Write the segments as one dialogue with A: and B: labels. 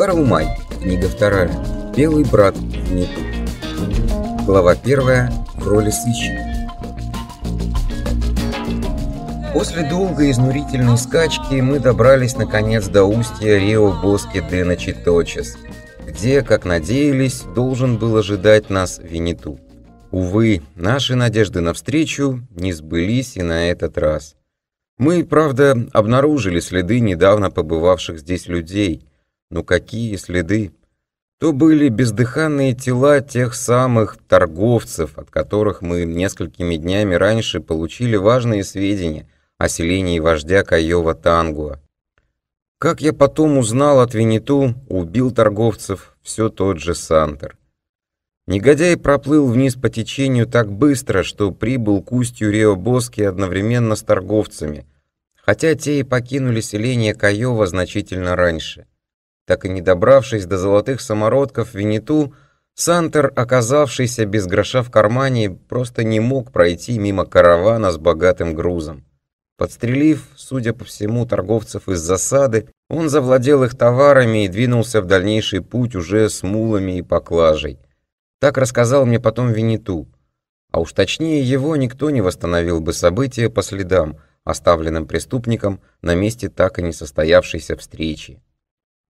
A: Карл Май. Книга вторая. Белый брат вник. Глава первая. В роли священника. После долгой изнурительной скачки мы добрались наконец до устья Рио боски де Начиточес, где, как надеялись, должен был ожидать нас Винету. Увы, наши надежды на встречу не сбылись и на этот раз. Мы, правда, обнаружили следы недавно побывавших здесь людей, ну какие следы? То были бездыханные тела тех самых торговцев, от которых мы несколькими днями раньше получили важные сведения о селении вождя Каева Тангуа. Как я потом узнал от Винету, убил торговцев все тот же Сантер. Негодяй проплыл вниз по течению так быстро, что прибыл к устью Рио-Боски одновременно с торговцами, хотя те и покинули селение Каева значительно раньше. Так и не добравшись до золотых самородков Винету, Сантер, оказавшийся без гроша в кармане, просто не мог пройти мимо каравана с богатым грузом. Подстрелив, судя по всему, торговцев из засады, он завладел их товарами и двинулся в дальнейший путь уже с мулами и поклажей. Так рассказал мне потом Винету. А уж точнее его никто не восстановил бы события по следам, оставленным преступником на месте так и не состоявшейся встречи.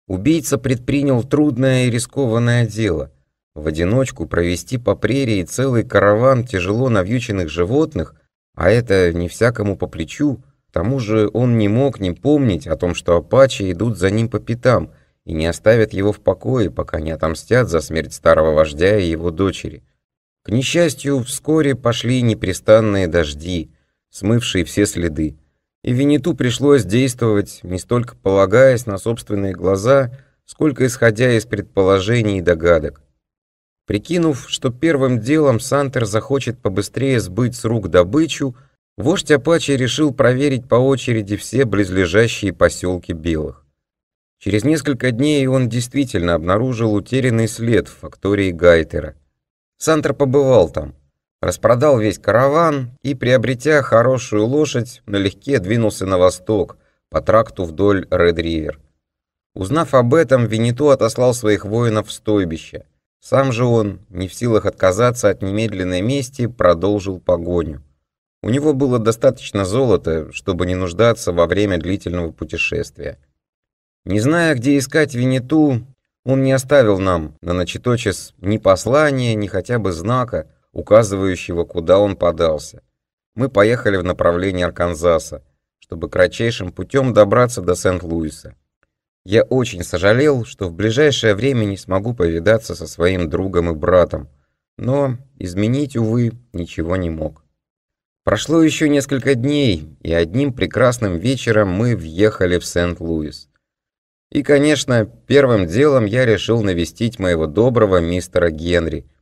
A: Убийца предпринял трудное и рискованное дело – в одиночку провести по прерии целый караван тяжело навьюченных животных, а это не всякому по плечу, к тому же он не мог не помнить о том, что апачи идут за ним по пятам и не оставят его в покое, пока не отомстят за смерть старого вождя и его дочери. К несчастью, вскоре пошли непрестанные дожди, смывшие все следы и Винету пришлось действовать, не столько полагаясь на собственные глаза, сколько исходя из предположений и догадок. Прикинув, что первым делом Сантер захочет побыстрее сбыть с рук добычу, вождь Апачи решил проверить по очереди все близлежащие поселки Белых. Через несколько дней он действительно обнаружил утерянный след в фактории Гайтера. Сантер побывал там. Распродал весь караван и, приобретя хорошую лошадь, налегке двинулся на восток, по тракту вдоль Ред-Ривер. Узнав об этом, Винету отослал своих воинов в стойбище. Сам же он, не в силах отказаться от немедленной мести, продолжил погоню. У него было достаточно золота, чтобы не нуждаться во время длительного путешествия. Не зная, где искать Винету, он не оставил нам на ночеточес ни послания, ни хотя бы знака, указывающего, куда он подался. Мы поехали в направлении Арканзаса, чтобы кратчайшим путем добраться до Сент-Луиса. Я очень сожалел, что в ближайшее время не смогу повидаться со своим другом и братом, но изменить, увы, ничего не мог. Прошло еще несколько дней, и одним прекрасным вечером мы въехали в Сент-Луис. И, конечно, первым делом я решил навестить моего доброго мистера Генри –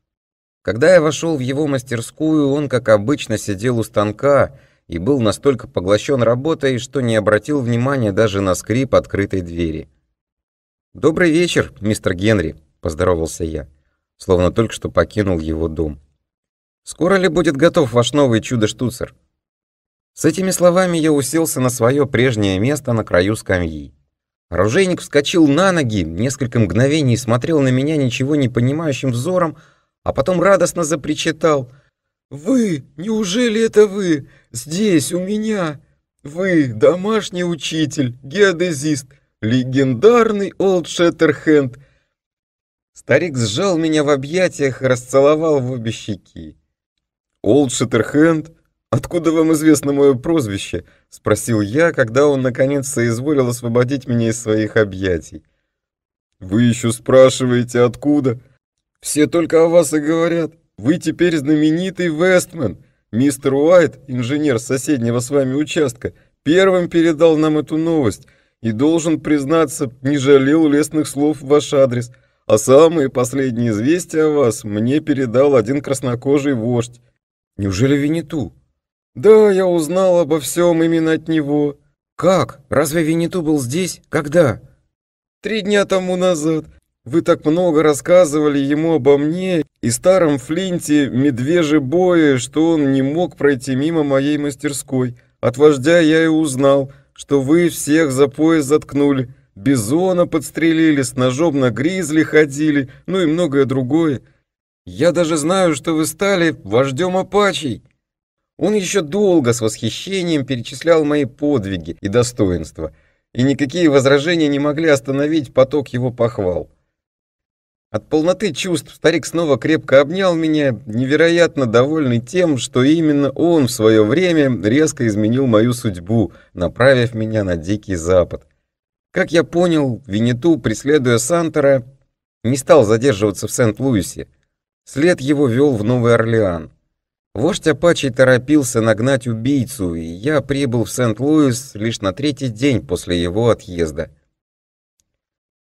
A: когда я вошел в его мастерскую, он, как обычно, сидел у станка и был настолько поглощен работой, что не обратил внимания даже на скрип открытой двери. «Добрый вечер, мистер Генри», — поздоровался я, словно только что покинул его дом. «Скоро ли будет готов ваш новый чудо-штуцер?» С этими словами я уселся на свое прежнее место на краю скамьи. Оружейник вскочил на ноги, несколько мгновений смотрел на меня ничего не понимающим взором, а потом радостно запричитал. «Вы! Неужели это вы? Здесь, у меня! Вы, домашний учитель, геодезист, легендарный Олд Шеттерхенд!» Старик сжал меня в объятиях и расцеловал в обе щеки. «Олд Шеттерхенд? Откуда вам известно мое прозвище?» — спросил я, когда он наконец соизволил освободить меня из своих объятий. «Вы еще спрашиваете, откуда?» Все только о вас и говорят. Вы теперь знаменитый Вестмен. Мистер Уайт, инженер соседнего с вами участка, первым передал нам эту новость и, должен признаться, не жалел лестных слов в ваш адрес. А самые последние известия о вас мне передал один краснокожий вождь. Неужели Винету? Да, я узнал обо всем именно от него. Как? Разве Винету был здесь? Когда? Три дня тому назад. Вы так много рассказывали ему обо мне и старом Флинте медвеже бое, что он не мог пройти мимо моей мастерской. От вождя я и узнал, что вы всех за пояс заткнули, бизона подстрелили, с ножом на гризли ходили, ну и многое другое. Я даже знаю, что вы стали вождем апачей». Он еще долго с восхищением перечислял мои подвиги и достоинства, и никакие возражения не могли остановить поток его похвал. От полноты чувств старик снова крепко обнял меня, невероятно довольный тем, что именно он в свое время резко изменил мою судьбу, направив меня на Дикий Запад. Как я понял, Винету, преследуя Сантера, не стал задерживаться в Сент-Луисе. След его вел в Новый Орлеан. Вождь Апачи торопился нагнать убийцу, и я прибыл в Сент-Луис лишь на третий день после его отъезда.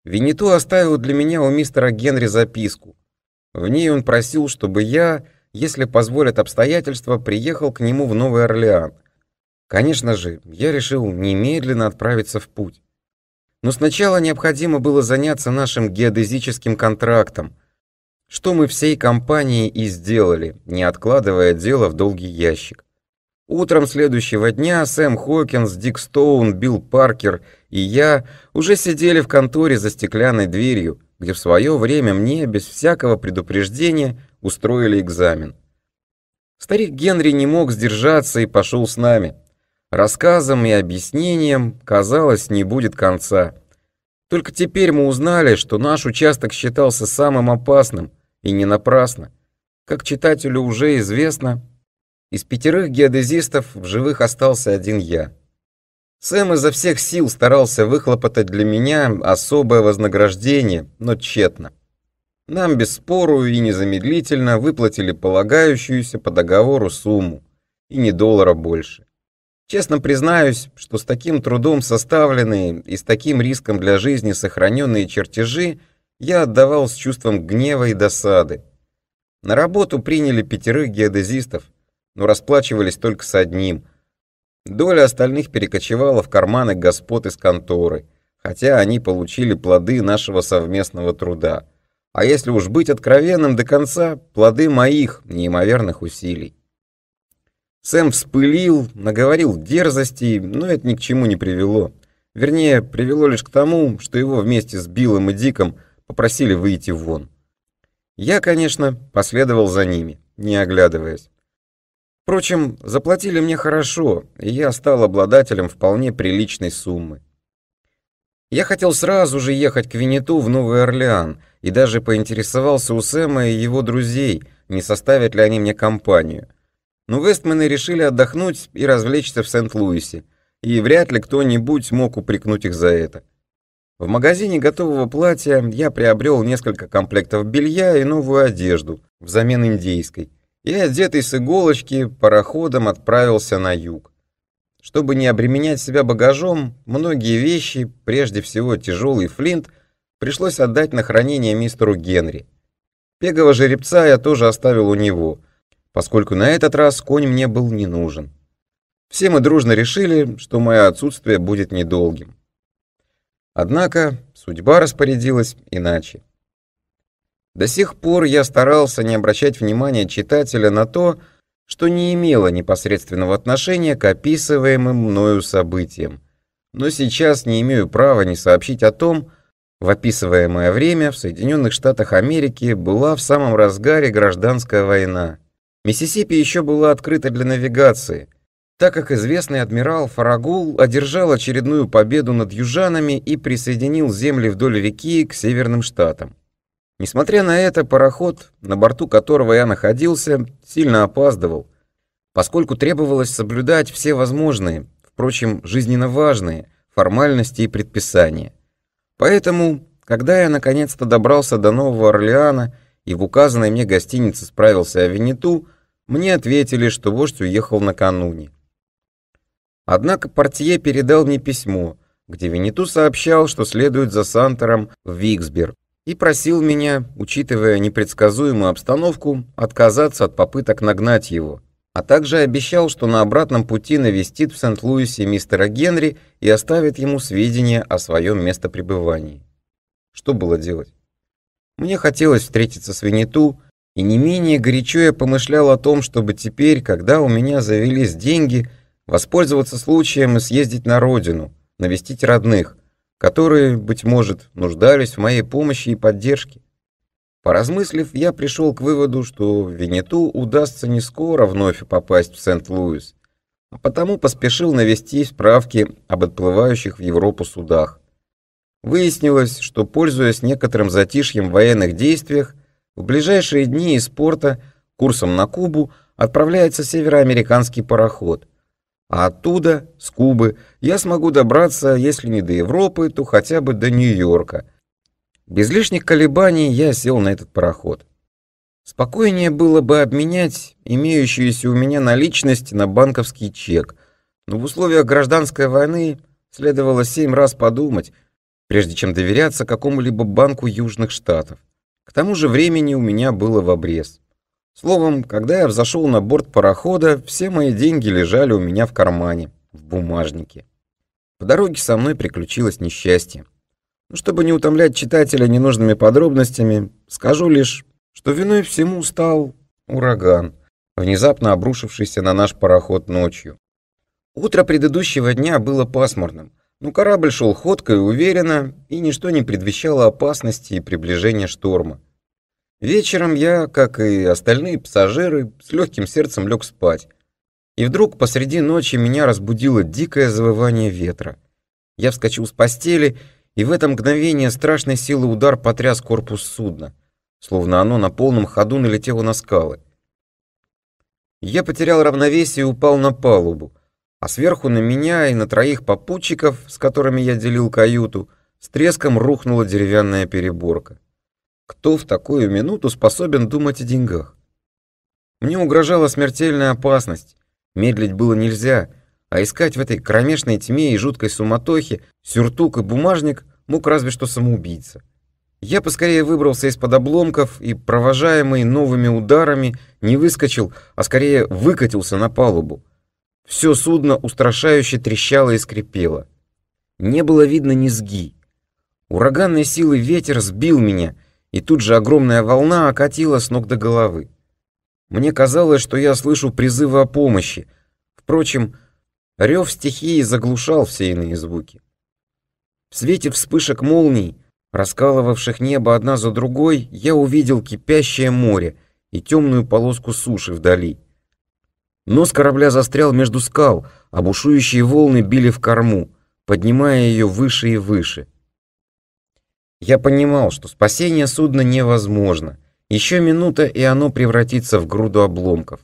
A: Винету оставил для меня у мистера Генри записку. В ней он просил, чтобы я, если позволят обстоятельства, приехал к нему в Новый Орлеан. Конечно же, я решил немедленно отправиться в путь. Но сначала необходимо было заняться нашим геодезическим контрактом, что мы всей компанией и сделали, не откладывая дело в долгий ящик. Утром следующего дня Сэм Хокинс, Дик Стоун, Билл Паркер и я уже сидели в конторе за стеклянной дверью, где в свое время мне без всякого предупреждения устроили экзамен. Старик Генри не мог сдержаться и пошел с нами. Рассказом и объяснением, казалось, не будет конца. Только теперь мы узнали, что наш участок считался самым опасным, и не напрасно. Как читателю уже известно, из пятерых геодезистов в живых остался один я. Сэм изо всех сил старался выхлопотать для меня особое вознаграждение, но тщетно. Нам без спору и незамедлительно выплатили полагающуюся по договору сумму, и не доллара больше. Честно признаюсь, что с таким трудом составленные и с таким риском для жизни сохраненные чертежи я отдавал с чувством гнева и досады. На работу приняли пятерых геодезистов – но расплачивались только с одним. Доля остальных перекочевала в карманы господ из конторы, хотя они получили плоды нашего совместного труда. А если уж быть откровенным до конца, плоды моих неимоверных усилий. Сэм вспылил, наговорил дерзости, но это ни к чему не привело. Вернее, привело лишь к тому, что его вместе с Биллом и Диком попросили выйти вон. Я, конечно, последовал за ними, не оглядываясь. Впрочем, заплатили мне хорошо, и я стал обладателем вполне приличной суммы. Я хотел сразу же ехать к Винету в Новый Орлеан и даже поинтересовался у Сэма и его друзей, не составят ли они мне компанию. Но Вестмены решили отдохнуть и развлечься в Сент-Луисе, и вряд ли кто-нибудь мог упрекнуть их за это. В магазине готового платья я приобрел несколько комплектов белья и новую одежду взамен индейской – я, одетый с иголочки, пароходом отправился на юг. Чтобы не обременять себя багажом, многие вещи, прежде всего тяжелый флинт, пришлось отдать на хранение мистеру Генри. Пегого жеребца я тоже оставил у него, поскольку на этот раз конь мне был не нужен. Все мы дружно решили, что мое отсутствие будет недолгим. Однако судьба распорядилась иначе. До сих пор я старался не обращать внимания читателя на то, что не имело непосредственного отношения к описываемым мною событиям. Но сейчас не имею права не сообщить о том, в описываемое время в Соединенных Штатах Америки была в самом разгаре гражданская война. Миссисипи еще была открыта для навигации, так как известный адмирал Фарагул одержал очередную победу над южанами и присоединил земли вдоль реки к Северным Штатам. Несмотря на это, пароход, на борту которого я находился, сильно опаздывал, поскольку требовалось соблюдать все возможные, впрочем, жизненно важные, формальности и предписания. Поэтому, когда я наконец-то добрался до Нового Орлеана и в указанной мне гостинице справился о Винету, мне ответили, что вождь уехал накануне. Однако портье передал мне письмо, где Винету сообщал, что следует за Сантером в Виксберг, и просил меня, учитывая непредсказуемую обстановку, отказаться от попыток нагнать его, а также обещал, что на обратном пути навестит в Сент-Луисе мистера Генри и оставит ему сведения о своем местопребывании. Что было делать? Мне хотелось встретиться с Винету, и не менее горячо я помышлял о том, чтобы теперь, когда у меня завелись деньги, воспользоваться случаем и съездить на родину, навестить родных, которые, быть может, нуждались в моей помощи и поддержке. Поразмыслив, я пришел к выводу, что Венету удастся не скоро вновь попасть в Сент-Луис, а потому поспешил навести справки об отплывающих в Европу судах. Выяснилось, что, пользуясь некоторым затишьем в военных действиях, в ближайшие дни из порта курсом на Кубу отправляется североамериканский пароход, а оттуда, с Кубы, я смогу добраться, если не до Европы, то хотя бы до Нью-Йорка. Без лишних колебаний я сел на этот пароход. Спокойнее было бы обменять имеющуюся у меня наличность на банковский чек, но в условиях гражданской войны следовало семь раз подумать, прежде чем доверяться какому-либо банку Южных Штатов. К тому же времени у меня было в обрез. Словом, когда я взошел на борт парохода, все мои деньги лежали у меня в кармане, в бумажнике. По дороге со мной приключилось несчастье. Но ну, чтобы не утомлять читателя ненужными подробностями, скажу лишь, что виной всему стал ураган, внезапно обрушившийся на наш пароход ночью. Утро предыдущего дня было пасмурным, но ну, корабль шел ходко и уверенно, и ничто не предвещало опасности и приближения шторма. Вечером я, как и остальные пассажиры, с легким сердцем лег спать. И вдруг посреди ночи меня разбудило дикое завывание ветра. Я вскочил с постели, и в это мгновение страшной силы удар потряс корпус судна, словно оно на полном ходу налетело на скалы. Я потерял равновесие и упал на палубу, а сверху на меня и на троих попутчиков, с которыми я делил каюту, с треском рухнула деревянная переборка. Кто в такую минуту способен думать о деньгах? Мне угрожала смертельная опасность. Медлить было нельзя, а искать в этой кромешной тьме и жуткой суматохе сюртук и бумажник мог разве что самоубийца. Я поскорее выбрался из-под обломков и, провожаемый новыми ударами, не выскочил, а скорее выкатился на палубу. Все судно устрашающе трещало и скрипело. Не было видно низги. Ураганной силы ветер сбил меня, и тут же огромная волна окатила с ног до головы. Мне казалось, что я слышу призывы о помощи. Впрочем, рев стихии заглушал все иные звуки. В свете вспышек молний, раскалывавших небо одна за другой, я увидел кипящее море и темную полоску суши вдали. Нос корабля застрял между скал, а бушующие волны били в корму, поднимая ее выше и выше — я понимал, что спасение судна невозможно. Еще минута, и оно превратится в груду обломков.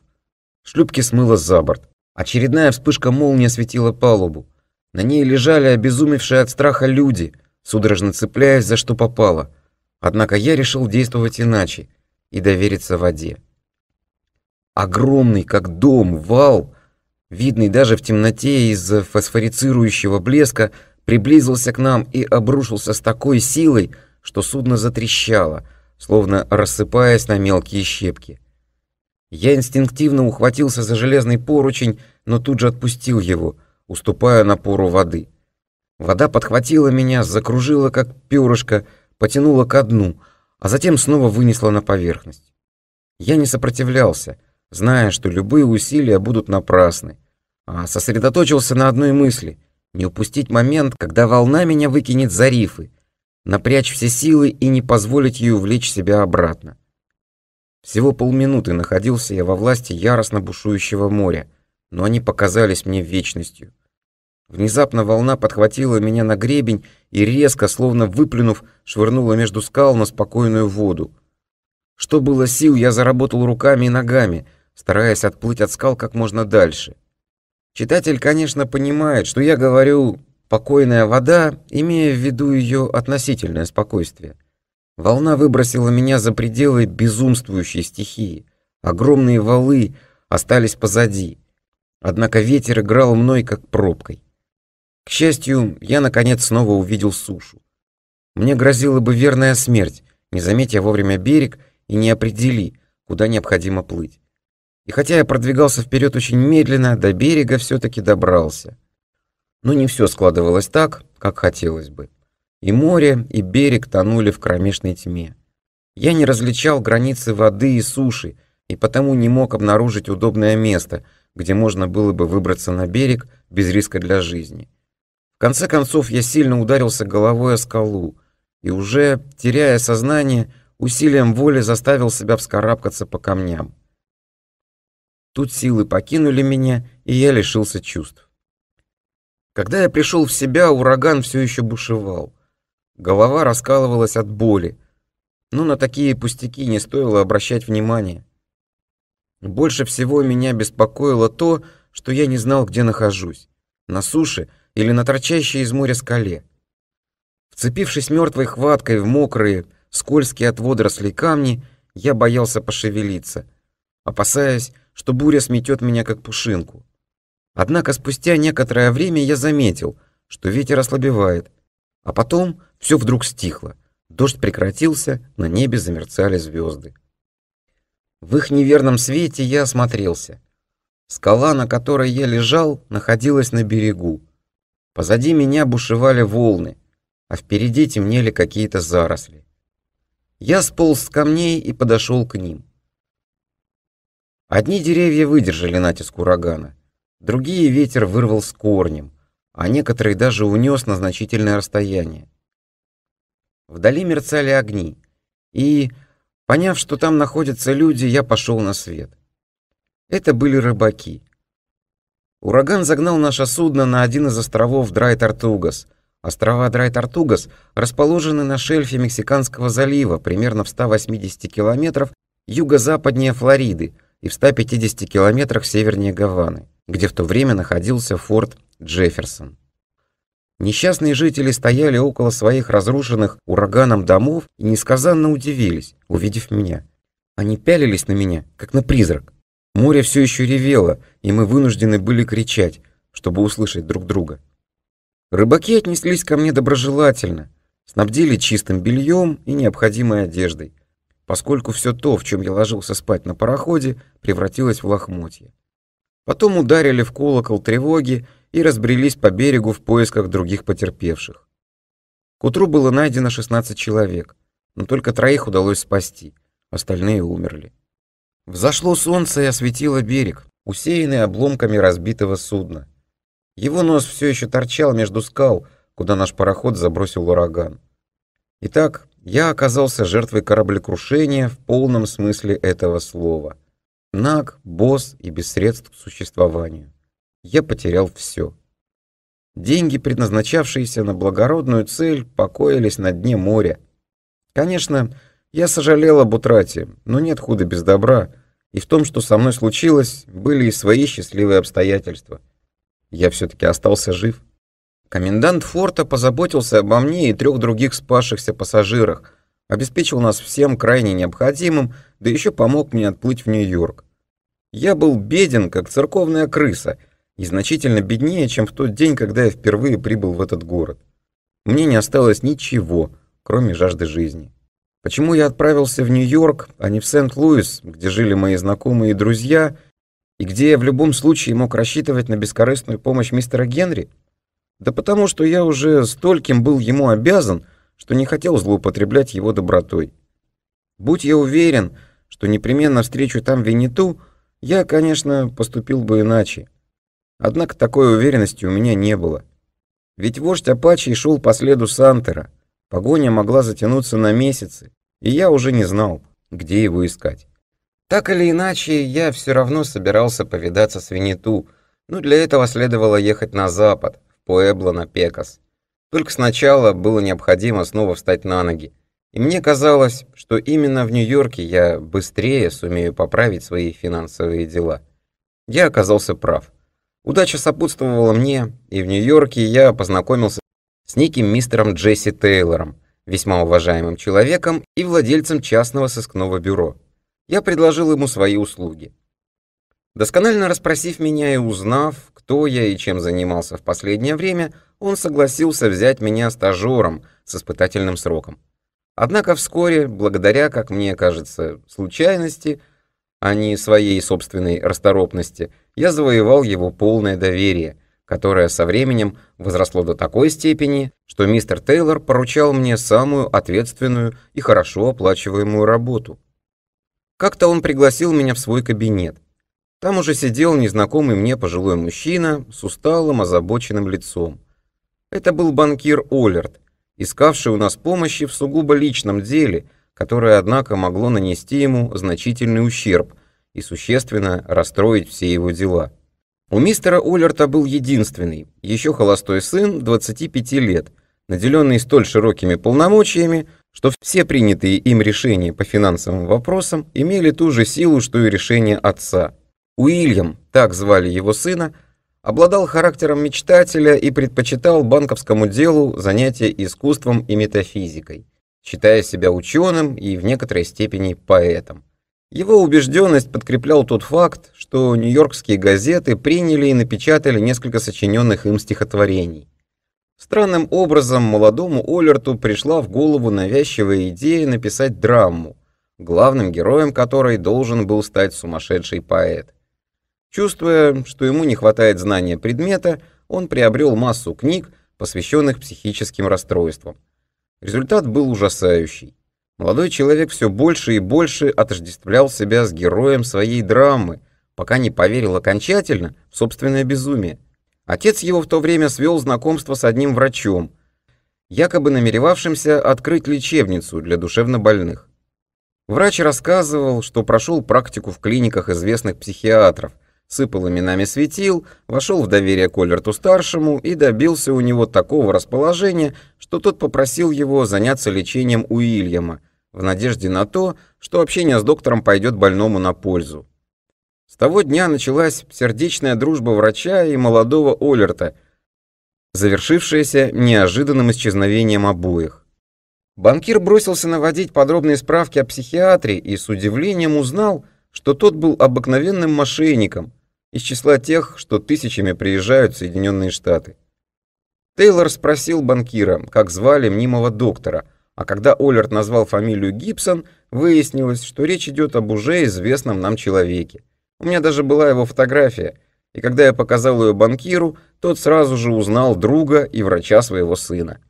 A: Шлюпки смыло за борт. Очередная вспышка молнии осветила палубу. На ней лежали обезумевшие от страха люди, судорожно цепляясь за что попало. Однако я решил действовать иначе и довериться воде. Огромный, как дом, вал, видный даже в темноте из-за фосфорицирующего блеска, приблизился к нам и обрушился с такой силой, что судно затрещало, словно рассыпаясь на мелкие щепки. Я инстинктивно ухватился за железный поручень, но тут же отпустил его, уступая напору воды. Вода подхватила меня, закружила, как перышко, потянула ко дну, а затем снова вынесла на поверхность. Я не сопротивлялся, зная, что любые усилия будут напрасны, а сосредоточился на одной мысли — не упустить момент, когда волна меня выкинет за рифы, напрячь все силы и не позволить ей увлечь себя обратно. Всего полминуты находился я во власти яростно бушующего моря, но они показались мне вечностью. Внезапно волна подхватила меня на гребень и резко, словно выплюнув, швырнула между скал на спокойную воду. Что было сил, я заработал руками и ногами, стараясь отплыть от скал как можно дальше. Читатель, конечно, понимает, что я говорю «покойная вода», имея в виду ее относительное спокойствие. Волна выбросила меня за пределы безумствующей стихии. Огромные валы остались позади. Однако ветер играл мной как пробкой. К счастью, я наконец снова увидел сушу. Мне грозила бы верная смерть, не заметя вовремя берег и не определи, куда необходимо плыть. И хотя я продвигался вперед очень медленно, до берега все-таки добрался. Но не все складывалось так, как хотелось бы. И море, и берег тонули в кромешной тьме. Я не различал границы воды и суши, и потому не мог обнаружить удобное место, где можно было бы выбраться на берег без риска для жизни. В конце концов, я сильно ударился головой о скалу, и уже, теряя сознание, усилием воли заставил себя вскарабкаться по камням. Тут силы покинули меня, и я лишился чувств. Когда я пришел в себя, ураган все еще бушевал. Голова раскалывалась от боли. Но на такие пустяки не стоило обращать внимания. Больше всего меня беспокоило то, что я не знал, где нахожусь. На суше или на торчащей из моря скале. Вцепившись мертвой хваткой в мокрые, скользкие от водорослей камни, я боялся пошевелиться, опасаясь, что буря сметет меня как пушинку. Однако спустя некоторое время я заметил, что ветер ослабевает, а потом все вдруг стихло. Дождь прекратился, на небе замерцали звезды. В их неверном свете я осмотрелся. Скала, на которой я лежал, находилась на берегу. Позади меня бушевали волны, а впереди темнели какие-то заросли. Я сполз с камней и подошел к ним. Одни деревья выдержали натиск урагана, другие ветер вырвал с корнем, а некоторые даже унес на значительное расстояние. Вдали мерцали огни, и, поняв, что там находятся люди, я пошел на свет. Это были рыбаки. Ураган загнал наше судно на один из островов Драй-Тартугас. Острова Драй-Тартугас расположены на шельфе Мексиканского залива, примерно в 180 километров юго-западнее Флориды, и в 150 километрах севернее Гаваны, где в то время находился форт Джефферсон. Несчастные жители стояли около своих разрушенных ураганом домов и несказанно удивились, увидев меня. Они пялились на меня, как на призрак. Море все еще ревело, и мы вынуждены были кричать, чтобы услышать друг друга. Рыбаки отнеслись ко мне доброжелательно, снабдили чистым бельем и необходимой одеждой, поскольку все то, в чем я ложился спать на пароходе, превратилось в лохмотье. Потом ударили в колокол тревоги и разбрелись по берегу в поисках других потерпевших. К утру было найдено 16 человек, но только троих удалось спасти, остальные умерли. Взошло солнце и осветило берег, усеянный обломками разбитого судна. Его нос все еще торчал между скал, куда наш пароход забросил ураган. Итак, я оказался жертвой кораблекрушения в полном смысле этого слова. Наг, босс и без средств к существованию. Я потерял все. Деньги, предназначавшиеся на благородную цель, покоились на дне моря. Конечно, я сожалел об утрате, но нет худа без добра, и в том, что со мной случилось, были и свои счастливые обстоятельства. Я все-таки остался жив. Комендант форта позаботился обо мне и трех других спасшихся пассажирах, обеспечил нас всем крайне необходимым, да еще помог мне отплыть в Нью-Йорк. Я был беден, как церковная крыса, и значительно беднее, чем в тот день, когда я впервые прибыл в этот город. Мне не осталось ничего, кроме жажды жизни. Почему я отправился в Нью-Йорк, а не в Сент-Луис, где жили мои знакомые и друзья, и где я в любом случае мог рассчитывать на бескорыстную помощь мистера Генри? Да потому что я уже стольким был ему обязан, что не хотел злоупотреблять его добротой. Будь я уверен, что непременно встречу там Винету, я, конечно, поступил бы иначе. Однако такой уверенности у меня не было. Ведь вождь Апачи шел по следу Сантера. Погоня могла затянуться на месяцы, и я уже не знал, где его искать. Так или иначе, я все равно собирался повидаться с Винету, но ну, для этого следовало ехать на запад, Пуэбло на Пекас. Только сначала было необходимо снова встать на ноги. И мне казалось, что именно в Нью-Йорке я быстрее сумею поправить свои финансовые дела. Я оказался прав. Удача сопутствовала мне, и в Нью-Йорке я познакомился с неким мистером Джесси Тейлором, весьма уважаемым человеком и владельцем частного сыскного бюро. Я предложил ему свои услуги. Досконально расспросив меня и узнав, кто я и чем занимался в последнее время, он согласился взять меня стажером с испытательным сроком. Однако вскоре, благодаря, как мне кажется, случайности, а не своей собственной расторопности, я завоевал его полное доверие, которое со временем возросло до такой степени, что мистер Тейлор поручал мне самую ответственную и хорошо оплачиваемую работу. Как-то он пригласил меня в свой кабинет, там уже сидел незнакомый мне пожилой мужчина с усталым, озабоченным лицом. Это был банкир Олерт, искавший у нас помощи в сугубо личном деле, которое, однако, могло нанести ему значительный ущерб и существенно расстроить все его дела. У мистера Олерта был единственный, еще холостой сын, 25 лет, наделенный столь широкими полномочиями, что все принятые им решения по финансовым вопросам имели ту же силу, что и решение отца – Уильям, так звали его сына, обладал характером мечтателя и предпочитал банковскому делу занятия искусством и метафизикой, считая себя ученым и в некоторой степени поэтом. Его убежденность подкреплял тот факт, что нью-йоркские газеты приняли и напечатали несколько сочиненных им стихотворений. Странным образом молодому Оллерту пришла в голову навязчивая идея написать драму, главным героем которой должен был стать сумасшедший поэт. Чувствуя, что ему не хватает знания предмета, он приобрел массу книг, посвященных психическим расстройствам. Результат был ужасающий. Молодой человек все больше и больше отождествлял себя с героем своей драмы, пока не поверил окончательно в собственное безумие. Отец его в то время свел знакомство с одним врачом, якобы намеревавшимся открыть лечебницу для душевнобольных. Врач рассказывал, что прошел практику в клиниках известных психиатров – сыпал именами светил, вошел в доверие к старшему и добился у него такого расположения, что тот попросил его заняться лечением Уильяма, в надежде на то, что общение с доктором пойдет больному на пользу. С того дня началась сердечная дружба врача и молодого Оллерта, завершившаяся неожиданным исчезновением обоих. Банкир бросился наводить подробные справки о психиатре и с удивлением узнал, что тот был обыкновенным мошенником, из числа тех, что тысячами приезжают в Соединенные Штаты. Тейлор спросил банкира, как звали мнимого доктора, а когда Оллерт назвал фамилию Гибсон, выяснилось, что речь идет об уже известном нам человеке. У меня даже была его фотография, и когда я показал ее банкиру, тот сразу же узнал друга и врача своего сына.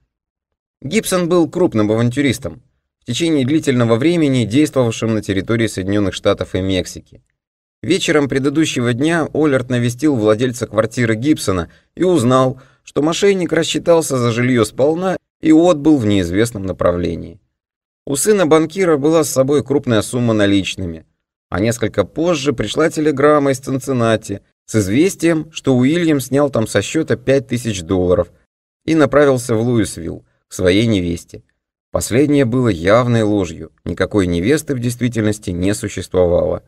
A: Гибсон был крупным авантюристом, в течение длительного времени действовавшим на территории Соединенных Штатов и Мексики. Вечером предыдущего дня Оллерт навестил владельца квартиры Гибсона и узнал, что мошенник рассчитался за жилье сполна и отбыл в неизвестном направлении. У сына банкира была с собой крупная сумма наличными, а несколько позже пришла телеграмма из Цинциннати с известием, что Уильям снял там со счета 5000 долларов и направился в Луисвилл к своей невесте. Последнее было явной ложью, никакой невесты в действительности не существовало.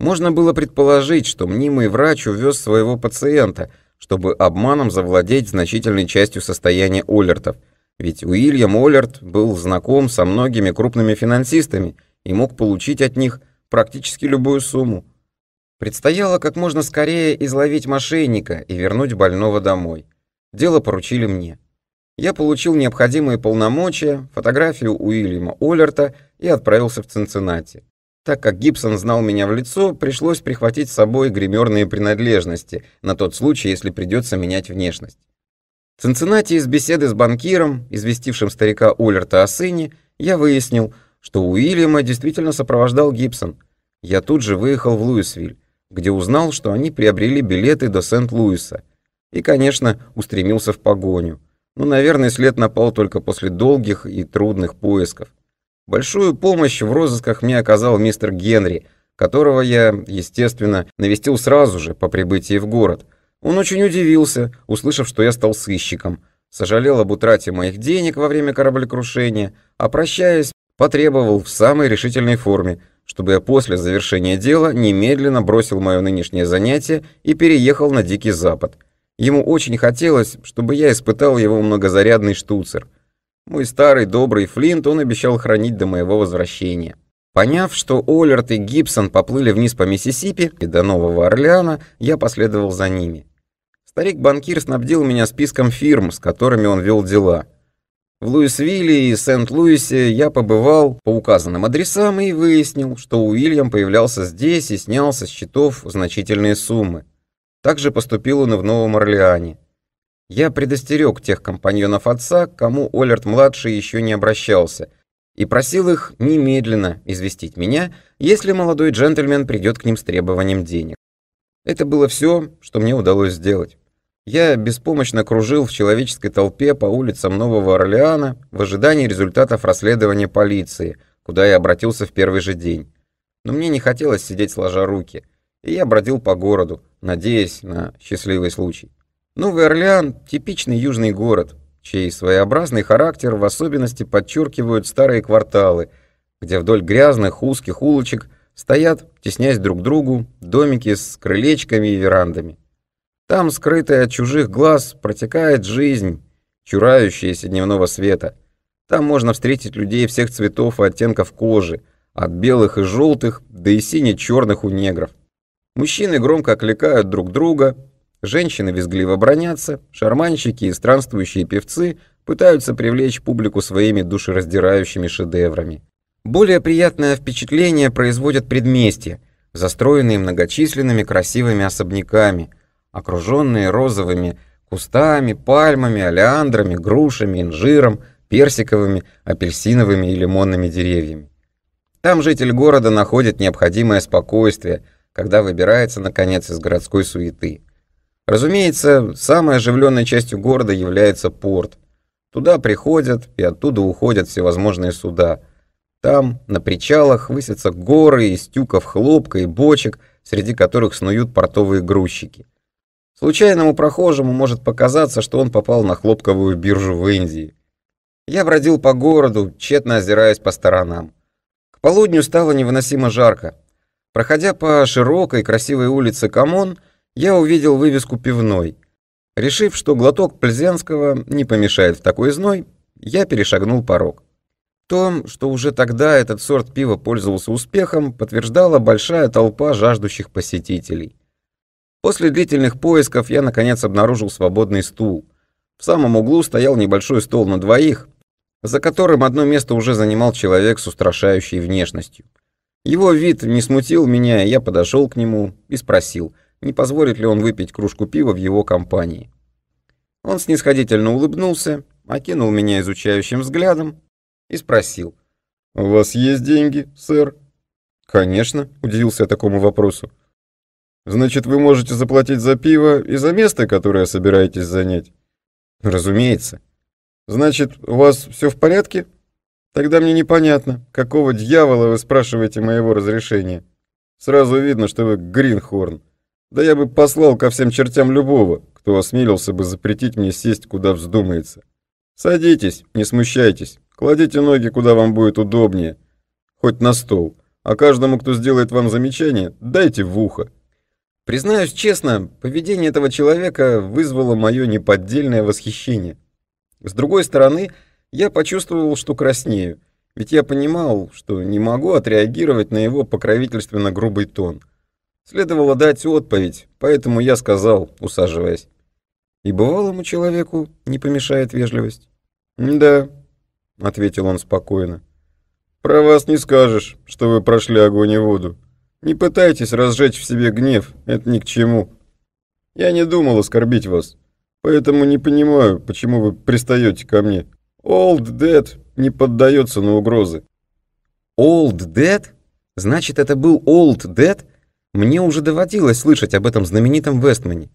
A: Можно было предположить, что мнимый врач увез своего пациента, чтобы обманом завладеть значительной частью состояния Оллертов, ведь Уильям Оллерт был знаком со многими крупными финансистами и мог получить от них практически любую сумму. Предстояло как можно скорее изловить мошенника и вернуть больного домой. Дело поручили мне. Я получил необходимые полномочия, фотографию Уильяма Оллерта и отправился в Цинциннати. Так как Гибсон знал меня в лицо, пришлось прихватить с собой гримерные принадлежности, на тот случай, если придется менять внешность. Цинциннати из беседы с банкиром, известившим старика Уллерта о сыне, я выяснил, что Уильяма действительно сопровождал Гибсон. Я тут же выехал в Луисвиль, где узнал, что они приобрели билеты до Сент-Луиса. И, конечно, устремился в погоню. Но, ну, наверное, след напал только после долгих и трудных поисков. Большую помощь в розысках мне оказал мистер Генри, которого я, естественно, навестил сразу же по прибытии в город. Он очень удивился, услышав, что я стал сыщиком, сожалел об утрате моих денег во время кораблекрушения, а прощаясь, потребовал в самой решительной форме, чтобы я после завершения дела немедленно бросил мое нынешнее занятие и переехал на Дикий Запад. Ему очень хотелось, чтобы я испытал его многозарядный штуцер – мой старый добрый Флинт он обещал хранить до моего возвращения. Поняв, что Оллерт и Гибсон поплыли вниз по Миссисипи и до Нового Орлеана, я последовал за ними. Старик-банкир снабдил меня списком фирм, с которыми он вел дела. В Луисвилле и Сент-Луисе я побывал по указанным адресам и выяснил, что Уильям появлялся здесь и снял со счетов значительные суммы. Также поступил он и в Новом Орлеане. Я предостерег тех компаньонов отца, кому Олерт-младший еще не обращался, и просил их немедленно известить меня, если молодой джентльмен придет к ним с требованием денег. Это было все, что мне удалось сделать. Я беспомощно кружил в человеческой толпе по улицам Нового Орлеана в ожидании результатов расследования полиции, куда я обратился в первый же день. Но мне не хотелось сидеть сложа руки, и я бродил по городу, надеясь на счастливый случай. Новый Орлеан – типичный южный город, чей своеобразный характер в особенности подчеркивают старые кварталы, где вдоль грязных узких улочек стоят, теснясь друг к другу, домики с крылечками и верандами. Там, скрытая от чужих глаз, протекает жизнь, чурающаяся дневного света. Там можно встретить людей всех цветов и оттенков кожи, от белых и желтых до и сине-черных у негров. Мужчины громко окликают друг друга, Женщины визгливо бронятся, шарманщики и странствующие певцы пытаются привлечь публику своими душераздирающими шедеврами. Более приятное впечатление производят предместья, застроенные многочисленными красивыми особняками, окруженные розовыми кустами, пальмами, олеандрами, грушами, инжиром, персиковыми, апельсиновыми и лимонными деревьями. Там житель города находит необходимое спокойствие, когда выбирается, наконец, из городской суеты. Разумеется, самой оживленной частью города является порт. Туда приходят и оттуда уходят всевозможные суда. Там, на причалах, высятся горы из тюков хлопка и бочек, среди которых снуют портовые грузчики. Случайному прохожему может показаться, что он попал на хлопковую биржу в Индии. Я бродил по городу, тщетно озираясь по сторонам. К полудню стало невыносимо жарко. Проходя по широкой красивой улице Камон, я увидел вывеску пивной. Решив, что глоток Пльзенского не помешает в такой зной, я перешагнул порог. То, что уже тогда этот сорт пива пользовался успехом, подтверждала большая толпа жаждущих посетителей. После длительных поисков я наконец обнаружил свободный стул. В самом углу стоял небольшой стол на двоих, за которым одно место уже занимал человек с устрашающей внешностью. Его вид не смутил меня, я подошел к нему и спросил – не позволит ли он выпить кружку пива в его компании. Он снисходительно улыбнулся, окинул меня изучающим взглядом и спросил. «У вас есть деньги, сэр?» «Конечно», — удивился я такому вопросу. «Значит, вы можете заплатить за пиво и за место, которое собираетесь занять?» «Разумеется». «Значит, у вас все в порядке?» «Тогда мне непонятно, какого дьявола вы спрашиваете моего разрешения. Сразу видно, что вы Гринхорн». Да я бы послал ко всем чертям любого, кто осмелился бы запретить мне сесть, куда вздумается. Садитесь, не смущайтесь, кладите ноги, куда вам будет удобнее, хоть на стол, а каждому, кто сделает вам замечание, дайте в ухо. Признаюсь честно, поведение этого человека вызвало мое неподдельное восхищение. С другой стороны, я почувствовал, что краснею, ведь я понимал, что не могу отреагировать на его покровительственно грубый тон — Следовало дать отповедь, поэтому я сказал, усаживаясь. И бывалому человеку не помешает вежливость. «Да», — ответил он спокойно. «Про вас не скажешь, что вы прошли огонь и воду. Не пытайтесь разжечь в себе гнев, это ни к чему. Я не думал оскорбить вас, поэтому не понимаю, почему вы пристаете ко мне. Old Dead не поддается на угрозы». «Old Dead? Значит, это был Old Dead?» Мне уже доводилось слышать об этом знаменитом Вестмане.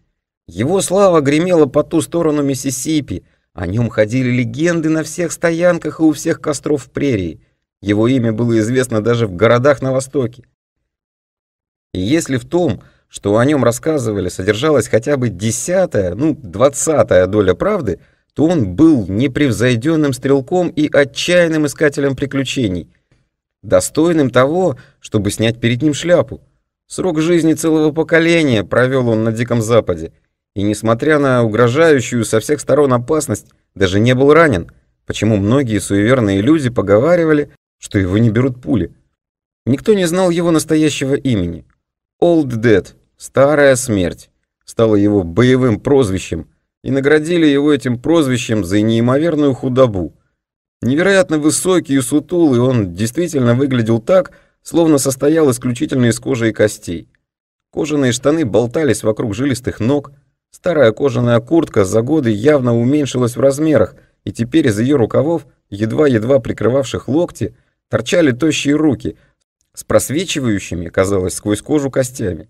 A: Его слава гремела по ту сторону Миссисипи, о нем ходили легенды на всех стоянках и у всех костров в прерии. Его имя было известно даже в городах на Востоке. И если в том, что о нем рассказывали, содержалась хотя бы десятая, ну, двадцатая доля правды, то он был непревзойденным стрелком и отчаянным искателем приключений, достойным того, чтобы снять перед ним шляпу. Срок жизни целого поколения провел он на Диком Западе, и, несмотря на угрожающую со всех сторон опасность, даже не был ранен, почему многие суеверные люди поговаривали, что его не берут пули. Никто не знал его настоящего имени. Old Dead, Старая Смерть, стало его боевым прозвищем, и наградили его этим прозвищем за неимоверную худобу. Невероятно высокий и сутулый, он действительно выглядел так, словно состоял исключительно из кожи и костей. Кожаные штаны болтались вокруг жилистых ног, старая кожаная куртка за годы явно уменьшилась в размерах, и теперь из ее рукавов, едва-едва прикрывавших локти, торчали тощие руки с просвечивающими, казалось, сквозь кожу костями.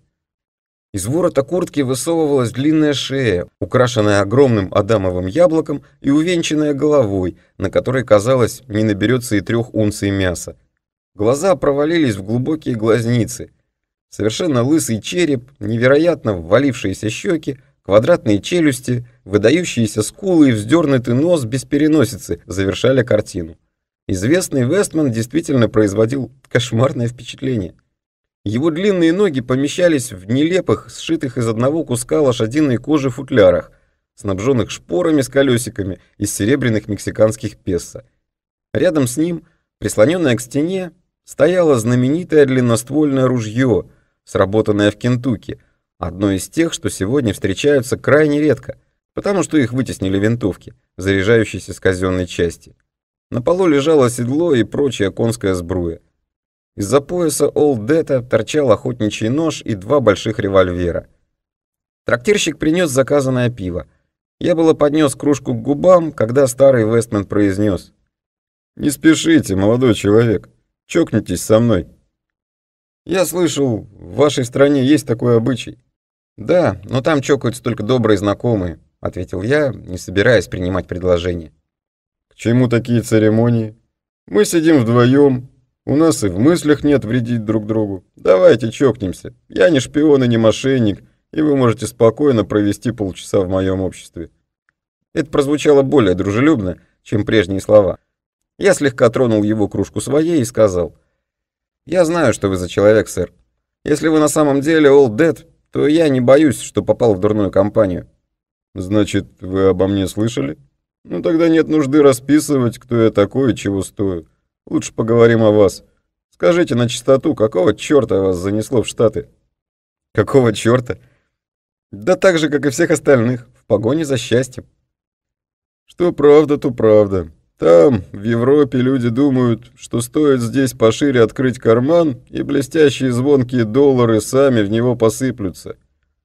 A: Из ворота куртки высовывалась длинная шея, украшенная огромным адамовым яблоком и увенчанная головой, на которой, казалось, не наберется и трех унций мяса. Глаза провалились в глубокие глазницы. Совершенно лысый череп, невероятно ввалившиеся щеки, квадратные челюсти, выдающиеся скулы и вздернутый нос без переносицы завершали картину. Известный Вестман действительно производил кошмарное впечатление. Его длинные ноги помещались в нелепых, сшитых из одного куска лошадиной кожи футлярах, снабженных шпорами с колесиками из серебряных мексиканских песо. Рядом с ним, прислоненная к стене, стояло знаменитое длинноствольное ружье, сработанное в Кентукки, одно из тех, что сегодня встречаются крайне редко, потому что их вытеснили винтовки, заряжающиеся с казенной части. На полу лежало седло и прочая конская сбруя. Из-за пояса Олдета торчал охотничий нож и два больших револьвера. Трактирщик принес заказанное пиво. Я было поднес кружку к губам, когда старый Вестман произнес. «Не спешите, молодой человек. Чокнитесь со мной. Я слышал, в вашей стране есть такой обычай. Да, но там чокаются только добрые знакомые, ответил я, не собираясь принимать предложение. К чему такие церемонии? Мы сидим вдвоем, у нас и в мыслях нет вредить друг другу. Давайте чокнемся. Я не шпион и не мошенник, и вы можете спокойно провести полчаса в моем обществе». Это прозвучало более дружелюбно, чем прежние слова. Я слегка тронул его кружку своей и сказал. «Я знаю, что вы за человек, сэр. Если вы на самом деле Old Dead, то я не боюсь, что попал в дурную компанию». «Значит, вы обо мне слышали? Ну тогда нет нужды расписывать, кто я такой и чего стою. Лучше поговорим о вас. Скажите на чистоту, какого черта вас занесло в Штаты?» «Какого черта?» «Да так же, как и всех остальных, в погоне за счастьем». «Что правда, то правда», там, в Европе, люди думают, что стоит здесь пошире открыть карман, и блестящие звонкие доллары сами в него посыплются.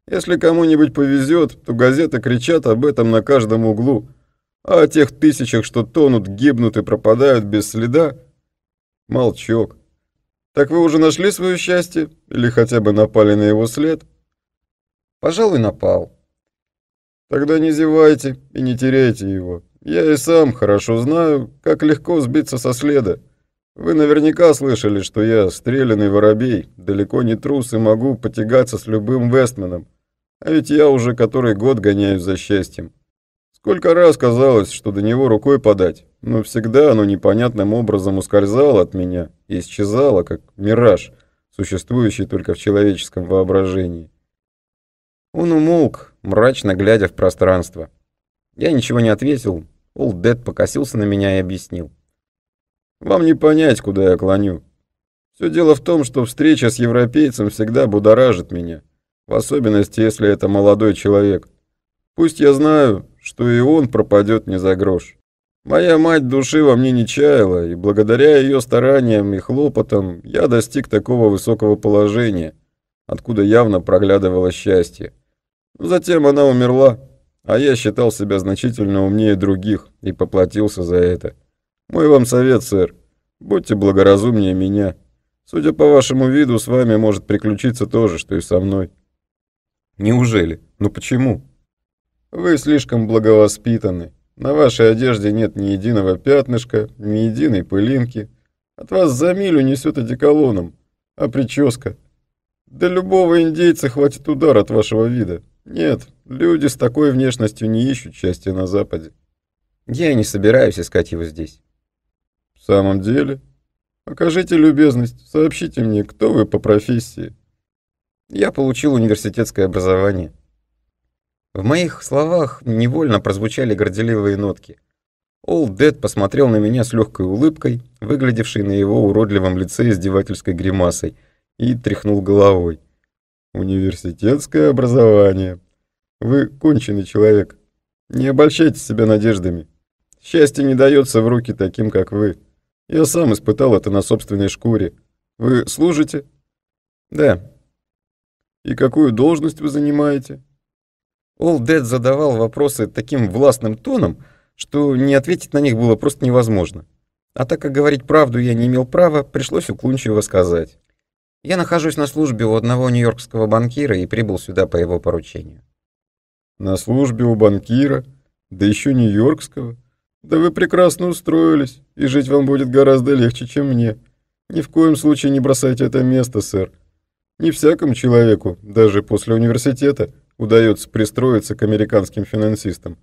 A: Если кому-нибудь повезет, то газеты кричат об этом на каждом углу. А о тех тысячах, что тонут, гибнут и пропадают без следа, молчок. Так вы уже нашли свое счастье? Или хотя бы напали на его след? Пожалуй, напал. Тогда не зевайте и не теряйте его. Я и сам хорошо знаю, как легко сбиться со следа. Вы наверняка слышали, что я стреляный воробей, далеко не трус и могу потягаться с любым Вестменом. А ведь я уже который год гоняюсь за счастьем. Сколько раз казалось, что до него рукой подать, но всегда оно непонятным образом ускользало от меня и исчезало, как мираж, существующий только в человеческом воображении. Он умолк, мрачно глядя в пространство. Я ничего не ответил, Олд Дед покосился на меня и объяснил. «Вам не понять, куда я клоню. Все дело в том, что встреча с европейцем всегда будоражит меня, в особенности, если это молодой человек. Пусть я знаю, что и он пропадет не за грош. Моя мать души во мне не чаяла, и благодаря ее стараниям и хлопотам я достиг такого высокого положения, откуда явно проглядывало счастье. Но затем она умерла. А я считал себя значительно умнее других и поплатился за это. Мой вам совет, сэр. Будьте благоразумнее меня. Судя по вашему виду, с вами может приключиться то же, что и со мной. Неужели? Ну почему? Вы слишком благовоспитаны. На вашей одежде нет ни единого пятнышка, ни единой пылинки. От вас за милю несет одеколоном, а прическа. Да любого индейца хватит удар от вашего вида. Нет, Люди с такой внешностью не ищут счастья на Западе. Я не собираюсь искать его здесь. В самом деле? покажите любезность, сообщите мне, кто вы по профессии. Я получил университетское образование. В моих словах невольно прозвучали горделивые нотки. Олд Дед посмотрел на меня с легкой улыбкой, выглядевшей на его уродливом лице издевательской гримасой, и тряхнул головой. «Университетское образование», вы конченый человек. Не обольщайте себя надеждами. Счастье не дается в руки таким, как вы. Я сам испытал это на собственной шкуре. Вы служите? Да. И какую должность вы занимаете? Олдед задавал вопросы таким властным тоном, что не ответить на них было просто невозможно. А так как говорить правду я не имел права, пришлось уклончиво сказать. Я нахожусь на службе у одного нью-йоркского банкира и прибыл сюда по его поручению. На службе у банкира, да еще нью-йоркского. Да вы прекрасно устроились, и жить вам будет гораздо легче, чем мне. Ни в коем случае не бросайте это место, сэр. Не всякому человеку, даже после университета, удается пристроиться к американским финансистам.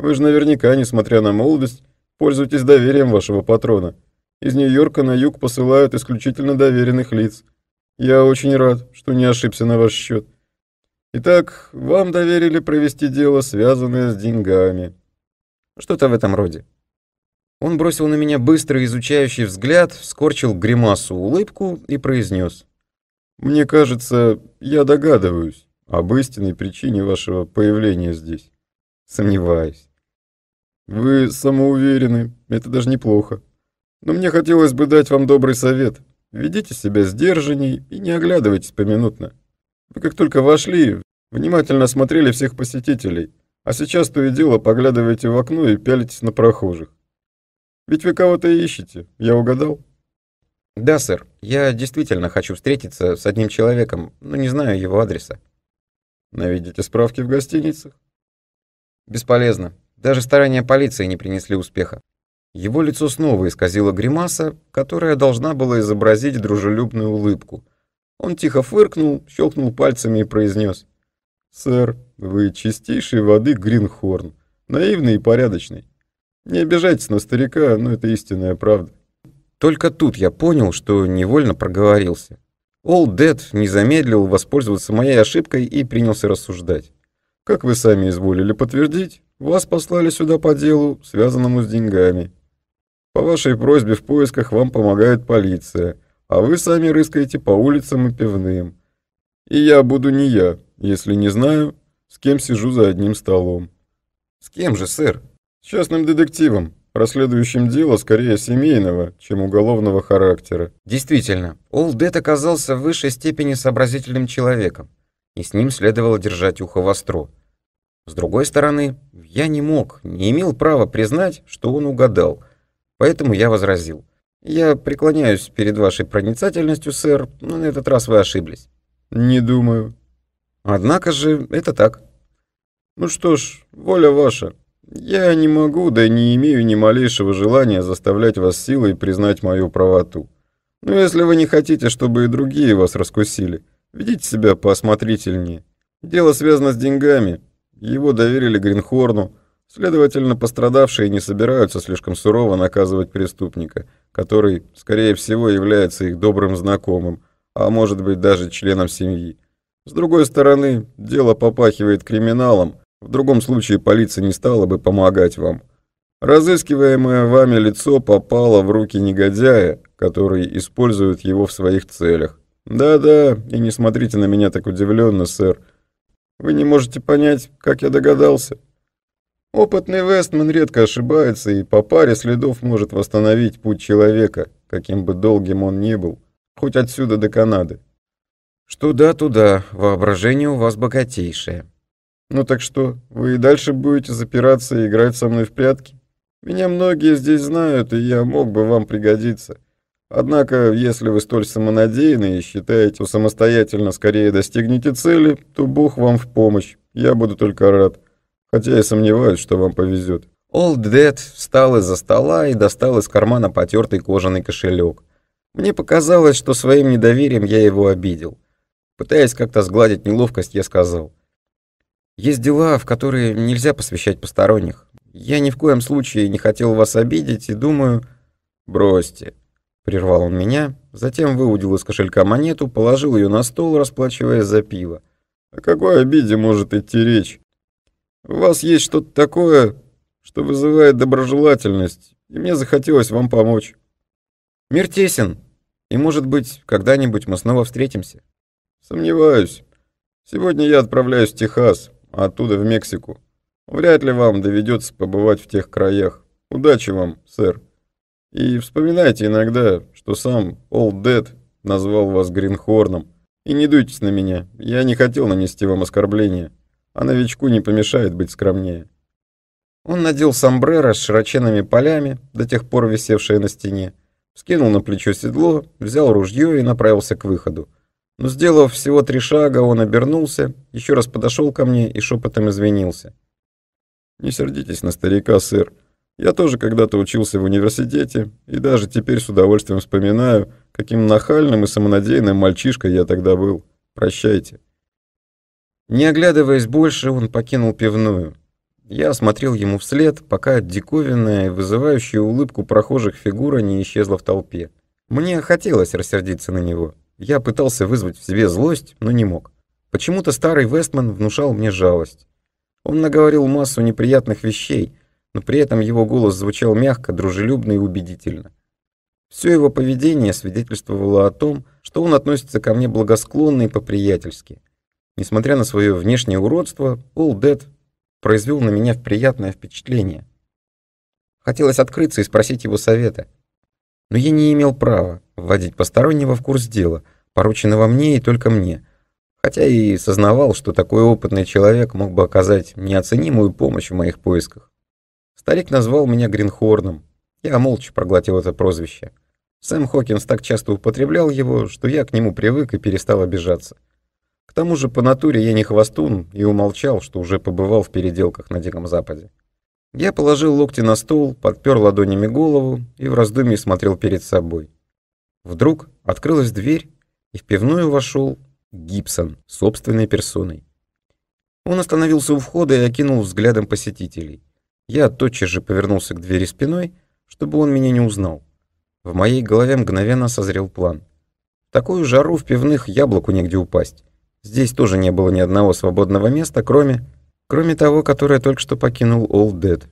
A: Вы же наверняка, несмотря на молодость, пользуетесь доверием вашего патрона. Из Нью-Йорка на юг посылают исключительно доверенных лиц. Я очень рад, что не ошибся на ваш счет. Итак, вам доверили провести дело, связанное с деньгами. Что-то в этом роде. Он бросил на меня быстрый изучающий взгляд, скорчил гримасу улыбку и произнес. «Мне кажется, я догадываюсь об истинной причине вашего появления здесь. Сомневаюсь. Вы самоуверены, это даже неплохо. Но мне хотелось бы дать вам добрый совет. Ведите себя сдержанней и не оглядывайтесь поминутно. Вы как только вошли, Внимательно смотрели всех посетителей, а сейчас то и дело поглядываете в окно и пялитесь на прохожих. Ведь вы кого-то ищете, я угадал? Да, сэр, я действительно хочу встретиться с одним человеком, но не знаю его адреса. Наведите справки в гостиницах? Бесполезно. Даже старания полиции не принесли успеха. Его лицо снова исказило гримаса, которая должна была изобразить дружелюбную улыбку. Он тихо фыркнул, щелкнул пальцами и произнес — «Сэр, вы чистейшей воды Гринхорн, наивный и порядочный. Не обижайтесь на старика, но это истинная правда». Только тут я понял, что невольно проговорился. Олд Дед не замедлил воспользоваться моей ошибкой и принялся рассуждать. «Как вы сами изволили подтвердить, вас послали сюда по делу, связанному с деньгами. По вашей просьбе в поисках вам помогает полиция, а вы сами рыскаете по улицам и пивным. И я буду не я, если не знаю, с кем сижу за одним столом. С кем же, сэр? С частным детективом, расследующим дело скорее семейного, чем уголовного характера. Действительно, Олдет оказался в высшей степени сообразительным человеком, и с ним следовало держать ухо востро. С другой стороны, я не мог, не имел права признать, что он угадал, поэтому я возразил. «Я преклоняюсь перед вашей проницательностью, сэр, но на этот раз вы ошиблись». «Не думаю», Однако же это так. Ну что ж, воля ваша. Я не могу, да не имею ни малейшего желания заставлять вас силой признать мою правоту. Но если вы не хотите, чтобы и другие вас раскусили, ведите себя поосмотрительнее. Дело связано с деньгами. Его доверили Гринхорну. Следовательно, пострадавшие не собираются слишком сурово наказывать преступника, который, скорее всего, является их добрым знакомым, а может быть даже членом семьи. С другой стороны, дело попахивает криминалом, в другом случае полиция не стала бы помогать вам. Разыскиваемое вами лицо попало в руки негодяя, который использует его в своих целях. Да-да, и не смотрите на меня так удивленно, сэр. Вы не можете понять, как я догадался. Опытный Вестман редко ошибается и по паре следов может восстановить путь человека, каким бы долгим он ни был, хоть отсюда до Канады. Что да, туда, воображение у вас богатейшее. Ну так что, вы и дальше будете запираться и играть со мной в прятки? Меня многие здесь знают, и я мог бы вам пригодиться. Однако, если вы столь самонадеянны и считаете, что самостоятельно скорее достигнете цели, то Бог вам в помощь. Я буду только рад. Хотя я сомневаюсь, что вам повезет. Олд Дед встал из-за стола и достал из кармана потертый кожаный кошелек. Мне показалось, что своим недоверием я его обидел. Пытаясь как-то сгладить неловкость, я сказал. «Есть дела, в которые нельзя посвящать посторонних. Я ни в коем случае не хотел вас обидеть и думаю...» «Бросьте», — прервал он меня, затем выудил из кошелька монету, положил ее на стол, расплачиваясь за пиво. «О какой обиде может идти речь? У вас есть что-то такое, что вызывает доброжелательность, и мне захотелось вам помочь». «Мир тесен, и, может быть, когда-нибудь мы снова встретимся». Сомневаюсь. Сегодня я отправляюсь в Техас, а оттуда в Мексику. Вряд ли вам доведется побывать в тех краях. Удачи вам, сэр. И вспоминайте иногда, что сам Олд Дед назвал вас Гринхорном. И не дуйтесь на меня, я не хотел нанести вам оскорбление. А новичку не помешает быть скромнее. Он надел сомбреро с широченными полями, до тех пор висевшее на стене, скинул на плечо седло, взял ружье и направился к выходу. Но сделав всего три шага, он обернулся, еще раз подошел ко мне и шепотом извинился. «Не сердитесь на старика, сэр. Я тоже когда-то учился в университете, и даже теперь с удовольствием вспоминаю, каким нахальным и самонадеянным мальчишкой я тогда был. Прощайте». Не оглядываясь больше, он покинул пивную. Я смотрел ему вслед, пока диковинная, вызывающая улыбку прохожих фигура не исчезла в толпе. Мне хотелось рассердиться на него. Я пытался вызвать в себе злость, но не мог. Почему-то старый Вестман внушал мне жалость. Он наговорил массу неприятных вещей, но при этом его голос звучал мягко, дружелюбно и убедительно. Все его поведение свидетельствовало о том, что он относится ко мне благосклонно и по-приятельски. Несмотря на свое внешнее уродство, All Dead произвел на меня приятное впечатление. Хотелось открыться и спросить его совета но я не имел права вводить постороннего в курс дела, порученного мне и только мне, хотя и сознавал, что такой опытный человек мог бы оказать неоценимую помощь в моих поисках. Старик назвал меня Гринхорном. Я молча проглотил это прозвище. Сэм Хокинс так часто употреблял его, что я к нему привык и перестал обижаться. К тому же по натуре я не хвостун и умолчал, что уже побывал в переделках на Диком Западе. Я положил локти на стол, подпер ладонями голову и в раздумье смотрел перед собой. Вдруг открылась дверь, и в пивную вошел Гибсон собственной персоной. Он остановился у входа и окинул взглядом посетителей. Я тотчас же повернулся к двери спиной, чтобы он меня не узнал. В моей голове мгновенно созрел план. В такую жару в пивных яблоку негде упасть. Здесь тоже не было ни одного свободного места, кроме кроме того, которое только что покинул Олд Дед.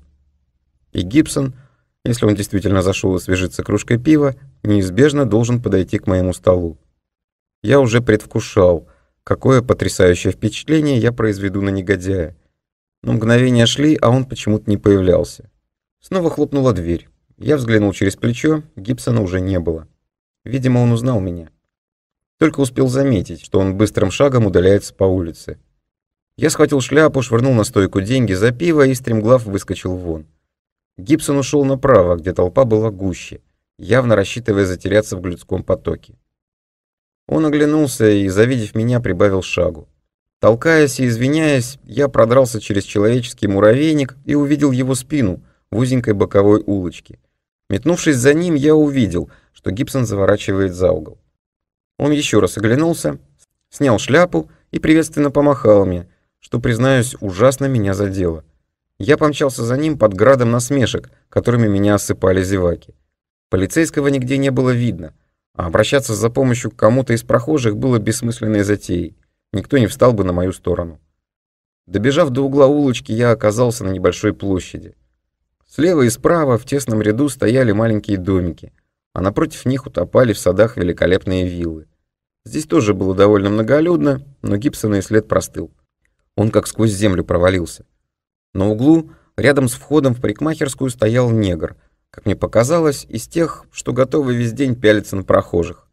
A: И Гибсон, если он действительно зашел освежиться кружкой пива, неизбежно должен подойти к моему столу. Я уже предвкушал, какое потрясающее впечатление я произведу на негодяя. Но мгновения шли, а он почему-то не появлялся. Снова хлопнула дверь. Я взглянул через плечо, Гибсона уже не было. Видимо, он узнал меня. Только успел заметить, что он быстрым шагом удаляется по улице. Я схватил шляпу, швырнул на стойку деньги за пиво и стремглав выскочил вон. Гибсон ушел направо, где толпа была гуще, явно рассчитывая затеряться в людском потоке. Он оглянулся и, завидев меня, прибавил шагу. Толкаясь и извиняясь, я продрался через человеческий муравейник и увидел его спину в узенькой боковой улочке. Метнувшись за ним, я увидел, что Гибсон заворачивает за угол. Он еще раз оглянулся, снял шляпу и приветственно помахал мне, что, признаюсь, ужасно меня задело. Я помчался за ним под градом насмешек, которыми меня осыпали зеваки. Полицейского нигде не было видно, а обращаться за помощью к кому-то из прохожих было бессмысленной затеей. Никто не встал бы на мою сторону. Добежав до угла улочки, я оказался на небольшой площади. Слева и справа в тесном ряду стояли маленькие домики, а напротив них утопали в садах великолепные виллы. Здесь тоже было довольно многолюдно, но Гибсона след простыл. Он как сквозь землю провалился. На углу, рядом с входом в парикмахерскую, стоял негр, как мне показалось, из тех, что готовы весь день пялиться на прохожих.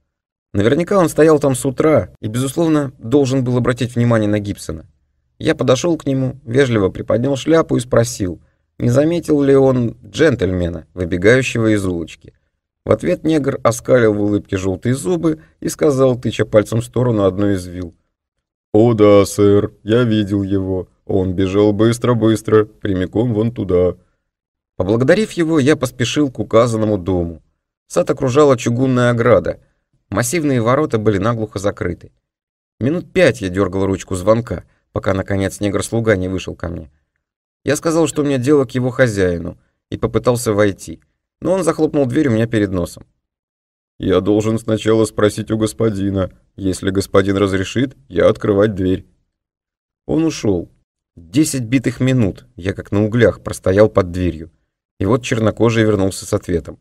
A: Наверняка он стоял там с утра и, безусловно, должен был обратить внимание на Гибсона. Я подошел к нему, вежливо приподнял шляпу и спросил, не заметил ли он джентльмена, выбегающего из улочки. В ответ негр оскалил в улыбке желтые зубы и сказал, тыча пальцем в сторону одной из вилл. «О да, сэр, я видел его. Он бежал быстро-быстро, прямиком вон туда». Поблагодарив его, я поспешил к указанному дому. Сад окружала чугунная ограда. Массивные ворота были наглухо закрыты. Минут пять я дергал ручку звонка, пока, наконец, негр-слуга не вышел ко мне. Я сказал, что у меня дело к его хозяину, и попытался войти, но он захлопнул дверь у меня перед носом. «Я должен сначала спросить у господина, если господин разрешит, я открывать дверь». Он ушел. Десять битых минут я как на углях простоял под дверью. И вот чернокожий вернулся с ответом.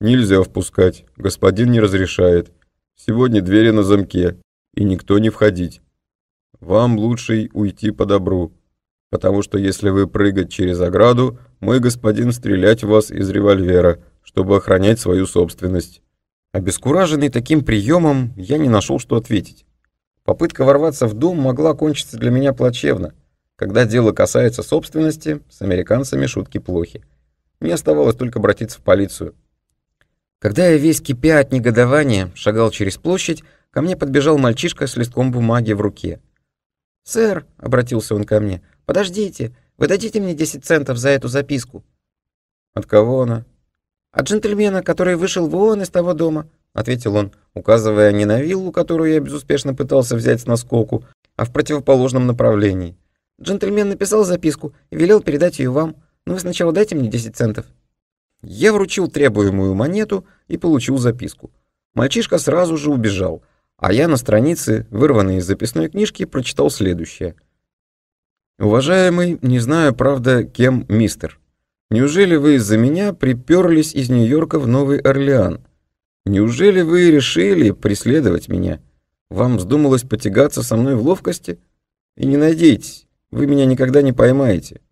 A: «Нельзя впускать, господин не разрешает. Сегодня двери на замке, и никто не входить. Вам лучше уйти по добру, потому что если вы прыгать через ограду, мой господин стрелять в вас из револьвера, чтобы охранять свою собственность». Обескураженный таким приемом, я не нашел, что ответить. Попытка ворваться в дом могла кончиться для меня плачевно. Когда дело касается собственности, с американцами шутки плохи. Мне оставалось только обратиться в полицию. Когда я весь кипя от негодования шагал через площадь, ко мне подбежал мальчишка с листком бумаги в руке. «Сэр», — обратился он ко мне, — «подождите, вы дадите мне 10 центов за эту записку?» «От кого она?» от джентльмена, который вышел вон из того дома», — ответил он, указывая не на виллу, которую я безуспешно пытался взять с наскоку, а в противоположном направлении. «Джентльмен написал записку и велел передать ее вам, но вы сначала дайте мне 10 центов». Я вручил требуемую монету и получил записку. Мальчишка сразу же убежал, а я на странице, вырванной из записной книжки, прочитал следующее. «Уважаемый, не знаю, правда, кем мистер». Неужели вы из-за меня приперлись из Нью-Йорка в Новый Орлеан? Неужели вы решили преследовать меня? Вам вздумалось потягаться со мной в ловкости? И не надейтесь, вы меня никогда не поймаете.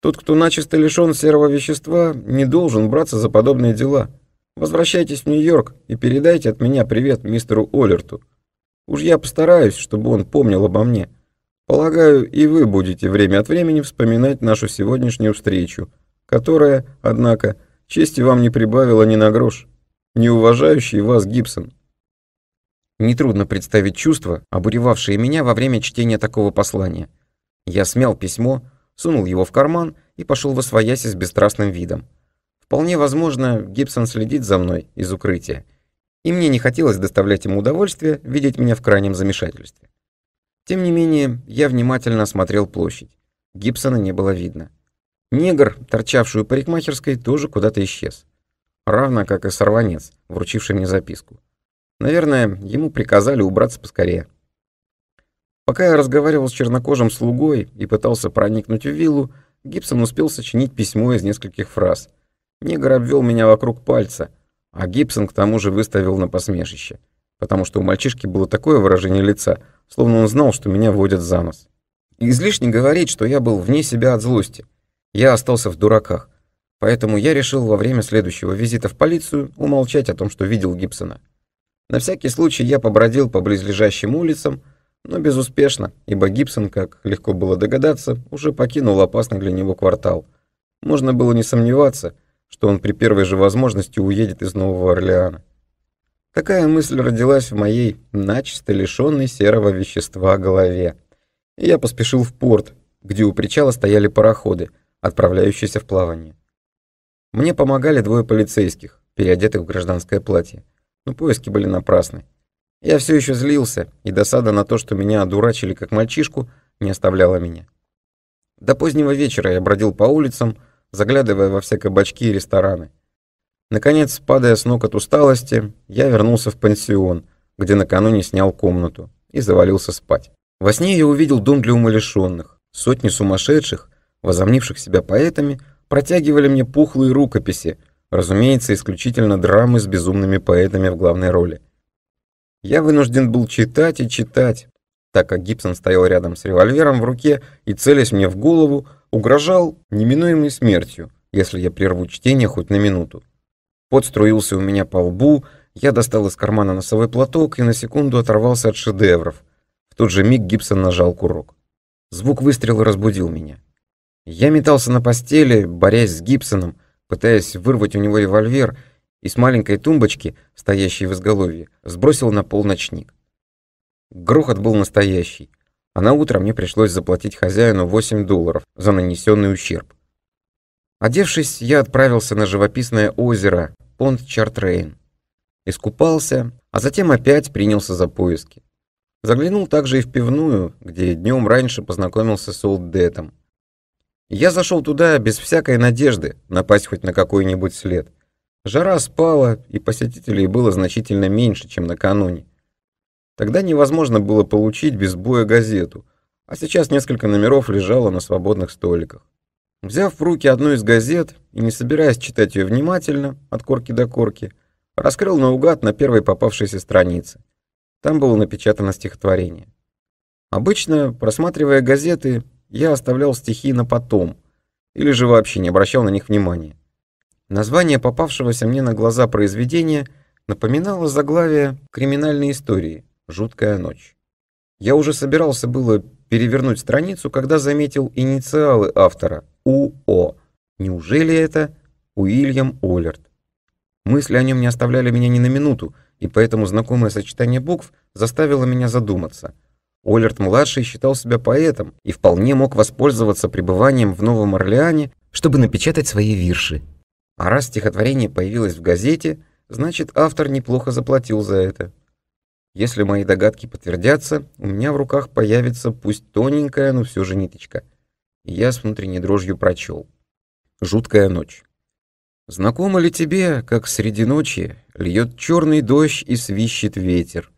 A: Тот, кто начисто лишен серого вещества, не должен браться за подобные дела. Возвращайтесь в Нью-Йорк и передайте от меня привет мистеру Оллерту. Уж я постараюсь, чтобы он помнил обо мне. Полагаю, и вы будете время от времени вспоминать нашу сегодняшнюю встречу — которая, однако, чести вам не прибавила ни на грош, не уважающий вас Гибсон. Нетрудно представить чувства, обуревавшие меня во время чтения такого послания. Я смял письмо, сунул его в карман и пошел во свояси с бесстрастным видом. Вполне возможно, Гибсон следит за мной из укрытия, и мне не хотелось доставлять ему удовольствие видеть меня в крайнем замешательстве. Тем не менее, я внимательно осмотрел площадь. Гибсона не было видно. Негр, торчавший у парикмахерской, тоже куда-то исчез. Равно как и сорванец, вручивший мне записку. Наверное, ему приказали убраться поскорее. Пока я разговаривал с чернокожим слугой и пытался проникнуть в виллу, Гибсон успел сочинить письмо из нескольких фраз. Негр обвел меня вокруг пальца, а Гибсон к тому же выставил на посмешище, потому что у мальчишки было такое выражение лица, словно он знал, что меня водят за нос. Излишне говорить, что я был вне себя от злости я остался в дураках. Поэтому я решил во время следующего визита в полицию умолчать о том, что видел Гибсона. На всякий случай я побродил по близлежащим улицам, но безуспешно, ибо Гибсон, как легко было догадаться, уже покинул опасный для него квартал. Можно было не сомневаться, что он при первой же возможности уедет из Нового Орлеана. Такая мысль родилась в моей начисто лишенной серого вещества голове. И я поспешил в порт, где у причала стояли пароходы – отправляющийся в плавание. Мне помогали двое полицейских, переодетых в гражданское платье. Но ну, поиски были напрасны. Я все еще злился, и досада на то, что меня одурачили как мальчишку, не оставляла меня. До позднего вечера я бродил по улицам, заглядывая во все кабачки и рестораны. Наконец, падая с ног от усталости, я вернулся в пансион, где накануне снял комнату, и завалился спать. Во сне я увидел дом для умалишенных, сотни сумасшедших возомнивших себя поэтами, протягивали мне пухлые рукописи, разумеется, исключительно драмы с безумными поэтами в главной роли. Я вынужден был читать и читать, так как Гибсон стоял рядом с револьвером в руке и, целясь мне в голову, угрожал неминуемой смертью, если я прерву чтение хоть на минуту. Пот струился у меня по лбу, я достал из кармана носовой платок и на секунду оторвался от шедевров. В тот же миг Гибсон нажал курок. Звук выстрела разбудил меня. Я метался на постели, борясь с Гибсоном, пытаясь вырвать у него револьвер, и с маленькой тумбочки, стоящей в изголовье, сбросил на пол ночник. Грохот был настоящий, а на утро мне пришлось заплатить хозяину 8 долларов за нанесенный ущерб. Одевшись, я отправился на живописное озеро Понт-Чартрейн. Искупался, а затем опять принялся за поиски. Заглянул также и в пивную, где днем раньше познакомился с Олд Детом. Я зашел туда без всякой надежды напасть хоть на какой-нибудь след. Жара спала, и посетителей было значительно меньше, чем накануне. Тогда невозможно было получить без боя газету, а сейчас несколько номеров лежало на свободных столиках. Взяв в руки одну из газет и не собираясь читать ее внимательно, от корки до корки, раскрыл наугад на первой попавшейся странице. Там было напечатано стихотворение. Обычно, просматривая газеты, я оставлял стихи на потом, или же вообще не обращал на них внимания. Название попавшегося мне на глаза произведения напоминало заглавие криминальной истории «Жуткая ночь». Я уже собирался было перевернуть страницу, когда заметил инициалы автора УО. Неужели это Уильям Оллерт? Мысли о нем не оставляли меня ни на минуту, и поэтому знакомое сочетание букв заставило меня задуматься – Уоллерт-младший считал себя поэтом и вполне мог воспользоваться пребыванием в Новом Орлеане, чтобы напечатать свои вирши. А раз стихотворение появилось в газете, значит, автор неплохо заплатил за это. Если мои догадки подтвердятся, у меня в руках появится пусть тоненькая, но все же ниточка. И я с внутренней дрожью прочел. Жуткая ночь. Знакомо ли тебе, как среди ночи льет черный дождь и свищет ветер,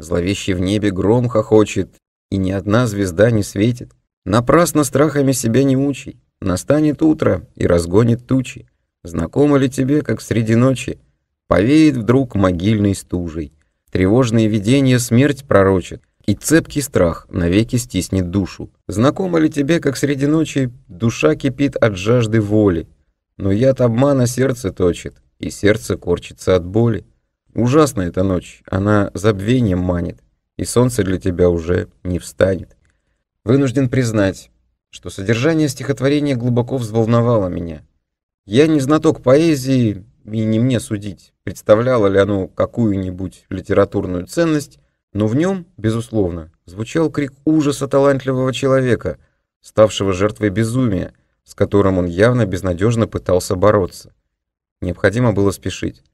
A: Зловещий в небе гром хохочет, и ни одна звезда не светит. Напрасно страхами себя не мучай. Настанет утро и разгонит тучи. Знакомо ли тебе, как среди ночи? Повеет вдруг могильной стужей. Тревожные видения смерть пророчат, и цепкий страх навеки стиснет душу. Знакомо ли тебе, как среди ночи душа кипит от жажды воли? Но яд обмана сердце точит, и сердце корчится от боли. Ужасна эта ночь, она забвением манит, и солнце для тебя уже не встанет. Вынужден признать, что содержание стихотворения глубоко взволновало меня. Я не знаток поэзии, и не мне судить, представляло ли оно какую-нибудь литературную ценность, но в нем, безусловно, звучал крик ужаса талантливого человека, ставшего жертвой безумия, с которым он явно безнадежно пытался бороться. Необходимо было спешить.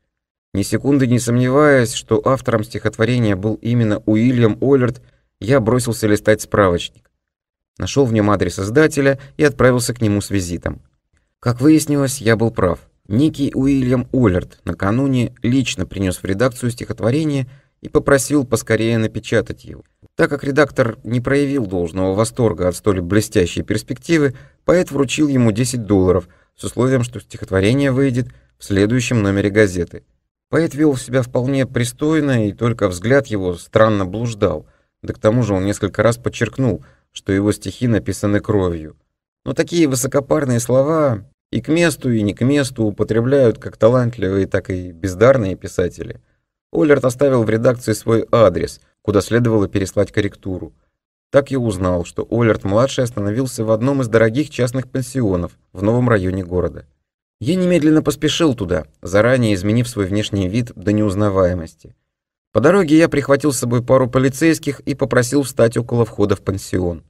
A: Ни секунды не сомневаясь, что автором стихотворения был именно Уильям Оллерт, я бросился листать справочник. Нашел в нем адрес издателя и отправился к нему с визитом. Как выяснилось, я был прав. Некий Уильям Оллерт накануне лично принес в редакцию стихотворение и попросил поскорее напечатать его. Так как редактор не проявил должного восторга от столь блестящей перспективы, поэт вручил ему 10 долларов с условием, что стихотворение выйдет в следующем номере газеты – Поэт вел себя вполне пристойно, и только взгляд его странно блуждал. Да к тому же он несколько раз подчеркнул, что его стихи написаны кровью. Но такие высокопарные слова и к месту, и не к месту употребляют как талантливые, так и бездарные писатели. Оллерт оставил в редакции свой адрес, куда следовало переслать корректуру. Так я узнал, что Оллерт-младший остановился в одном из дорогих частных пансионов в новом районе города. Я немедленно поспешил туда, заранее изменив свой внешний вид до неузнаваемости. По дороге я прихватил с собой пару полицейских и попросил встать около входа в пансион.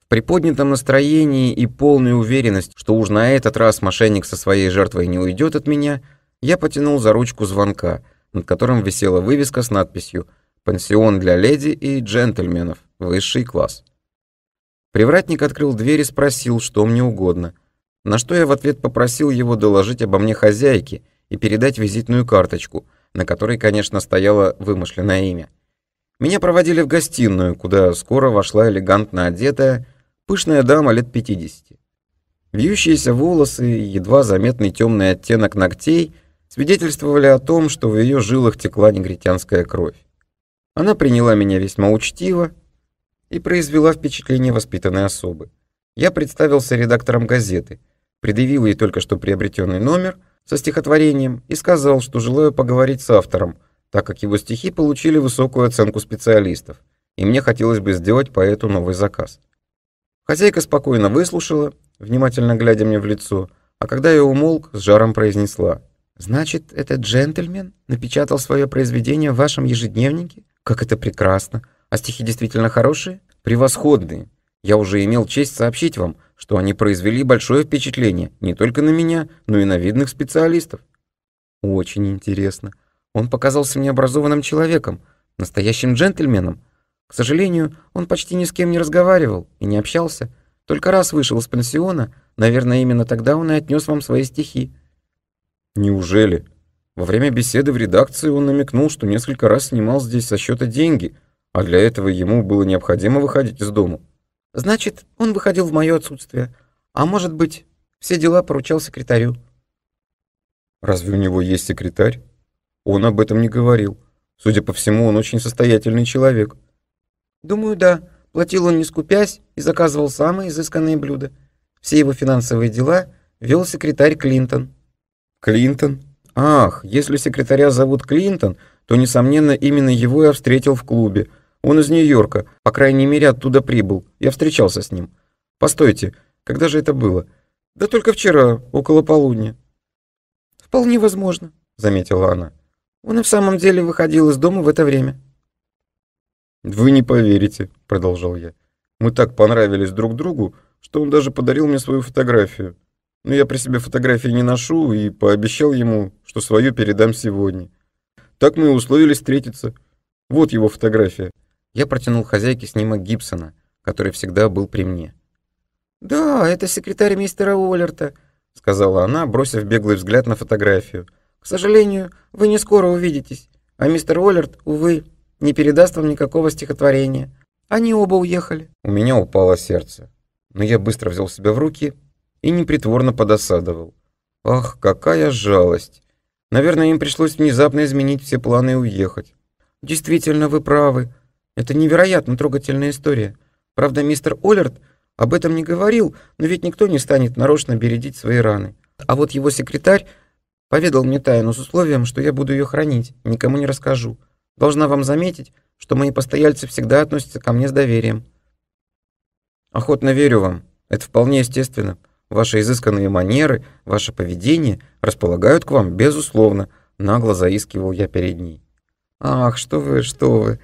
A: В приподнятом настроении и полной уверенности, что уж на этот раз мошенник со своей жертвой не уйдет от меня, я потянул за ручку звонка, над которым висела вывеска с надписью «Пансион для леди и джентльменов. Высший класс». Привратник открыл дверь и спросил, что мне угодно – на что я в ответ попросил его доложить обо мне хозяйке и передать визитную карточку, на которой, конечно, стояло вымышленное имя. Меня проводили в гостиную, куда скоро вошла элегантно одетая, пышная дама лет 50. Вьющиеся волосы и едва заметный темный оттенок ногтей свидетельствовали о том, что в ее жилах текла негритянская кровь. Она приняла меня весьма учтиво и произвела впечатление воспитанной особы. Я представился редактором газеты — предъявил ей только что приобретенный номер со стихотворением и сказал, что желаю поговорить с автором, так как его стихи получили высокую оценку специалистов, и мне хотелось бы сделать поэту новый заказ. Хозяйка спокойно выслушала, внимательно глядя мне в лицо, а когда я умолк, с жаром произнесла. «Значит, этот джентльмен напечатал свое произведение в вашем ежедневнике? Как это прекрасно! А стихи действительно хорошие? Превосходные! Я уже имел честь сообщить вам, что они произвели большое впечатление не только на меня, но и на видных специалистов. Очень интересно. Он показался мне образованным человеком, настоящим джентльменом. К сожалению, он почти ни с кем не разговаривал и не общался. Только раз вышел из пансиона, наверное, именно тогда он и отнес вам свои стихи. Неужели? Во время беседы в редакции он намекнул, что несколько раз снимал здесь со счета деньги, а для этого ему было необходимо выходить из дома. Значит, он выходил в мое отсутствие. А может быть, все дела поручал секретарю. Разве у него есть секретарь? Он об этом не говорил. Судя по всему, он очень состоятельный человек. Думаю, да. Платил он не скупясь и заказывал самые изысканные блюда. Все его финансовые дела вел секретарь Клинтон. Клинтон? Ах, если секретаря зовут Клинтон, то, несомненно, именно его я встретил в клубе — он из Нью-Йорка, по крайней мере, оттуда прибыл. Я встречался с ним. Постойте, когда же это было? Да только вчера, около полудня. Вполне возможно, заметила она. Он и в самом деле выходил из дома в это время. Вы не поверите, продолжал я. Мы так понравились друг другу, что он даже подарил мне свою фотографию. Но я при себе фотографии не ношу и пообещал ему, что свою передам сегодня. Так мы и условились встретиться. Вот его фотография. Я протянул хозяйке снимок Гибсона, который всегда был при мне. «Да, это секретарь мистера Уоллерта», — сказала она, бросив беглый взгляд на фотографию. «К сожалению, вы не скоро увидитесь, а мистер Уоллерт, увы, не передаст вам никакого стихотворения. Они оба уехали». У меня упало сердце, но я быстро взял себя в руки и непритворно подосадовал. «Ах, какая жалость! Наверное, им пришлось внезапно изменить все планы и уехать». «Действительно, вы правы», это невероятно трогательная история. Правда, мистер Оллерт об этом не говорил, но ведь никто не станет нарочно бередить свои раны. А вот его секретарь поведал мне тайну с условием, что я буду ее хранить, никому не расскажу. Должна вам заметить, что мои постояльцы всегда относятся ко мне с доверием. Охотно верю вам. Это вполне естественно. Ваши изысканные манеры, ваше поведение располагают к вам, безусловно, нагло заискивал я перед ней. Ах, что вы, что вы,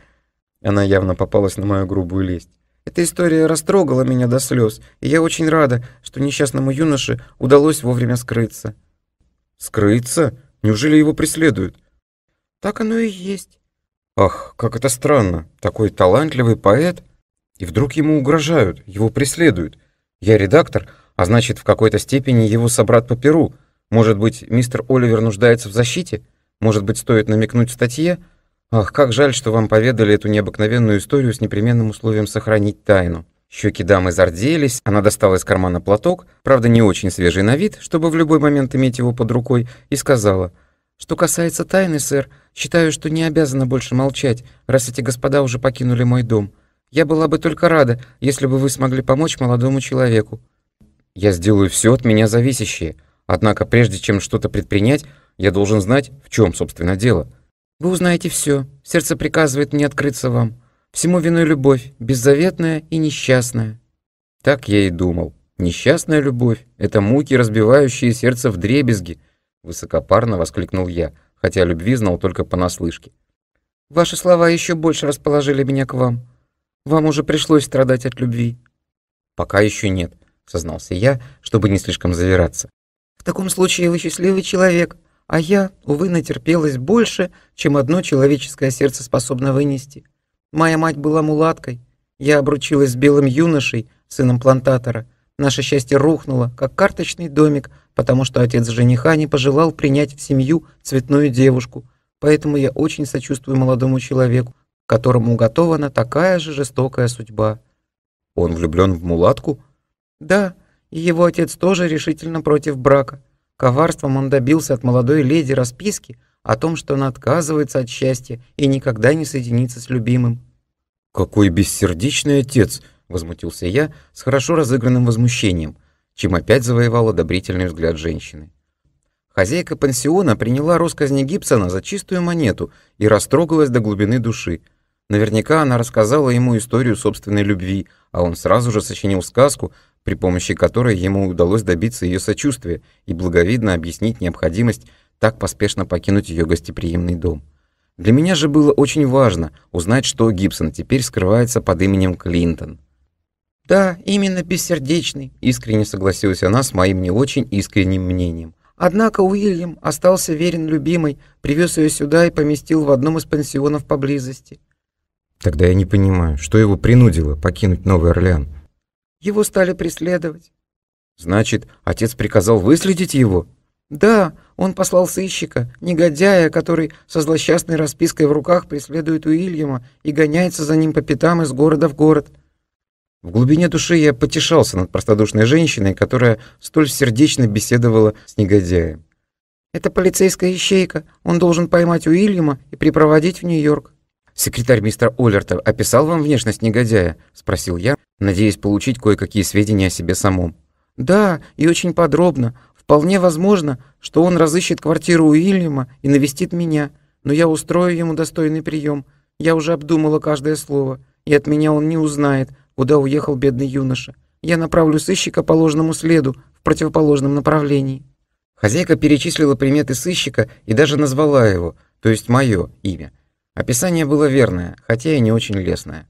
A: она явно попалась на мою грубую лесть. Эта история растрогала меня до слез, и я очень рада, что несчастному юноше удалось вовремя скрыться. Скрыться? Неужели его преследуют? Так оно и есть. Ах, как это странно. Такой талантливый поэт. И вдруг ему угрожают, его преследуют. Я редактор, а значит, в какой-то степени его собрат по перу. Может быть, мистер Оливер нуждается в защите? Может быть, стоит намекнуть в статье? Ах, как жаль, что вам поведали эту необыкновенную историю с непременным условием сохранить тайну. Щеки дамы зарделись, она достала из кармана платок, правда не очень свежий на вид, чтобы в любой момент иметь его под рукой, и сказала, «Что касается тайны, сэр, считаю, что не обязана больше молчать, раз эти господа уже покинули мой дом. Я была бы только рада, если бы вы смогли помочь молодому человеку». «Я сделаю все от меня зависящее, однако прежде чем что-то предпринять, я должен знать, в чем, собственно, дело». Вы узнаете все. Сердце приказывает мне открыться вам. Всему виной любовь, беззаветная и несчастная». Так я и думал. Несчастная любовь — это муки, разбивающие сердце в дребезги, — высокопарно воскликнул я, хотя любви знал только понаслышке. «Ваши слова еще больше расположили меня к вам. Вам уже пришлось страдать от любви». «Пока еще нет», — сознался я, чтобы не слишком завираться. «В таком случае вы счастливый человек», а я, увы, натерпелась больше, чем одно человеческое сердце способно вынести. Моя мать была мулаткой. Я обручилась с белым юношей, сыном плантатора. Наше счастье рухнуло, как карточный домик, потому что отец жениха не пожелал принять в семью цветную девушку. Поэтому я очень сочувствую молодому человеку, которому уготована такая же жестокая судьба. Он влюблен в мулатку? Да, и его отец тоже решительно против брака. Коварством он добился от молодой леди расписки о том, что она отказывается от счастья и никогда не соединится с любимым. «Какой бессердечный отец!» — возмутился я с хорошо разыгранным возмущением, чем опять завоевал одобрительный взгляд женщины. Хозяйка пансиона приняла росказни Гибсона за чистую монету и растрогалась до глубины души. Наверняка она рассказала ему историю собственной любви, а он сразу же сочинил сказку, при помощи которой ему удалось добиться ее сочувствия и благовидно объяснить необходимость так поспешно покинуть ее гостеприимный дом. Для меня же было очень важно узнать, что Гибсон теперь скрывается под именем Клинтон. «Да, именно бессердечный», — искренне согласилась она с моим не очень искренним мнением. «Однако Уильям остался верен любимой, привез ее сюда и поместил в одном из пансионов поблизости». «Тогда я не понимаю, что его принудило покинуть Новый Орлеан?» Его стали преследовать. Значит, отец приказал выследить его? Да, он послал сыщика, негодяя, который со злосчастной распиской в руках преследует Уильяма и гоняется за ним по пятам из города в город. В глубине души я потешался над простодушной женщиной, которая столь сердечно беседовала с негодяем. «Это полицейская ищейка. Он должен поймать Уильяма и припроводить в Нью-Йорк». «Секретарь мистера Оллерта описал вам внешность негодяя?» – спросил я, надеясь получить кое-какие сведения о себе самом. «Да, и очень подробно. Вполне возможно, что он разыщет квартиру Уильяма и навестит меня, но я устрою ему достойный прием. Я уже обдумала каждое слово, и от меня он не узнает, куда уехал бедный юноша. Я направлю сыщика по ложному следу в противоположном направлении». Хозяйка перечислила приметы сыщика и даже назвала его, то есть мое имя. Описание было верное, хотя и не очень лестное.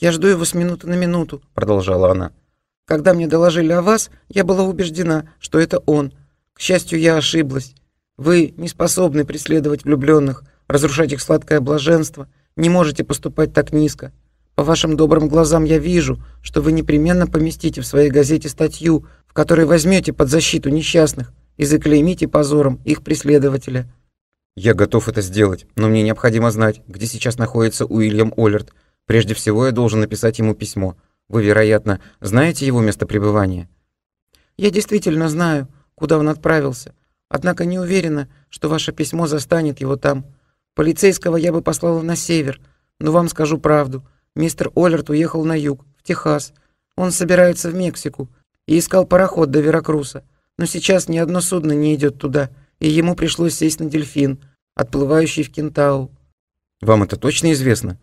A: «Я жду его с минуты на минуту», — продолжала она. «Когда мне доложили о вас, я была убеждена, что это он. К счастью, я ошиблась. Вы не способны преследовать влюбленных, разрушать их сладкое блаженство, не можете поступать так низко. По вашим добрым глазам я вижу, что вы непременно поместите в своей газете статью, в которой возьмете под защиту несчастных и заклеймите позором их преследователя». «Я готов это сделать, но мне необходимо знать, где сейчас находится Уильям Оллерт», Прежде всего, я должен написать ему письмо. Вы, вероятно, знаете его местопребывание?» «Я действительно знаю, куда он отправился. Однако не уверена, что ваше письмо застанет его там. Полицейского я бы послала на север, но вам скажу правду. Мистер Оллерт уехал на юг, в Техас. Он собирается в Мексику и искал пароход до Веракруса. Но сейчас ни одно судно не идет туда, и ему пришлось сесть на дельфин, отплывающий в Кентау. «Вам это точно известно?»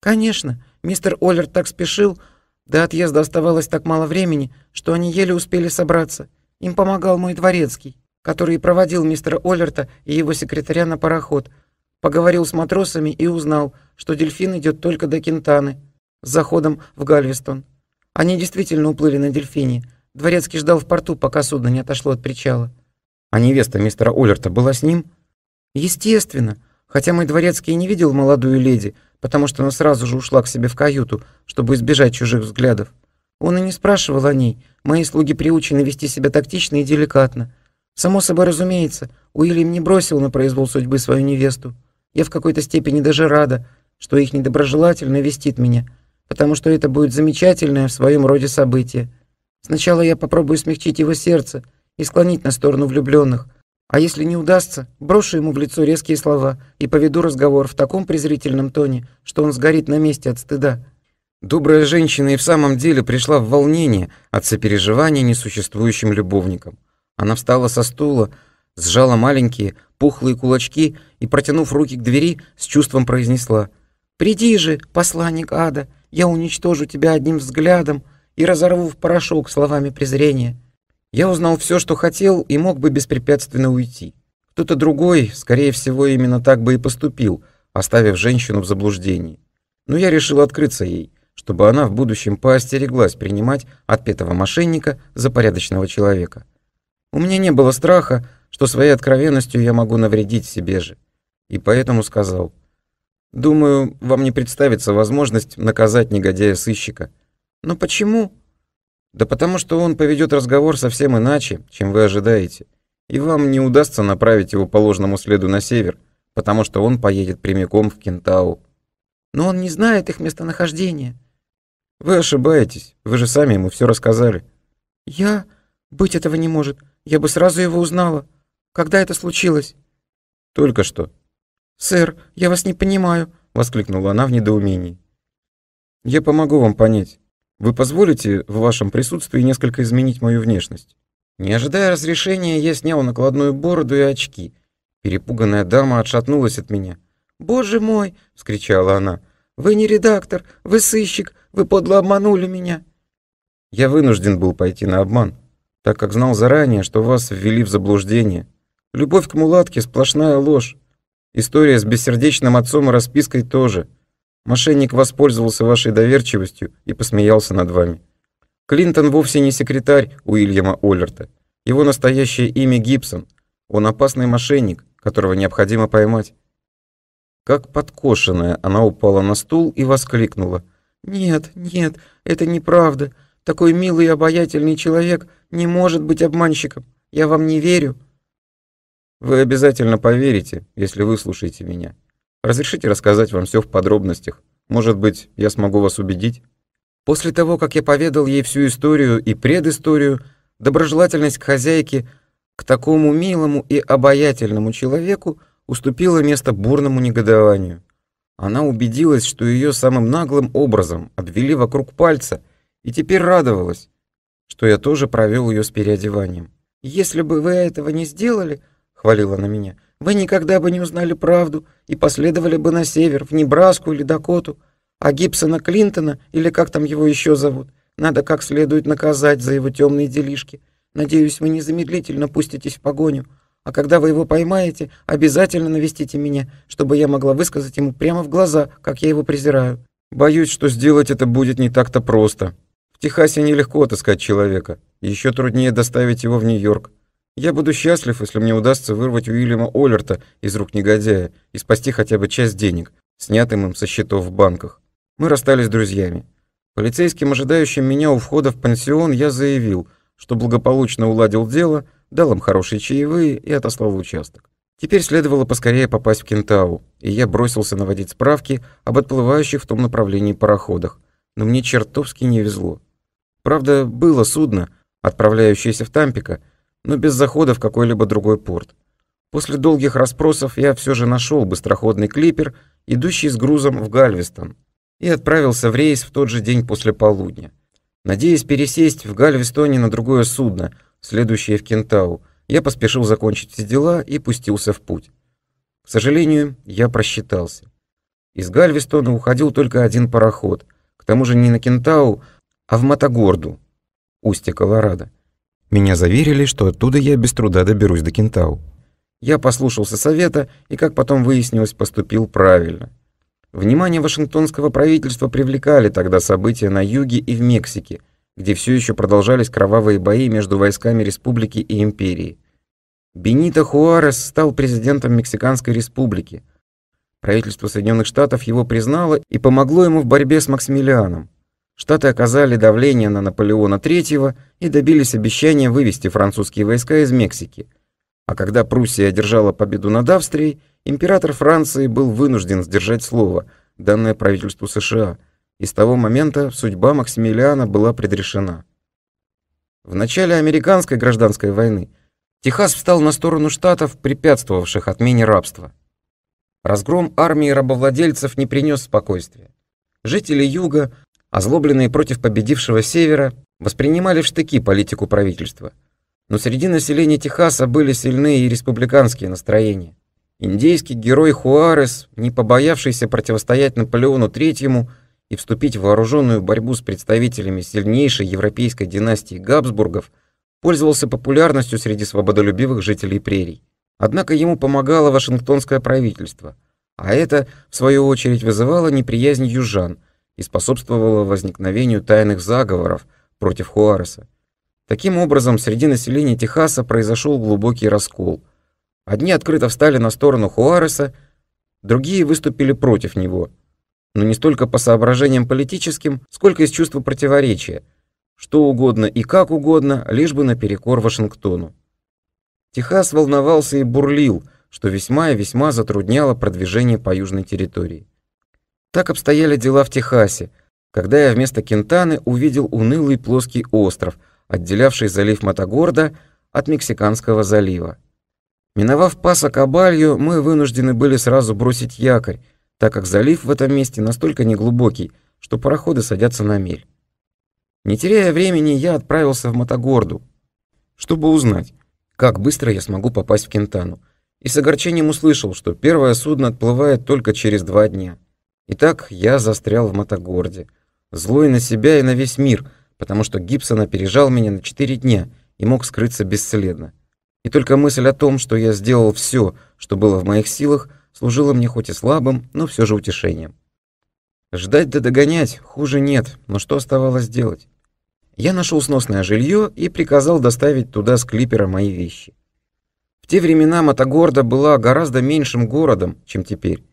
A: «Конечно, мистер Оллер так спешил, до отъезда оставалось так мало времени, что они еле успели собраться. Им помогал мой дворецкий, который проводил мистера Оллерта и его секретаря на пароход. Поговорил с матросами и узнал, что дельфин идет только до Кентаны, с заходом в Гальвестон. Они действительно уплыли на дельфине. Дворецкий ждал в порту, пока судно не отошло от причала. А невеста мистера Оллерта была с ним? Естественно. Хотя мой дворецкий и не видел молодую леди — потому что она сразу же ушла к себе в каюту, чтобы избежать чужих взглядов. Он и не спрашивал о ней. Мои слуги приучены вести себя тактично и деликатно. Само собой разумеется, Уильям не бросил на произвол судьбы свою невесту. Я в какой-то степени даже рада, что их недоброжелательно вестит меня, потому что это будет замечательное в своем роде событие. Сначала я попробую смягчить его сердце и склонить на сторону влюбленных, а если не удастся, брошу ему в лицо резкие слова и поведу разговор в таком презрительном тоне, что он сгорит на месте от стыда. Добрая женщина и в самом деле пришла в волнение от сопереживания несуществующим любовникам. Она встала со стула, сжала маленькие, пухлые кулачки и, протянув руки к двери, с чувством произнесла «Приди же, посланник ада, я уничтожу тебя одним взглядом и разорву в порошок словами презрения». Я узнал все, что хотел, и мог бы беспрепятственно уйти. Кто-то другой, скорее всего, именно так бы и поступил, оставив женщину в заблуждении. Но я решил открыться ей, чтобы она в будущем поостереглась принимать отпетого мошенника за порядочного человека. У меня не было страха, что своей откровенностью я могу навредить себе же. И поэтому сказал, «Думаю, вам не представится возможность наказать негодяя-сыщика». «Но почему?» Да потому что он поведет разговор совсем иначе, чем вы ожидаете. И вам не удастся направить его по ложному следу на север, потому что он поедет прямиком в Кентау. Но он не знает их местонахождение. Вы ошибаетесь, вы же сами ему все рассказали. Я? Быть этого не может. Я бы сразу его узнала. Когда это случилось? Только что. Сэр, я вас не понимаю, воскликнула она в недоумении. Я помогу вам понять. Вы позволите в вашем присутствии несколько изменить мою внешность?» Не ожидая разрешения, я снял накладную бороду и очки. Перепуганная дама отшатнулась от меня. «Боже мой!» — вскричала она. «Вы не редактор, вы сыщик, вы подло обманули меня!» Я вынужден был пойти на обман, так как знал заранее, что вас ввели в заблуждение. Любовь к мулатке — сплошная ложь. История с бессердечным отцом и распиской тоже — Мошенник воспользовался вашей доверчивостью и посмеялся над вами. Клинтон вовсе не секретарь Уильяма Оллерта. Его настоящее имя Гибсон. Он опасный мошенник, которого необходимо поймать. Как подкошенная, она упала на стул и воскликнула. «Нет, нет, это неправда. Такой милый и обаятельный человек не может быть обманщиком. Я вам не верю». «Вы обязательно поверите, если выслушаете меня», Разрешите рассказать вам все в подробностях. Может быть, я смогу вас убедить?» После того, как я поведал ей всю историю и предысторию, доброжелательность к хозяйке, к такому милому и обаятельному человеку, уступила место бурному негодованию. Она убедилась, что ее самым наглым образом обвели вокруг пальца, и теперь радовалась, что я тоже провел ее с переодеванием. «Если бы вы этого не сделали», — хвалила она меня, — вы никогда бы не узнали правду и последовали бы на север, в Небраску или Дакоту. А Гибсона Клинтона, или как там его еще зовут, надо как следует наказать за его темные делишки. Надеюсь, вы незамедлительно пуститесь в погоню. А когда вы его поймаете, обязательно навестите меня, чтобы я могла высказать ему прямо в глаза, как я его презираю. Боюсь, что сделать это будет не так-то просто. В Техасе нелегко отыскать человека. Еще труднее доставить его в Нью-Йорк. Я буду счастлив, если мне удастся вырвать Уильяма Оллерта из рук негодяя и спасти хотя бы часть денег, снятым им со счетов в банках. Мы расстались друзьями. Полицейским, ожидающим меня у входа в пансион, я заявил, что благополучно уладил дело, дал им хорошие чаевые и отослал в участок. Теперь следовало поскорее попасть в Кентау, и я бросился наводить справки об отплывающих в том направлении пароходах. Но мне чертовски не везло. Правда, было судно, отправляющееся в Тампико, но без захода в какой-либо другой порт. После долгих расспросов я все же нашел быстроходный клипер, идущий с грузом в Гальвестон, и отправился в рейс в тот же день после полудня. Надеясь пересесть в Гальвестоне на другое судно, следующее в Кентау, я поспешил закончить все дела и пустился в путь. К сожалению, я просчитался. Из Гальвестона уходил только один пароход, к тому же не на Кентау, а в Матагорду, устье Колорадо. Меня заверили, что оттуда я без труда доберусь до Кентау. Я послушался совета и, как потом выяснилось, поступил правильно. Внимание Вашингтонского правительства привлекали тогда события на юге и в Мексике, где все еще продолжались кровавые бои между войсками республики и империи. Бенито Хуарес стал президентом Мексиканской республики. Правительство Соединенных Штатов его признало и помогло ему в борьбе с Максимилианом. Штаты оказали давление на Наполеона III и добились обещания вывести французские войска из Мексики. А когда Пруссия одержала победу над Австрией, император Франции был вынужден сдержать слово, данное правительству США, и с того момента судьба Максимилиана была предрешена. В начале американской гражданской войны Техас встал на сторону штатов, препятствовавших отмене рабства. Разгром армии рабовладельцев не принес спокойствия. Жители Юга озлобленные против победившего Севера, воспринимали в штыки политику правительства. Но среди населения Техаса были сильны и республиканские настроения. Индейский герой Хуарес, не побоявшийся противостоять Наполеону III и вступить в вооруженную борьбу с представителями сильнейшей европейской династии Габсбургов, пользовался популярностью среди свободолюбивых жителей прерий. Однако ему помогало Вашингтонское правительство, а это, в свою очередь, вызывало неприязнь южан – и способствовало возникновению тайных заговоров против Хуареса. Таким образом, среди населения Техаса произошел глубокий раскол. Одни открыто встали на сторону Хуареса, другие выступили против него, но не столько по соображениям политическим, сколько из чувства противоречия, что угодно и как угодно, лишь бы наперекор Вашингтону. Техас волновался и бурлил, что весьма и весьма затрудняло продвижение по южной территории. Так обстояли дела в Техасе, когда я вместо Кентаны увидел унылый плоский остров, отделявший залив Матагорда от Мексиканского залива. Миновав Паса Кабалью, мы вынуждены были сразу бросить якорь, так как залив в этом месте настолько неглубокий, что пароходы садятся на мель. Не теряя времени, я отправился в Матагорду, чтобы узнать, как быстро я смогу попасть в Кентану, и с огорчением услышал, что первое судно отплывает только через два дня. Итак, я застрял в Мотогорде. Злой на себя и на весь мир, потому что Гибсон опережал меня на четыре дня и мог скрыться бесследно. И только мысль о том, что я сделал все, что было в моих силах, служила мне хоть и слабым, но все же утешением. Ждать да догонять хуже нет, но что оставалось делать? Я нашел сносное жилье и приказал доставить туда с клипера мои вещи. В те времена Мотогорда была гораздо меньшим городом, чем теперь.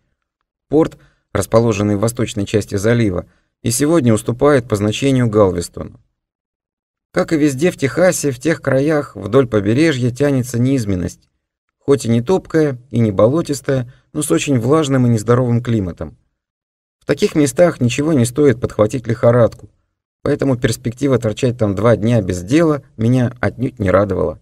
A: Порт – расположенный в восточной части залива, и сегодня уступает по значению Галвестону. Как и везде в Техасе, в тех краях вдоль побережья тянется низменность, хоть и не топкая, и не болотистая, но с очень влажным и нездоровым климатом. В таких местах ничего не стоит подхватить лихорадку, поэтому перспектива торчать там два дня без дела меня отнюдь не радовала.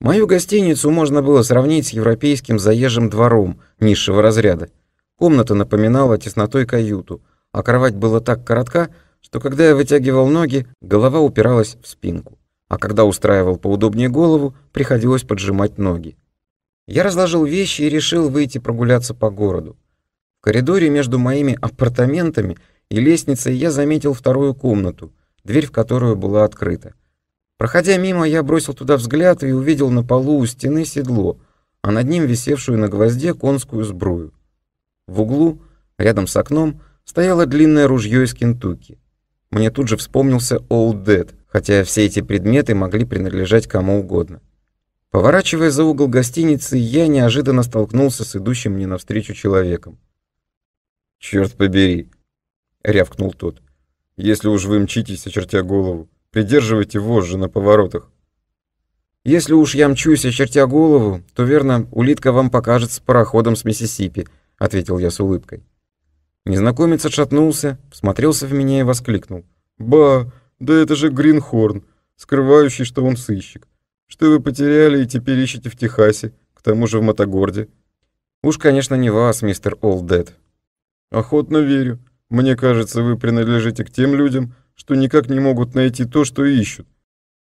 A: Мою гостиницу можно было сравнить с европейским заезжим двором низшего разряда – Комната напоминала теснотой каюту, а кровать была так коротка, что когда я вытягивал ноги, голова упиралась в спинку, а когда устраивал поудобнее голову, приходилось поджимать ноги. Я разложил вещи и решил выйти прогуляться по городу. В коридоре между моими апартаментами и лестницей я заметил вторую комнату, дверь в которую была открыта. Проходя мимо, я бросил туда взгляд и увидел на полу у стены седло, а над ним висевшую на гвозде конскую сбрую. В углу, рядом с окном, стояло длинное ружье из Кентуки. Мне тут же вспомнился Old Dead, хотя все эти предметы могли принадлежать кому угодно. Поворачивая за угол гостиницы, я неожиданно столкнулся с идущим мне навстречу человеком. «Черт побери!» — рявкнул тот. «Если уж вы мчитесь, очертя голову, придерживайте вожжи на поворотах». «Если уж я мчусь, очертя голову, то, верно, улитка вам покажет с пароходом с Миссисипи», — ответил я с улыбкой. Незнакомец отшатнулся, смотрелся в меня и воскликнул. «Ба, да это же Гринхорн, скрывающий, что он сыщик. Что вы потеряли и теперь ищете в Техасе, к тому же в Мотогорде?» «Уж, конечно, не вас, мистер Олдед». «Охотно верю. Мне кажется, вы принадлежите к тем людям, что никак не могут найти то, что ищут.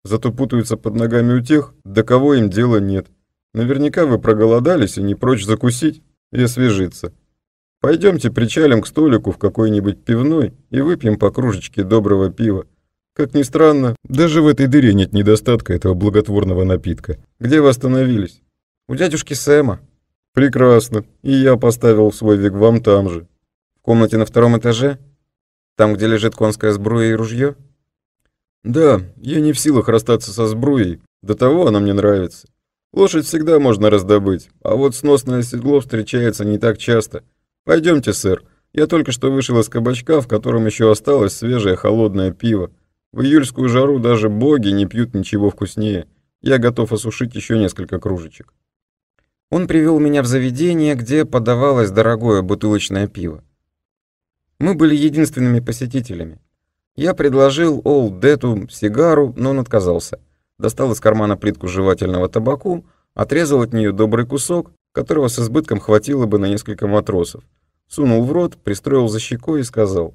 A: Зато путаются под ногами у тех, до кого им дела нет. Наверняка вы проголодались и не прочь закусить» и освежиться. Пойдемте причалим к столику в какой-нибудь пивной и выпьем по кружечке доброго пива. Как ни странно, даже в этой дыре нет недостатка этого благотворного напитка. Где вы остановились? У дядюшки Сэма. Прекрасно. И я поставил свой вигвам там же. В комнате на втором этаже? Там, где лежит конская сбруя и ружье? Да, я не в силах расстаться со сбруей. До того она мне нравится. Лошадь всегда можно раздобыть, а вот сносное седло встречается не так часто. Пойдемте, сэр. Я только что вышел из кабачка, в котором еще осталось свежее холодное пиво. В июльскую жару даже боги не пьют ничего вкуснее. Я готов осушить еще несколько кружечек. Он привел меня в заведение, где подавалось дорогое бутылочное пиво. Мы были единственными посетителями. Я предложил Ол Дету сигару, но он отказался достал из кармана плитку жевательного табаку, отрезал от нее добрый кусок, которого с избытком хватило бы на несколько матросов, сунул в рот, пристроил за щекой и сказал,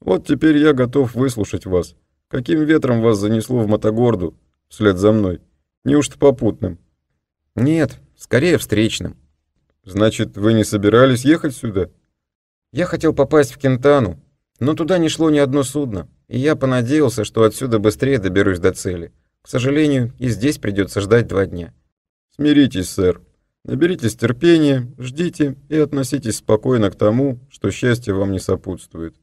A: «Вот теперь я готов выслушать вас. Каким ветром вас занесло в Мотогорду вслед за мной? Неужто попутным?» «Нет, скорее встречным». «Значит, вы не собирались ехать сюда?» «Я хотел попасть в Кентану, но туда не шло ни одно судно, и я понадеялся, что отсюда быстрее доберусь до цели». К сожалению, и здесь придется ждать два дня. Смиритесь, сэр. Наберитесь терпения, ждите и относитесь спокойно к тому, что счастье вам не сопутствует.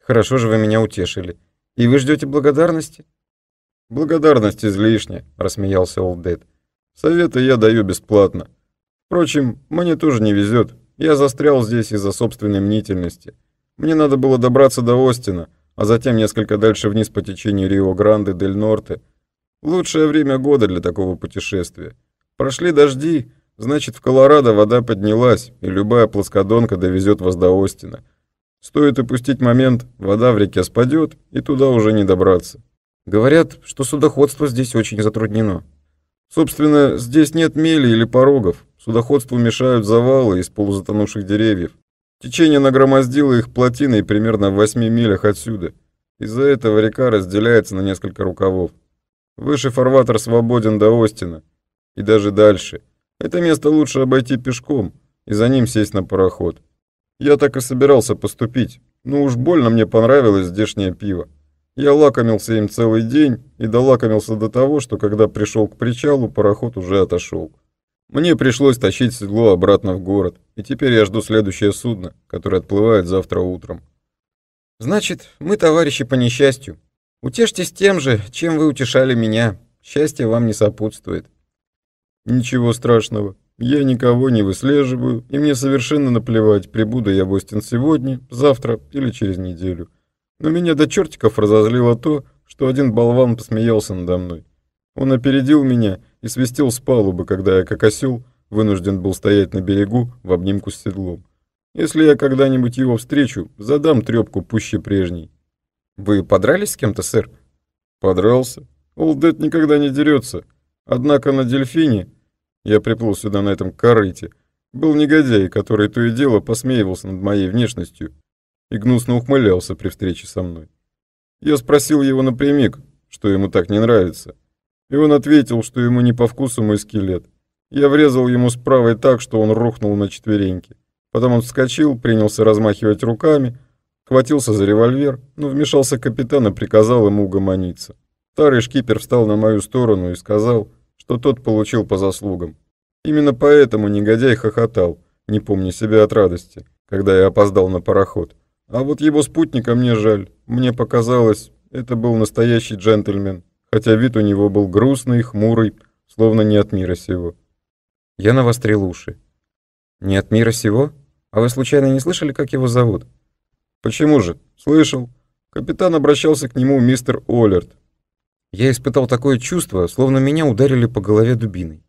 A: Хорошо же вы меня утешили. И вы ждете благодарности? Благодарность излишне, рассмеялся Олдед. Советы я даю бесплатно. Впрочем, мне тоже не везет. Я застрял здесь из-за собственной мнительности. Мне надо было добраться до Остина, а затем несколько дальше вниз по течению Рио-Гранде-дель-Норте, Лучшее время года для такого путешествия. Прошли дожди, значит, в Колорадо вода поднялась, и любая плоскодонка довезет вас до Остина. Стоит упустить момент, вода в реке спадет, и туда уже не добраться. Говорят, что судоходство здесь очень затруднено. Собственно, здесь нет мели или порогов. Судоходству мешают завалы из полузатонувших деревьев. Течение нагромоздило их плотиной примерно в 8 милях отсюда. Из-за этого река разделяется на несколько рукавов. Выше фарватер свободен до Остина. И даже дальше. Это место лучше обойти пешком и за ним сесть на пароход. Я так и собирался поступить. Ну уж больно мне понравилось здешнее пиво. Я лакомился им целый день и долакомился до того, что когда пришел к причалу, пароход уже отошел. Мне пришлось тащить седло обратно в город, и теперь я жду следующее судно, которое отплывает завтра утром. «Значит, мы товарищи по несчастью», Утешьтесь тем же, чем вы утешали меня. Счастье вам не сопутствует. Ничего страшного. Я никого не выслеживаю, и мне совершенно наплевать, прибуду я в Остин сегодня, завтра или через неделю. Но меня до чертиков разозлило то, что один болван посмеялся надо мной. Он опередил меня и свистел с палубы, когда я, как осел, вынужден был стоять на берегу в обнимку с седлом. Если я когда-нибудь его встречу, задам трепку пуще прежней. Вы подрались с кем-то, сэр? Подрался. Олдет никогда не дерется. Однако на дельфине, я приплыл сюда на этом корыте, был негодяй, который то и дело посмеивался над моей внешностью и гнусно ухмылялся при встрече со мной. Я спросил его напрямик, что ему так не нравится, и он ответил, что ему не по вкусу мой скелет. Я врезал ему справой так, что он рухнул на четвереньки. Потом он вскочил, принялся размахивать руками — Схватился за револьвер, но вмешался капитан и приказал ему угомониться. Старый шкипер встал на мою сторону и сказал, что тот получил по заслугам. Именно поэтому негодяй хохотал, не помня себя от радости, когда я опоздал на пароход. А вот его спутника мне жаль. Мне показалось, это был настоящий джентльмен, хотя вид у него был грустный, хмурый, словно не от мира сего. Я навострил уши. «Не от мира сего? А вы случайно не слышали, как его зовут?» «Почему же? Слышал?» Капитан обращался к нему мистер Оллерт. Я испытал такое чувство, словно меня ударили по голове дубиной.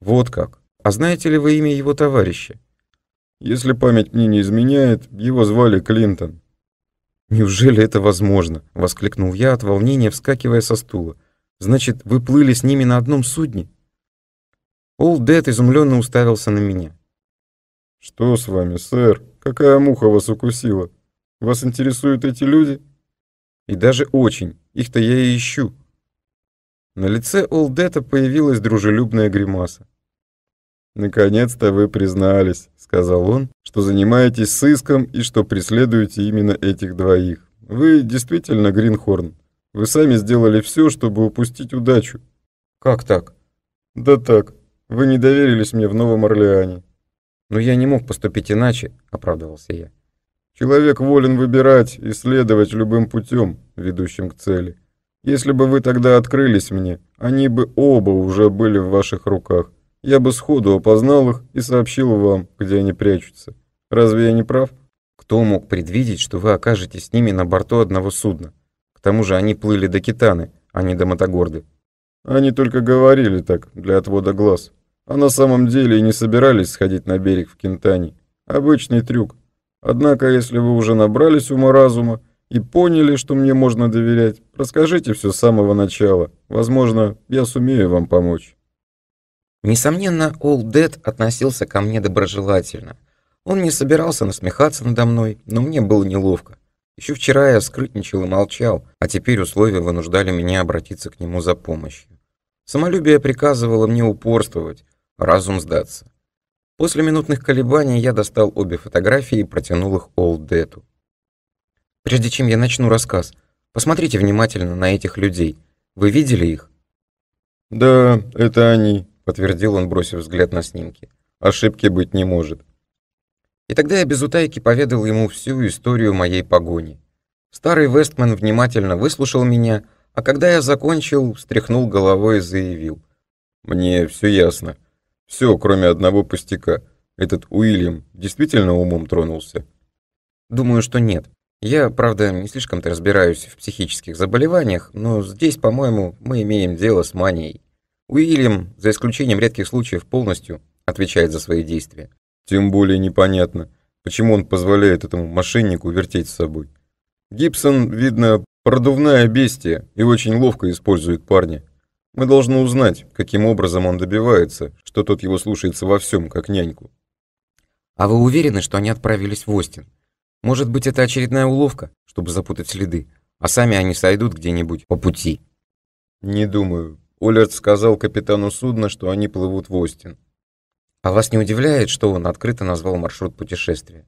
A: «Вот как. А знаете ли вы имя его товарища?» «Если память мне не изменяет, его звали Клинтон». «Неужели это возможно?» — воскликнул я от волнения, вскакивая со стула. «Значит, вы плыли с ними на одном судне?» Олд Дэд изумленно уставился на меня. «Что с вами, сэр? Какая муха вас укусила?» Вас интересуют эти люди? И даже очень. Их-то я и ищу. На лице Олдета появилась дружелюбная гримаса. «Наконец-то вы признались», — сказал он, — «что занимаетесь сыском и что преследуете именно этих двоих. Вы действительно Гринхорн. Вы сами сделали все, чтобы упустить удачу». «Как так?» «Да так. Вы не доверились мне в Новом Орлеане». «Но я не мог поступить иначе», — оправдывался я. Человек волен выбирать и следовать любым путем, ведущим к цели. Если бы вы тогда открылись мне, они бы оба уже были в ваших руках. Я бы сходу опознал их и сообщил вам, где они прячутся. Разве я не прав? Кто мог предвидеть, что вы окажетесь с ними на борту одного судна? К тому же они плыли до Китаны, а не до Матагорды. Они только говорили так, для отвода глаз. А на самом деле и не собирались сходить на берег в Кентане. Обычный трюк, Однако, если вы уже набрались ума разума и поняли, что мне можно доверять, расскажите все с самого начала. Возможно, я сумею вам помочь». Несомненно, Олдед относился ко мне доброжелательно. Он не собирался насмехаться надо мной, но мне было неловко. Еще вчера я скрытничал и молчал, а теперь условия вынуждали меня обратиться к нему за помощью. Самолюбие приказывало мне упорствовать, разум сдаться. После минутных колебаний я достал обе фотографии и протянул их Олдету. «Прежде чем я начну рассказ, посмотрите внимательно на этих людей. Вы видели их?» «Да, это они», — подтвердил он, бросив взгляд на снимки. «Ошибки быть не может». И тогда я без утайки поведал ему всю историю моей погони. Старый Вестман внимательно выслушал меня, а когда я закончил, встряхнул головой и заявил. «Мне все ясно. Все, кроме одного пустяка. Этот Уильям действительно умом тронулся? Думаю, что нет. Я, правда, не слишком-то разбираюсь в психических заболеваниях, но здесь, по-моему, мы имеем дело с манией. Уильям, за исключением редких случаев, полностью отвечает за свои действия. Тем более непонятно, почему он позволяет этому мошеннику вертеть с собой. Гибсон, видно, продувная бестия и очень ловко использует парня. Мы должны узнать, каким образом он добивается, что тот его слушается во всем, как няньку. А вы уверены, что они отправились в Остин? Может быть, это очередная уловка, чтобы запутать следы, а сами они сойдут где-нибудь по пути? Не думаю. Оллерт сказал капитану судна, что они плывут в Остин. А вас не удивляет, что он открыто назвал маршрут путешествия?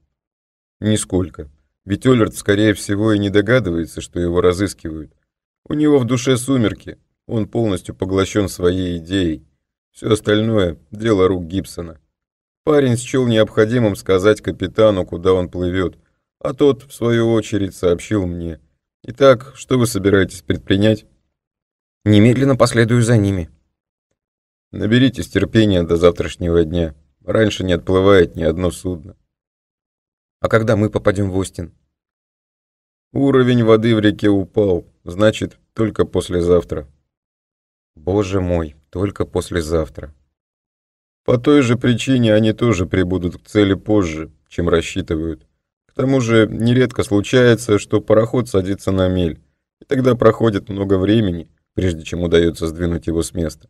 A: Нисколько. Ведь Оллерт, скорее всего, и не догадывается, что его разыскивают. У него в душе сумерки, он полностью поглощен своей идеей. Все остальное — дело рук Гибсона. Парень счел необходимым сказать капитану, куда он плывет, а тот, в свою очередь, сообщил мне. «Итак, что вы собираетесь предпринять?» «Немедленно последую за ними». «Наберитесь терпения до завтрашнего дня. Раньше не отплывает ни одно судно». «А когда мы попадем в Остин?» «Уровень воды в реке упал, значит, только послезавтра». Боже мой, только послезавтра. По той же причине они тоже прибудут к цели позже, чем рассчитывают. К тому же нередко случается, что пароход садится на мель, и тогда проходит много времени, прежде чем удается сдвинуть его с места.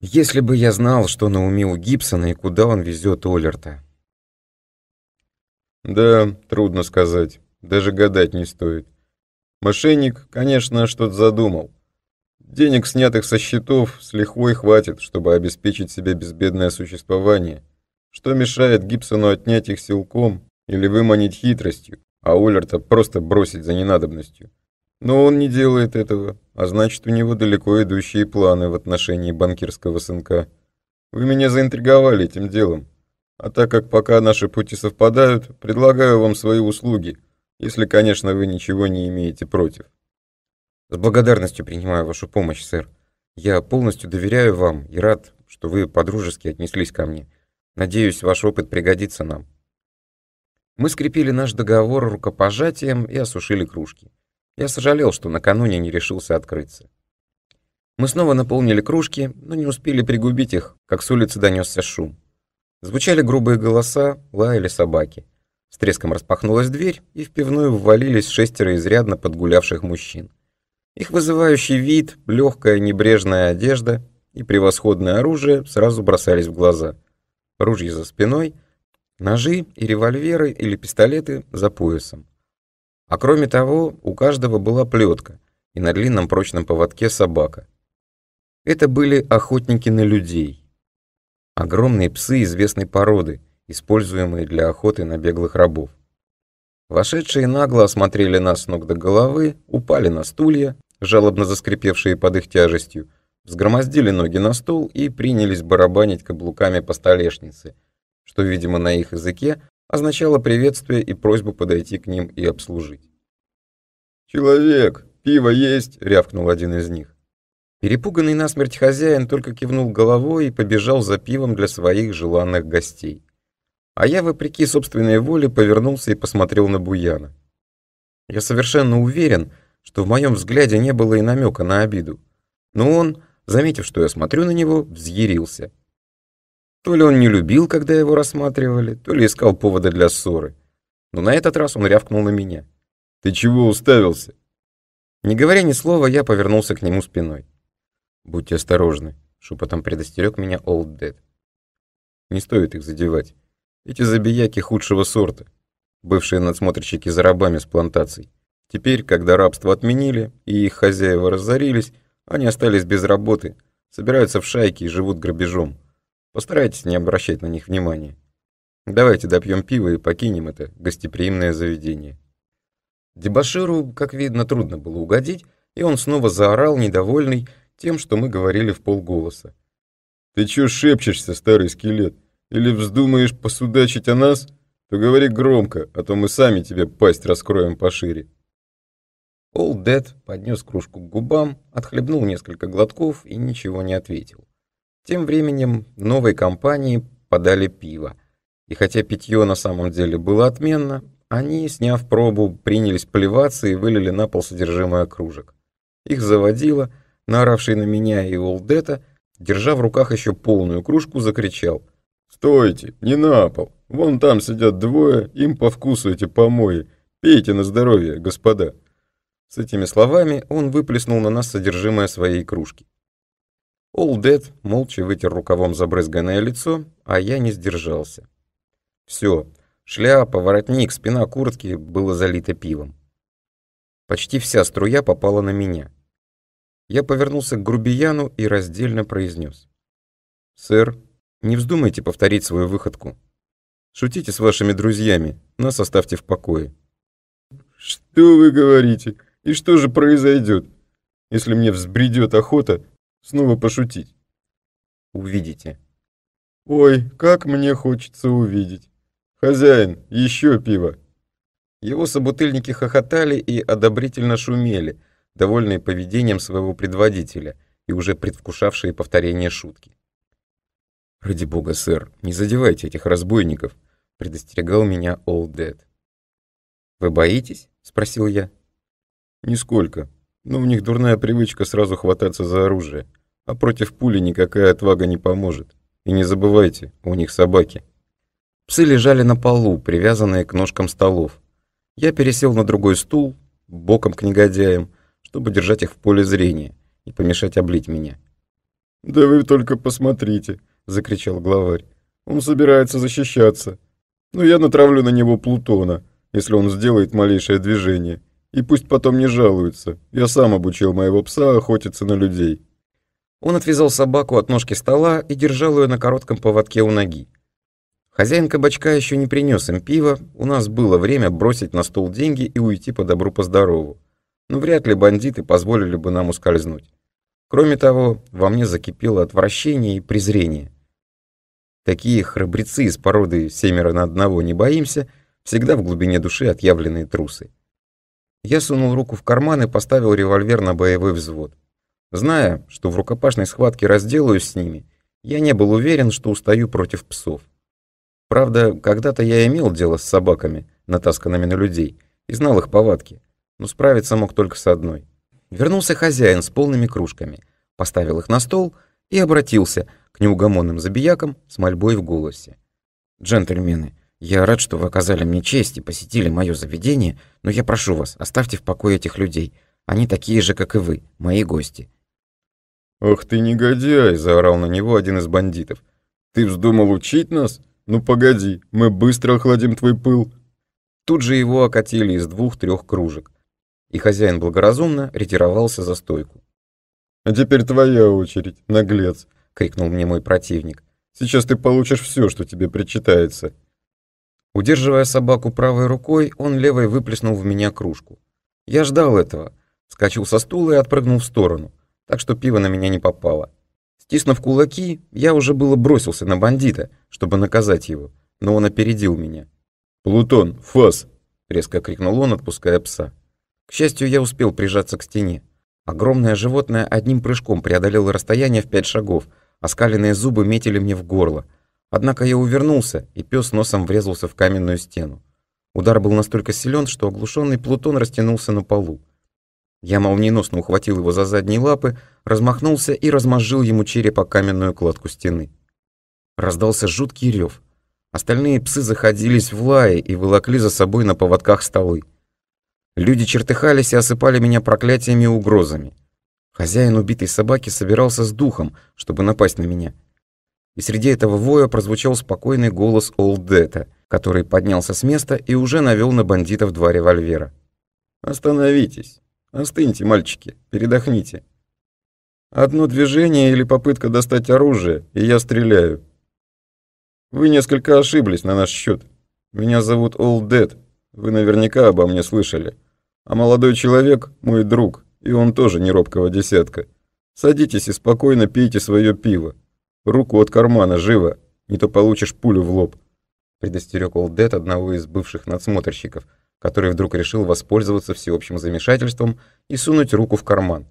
A: Если бы я знал, что на уме у Гибсона и куда он везет Олерта. Да, трудно сказать, даже гадать не стоит. Мошенник, конечно, что-то задумал. Денег, снятых со счетов, с лихвой хватит, чтобы обеспечить себе безбедное существование. Что мешает Гибсону отнять их силком или выманить хитростью, а Уиллерта просто бросить за ненадобностью? Но он не делает этого, а значит, у него далеко идущие планы в отношении банкирского сынка. Вы меня заинтриговали этим делом. А так как пока наши пути совпадают, предлагаю вам свои услуги, если, конечно, вы ничего не имеете против. С благодарностью принимаю вашу помощь, сэр. Я полностью доверяю вам и рад, что вы подружески отнеслись ко мне. Надеюсь, ваш опыт пригодится нам. Мы скрепили наш договор рукопожатием и осушили кружки. Я сожалел, что накануне не решился открыться. Мы снова наполнили кружки, но не успели пригубить их, как с улицы донесся шум. Звучали грубые голоса, лаяли собаки. С треском распахнулась дверь, и в пивную ввалились шестеро изрядно подгулявших мужчин. Их вызывающий вид, легкая небрежная одежда и превосходное оружие сразу бросались в глаза. Ружья за спиной, ножи и револьверы или пистолеты за поясом. А кроме того, у каждого была плетка и на длинном прочном поводке собака. Это были охотники на людей. Огромные псы известной породы, используемые для охоты на беглых рабов. Вошедшие нагло осмотрели нас с ног до головы, упали на стулья, жалобно заскрипевшие под их тяжестью, взгромоздили ноги на стол и принялись барабанить каблуками по столешнице, что, видимо, на их языке означало приветствие и просьбу подойти к ним и обслужить. «Человек, пиво есть!» — рявкнул один из них. Перепуганный насмерть хозяин только кивнул головой и побежал за пивом для своих желанных гостей. А я, вопреки собственной воле, повернулся и посмотрел на Буяна. Я совершенно уверен, что в моем взгляде не было и намека на обиду. Но он, заметив, что я смотрю на него, взъярился. То ли он не любил, когда его рассматривали, то ли искал повода для ссоры. Но на этот раз он рявкнул на меня. «Ты чего уставился?» Не говоря ни слова, я повернулся к нему спиной. «Будьте осторожны», — шепотом предостерег меня Олд Дед. «Не стоит их задевать». Эти забияки худшего сорта, бывшие надсмотрщики за рабами с плантаций. Теперь, когда рабство отменили и их хозяева разорились, они остались без работы, собираются в шайки и живут грабежом. Постарайтесь не обращать на них внимания. Давайте допьем пиво и покинем это гостеприимное заведение. Дебаширу, как видно, трудно было угодить, и он снова заорал, недовольный тем, что мы говорили в полголоса. «Ты чё шепчешься, старый скелет? или вздумаешь посудачить о нас, то говори громко, а то мы сами тебе пасть раскроем пошире». Олд Дед поднес кружку к губам, отхлебнул несколько глотков и ничего не ответил. Тем временем новой компании подали пиво. И хотя питье на самом деле было отменно, они, сняв пробу, принялись плеваться и вылили на пол содержимое кружек. Их заводило, наоравший на меня и Олдета, держа в руках еще полную кружку, закричал. «Стойте, не на пол. Вон там сидят двое, им по вкусу эти помои. Пейте на здоровье, господа». С этими словами он выплеснул на нас содержимое своей кружки. Олдед молча вытер рукавом забрызганное лицо, а я не сдержался. Все, шляпа, воротник, спина куртки было залито пивом. Почти вся струя попала на меня. Я повернулся к грубияну и раздельно произнес. «Сэр, не вздумайте повторить свою выходку. Шутите с вашими друзьями, нас оставьте в покое. Что вы говорите? И что же произойдет, если мне взбредет охота снова пошутить? Увидите. Ой, как мне хочется увидеть. Хозяин, еще пиво. Его собутыльники хохотали и одобрительно шумели, довольные поведением своего предводителя и уже предвкушавшие повторение шутки. «Ради бога, сэр, не задевайте этих разбойников», — предостерегал меня Олд Дед. «Вы боитесь?» — спросил я. «Нисколько. Но у них дурная привычка сразу хвататься за оружие. А против пули никакая отвага не поможет. И не забывайте, у них собаки». Псы лежали на полу, привязанные к ножкам столов. Я пересел на другой стул, боком к негодяям, чтобы держать их в поле зрения и помешать облить меня. «Да вы только посмотрите!» закричал главарь. «Он собирается защищаться. Но я натравлю на него Плутона, если он сделает малейшее движение. И пусть потом не жалуется. Я сам обучил моего пса охотиться на людей». Он отвязал собаку от ножки стола и держал ее на коротком поводке у ноги. Хозяин кабачка еще не принес им пива, у нас было время бросить на стол деньги и уйти по добру по здорову. Но вряд ли бандиты позволили бы нам ускользнуть. Кроме того, во мне закипело отвращение и презрение. Такие храбрецы из породы «семеро на одного не боимся» всегда в глубине души отъявленные трусы. Я сунул руку в карман и поставил револьвер на боевой взвод. Зная, что в рукопашной схватке разделаюсь с ними, я не был уверен, что устаю против псов. Правда, когда-то я имел дело с собаками, натасканными на людей, и знал их повадки, но справиться мог только с одной. Вернулся хозяин с полными кружками, поставил их на стол — и обратился к неугомонным забиякам с мольбой в голосе. «Джентльмены, я рад, что вы оказали мне честь и посетили мое заведение, но я прошу вас, оставьте в покое этих людей. Они такие же, как и вы, мои гости». «Ах ты негодяй!» — заорал на него один из бандитов. «Ты вздумал учить нас? Ну погоди, мы быстро охладим твой пыл». Тут же его окатили из двух-трех кружек, и хозяин благоразумно ретировался за стойку. «А теперь твоя очередь, наглец!» — крикнул мне мой противник. «Сейчас ты получишь все, что тебе причитается!» Удерживая собаку правой рукой, он левой выплеснул в меня кружку. Я ждал этого. Вскочил со стула и отпрыгнул в сторону, так что пиво на меня не попало. Стиснув кулаки, я уже было бросился на бандита, чтобы наказать его, но он опередил меня. «Плутон, фас!» — резко крикнул он, отпуская пса. К счастью, я успел прижаться к стене. Огромное животное одним прыжком преодолело расстояние в пять шагов, а оскаленные зубы метили мне в горло. Однако я увернулся, и пес носом врезался в каменную стену. Удар был настолько силен, что оглушенный Плутон растянулся на полу. Я молниеносно ухватил его за задние лапы, размахнулся и размозжил ему череп о каменную кладку стены. Раздался жуткий рев. Остальные псы заходились в лае и волокли за собой на поводках столы. Люди чертыхались и осыпали меня проклятиями и угрозами. Хозяин убитой собаки собирался с духом, чтобы напасть на меня. И среди этого воя прозвучал спокойный голос Олдета, который поднялся с места и уже навел на бандитов два револьвера. «Остановитесь! Остыньте, мальчики! Передохните!» «Одно движение или попытка достать оружие, и я стреляю!» «Вы несколько ошиблись на наш счет. Меня зовут Олдет, вы наверняка обо мне слышали. А молодой человек – мой друг, и он тоже не робкого десятка. Садитесь и спокойно пейте свое пиво. Руку от кармана, живо, не то получишь пулю в лоб», – предостерег Олдет одного из бывших надсмотрщиков, который вдруг решил воспользоваться всеобщим замешательством и сунуть руку в карман.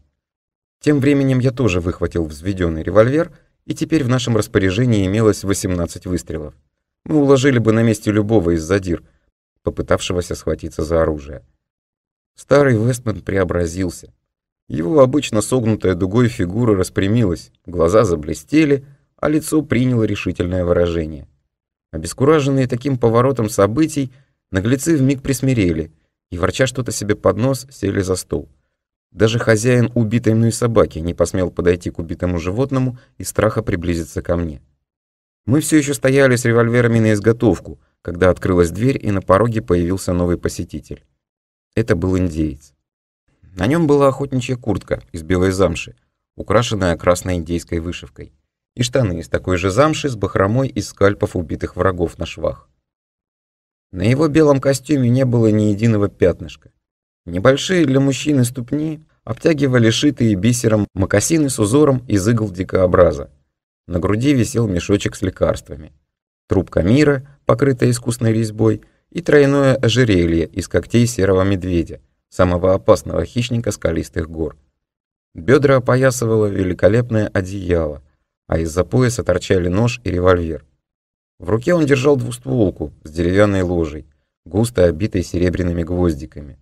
A: Тем временем я тоже выхватил взведенный револьвер, и теперь в нашем распоряжении имелось 18 выстрелов. Мы уложили бы на месте любого из задир – попытавшегося схватиться за оружие. Старый Вестман преобразился. Его обычно согнутая дугой фигура распрямилась, глаза заблестели, а лицо приняло решительное выражение. Обескураженные таким поворотом событий, наглецы вмиг присмирели и, ворча что-то себе под нос, сели за стол. Даже хозяин убитой мной собаки не посмел подойти к убитому животному и страха приблизиться ко мне. Мы все еще стояли с револьверами на изготовку — когда открылась дверь и на пороге появился новый посетитель. Это был индеец. На нем была охотничья куртка из белой замши, украшенная красной индейской вышивкой, и штаны из такой же замши с бахромой из скальпов убитых врагов на швах. На его белом костюме не было ни единого пятнышка. Небольшие для мужчины ступни обтягивали шитые бисером мокасины с узором из игл дикообраза. На груди висел мешочек с лекарствами. Трубка мира, покрытое искусной резьбой, и тройное ожерелье из когтей серого медведя, самого опасного хищника скалистых гор. Бедра опоясывало великолепное одеяло, а из-за пояса торчали нож и револьвер. В руке он держал двустволку с деревянной ложей, густо обитой серебряными гвоздиками.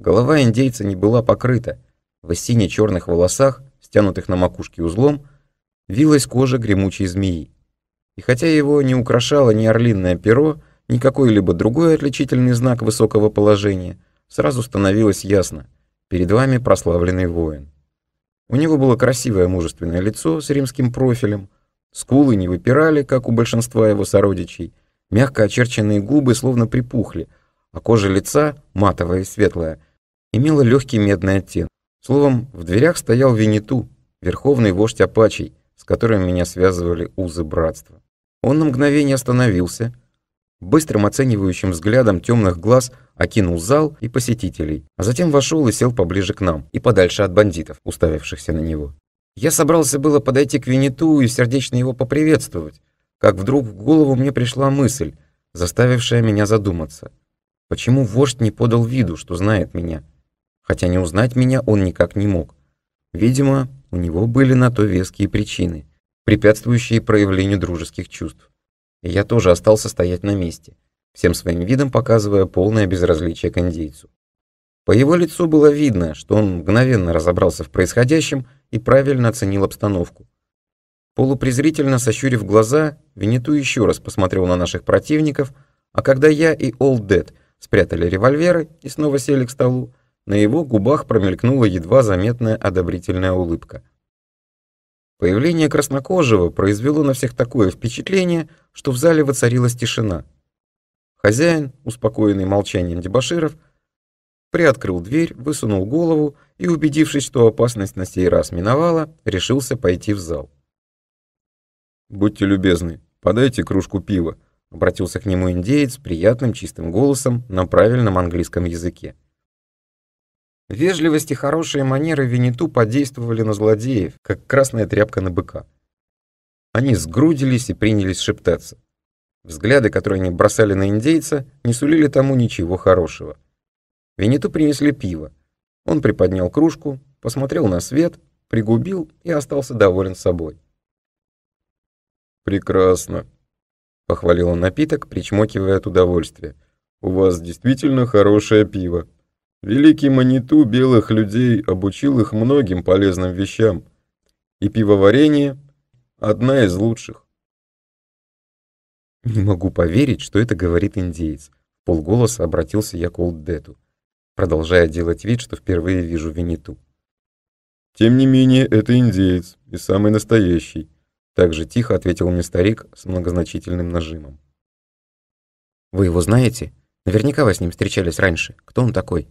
A: Голова индейца не была покрыта. В сине черных волосах, стянутых на макушке узлом, вилась кожа гремучей змеи. И хотя его не украшало ни орлиное перо, ни какой-либо другой отличительный знак высокого положения, сразу становилось ясно – перед вами прославленный воин. У него было красивое мужественное лицо с римским профилем, скулы не выпирали, как у большинства его сородичей, мягко очерченные губы словно припухли, а кожа лица, матовая и светлая, имела легкий медный оттенок. Словом, в дверях стоял Венету, верховный вождь Апачей, с которым меня связывали узы братства. Он на мгновение остановился, быстрым оценивающим взглядом темных глаз окинул зал и посетителей, а затем вошел и сел поближе к нам и подальше от бандитов, уставившихся на него. Я собрался было подойти к Винету и сердечно его поприветствовать, как вдруг в голову мне пришла мысль, заставившая меня задуматься. Почему вождь не подал виду, что знает меня? Хотя не узнать меня он никак не мог. Видимо, у него были на то веские причины – препятствующие проявлению дружеских чувств. И я тоже остался стоять на месте, всем своим видом показывая полное безразличие к индейцу. По его лицу было видно, что он мгновенно разобрался в происходящем и правильно оценил обстановку. Полупрезрительно сощурив глаза, Винету еще раз посмотрел на наших противников, а когда я и Олд Дед спрятали револьверы и снова сели к столу, на его губах промелькнула едва заметная одобрительная улыбка – Появление краснокожего произвело на всех такое впечатление, что в зале воцарилась тишина. Хозяин, успокоенный молчанием дебоширов, приоткрыл дверь, высунул голову и, убедившись, что опасность на сей раз миновала, решился пойти в зал. «Будьте любезны, подайте кружку пива», — обратился к нему индеец с приятным чистым голосом на правильном английском языке. Вежливость и хорошие манеры Винету подействовали на злодеев, как красная тряпка на быка. Они сгрудились и принялись шептаться. Взгляды, которые они бросали на индейца, не сулили тому ничего хорошего. Винету принесли пиво. Он приподнял кружку, посмотрел на свет, пригубил и остался доволен собой. «Прекрасно», — похвалил он напиток, причмокивая от удовольствия. «У вас действительно хорошее пиво». Великий Маниту белых людей обучил их многим полезным вещам, и пивоварение – одна из лучших. «Не могу поверить, что это говорит индеец», – полголоса обратился я к Олддету, продолжая делать вид, что впервые вижу Виниту. «Тем не менее, это индеец, и самый настоящий», – также тихо ответил мне старик с многозначительным нажимом. «Вы его знаете? Наверняка вы с ним встречались раньше. Кто он такой?»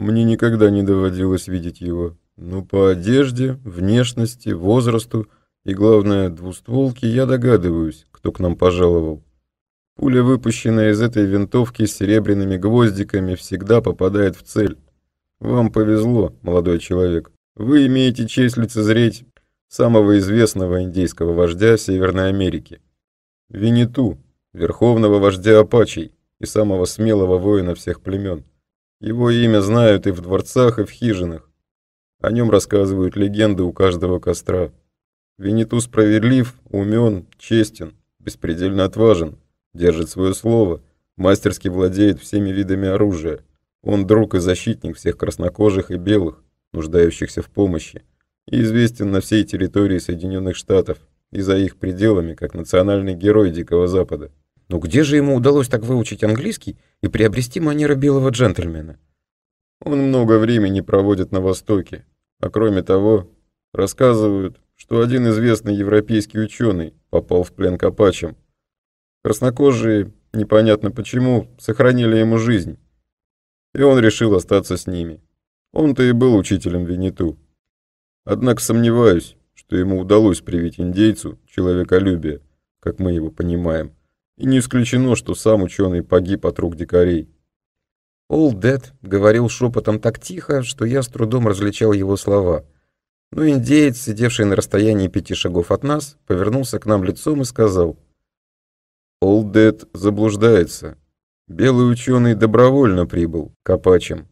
A: Мне никогда не доводилось видеть его. Но ну, по одежде, внешности, возрасту и, главное, двустволке я догадываюсь, кто к нам пожаловал. Пуля, выпущенная из этой винтовки с серебряными гвоздиками, всегда попадает в цель. Вам повезло, молодой человек. Вы имеете честь лицезреть самого известного индейского вождя Северной Америки. Винету, верховного вождя Апачей и самого смелого воина всех племен. Его имя знают и в дворцах, и в хижинах. О нем рассказывают легенды у каждого костра. Виниту справедлив, умен, честен, беспредельно отважен, держит свое слово, мастерски владеет всеми видами оружия. Он друг и защитник всех краснокожих и белых, нуждающихся в помощи, и известен на всей территории Соединенных Штатов и за их пределами как национальный герой Дикого Запада. Но где же ему удалось так выучить английский и приобрести манеры белого джентльмена? Он много времени проводит на Востоке. А кроме того, рассказывают, что один известный европейский ученый попал в плен к апачам. Краснокожие, непонятно почему, сохранили ему жизнь. И он решил остаться с ними. Он-то и был учителем Винету. Однако сомневаюсь, что ему удалось привить индейцу человеколюбие, как мы его понимаем. И не исключено, что сам ученый погиб от рук дикарей. «All Dead» говорил шепотом так тихо, что я с трудом различал его слова. Но индеец, сидевший на расстоянии пяти шагов от нас, повернулся к нам лицом и сказал. «All Dead заблуждается. Белый ученый добровольно прибыл к Апачам,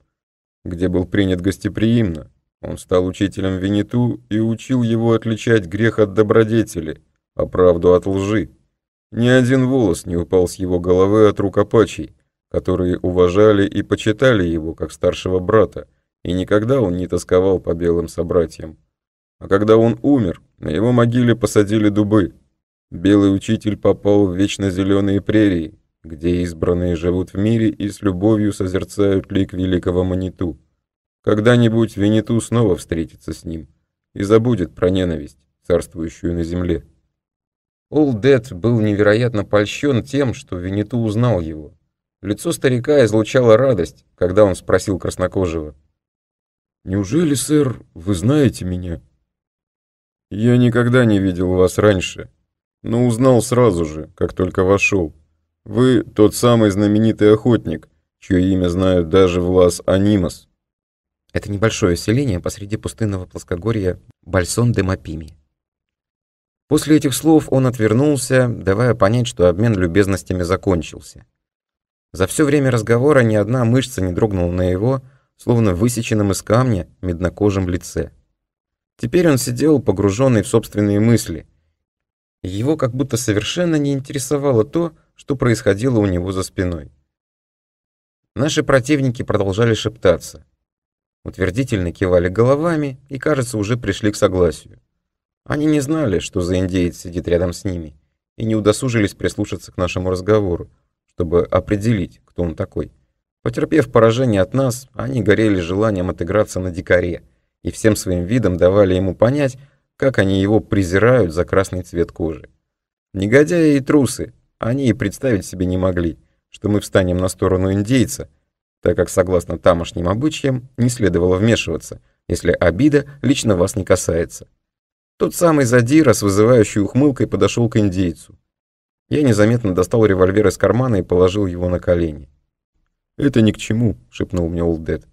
A: где был принят гостеприимно. Он стал учителем Винету и учил его отличать грех от добродетели, а правду от лжи». Ни один волос не упал с его головы от рук апачей, которые уважали и почитали его как старшего брата, и никогда он не тосковал по белым собратьям. А когда он умер, на его могиле посадили дубы. Белый учитель попал в вечно зеленые прерии, где избранные живут в мире и с любовью созерцают лик великого Маниту. Когда-нибудь Виниту снова встретится с ним и забудет про ненависть, царствующую на земле. Олдет был невероятно польщен тем, что Винету узнал его. Лицо старика излучало радость, когда он спросил краснокожего. «Неужели, сэр, вы знаете меня?» «Я никогда не видел вас раньше, но узнал сразу же, как только вошел. Вы тот самый знаменитый охотник, чье имя знают даже в Лас-Анимас». Это небольшое селение посреди пустынного плоскогорья Бальсон-де-Мапими. После этих слов он отвернулся, давая понять, что обмен любезностями закончился. За все время разговора ни одна мышца не дрогнула на его, словно высеченном из камня, меднокожем лице. Теперь он сидел, погруженный в собственные мысли. Его как будто совершенно не интересовало то, что происходило у него за спиной. Наши противники продолжали шептаться. Утвердительно кивали головами и, кажется, уже пришли к согласию. Они не знали, что за индеец сидит рядом с ними, и не удосужились прислушаться к нашему разговору, чтобы определить, кто он такой. Потерпев поражение от нас, они горели желанием отыграться на дикаре, и всем своим видом давали ему понять, как они его презирают за красный цвет кожи. Негодяи и трусы, они и представить себе не могли, что мы встанем на сторону индейца, так как, согласно тамошним обычаям, не следовало вмешиваться, если обида лично вас не касается. Тот самый задира с вызывающей ухмылкой подошел к индейцу. Я незаметно достал револьвер из кармана и положил его на колени. «Это ни к чему», — шепнул мне Олдед.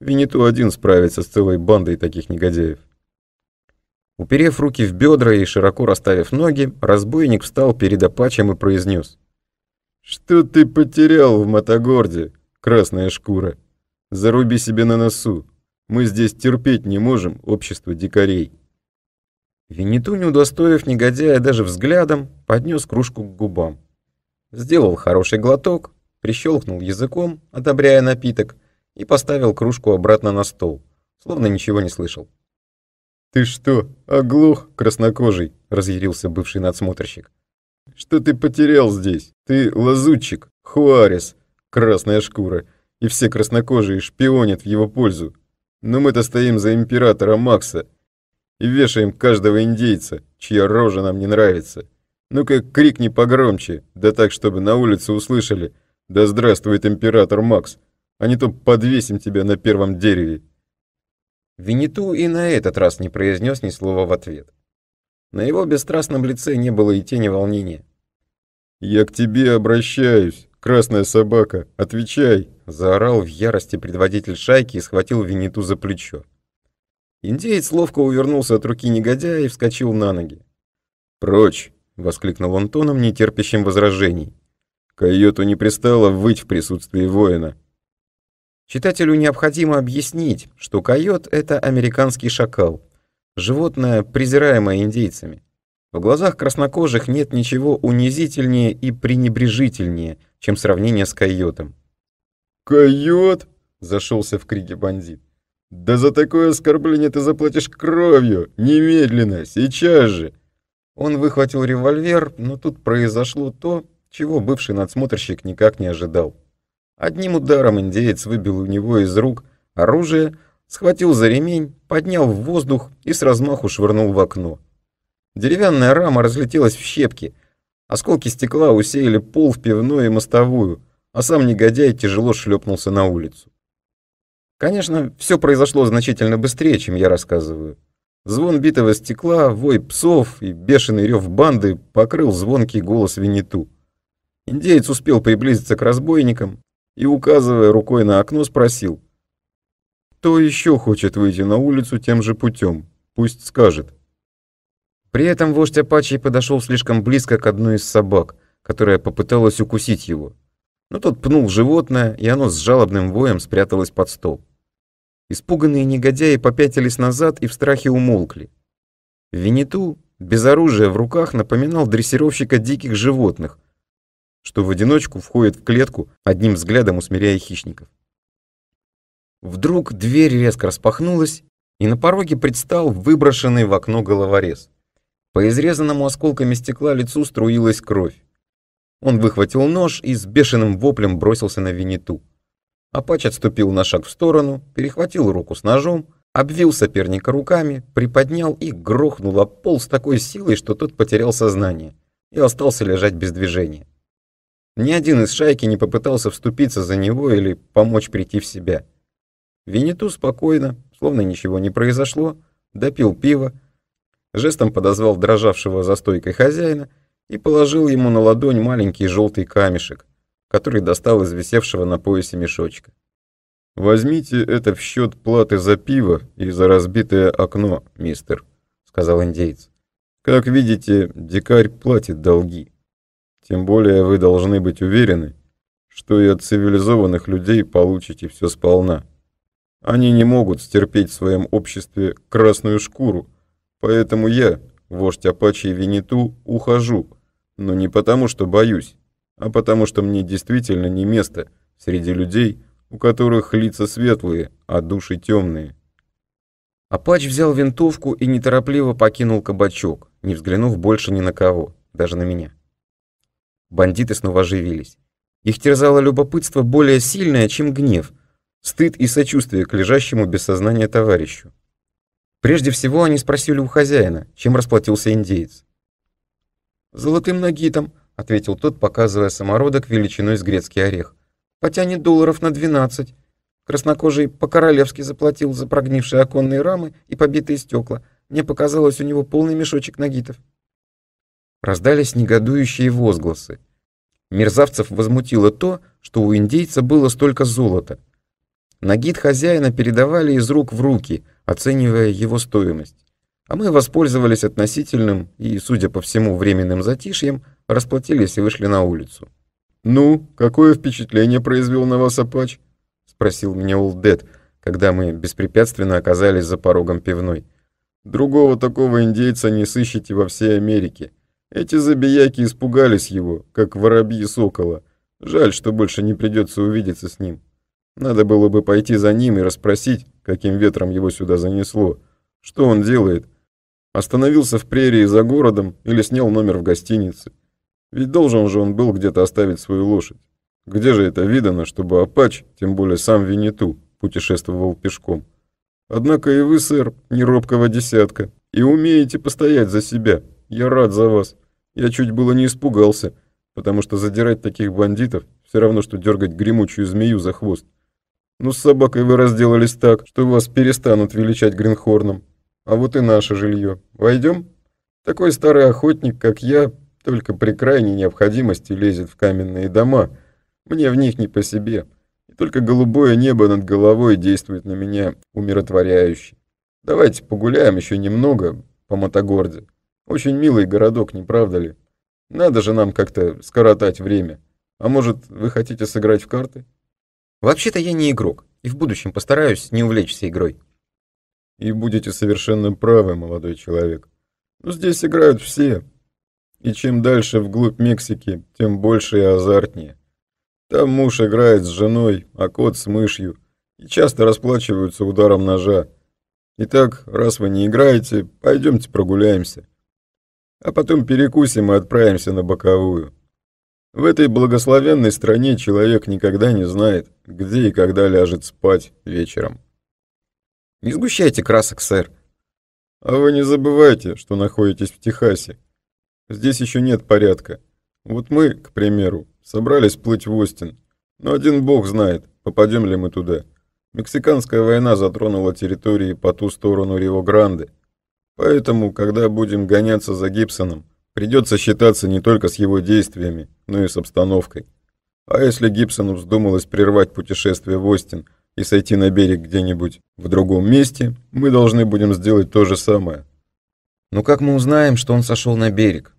A: «Винету один справится с целой бандой таких негодяев». Уперев руки в бедра и широко расставив ноги, разбойник встал перед Апачем и произнес. «Что ты потерял в Матагорде, красная шкура? Заруби себе на носу. Мы здесь терпеть не можем общество дикарей». Винниту, не удостоив негодяя даже взглядом, поднес кружку к губам. Сделал хороший глоток, прищелкнул языком, одобряя напиток, и поставил кружку обратно на стол, словно ничего не слышал. «Ты что, оглох, краснокожий?» — разъярился бывший надсмотрщик. «Что ты потерял здесь? Ты лазутчик, Хуарес, красная шкура, и все краснокожие шпионят в его пользу. Но мы-то стоим за императора Макса» и вешаем каждого индейца, чья рожа нам не нравится. Ну-ка, крикни погромче, да так, чтобы на улице услышали. Да здравствует император Макс, а не то подвесим тебя на первом дереве. Винету и на этот раз не произнес ни слова в ответ. На его бесстрастном лице не было и тени волнения. «Я к тебе обращаюсь, красная собака, отвечай!» Заорал в ярости предводитель шайки и схватил Винету за плечо. Индеец ловко увернулся от руки негодяя и вскочил на ноги. «Прочь!» — воскликнул он тоном, не терпящим возражений. «Койоту не пристало выть в присутствии воина». Читателю необходимо объяснить, что койот — это американский шакал, животное, презираемое индейцами. В глазах краснокожих нет ничего унизительнее и пренебрежительнее, чем сравнение с койотом. «Койот!» — зашелся в криге бандит. Да за такое оскорбление ты заплатишь кровью! Немедленно! Сейчас же!» Он выхватил револьвер, но тут произошло то, чего бывший надсмотрщик никак не ожидал. Одним ударом индеец выбил у него из рук оружие, схватил за ремень, поднял в воздух и с размаху швырнул в окно. Деревянная рама разлетелась в щепки, осколки стекла усеяли пол в пивную и мостовую, а сам негодяй тяжело шлепнулся на улицу. Конечно, все произошло значительно быстрее, чем я рассказываю. Звон битого стекла, вой псов и бешеный рев банды покрыл звонкий голос Винету. Индеец успел приблизиться к разбойникам и, указывая рукой на окно, спросил. «Кто еще хочет выйти на улицу тем же путем? Пусть скажет». При этом вождь Апачи подошел слишком близко к одной из собак, которая попыталась укусить его. Но тот пнул животное, и оно с жалобным воем спряталось под стол. Испуганные негодяи попятились назад и в страхе умолкли. Винету без оружия в руках напоминал дрессировщика диких животных, что в одиночку входит в клетку, одним взглядом усмиряя хищников. Вдруг дверь резко распахнулась, и на пороге предстал выброшенный в окно головорез. По изрезанному осколками стекла лицу струилась кровь. Он выхватил нож и с бешеным воплем бросился на Винету. Апач отступил на шаг в сторону, перехватил руку с ножом, обвил соперника руками, приподнял и грохнул об пол с такой силой, что тот потерял сознание и остался лежать без движения. Ни один из шайки не попытался вступиться за него или помочь прийти в себя. Винету спокойно, словно ничего не произошло, допил пиво, жестом подозвал дрожавшего за стойкой хозяина и положил ему на ладонь маленький желтый камешек, который достал из висевшего на поясе мешочка. «Возьмите это в счет платы за пиво и за разбитое окно, мистер», — сказал индейец. «Как видите, дикарь платит долги. Тем более вы должны быть уверены, что и от цивилизованных людей получите все сполна. Они не могут стерпеть в своем обществе красную шкуру, поэтому я, вождь Апачи и ухожу, но не потому, что боюсь, а потому что мне действительно не место среди людей, у которых лица светлые, а души темные. Апач взял винтовку и неторопливо покинул кабачок, не взглянув больше ни на кого, даже на меня. Бандиты снова оживились. Их терзало любопытство более сильное, чем гнев, стыд и сочувствие к лежащему без сознания товарищу. Прежде всего они спросили у хозяина, чем расплатился индеец. «Золотым нагитом», ответил тот, показывая самородок величиной с грецкий орех. «Потянет долларов на двенадцать. Краснокожий по-королевски заплатил за прогнившие оконные рамы и побитые стекла. Мне показалось, у него полный мешочек нагитов». Раздались негодующие возгласы. Мерзавцев возмутило то, что у индейца было столько золота. Нагид хозяина передавали из рук в руки, оценивая его стоимость. А мы воспользовались относительным и, судя по всему, временным затишьем, расплатились и вышли на улицу. «Ну, какое впечатление произвел на вас Апач?» — спросил меня Улдед, когда мы беспрепятственно оказались за порогом пивной. «Другого такого индейца не сыщете во всей Америке. Эти забияки испугались его, как воробьи сокола. Жаль, что больше не придется увидеться с ним. Надо было бы пойти за ним и расспросить, каким ветром его сюда занесло. Что он делает? Остановился в прерии за городом или снял номер в гостинице?» Ведь должен же он был где-то оставить свою лошадь. Где же это видано, чтобы Апач, тем более сам Винету, путешествовал пешком? Однако и вы, сэр, не робкого десятка, и умеете постоять за себя. Я рад за вас. Я чуть было не испугался, потому что задирать таких бандитов все равно, что дергать гремучую змею за хвост. Но ну, с собакой вы разделались так, что вас перестанут величать Гринхорном. А вот и наше жилье. Войдем? Такой старый охотник, как я, только при крайней необходимости лезет в каменные дома. Мне в них не по себе. И только голубое небо над головой действует на меня умиротворяюще. Давайте погуляем еще немного по Мотогорде. Очень милый городок, не правда ли? Надо же нам как-то скоротать время. А может, вы хотите сыграть в карты? Вообще-то я не игрок, и в будущем постараюсь не увлечься игрой. И будете совершенно правы, молодой человек. Но здесь играют все, и чем дальше вглубь Мексики, тем больше и азартнее. Там муж играет с женой, а кот с мышью, и часто расплачиваются ударом ножа. Итак, раз вы не играете, пойдемте прогуляемся. А потом перекусим и отправимся на боковую. В этой благословенной стране человек никогда не знает, где и когда ляжет спать вечером. Не сгущайте красок, сэр. А вы не забывайте, что находитесь в Техасе. Здесь еще нет порядка. Вот мы, к примеру, собрались плыть в Остин. Но один бог знает, попадем ли мы туда. Мексиканская война затронула территории по ту сторону Рио-Гранде. Поэтому, когда будем гоняться за Гибсоном, придется считаться не только с его действиями, но и с обстановкой. А если Гибсону вздумалось прервать путешествие в Остин и сойти на берег где-нибудь в другом месте, мы должны будем сделать то же самое. «Но ну, как мы узнаем, что он сошел на берег?»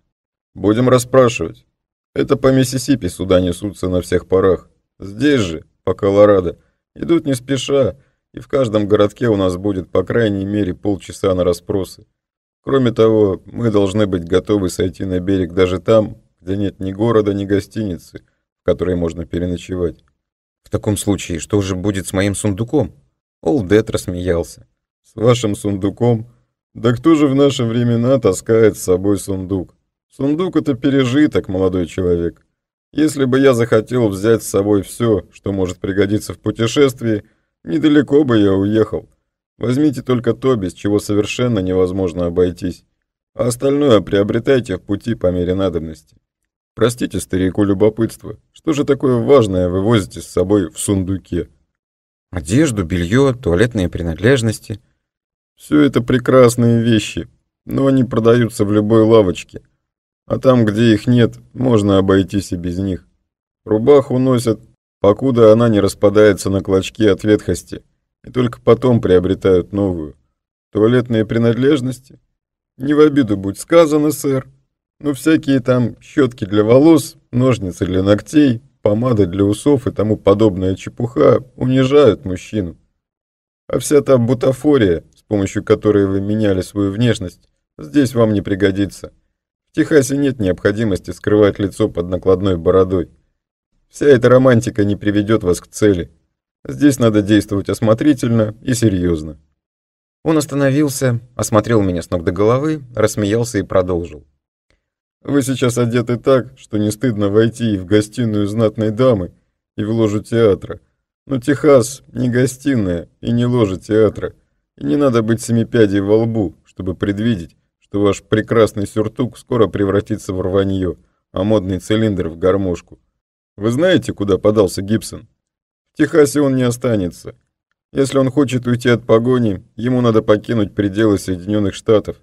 A: Будем расспрашивать. Это по Миссисипи суда несутся на всех парах. Здесь же, по Колорадо, идут не спеша, и в каждом городке у нас будет по крайней мере полчаса на расспросы. Кроме того, мы должны быть готовы сойти на берег даже там, где нет ни города, ни гостиницы, в которой можно переночевать. В таком случае, что же будет с моим сундуком? Олдет рассмеялся. С вашим сундуком? Да кто же в наши времена таскает с собой сундук? Сундук — это пережиток, молодой человек. Если бы я захотел взять с собой все, что может пригодиться в путешествии, недалеко бы я уехал. Возьмите только то, без чего совершенно невозможно обойтись. А остальное приобретайте в пути по мере надобности. Простите старику любопытство. Что же такое важное вы возите с собой в сундуке? Одежду, белье, туалетные принадлежности. Все это прекрасные вещи, но они продаются в любой лавочке. А там, где их нет, можно обойтись и без них. Рубаху носят, покуда она не распадается на клочки от ветхости, и только потом приобретают новую. Туалетные принадлежности? Не в обиду будь сказано, сэр. Ну, всякие там щетки для волос, ножницы для ногтей, помада для усов и тому подобная чепуха унижают мужчину. А вся та бутафория, с помощью которой вы меняли свою внешность, здесь вам не пригодится. Техасе нет необходимости скрывать лицо под накладной бородой. Вся эта романтика не приведет вас к цели. Здесь надо действовать осмотрительно и серьезно. Он остановился, осмотрел меня с ног до головы, рассмеялся и продолжил. «Вы сейчас одеты так, что не стыдно войти и в гостиную знатной дамы, и в ложу театра. Но Техас не гостиная и не ложа театра, и не надо быть семипядей во лбу, чтобы предвидеть, что ваш прекрасный сюртук скоро превратится в рванье, а модный цилиндр в гармошку. Вы знаете, куда подался Гибсон? В Техасе он не останется. Если он хочет уйти от погони, ему надо покинуть пределы Соединенных Штатов.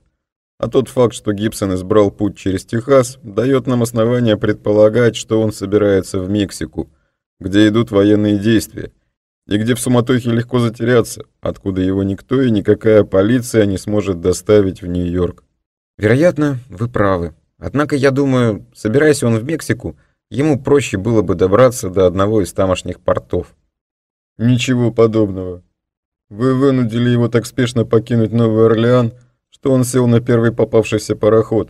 A: А тот факт, что Гибсон избрал путь через Техас, дает нам основание предполагать, что он собирается в Мексику, где идут военные действия, и где в суматохе легко затеряться, откуда его никто и никакая полиция не сможет доставить в Нью-Йорк. Вероятно, вы правы. Однако, я думаю, собираясь он в Мексику, ему проще было бы добраться до одного из тамошних портов. Ничего подобного. Вы вынудили его так спешно покинуть Новый Орлеан, что он сел на первый попавшийся пароход.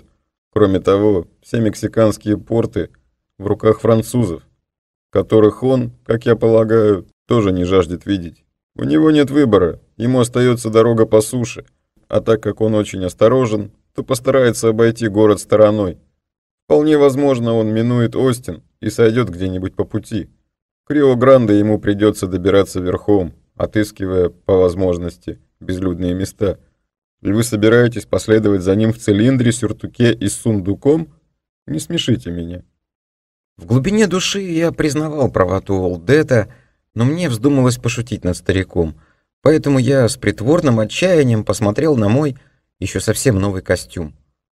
A: Кроме того, все мексиканские порты в руках французов, которых он, как я полагаю, тоже не жаждет видеть. У него нет выбора, ему остается дорога по суше, а так как он очень осторожен, то постарается обойти город стороной. Вполне возможно, он минует Остин и сойдет где-нибудь по пути. К Рио-Гранде ему придется добираться верхом, отыскивая, по возможности, безлюдные места. И вы собираетесь последовать за ним в цилиндре, сюртуке и с сундуком? Не смешите меня. В глубине души я признавал правоту Волдета, но мне вздумалось пошутить над стариком, поэтому я с притворным отчаянием посмотрел на мой еще совсем новый костюм.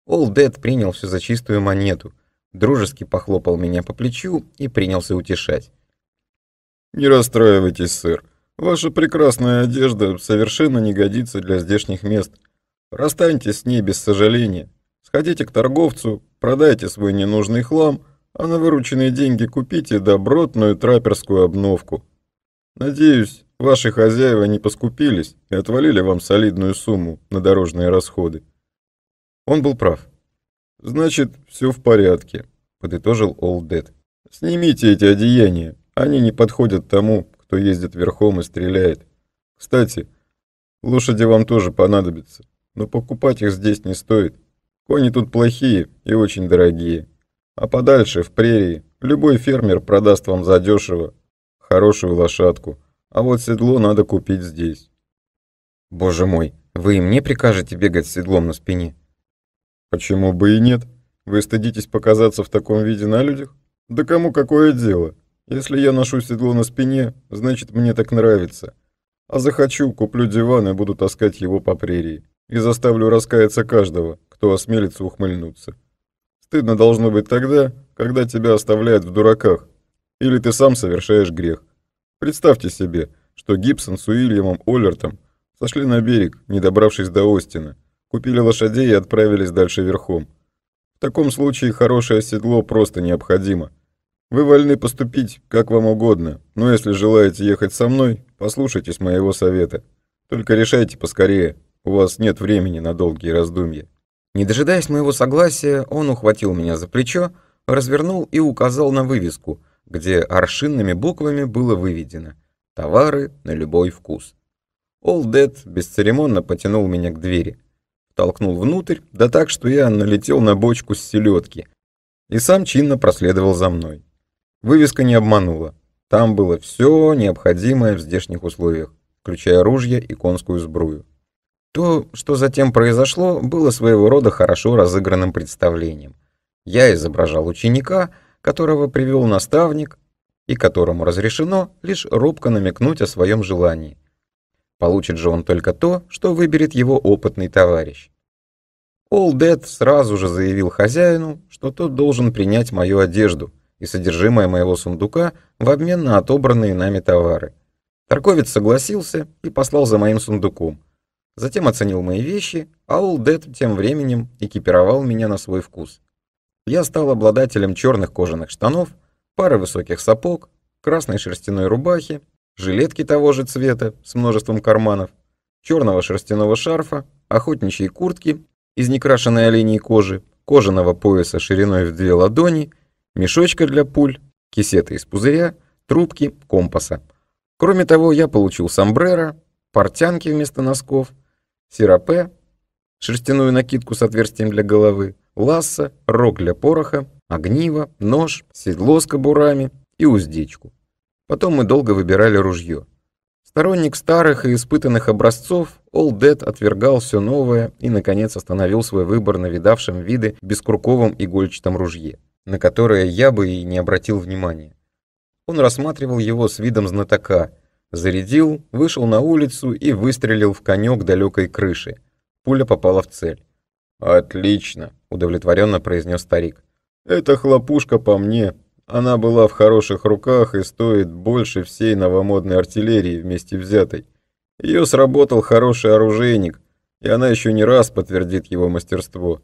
A: Олд Дед принял все за чистую монету, дружески похлопал меня по плечу и принялся утешать. «Не расстраивайтесь, сэр. Ваша прекрасная одежда совершенно не годится для здешних мест. Расстаньтесь с ней без сожаления. Сходите к торговцу, продайте свой ненужный хлам, а на вырученные деньги купите добротную траперскую обновку. Надеюсь, Ваши хозяева не поскупились и отвалили вам солидную сумму на дорожные расходы. Он был прав. Значит, все в порядке, подытожил Олдет. Снимите эти одеяния, они не подходят тому, кто ездит верхом и стреляет. Кстати, лошади вам тоже понадобятся, но покупать их здесь не стоит. Кони тут плохие и очень дорогие. А подальше, в прерии, любой фермер продаст вам задешево хорошую лошадку а вот седло надо купить здесь. Боже мой, вы и мне прикажете бегать с седлом на спине? Почему бы и нет? Вы стыдитесь показаться в таком виде на людях? Да кому какое дело? Если я ношу седло на спине, значит мне так нравится. А захочу, куплю диван и буду таскать его по прерии. И заставлю раскаяться каждого, кто осмелится ухмыльнуться. Стыдно должно быть тогда, когда тебя оставляют в дураках. Или ты сам совершаешь грех. Представьте себе, что Гибсон с Уильямом Оллертом сошли на берег, не добравшись до Остина, купили лошадей и отправились дальше верхом. В таком случае хорошее седло просто необходимо. Вы вольны поступить, как вам угодно, но если желаете ехать со мной, послушайтесь моего совета. Только решайте поскорее, у вас нет времени на долгие раздумья». Не дожидаясь моего согласия, он ухватил меня за плечо, развернул и указал на вывеску — где аршинными буквами было выведено «Товары на любой вкус». All Dead бесцеремонно потянул меня к двери. Толкнул внутрь, да так, что я налетел на бочку с селедки. И сам чинно проследовал за мной. Вывеска не обманула. Там было все необходимое в здешних условиях, включая ружья и конскую сбрую. То, что затем произошло, было своего рода хорошо разыгранным представлением. Я изображал ученика, которого привел наставник и которому разрешено лишь робко намекнуть о своем желании. Получит же он только то, что выберет его опытный товарищ. Олдед сразу же заявил хозяину, что тот должен принять мою одежду и содержимое моего сундука в обмен на отобранные нами товары. Торговец согласился и послал за моим сундуком. Затем оценил мои вещи, а Олдед тем временем экипировал меня на свой вкус — я стал обладателем черных кожаных штанов, пары высоких сапог, красной шерстяной рубахи, жилетки того же цвета с множеством карманов, черного шерстяного шарфа, охотничьей куртки из некрашенной оленей кожи, кожаного пояса шириной в две ладони, мешочка для пуль, кисеты из пузыря, трубки, компаса. Кроме того, я получил сомбреро, портянки вместо носков, сиропе, шерстяную накидку с отверстием для головы, ласса, рог для пороха, огниво, нож, седло с кобурами и уздечку. Потом мы долго выбирали ружье. Сторонник старых и испытанных образцов, Олдет отвергал все новое и, наконец, остановил свой выбор на видавшем виды бескруковом игольчатом ружье, на которое я бы и не обратил внимания. Он рассматривал его с видом знатока, зарядил, вышел на улицу и выстрелил в конек далекой крыши. Пуля попала в цель. «Отлично!» удовлетворенно произнес старик. «Это хлопушка по мне. Она была в хороших руках и стоит больше всей новомодной артиллерии вместе взятой. Ее сработал хороший оружейник, и она еще не раз подтвердит его мастерство.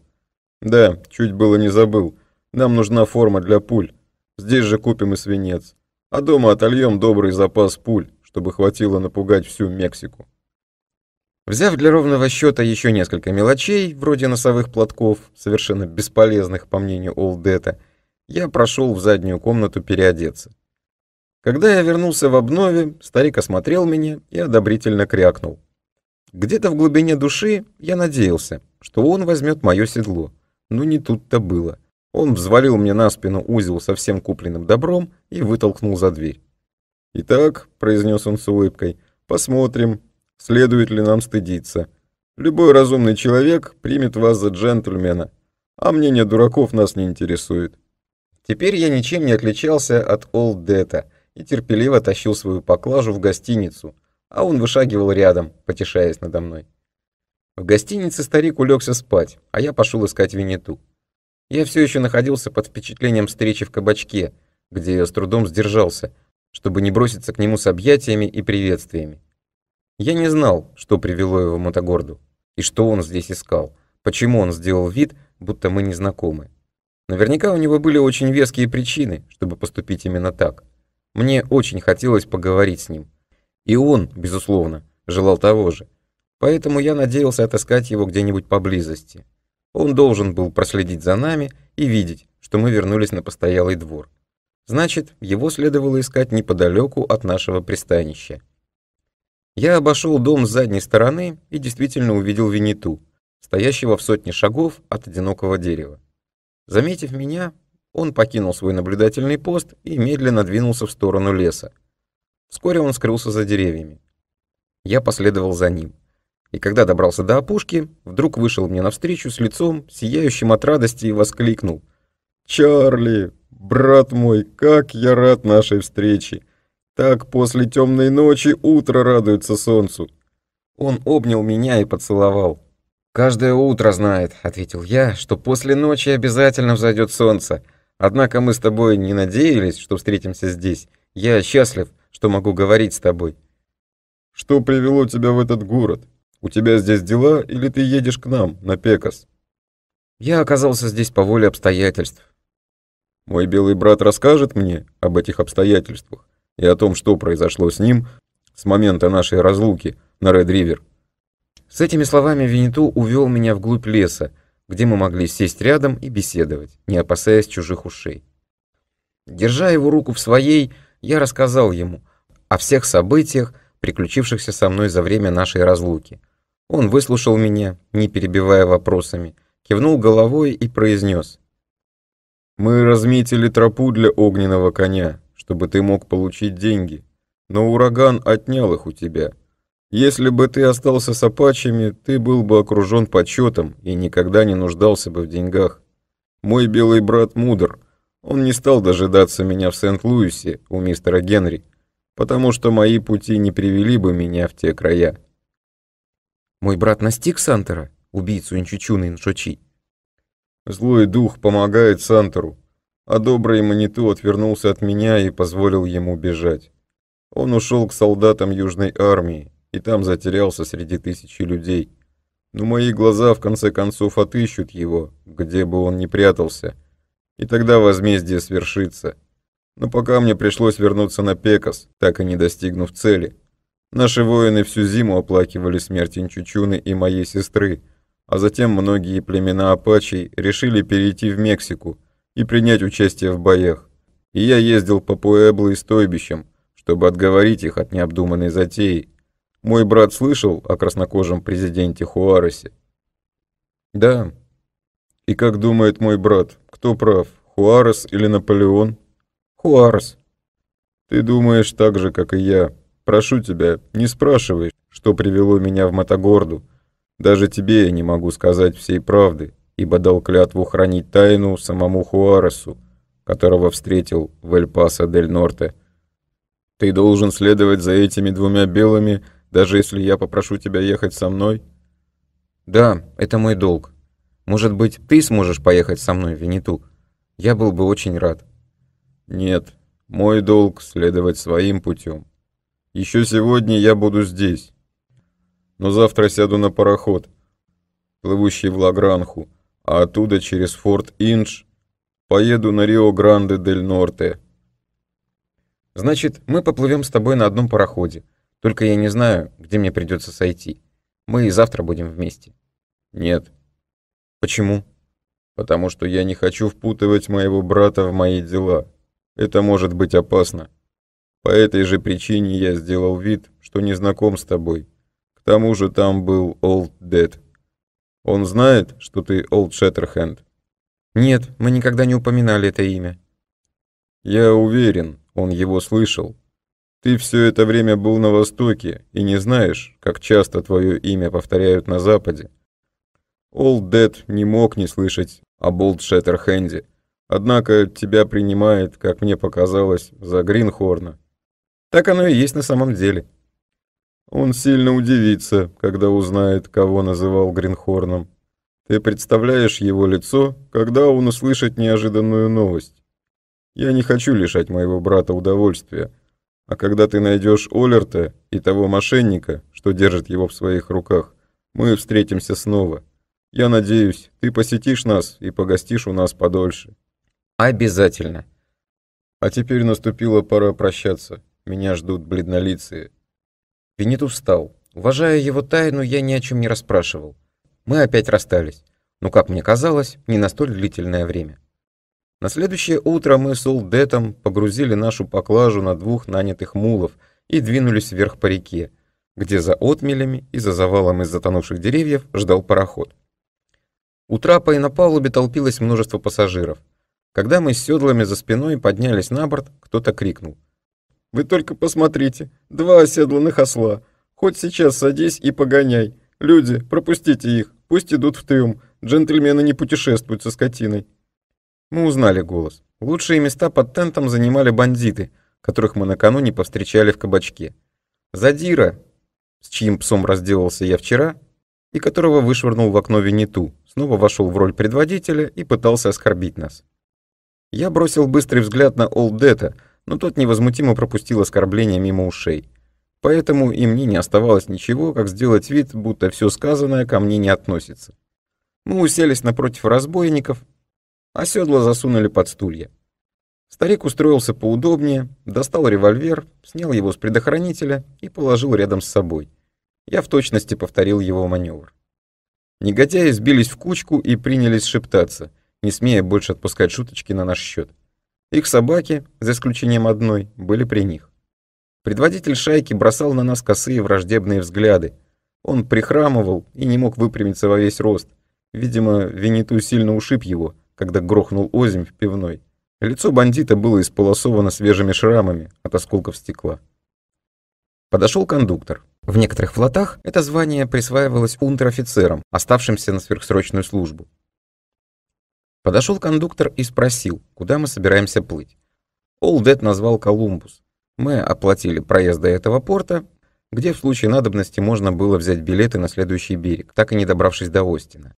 A: Да, чуть было не забыл. Нам нужна форма для пуль. Здесь же купим и свинец. А дома отольем добрый запас пуль, чтобы хватило напугать всю Мексику. Взяв для ровного счета еще несколько мелочей, вроде носовых платков, совершенно бесполезных, по мнению Олдета, я прошел в заднюю комнату переодеться. Когда я вернулся в обнове, старик осмотрел меня и одобрительно крякнул. Где-то в глубине души я надеялся, что он возьмет мое седло. Но не тут-то было. Он взвалил мне на спину узел со всем купленным добром и вытолкнул за дверь. «Итак», — произнес он с улыбкой, — «посмотрим, Следует ли нам стыдиться? Любой разумный человек примет вас за джентльмена, а мнение дураков нас не интересует. Теперь я ничем не отличался от Олдета и терпеливо тащил свою поклажу в гостиницу, а он вышагивал рядом, потешаясь надо мной. В гостинице старик улегся спать, а я пошел искать Винету. Я все еще находился под впечатлением встречи в кабачке, где я с трудом сдержался, чтобы не броситься к нему с объятиями и приветствиями. Я не знал, что привело его в Мотогорду, и что он здесь искал, почему он сделал вид, будто мы не знакомы. Наверняка у него были очень веские причины, чтобы поступить именно так. Мне очень хотелось поговорить с ним. И он, безусловно, желал того же. Поэтому я надеялся отыскать его где-нибудь поблизости. Он должен был проследить за нами и видеть, что мы вернулись на постоялый двор. Значит, его следовало искать неподалеку от нашего пристанища. Я обошел дом с задней стороны и действительно увидел Винету, стоящего в сотне шагов от одинокого дерева. Заметив меня, он покинул свой наблюдательный пост и медленно двинулся в сторону леса. Вскоре он скрылся за деревьями. Я последовал за ним. И когда добрался до опушки, вдруг вышел мне навстречу с лицом, сияющим от радости, и воскликнул. «Чарли, брат мой, как я рад нашей встрече! Так после темной ночи утро радуется солнцу. Он обнял меня и поцеловал. «Каждое утро знает», — ответил я, — «что после ночи обязательно взойдет солнце. Однако мы с тобой не надеялись, что встретимся здесь. Я счастлив, что могу говорить с тобой». «Что привело тебя в этот город? У тебя здесь дела или ты едешь к нам, на Пекас?» «Я оказался здесь по воле обстоятельств». «Мой белый брат расскажет мне об этих обстоятельствах и о том, что произошло с ним с момента нашей разлуки на Ред-Ривер. С этими словами Винету увел меня вглубь леса, где мы могли сесть рядом и беседовать, не опасаясь чужих ушей. Держа его руку в своей, я рассказал ему о всех событиях, приключившихся со мной за время нашей разлуки. Он выслушал меня, не перебивая вопросами, кивнул головой и произнес. «Мы разметили тропу для огненного коня, чтобы ты мог получить деньги. Но ураган отнял их у тебя. Если бы ты остался с апачами, ты был бы окружен почетом и никогда не нуждался бы в деньгах. Мой белый брат мудр. Он не стал дожидаться меня в Сент-Луисе у мистера Генри, потому что мои пути не привели бы меня в те края. Мой брат настиг Сантера, убийцу Инчичуна Иншочи. Злой дух помогает Сантеру а добрый Маниту отвернулся от меня и позволил ему бежать. Он ушел к солдатам Южной армии и там затерялся среди тысячи людей. Но мои глаза в конце концов отыщут его, где бы он ни прятался, и тогда возмездие свершится. Но пока мне пришлось вернуться на Пекас, так и не достигнув цели. Наши воины всю зиму оплакивали смерть Инчучуны и моей сестры, а затем многие племена апачей решили перейти в Мексику – и принять участие в боях. И я ездил по Пуэбло и стойбищам, чтобы отговорить их от необдуманной затеи. Мой брат слышал о краснокожем президенте Хуаресе? Да. И как думает мой брат, кто прав, Хуарес или Наполеон? Хуарес. Ты думаешь так же, как и я. Прошу тебя, не спрашивай, что привело меня в Матагорду. Даже тебе я не могу сказать всей правды ибо дал клятву хранить тайну самому Хуаресу, которого встретил в Эль-Пасо дель Норте. «Ты должен следовать за этими двумя белыми, даже если я попрошу тебя ехать со мной?» «Да, это мой долг. Может быть, ты сможешь поехать со мной, Виниту? Я был бы очень рад». «Нет, мой долг — следовать своим путем. Еще сегодня я буду здесь, но завтра сяду на пароход, плывущий в Лагранху, а оттуда через Форт Индж поеду на Рио-Гранде-дель-Норте. Значит, мы поплывем с тобой на одном пароходе. Только я не знаю, где мне придется сойти. Мы и завтра будем вместе. Нет. Почему? Потому что я не хочу впутывать моего брата в мои дела. Это может быть опасно. По этой же причине я сделал вид, что не знаком с тобой. К тому же там был Олд Дэд. Он знает, что ты Олд Шеттерхенд?» «Нет, мы никогда не упоминали это имя». «Я уверен, он его слышал. Ты все это время был на Востоке и не знаешь, как часто твое имя повторяют на Западе». Олд Дед не мог не слышать об Олд Шеттерхенде, однако тебя принимает, как мне показалось, за Гринхорна. Так оно и есть на самом деле. Он сильно удивится, когда узнает, кого называл Гринхорном. Ты представляешь его лицо, когда он услышит неожиданную новость. Я не хочу лишать моего брата удовольствия. А когда ты найдешь Олерта и того мошенника, что держит его в своих руках, мы встретимся снова. Я надеюсь, ты посетишь нас и погостишь у нас подольше. Обязательно. А теперь наступила пора прощаться. Меня ждут бледнолицые. Винит устал. Уважая его тайну, я ни о чем не расспрашивал. Мы опять расстались. Но, как мне казалось, не на столь длительное время. На следующее утро мы с Улдетом погрузили нашу поклажу на двух нанятых мулов и двинулись вверх по реке, где за отмелями и за завалом из затонувших деревьев ждал пароход. У трапа и на палубе толпилось множество пассажиров. Когда мы с седлами за спиной поднялись на борт, кто-то крикнул — вы только посмотрите, два оседланных осла. Хоть сейчас садись и погоняй. Люди, пропустите их, пусть идут в трюм. Джентльмены не путешествуют со скотиной». Мы узнали голос. Лучшие места под тентом занимали бандиты, которых мы накануне повстречали в кабачке. Задира, с чьим псом разделался я вчера, и которого вышвырнул в окно Винету, снова вошел в роль предводителя и пытался оскорбить нас. Я бросил быстрый взгляд на Олдета — но тот невозмутимо пропустил оскорбление мимо ушей. Поэтому и мне не оставалось ничего, как сделать вид, будто все сказанное ко мне не относится. Мы уселись напротив разбойников, а седла засунули под стулья. Старик устроился поудобнее, достал револьвер, снял его с предохранителя и положил рядом с собой. Я в точности повторил его маневр. Негодяи сбились в кучку и принялись шептаться, не смея больше отпускать шуточки на наш счет. Их собаки, за исключением одной, были при них. Предводитель шайки бросал на нас косые враждебные взгляды. Он прихрамывал и не мог выпрямиться во весь рост. Видимо, Виниту сильно ушиб его, когда грохнул озимь в пивной. Лицо бандита было исполосовано свежими шрамами от осколков стекла. Подошел кондуктор. В некоторых флотах это звание присваивалось унтер-офицерам, оставшимся на сверхсрочную службу. Подошел кондуктор и спросил, куда мы собираемся плыть. Олдет назвал Колумбус. Мы оплатили проезд до этого порта, где в случае надобности можно было взять билеты на следующий берег, так и не добравшись до Остина.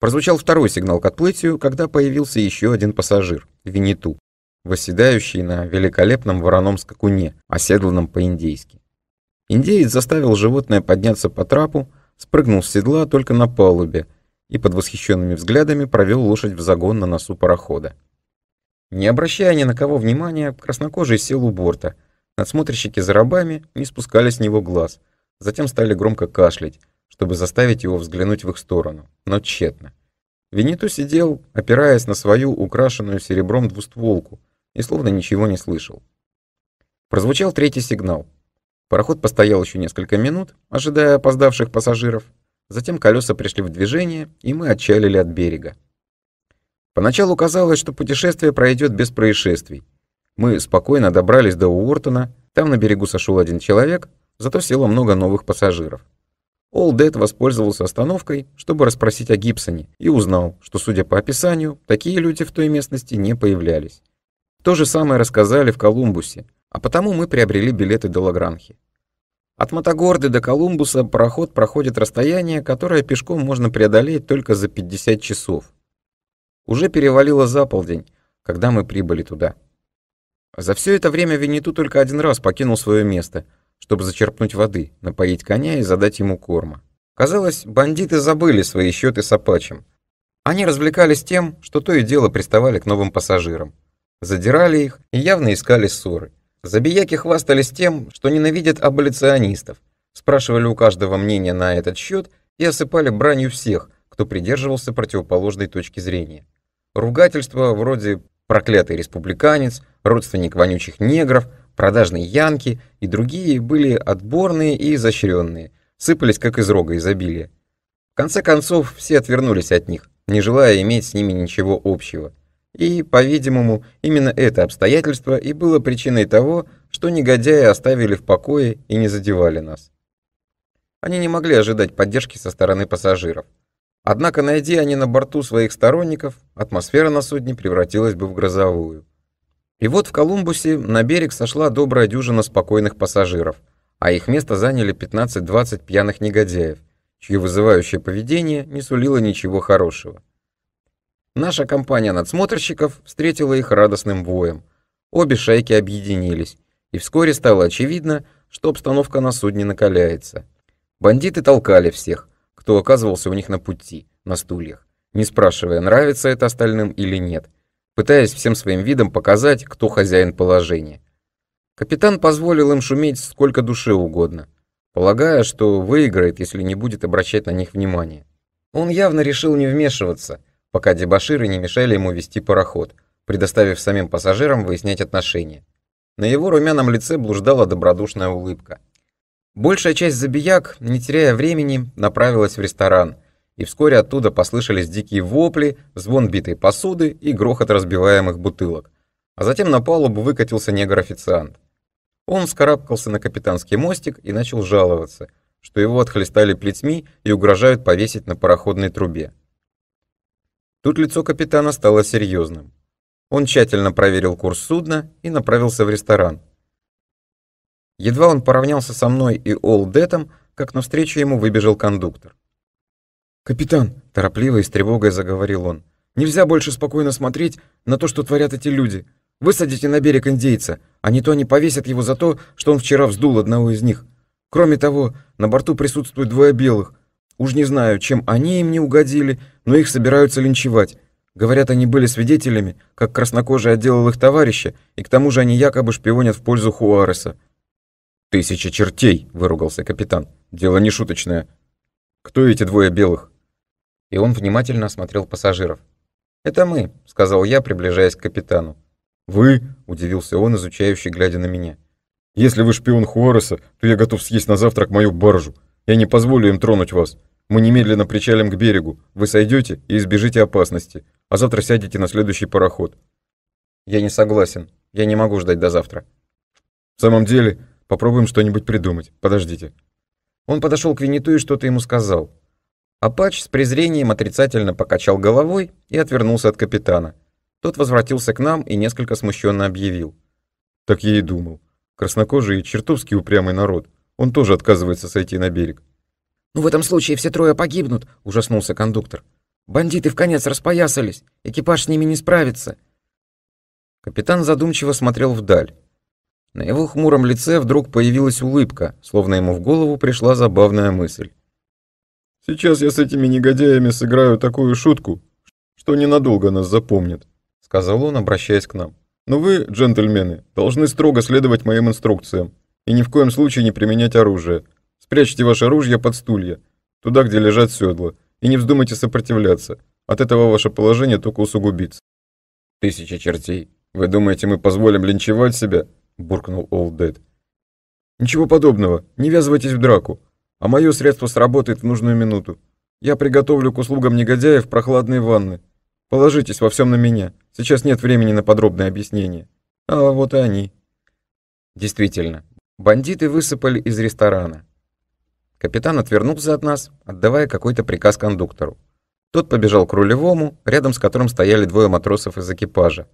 A: Прозвучал второй сигнал к отплытию, когда появился еще один пассажир — Винету, восседающий на великолепном вороном скакуне, оседланном по-индейски. Индеец заставил животное подняться по трапу, спрыгнул с седла только на палубе — и под восхищенными взглядами провел лошадь в загон на носу парохода. Не обращая ни на кого внимания, краснокожий сел у борта. Надсмотрщики за рабами не спускали с него глаз, затем стали громко кашлять, чтобы заставить его взглянуть в их сторону, но тщетно. Виниту сидел, опираясь на свою украшенную серебром двустволку, и словно ничего не слышал. Прозвучал третий сигнал. Пароход постоял еще несколько минут, ожидая опоздавших пассажиров, Затем колеса пришли в движение, и мы отчалили от берега. Поначалу казалось, что путешествие пройдет без происшествий. Мы спокойно добрались до Уортона, там на берегу сошел один человек, зато село много новых пассажиров. Ол Олдет воспользовался остановкой, чтобы расспросить о Гибсоне, и узнал, что, судя по описанию, такие люди в той местности не появлялись. То же самое рассказали в Колумбусе, а потому мы приобрели билеты до Лагранхи. От Матагорды до Колумбуса пароход проходит расстояние, которое пешком можно преодолеть только за 50 часов. Уже перевалило за полдень, когда мы прибыли туда. За все это время Винниту только один раз покинул свое место, чтобы зачерпнуть воды, напоить коня и задать ему корма. Казалось, бандиты забыли свои счеты с Апачем. Они развлекались тем, что то и дело приставали к новым пассажирам. Задирали их и явно искали ссоры. Забияки хвастались тем, что ненавидят аболиционистов, спрашивали у каждого мнения на этот счет и осыпали бранью всех, кто придерживался противоположной точки зрения. Ругательства вроде «проклятый республиканец», «родственник вонючих негров», «продажные янки» и другие были отборные и изощренные, сыпались как из рога изобилия. В конце концов, все отвернулись от них, не желая иметь с ними ничего общего – и, по-видимому, именно это обстоятельство и было причиной того, что негодяи оставили в покое и не задевали нас. Они не могли ожидать поддержки со стороны пассажиров. Однако, найди они на борту своих сторонников, атмосфера на судне превратилась бы в грозовую. И вот в Колумбусе на берег сошла добрая дюжина спокойных пассажиров, а их место заняли 15-20 пьяных негодяев, чье вызывающее поведение не сулило ничего хорошего. Наша компания надсмотрщиков встретила их радостным воем. Обе шайки объединились, и вскоре стало очевидно, что обстановка на судне накаляется. Бандиты толкали всех, кто оказывался у них на пути, на стульях, не спрашивая, нравится это остальным или нет, пытаясь всем своим видом показать, кто хозяин положения. Капитан позволил им шуметь сколько душе угодно, полагая, что выиграет, если не будет обращать на них внимания. Он явно решил не вмешиваться – пока дебаширы не мешали ему вести пароход, предоставив самим пассажирам выяснять отношения. На его румяном лице блуждала добродушная улыбка. Большая часть забияк, не теряя времени, направилась в ресторан, и вскоре оттуда послышались дикие вопли, звон битой посуды и грохот разбиваемых бутылок. А затем на палубу выкатился негр-официант. Он вскарабкался на капитанский мостик и начал жаловаться, что его отхлестали плетьми и угрожают повесить на пароходной трубе. Тут лицо капитана стало серьезным. Он тщательно проверил курс судна и направился в ресторан. Едва он поравнялся со мной и Олдетом, как навстречу ему выбежал кондуктор. «Капитан!» — торопливо и с тревогой заговорил он. «Нельзя больше спокойно смотреть на то, что творят эти люди. Высадите на берег индейца, а не то они повесят его за то, что он вчера вздул одного из них. Кроме того, на борту присутствуют двое белых. Уж не знаю, чем они им не угодили, — но их собираются линчевать. Говорят, они были свидетелями, как краснокожий отделал их товарища, и к тому же они якобы шпионят в пользу Хуареса. «Тысяча чертей!» — выругался капитан. «Дело не шуточное. Кто эти двое белых?» И он внимательно осмотрел пассажиров. «Это мы», — сказал я, приближаясь к капитану. «Вы?» — удивился он, изучающий, глядя на меня. «Если вы шпион Хуареса, то я готов съесть на завтрак мою баржу. Я не позволю им тронуть вас. Мы немедленно причалим к берегу. Вы сойдете и избежите опасности. А завтра сядете на следующий пароход». «Я не согласен. Я не могу ждать до завтра». «В самом деле, попробуем что-нибудь придумать. Подождите». Он подошел к Виниту и что-то ему сказал. Апач с презрением отрицательно покачал головой и отвернулся от капитана. Тот возвратился к нам и несколько смущенно объявил. «Так я и думал. Краснокожий чертовски упрямый народ. Он тоже отказывается сойти на берег. «Ну, в этом случае все трое погибнут», — ужаснулся кондуктор. «Бандиты в конец распоясались. Экипаж с ними не справится». Капитан задумчиво смотрел вдаль. На его хмуром лице вдруг появилась улыбка, словно ему в голову пришла забавная мысль. «Сейчас я с этими негодяями сыграю такую шутку, что ненадолго нас запомнят», — сказал он, обращаясь к нам. «Но вы, джентльмены, должны строго следовать моим инструкциям и ни в коем случае не применять оружие, Прячьте ваше оружие под стулья, туда, где лежат седла, и не вздумайте сопротивляться. От этого ваше положение только усугубится». «Тысяча чертей! Вы думаете, мы позволим линчевать себя?» — буркнул Олд Дэд. «Ничего подобного. Не ввязывайтесь в драку. А мое средство сработает в нужную минуту. Я приготовлю к услугам негодяев прохладные ванны. Положитесь во всем на меня. Сейчас нет времени на подробное объяснение. А вот и они». Действительно, бандиты высыпали из ресторана. Капитан отвернулся от нас, отдавая какой-то приказ кондуктору. Тот побежал к рулевому, рядом с которым стояли двое матросов из экипажа.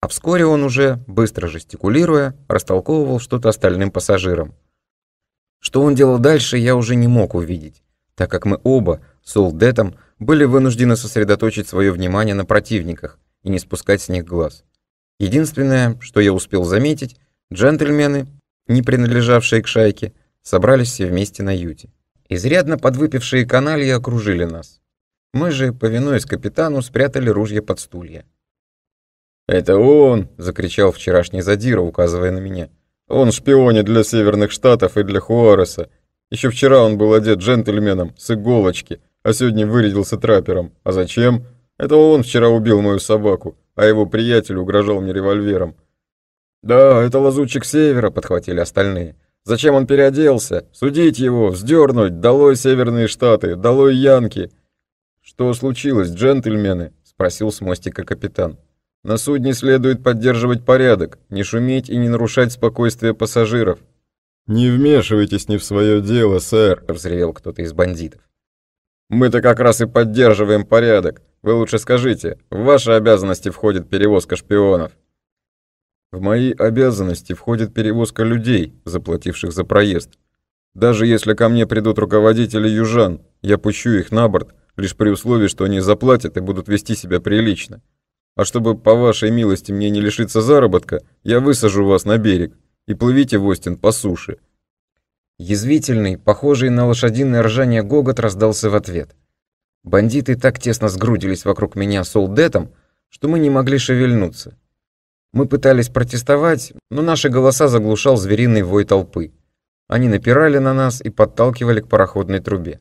A: А вскоре он уже, быстро жестикулируя, растолковывал что-то остальным пассажирам. Что он делал дальше, я уже не мог увидеть, так как мы оба, с Олдетом, были вынуждены сосредоточить свое внимание на противниках и не спускать с них глаз. Единственное, что я успел заметить, джентльмены, не принадлежавшие к шайке, собрались все вместе на юте. Изрядно подвыпившие канальи окружили нас. Мы же, повинуясь капитану, спрятали ружья под стулья. «Это он!» — закричал вчерашний задира, указывая на меня. «Он шпионит для Северных Штатов и для Хуареса. Еще вчера он был одет джентльменом с иголочки, а сегодня вырядился траппером. А зачем? Это он вчера убил мою собаку, а его приятель угрожал мне револьвером». «Да, это лазутчик Севера», — подхватили остальные. Зачем он переоделся? Судить его, вздернуть, долой Северные Штаты, долой Янки. Что случилось, джентльмены? Спросил с мостика капитан. На судне следует поддерживать порядок, не шуметь и не нарушать спокойствие пассажиров. «Не вмешивайтесь не в свое дело, сэр», — взревел кто-то из бандитов. «Мы-то как раз и поддерживаем порядок. Вы лучше скажите, в ваши обязанности входит перевозка шпионов?» В мои обязанности входит перевозка людей, заплативших за проезд. Даже если ко мне придут руководители южан, я пущу их на борт, лишь при условии, что они заплатят и будут вести себя прилично. А чтобы, по вашей милости, мне не лишиться заработка, я высажу вас на берег и плывите в Остин по суше». Язвительный, похожий на лошадиное ржание гогот раздался в ответ. Бандиты так тесно сгрудились вокруг меня с что мы не могли шевельнуться. Мы пытались протестовать, но наши голоса заглушал звериный вой толпы. Они напирали на нас и подталкивали к пароходной трубе.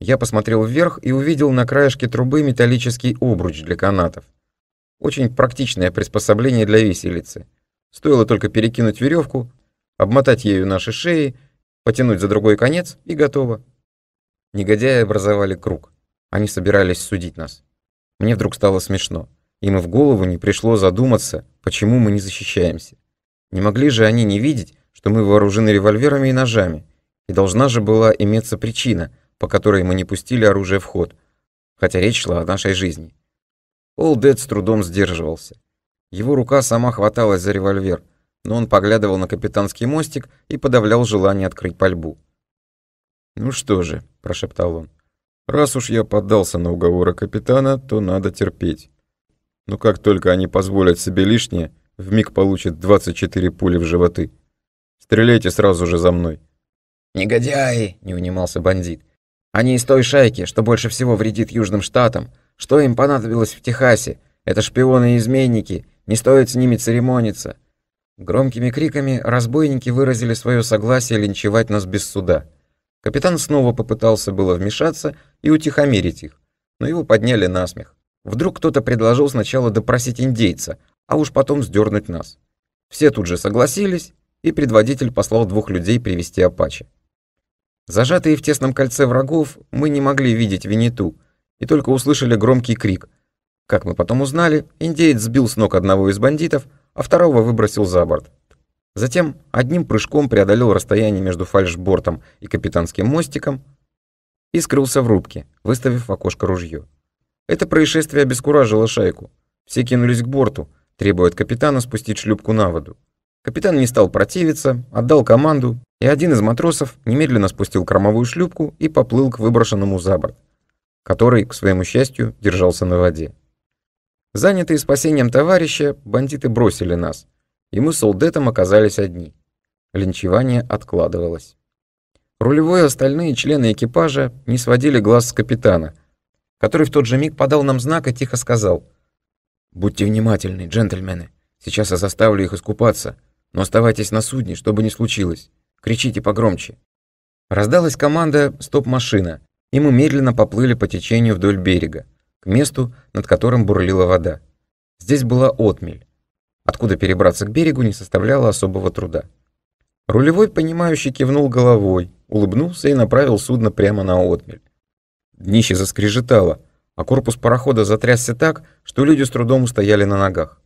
A: Я посмотрел вверх и увидел на краешке трубы металлический обруч для канатов. Очень практичное приспособление для виселицы. Стоило только перекинуть веревку, обмотать ею наши шеи, потянуть за другой конец и готово. Негодяи образовали круг. Они собирались судить нас. Мне вдруг стало смешно. Им в голову не пришло задуматься, почему мы не защищаемся. Не могли же они не видеть, что мы вооружены револьверами и ножами, и должна же была иметься причина, по которой мы не пустили оружие в ход, хотя речь шла о нашей жизни. Олдед с трудом сдерживался. Его рука сама хваталась за револьвер, но он поглядывал на капитанский мостик и подавлял желание открыть пальбу. «Ну что же», — прошептал он, — «раз уж я поддался на уговоры капитана, то надо терпеть» но как только они позволят себе лишнее, вмиг получат 24 пули в животы. Стреляйте сразу же за мной. «Негодяи!» — не унимался бандит. «Они из той шайки, что больше всего вредит Южным Штатам. Что им понадобилось в Техасе? Это шпионы и изменники. Не стоит с ними церемониться». Громкими криками разбойники выразили свое согласие линчевать нас без суда. Капитан снова попытался было вмешаться и утихомирить их, но его подняли на смех. Вдруг кто-то предложил сначала допросить индейца, а уж потом сдернуть нас. Все тут же согласились, и предводитель послал двух людей привести Апачи. Зажатые в тесном кольце врагов, мы не могли видеть Винету, и только услышали громкий крик. Как мы потом узнали, индеец сбил с ног одного из бандитов, а второго выбросил за борт. Затем одним прыжком преодолел расстояние между фальшбортом и капитанским мостиком и скрылся в рубке, выставив в окошко ружье. Это происшествие обескуражило шайку. Все кинулись к борту, требуя от капитана спустить шлюпку на воду. Капитан не стал противиться, отдал команду, и один из матросов немедленно спустил кормовую шлюпку и поплыл к выброшенному за борт, который, к своему счастью, держался на воде. Занятые спасением товарища, бандиты бросили нас, и мы с Олдетом оказались одни. Линчевание откладывалось. Рулевой и остальные члены экипажа не сводили глаз с капитана – который в тот же миг подал нам знак и тихо сказал. «Будьте внимательны, джентльмены. Сейчас я заставлю их искупаться. Но оставайтесь на судне, что бы ни случилось. Кричите погромче». Раздалась команда «Стоп-машина», и мы медленно поплыли по течению вдоль берега, к месту, над которым бурлила вода. Здесь была отмель. Откуда перебраться к берегу не составляло особого труда. Рулевой, понимающий, кивнул головой, улыбнулся и направил судно прямо на отмель. Днище заскрежетало, а корпус парохода затрясся так, что люди с трудом устояли на ногах.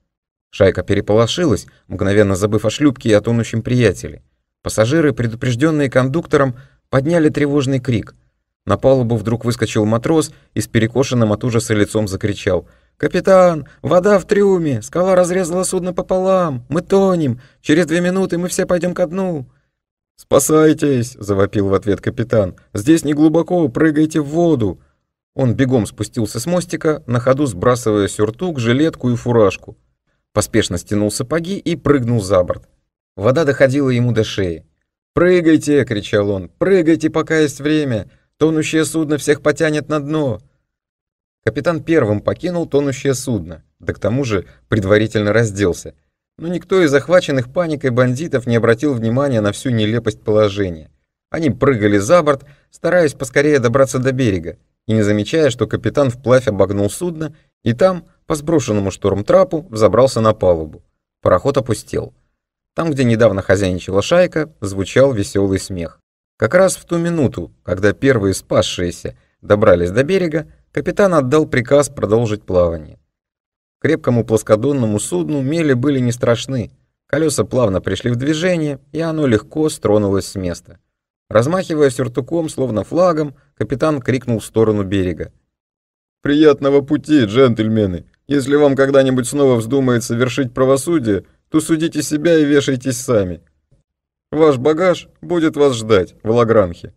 A: Шайка переполошилась, мгновенно забыв о шлюпке и о тонущем приятеле. Пассажиры, предупрежденные кондуктором, подняли тревожный крик. На палубу вдруг выскочил матрос и с перекошенным от ужаса лицом закричал «Капитан, вода в трюме! Скала разрезала судно пополам! Мы тонем! Через две минуты мы все пойдем ко дну!» «Спасайтесь!» — завопил в ответ капитан. «Здесь не глубоко, прыгайте в воду!» Он бегом спустился с мостика, на ходу сбрасывая сюртук, жилетку и фуражку. Поспешно стянул сапоги и прыгнул за борт. Вода доходила ему до шеи. «Прыгайте!» — кричал он. «Прыгайте, пока есть время! Тонущее судно всех потянет на дно!» Капитан первым покинул тонущее судно, да к тому же предварительно разделся но никто из захваченных паникой бандитов не обратил внимания на всю нелепость положения. Они прыгали за борт, стараясь поскорее добраться до берега, и не замечая, что капитан вплавь обогнул судно, и там, по сброшенному штормтрапу, взобрался на палубу. Пароход опустел. Там, где недавно хозяйничала шайка, звучал веселый смех. Как раз в ту минуту, когда первые спасшиеся добрались до берега, капитан отдал приказ продолжить плавание. Крепкому плоскодонному судну мели были не страшны. Колеса плавно пришли в движение, и оно легко стронулось с места. Размахивая сюртуком, словно флагом, капитан крикнул в сторону берега. «Приятного пути, джентльмены! Если вам когда-нибудь снова вздумается вершить правосудие, то судите себя и вешайтесь сами. Ваш багаж будет вас ждать в Лагранхе».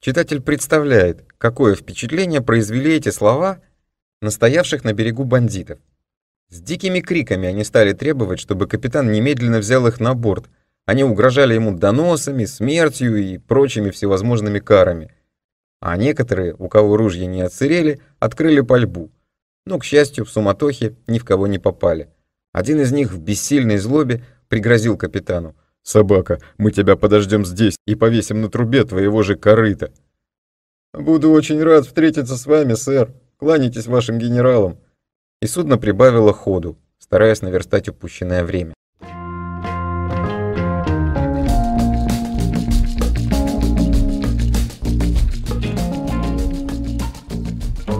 A: Читатель представляет, какое впечатление произвели эти слова настоявших на берегу бандитов. С дикими криками они стали требовать, чтобы капитан немедленно взял их на борт. Они угрожали ему доносами, смертью и прочими всевозможными карами. А некоторые, у кого ружья не отсырели, открыли пальбу. Но, к счастью, в суматохе ни в кого не попали. Один из них в бессильной злобе пригрозил капитану. «Собака, мы тебя подождем здесь и повесим на трубе твоего же корыта». «Буду очень рад встретиться с вами, сэр. Кланяйтесь вашим генералам», и судно прибавило ходу, стараясь наверстать упущенное время.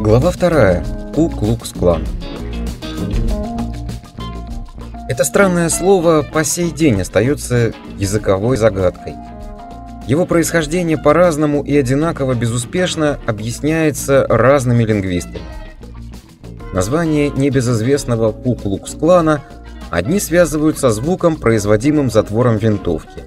A: Глава вторая. Ку-клукс-клан. Это странное слово по сей день остается языковой загадкой. Его происхождение по-разному и одинаково безуспешно объясняется разными лингвистами. Название небезызвестного Куклукс-клана одни связывают со звуком, производимым затвором винтовки.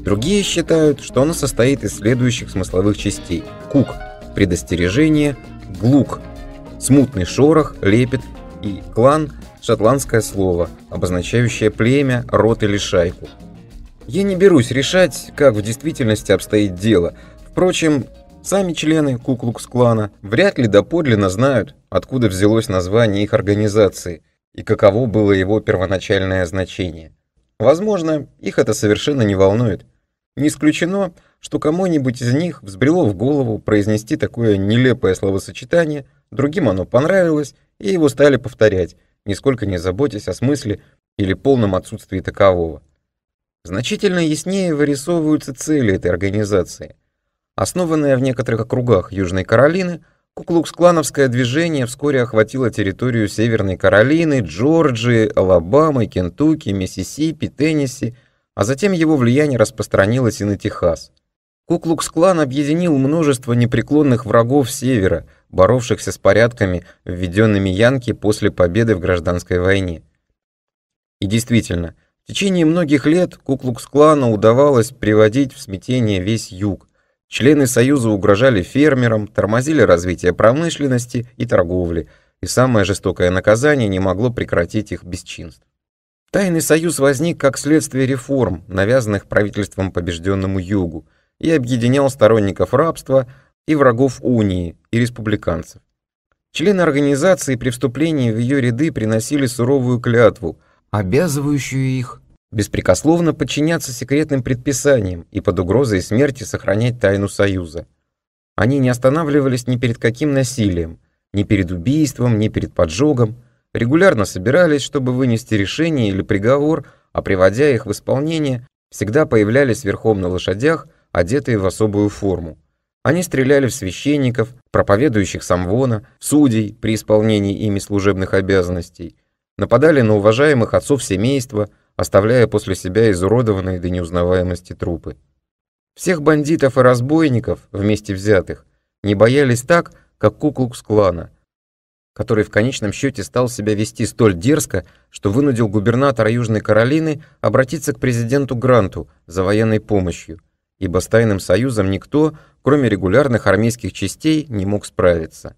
A: Другие считают, что оно состоит из следующих смысловых частей. Кук – предостережение, глук – смутный шорох, лепет и клан – шотландское слово, обозначающее племя, род или шайку. Я не берусь решать, как в действительности обстоит дело. Впрочем, Сами члены Куклукс-клана вряд ли доподлинно знают, откуда взялось название их организации и каково было его первоначальное значение. Возможно, их это совершенно не волнует. Не исключено, что кому-нибудь из них взбрело в голову произнести такое нелепое словосочетание, другим оно понравилось, и его стали повторять, нисколько не заботясь о смысле или полном отсутствии такового. Значительно яснее вырисовываются цели этой организации. Основанное в некоторых округах Южной Каролины, куклукс-клановское движение вскоре охватило территорию Северной Каролины, Джорджии, Алабамы, Кентукки, Миссисипи, Теннесси, а затем его влияние распространилось и на Техас. Куклукс-клан объединил множество непреклонных врагов Севера, боровшихся с порядками, введенными Янки после победы в гражданской войне. И действительно, в течение многих лет Куклукс-клану удавалось приводить в смятение весь юг, Члены Союза угрожали фермерам, тормозили развитие промышленности и торговли, и самое жестокое наказание не могло прекратить их бесчинств. Тайный союз возник как следствие реформ, навязанных правительством побежденному Югу, и объединял сторонников рабства и врагов унии и республиканцев. Члены организации при вступлении в ее ряды приносили суровую клятву, обязывающую их беспрекословно подчиняться секретным предписаниям и под угрозой смерти сохранять тайну Союза. Они не останавливались ни перед каким насилием, ни перед убийством, ни перед поджогом, регулярно собирались, чтобы вынести решение или приговор, а приводя их в исполнение, всегда появлялись верхом на лошадях, одетые в особую форму. Они стреляли в священников, проповедующих самвона, в судей при исполнении ими служебных обязанностей, нападали на уважаемых отцов семейства – оставляя после себя изуродованные до неузнаваемости трупы. Всех бандитов и разбойников, вместе взятых, не боялись так, как Куклукс-клана, который в конечном счете стал себя вести столь дерзко, что вынудил губернатора Южной Каролины обратиться к президенту Гранту за военной помощью, ибо с тайным союзом никто, кроме регулярных армейских частей, не мог справиться.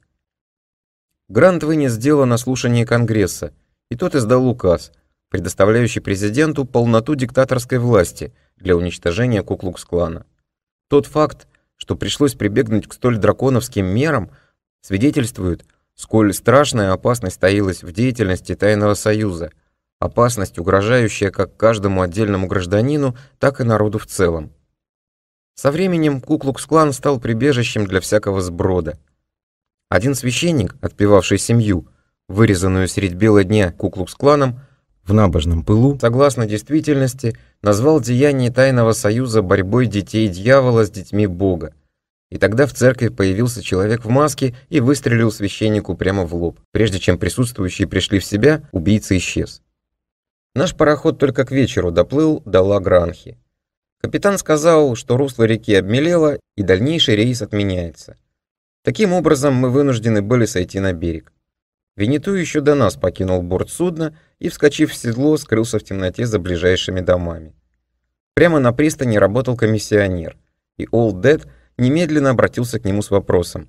A: Грант вынес дело на слушание Конгресса, и тот издал указ – предоставляющий президенту полноту диктаторской власти для уничтожения Куклукс-клана. Тот факт, что пришлось прибегнуть к столь драконовским мерам, свидетельствует, сколь страшная опасность стоилась в деятельности Тайного Союза, опасность, угрожающая как каждому отдельному гражданину, так и народу в целом. Со временем Куклукс-клан стал прибежищем для всякого сброда. Один священник, отпевавший семью, вырезанную средь бела дня Куклукс-кланом, в набожном пылу, согласно действительности, назвал деяние Тайного Союза борьбой детей дьявола с детьми Бога. И тогда в церкви появился человек в маске и выстрелил священнику прямо в лоб. Прежде чем присутствующие пришли в себя, убийца исчез. Наш пароход только к вечеру доплыл до Лагранхи. Капитан сказал, что русло реки обмелело и дальнейший рейс отменяется. Таким образом мы вынуждены были сойти на берег. Винету еще до нас покинул борт судна, и, вскочив в седло, скрылся в темноте за ближайшими домами. Прямо на пристани работал комиссионер, и Олд Дед немедленно обратился к нему с вопросом.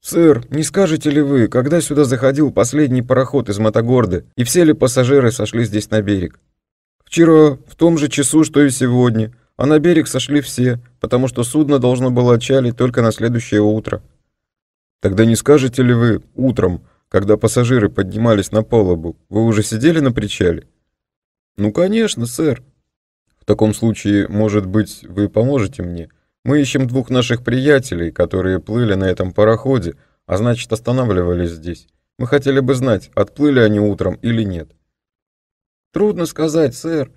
A: «Сэр, не скажете ли вы, когда сюда заходил последний пароход из Мотогорды, и все ли пассажиры сошли здесь на берег?» «Вчера, в том же часу, что и сегодня, а на берег сошли все, потому что судно должно было отчалить только на следующее утро». «Тогда не скажете ли вы утром, когда пассажиры поднимались на палубу, вы уже сидели на причале? Ну, конечно, сэр. В таком случае, может быть, вы поможете мне? Мы ищем двух наших приятелей, которые плыли на этом пароходе, а значит, останавливались здесь. Мы хотели бы знать, отплыли они утром или нет. Трудно сказать, сэр.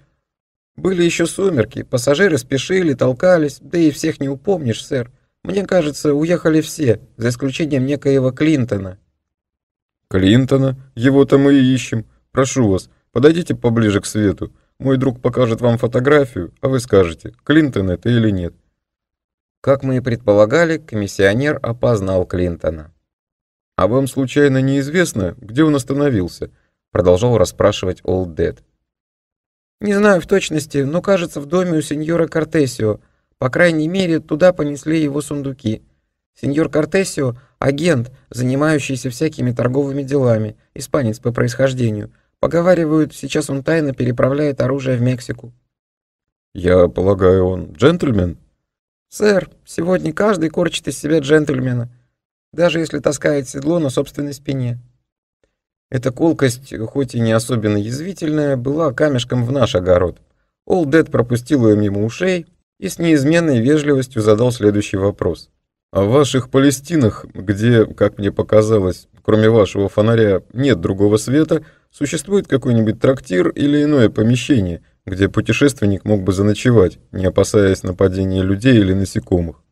A: Были еще сумерки, пассажиры спешили, толкались, да и всех не упомнишь, сэр. Мне кажется, уехали все, за исключением некоего Клинтона. Клинтона, его-то мы и ищем. Прошу вас, подойдите поближе к свету. Мой друг покажет вам фотографию, а вы скажете, Клинтон это или нет. Как мы и предполагали, комиссионер опознал Клинтона. «А вам случайно неизвестно, где он остановился?» — продолжал расспрашивать Олд Дед. «Не знаю в точности, но, кажется, в доме у сеньора Кортесио. По крайней мере, туда понесли его сундуки. Сеньор Кортесио агент, занимающийся всякими торговыми делами, испанец по происхождению. Поговаривают, сейчас он тайно переправляет оружие в Мексику». «Я полагаю, он джентльмен?» «Сэр, сегодня каждый корчит из себя джентльмена, даже если таскает седло на собственной спине». Эта колкость, хоть и не особенно язвительная, была камешком в наш огород. Олдед пропустил ее мимо ушей и с неизменной вежливостью задал следующий вопрос. О а ваших Палестинах, где, как мне показалось, кроме вашего фонаря нет другого света, существует какой-нибудь трактир или иное помещение, где путешественник мог бы заночевать, не опасаясь нападения людей или насекомых.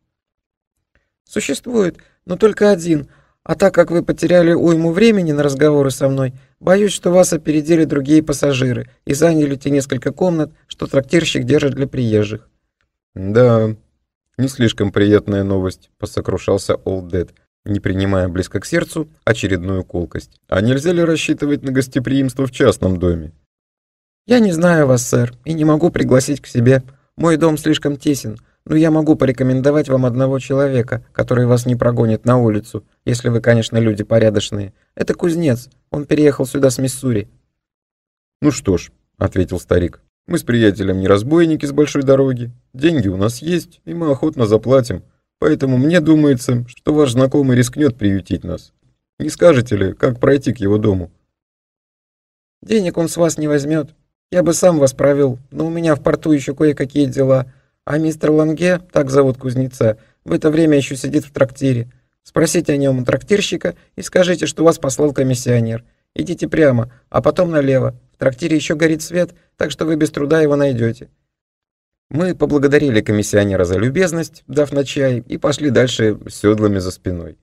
A: Существует, но только один. А так как вы потеряли уйму времени на разговоры со мной, боюсь, что вас опередили другие пассажиры и заняли те несколько комнат, что трактирщик держит для приезжих. Да, «Не слишком приятная новость», — посокрушался Олдед, не принимая близко к сердцу очередную колкость. «А нельзя ли рассчитывать на гостеприимство в частном доме?» «Я не знаю вас, сэр, и не могу пригласить к себе. Мой дом слишком тесен, но я могу порекомендовать вам одного человека, который вас не прогонит на улицу, если вы, конечно, люди порядочные. Это кузнец, он переехал сюда с Миссури». «Ну что ж», — ответил старик, мы с приятелем не разбойники с большой дороги, деньги у нас есть, и мы охотно заплатим, поэтому мне думается, что ваш знакомый рискнет приютить нас. Не скажете ли, как пройти к его дому?» «Денег он с вас не возьмет. Я бы сам вас провел, но у меня в порту еще кое-какие дела, а мистер Ланге, так зовут кузнеца, в это время еще сидит в трактире. Спросите о нем у трактирщика и скажите, что вас послал комиссионер». Идите прямо, а потом налево. В трактире еще горит свет, так что вы без труда его найдете. Мы поблагодарили комиссионера за любезность, дав на чай, и пошли дальше с седлами за спиной.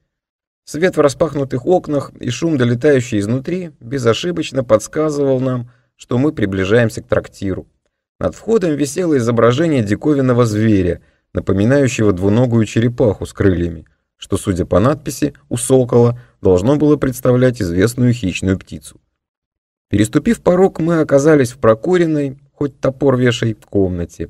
A: Свет в распахнутых окнах и шум, долетающий изнутри, безошибочно подсказывал нам, что мы приближаемся к трактиру. Над входом висело изображение диковинного зверя, напоминающего двуногую черепаху с крыльями, что, судя по надписи, у сокола – должно было представлять известную хищную птицу. Переступив порог, мы оказались в прокуренной, хоть топор вешай, комнате.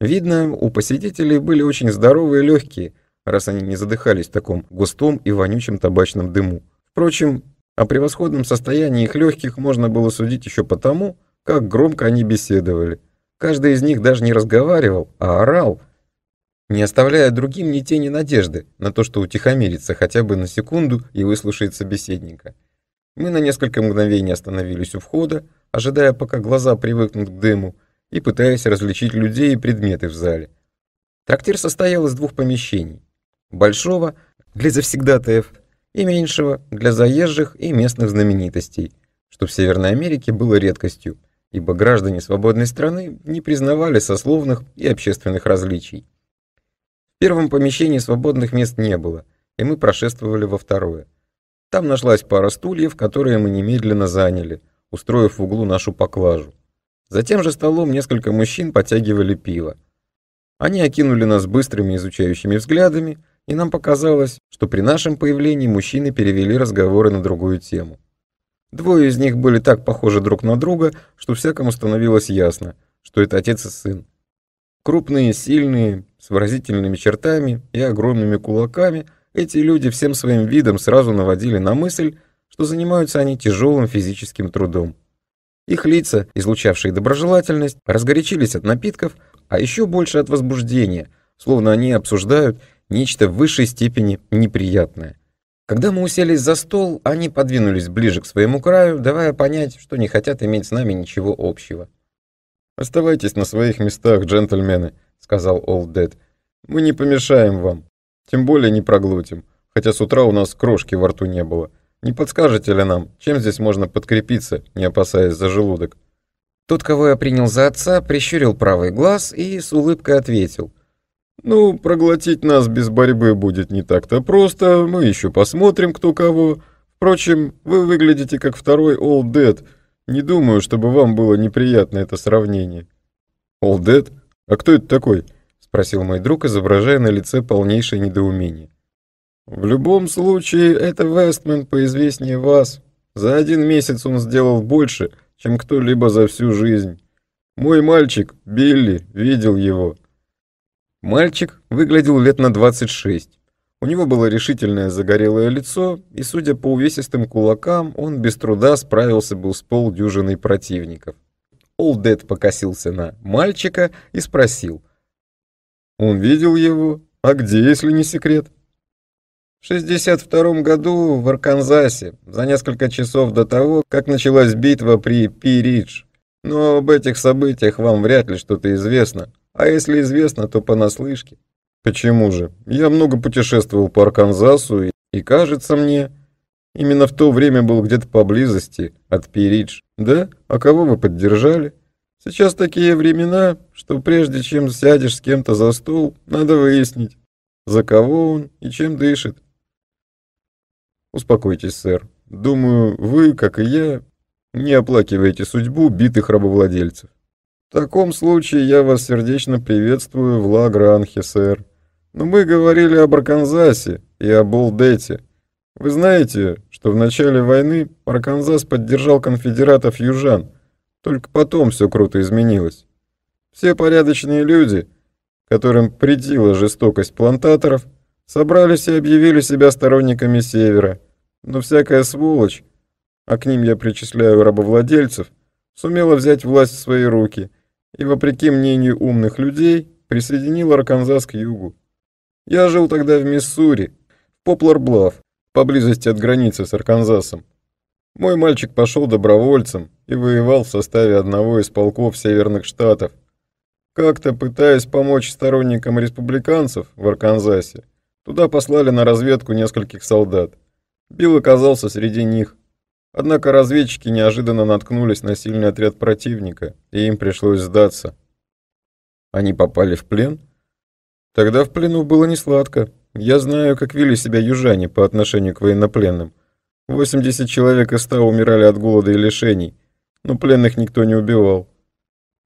A: Видно, у посетителей были очень здоровые легкие, раз они не задыхались в таком густом и вонючем табачном дыму. Впрочем, о превосходном состоянии их легких можно было судить еще потому, как громко они беседовали. Каждый из них даже не разговаривал, а орал — не оставляя другим ни тени надежды на то, что утихомирится хотя бы на секунду и выслушает собеседника. Мы на несколько мгновений остановились у входа, ожидая, пока глаза привыкнут к дыму, и пытаясь различить людей и предметы в зале. Трактир состоял из двух помещений. Большого для завсегдатаев и меньшего для заезжих и местных знаменитостей, что в Северной Америке было редкостью, ибо граждане свободной страны не признавали сословных и общественных различий первом помещении свободных мест не было, и мы прошествовали во второе. Там нашлась пара стульев, которые мы немедленно заняли, устроив в углу нашу поклажу. За тем же столом несколько мужчин подтягивали пиво. Они окинули нас быстрыми изучающими взглядами, и нам показалось, что при нашем появлении мужчины перевели разговоры на другую тему. Двое из них были так похожи друг на друга, что всякому становилось ясно, что это отец и сын. Крупные, сильные, с выразительными чертами и огромными кулаками, эти люди всем своим видом сразу наводили на мысль, что занимаются они тяжелым физическим трудом. Их лица, излучавшие доброжелательность, разгорячились от напитков, а еще больше от возбуждения, словно они обсуждают нечто в высшей степени неприятное. Когда мы уселись за стол, они подвинулись ближе к своему краю, давая понять, что не хотят иметь с нами ничего общего. «Оставайтесь на своих местах, джентльмены», сказал Олд Дед. «Мы не помешаем вам. Тем более не проглотим. Хотя с утра у нас крошки во рту не было. Не подскажете ли нам, чем здесь можно подкрепиться, не опасаясь за желудок?» Тот, кого я принял за отца, прищурил правый глаз и с улыбкой ответил. «Ну, проглотить нас без борьбы будет не так-то просто. Мы еще посмотрим, кто кого. Впрочем, вы выглядите как второй Олд Дед. Не думаю, чтобы вам было неприятно это сравнение». «Олд Дед?» «А кто это такой?» — спросил мой друг, изображая на лице полнейшее недоумение. «В любом случае, это Вестмен поизвестнее вас. За один месяц он сделал больше, чем кто-либо за всю жизнь. Мой мальчик, Билли, видел его». Мальчик выглядел лет на 26. У него было решительное загорелое лицо, и, судя по увесистым кулакам, он без труда справился бы с полдюжиной противников. Олдет покосился на мальчика и спросил. «Он видел его? А где, если не секрет?» В 62 году в Арканзасе, за несколько часов до того, как началась битва при Пи-Ридж. Но об этих событиях вам вряд ли что-то известно, а если известно, то понаслышке. Почему же? Я много путешествовал по Арканзасу и, и кажется мне, Именно в то время был где-то поблизости от Пиридж. Да? А кого вы поддержали? Сейчас такие времена, что прежде чем сядешь с кем-то за стол, надо выяснить, за кого он и чем дышит. Успокойтесь, сэр. Думаю, вы, как и я, не оплакиваете судьбу битых рабовладельцев. В таком случае я вас сердечно приветствую в Лагранхе, сэр. Но мы говорили об Арканзасе и об Олдете. Вы знаете, что в начале войны Арканзас поддержал конфедератов-южан. Только потом все круто изменилось. Все порядочные люди, которым притила жестокость плантаторов, собрались и объявили себя сторонниками Севера. Но всякая сволочь, а к ним я причисляю рабовладельцев, сумела взять власть в свои руки и, вопреки мнению умных людей, присоединила Арканзас к югу. Я жил тогда в Миссури, в Поплар-Блав, поблизости от границы с Арканзасом. Мой мальчик пошел добровольцем и воевал в составе одного из полков Северных Штатов. Как-то пытаясь помочь сторонникам республиканцев в Арканзасе, туда послали на разведку нескольких солдат. Билл оказался среди них. Однако разведчики неожиданно наткнулись на сильный отряд противника, и им пришлось сдаться. Они попали в плен? Тогда в плену было несладко. сладко. Я знаю, как вели себя южане по отношению к военнопленным. 80 человек из 100 умирали от голода и лишений, но пленных никто не убивал.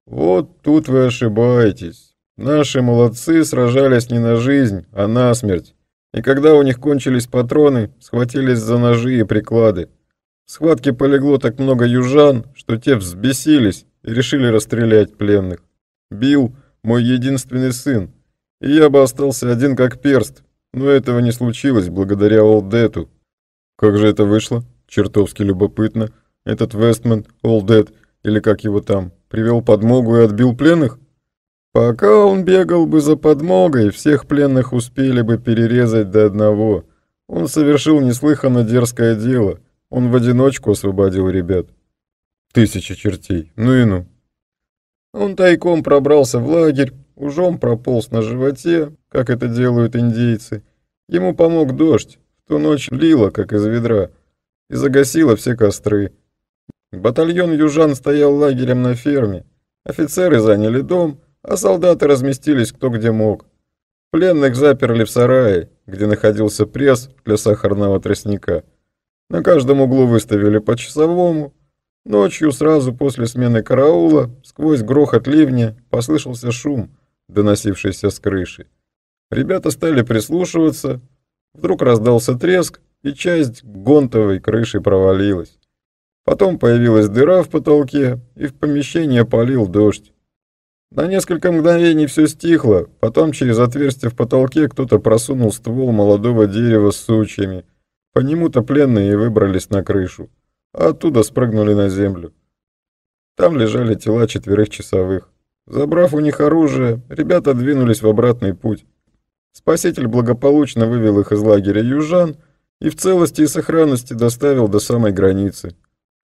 A: Вот тут вы ошибаетесь. Наши молодцы сражались не на жизнь, а на смерть. И когда у них кончились патроны, схватились за ножи и приклады. В схватке полегло так много южан, что те взбесились и решили расстрелять пленных. Бил мой единственный сын, и я бы остался один как перст, но этого не случилось благодаря Олдету. Как же это вышло? Чертовски любопытно. Этот Вестман, Олдет, или как его там, привел подмогу и отбил пленных? Пока он бегал бы за подмогой, всех пленных успели бы перерезать до одного. Он совершил неслыханно дерзкое дело. Он в одиночку освободил ребят. Тысяча чертей. Ну и ну. Он тайком пробрался в лагерь, Ужом прополз на животе, как это делают индейцы. Ему помог дождь, в ту ночь лило, как из ведра, и загасило все костры. Батальон южан стоял лагерем на ферме. Офицеры заняли дом, а солдаты разместились кто где мог. Пленных заперли в сарае, где находился пресс для сахарного тростника. На каждом углу выставили по часовому. Ночью, сразу после смены караула, сквозь грохот ливня послышался шум — доносившийся с крыши. Ребята стали прислушиваться. Вдруг раздался треск, и часть гонтовой крыши провалилась. Потом появилась дыра в потолке, и в помещение полил дождь. На несколько мгновений все стихло, потом через отверстие в потолке кто-то просунул ствол молодого дерева с сучьями. По нему-то пленные и выбрались на крышу, а оттуда спрыгнули на землю. Там лежали тела четверых часовых. Забрав у них оружие, ребята двинулись в обратный путь. Спаситель благополучно вывел их из лагеря южан и в целости и сохранности доставил до самой границы.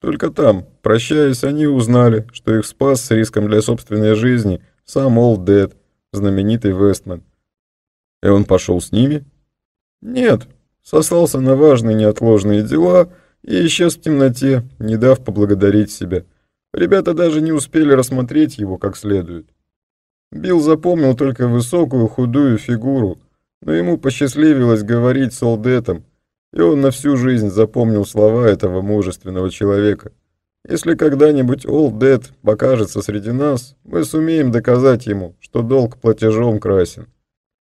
A: Только там, прощаясь, они узнали, что их спас с риском для собственной жизни сам Олд Дед, знаменитый Вестман. И он пошел с ними? Нет, сослался на важные неотложные дела и исчез в темноте, не дав поблагодарить себя. Ребята даже не успели рассмотреть его как следует. Билл запомнил только высокую худую фигуру, но ему посчастливилось говорить с Олдетом, и он на всю жизнь запомнил слова этого мужественного человека. Если когда-нибудь Олдет покажется среди нас, мы сумеем доказать ему, что долг платежом красен.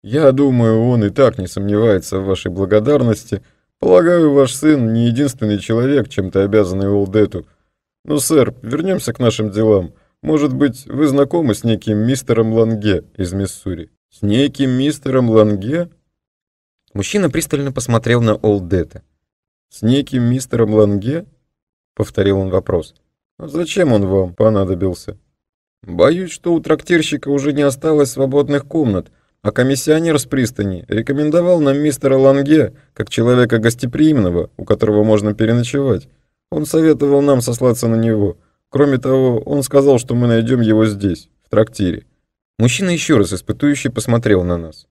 A: Я думаю, он и так не сомневается в вашей благодарности. Полагаю, ваш сын не единственный человек, чем-то обязанный Олдету – но, «Ну, сэр, вернемся к нашим делам. Может быть, вы знакомы с неким мистером Ланге из Миссури? С неким мистером Ланге? Мужчина пристально посмотрел на Олдета. С неким мистером Ланге? Повторил он вопрос. А зачем он вам понадобился? Боюсь, что у трактирщика уже не осталось свободных комнат, а комиссионер с пристани рекомендовал нам мистера Ланге как человека гостеприимного, у которого можно переночевать. Он советовал нам сослаться на него. Кроме того, он сказал, что мы найдем его здесь, в трактире. Мужчина еще раз испытующе посмотрел на нас.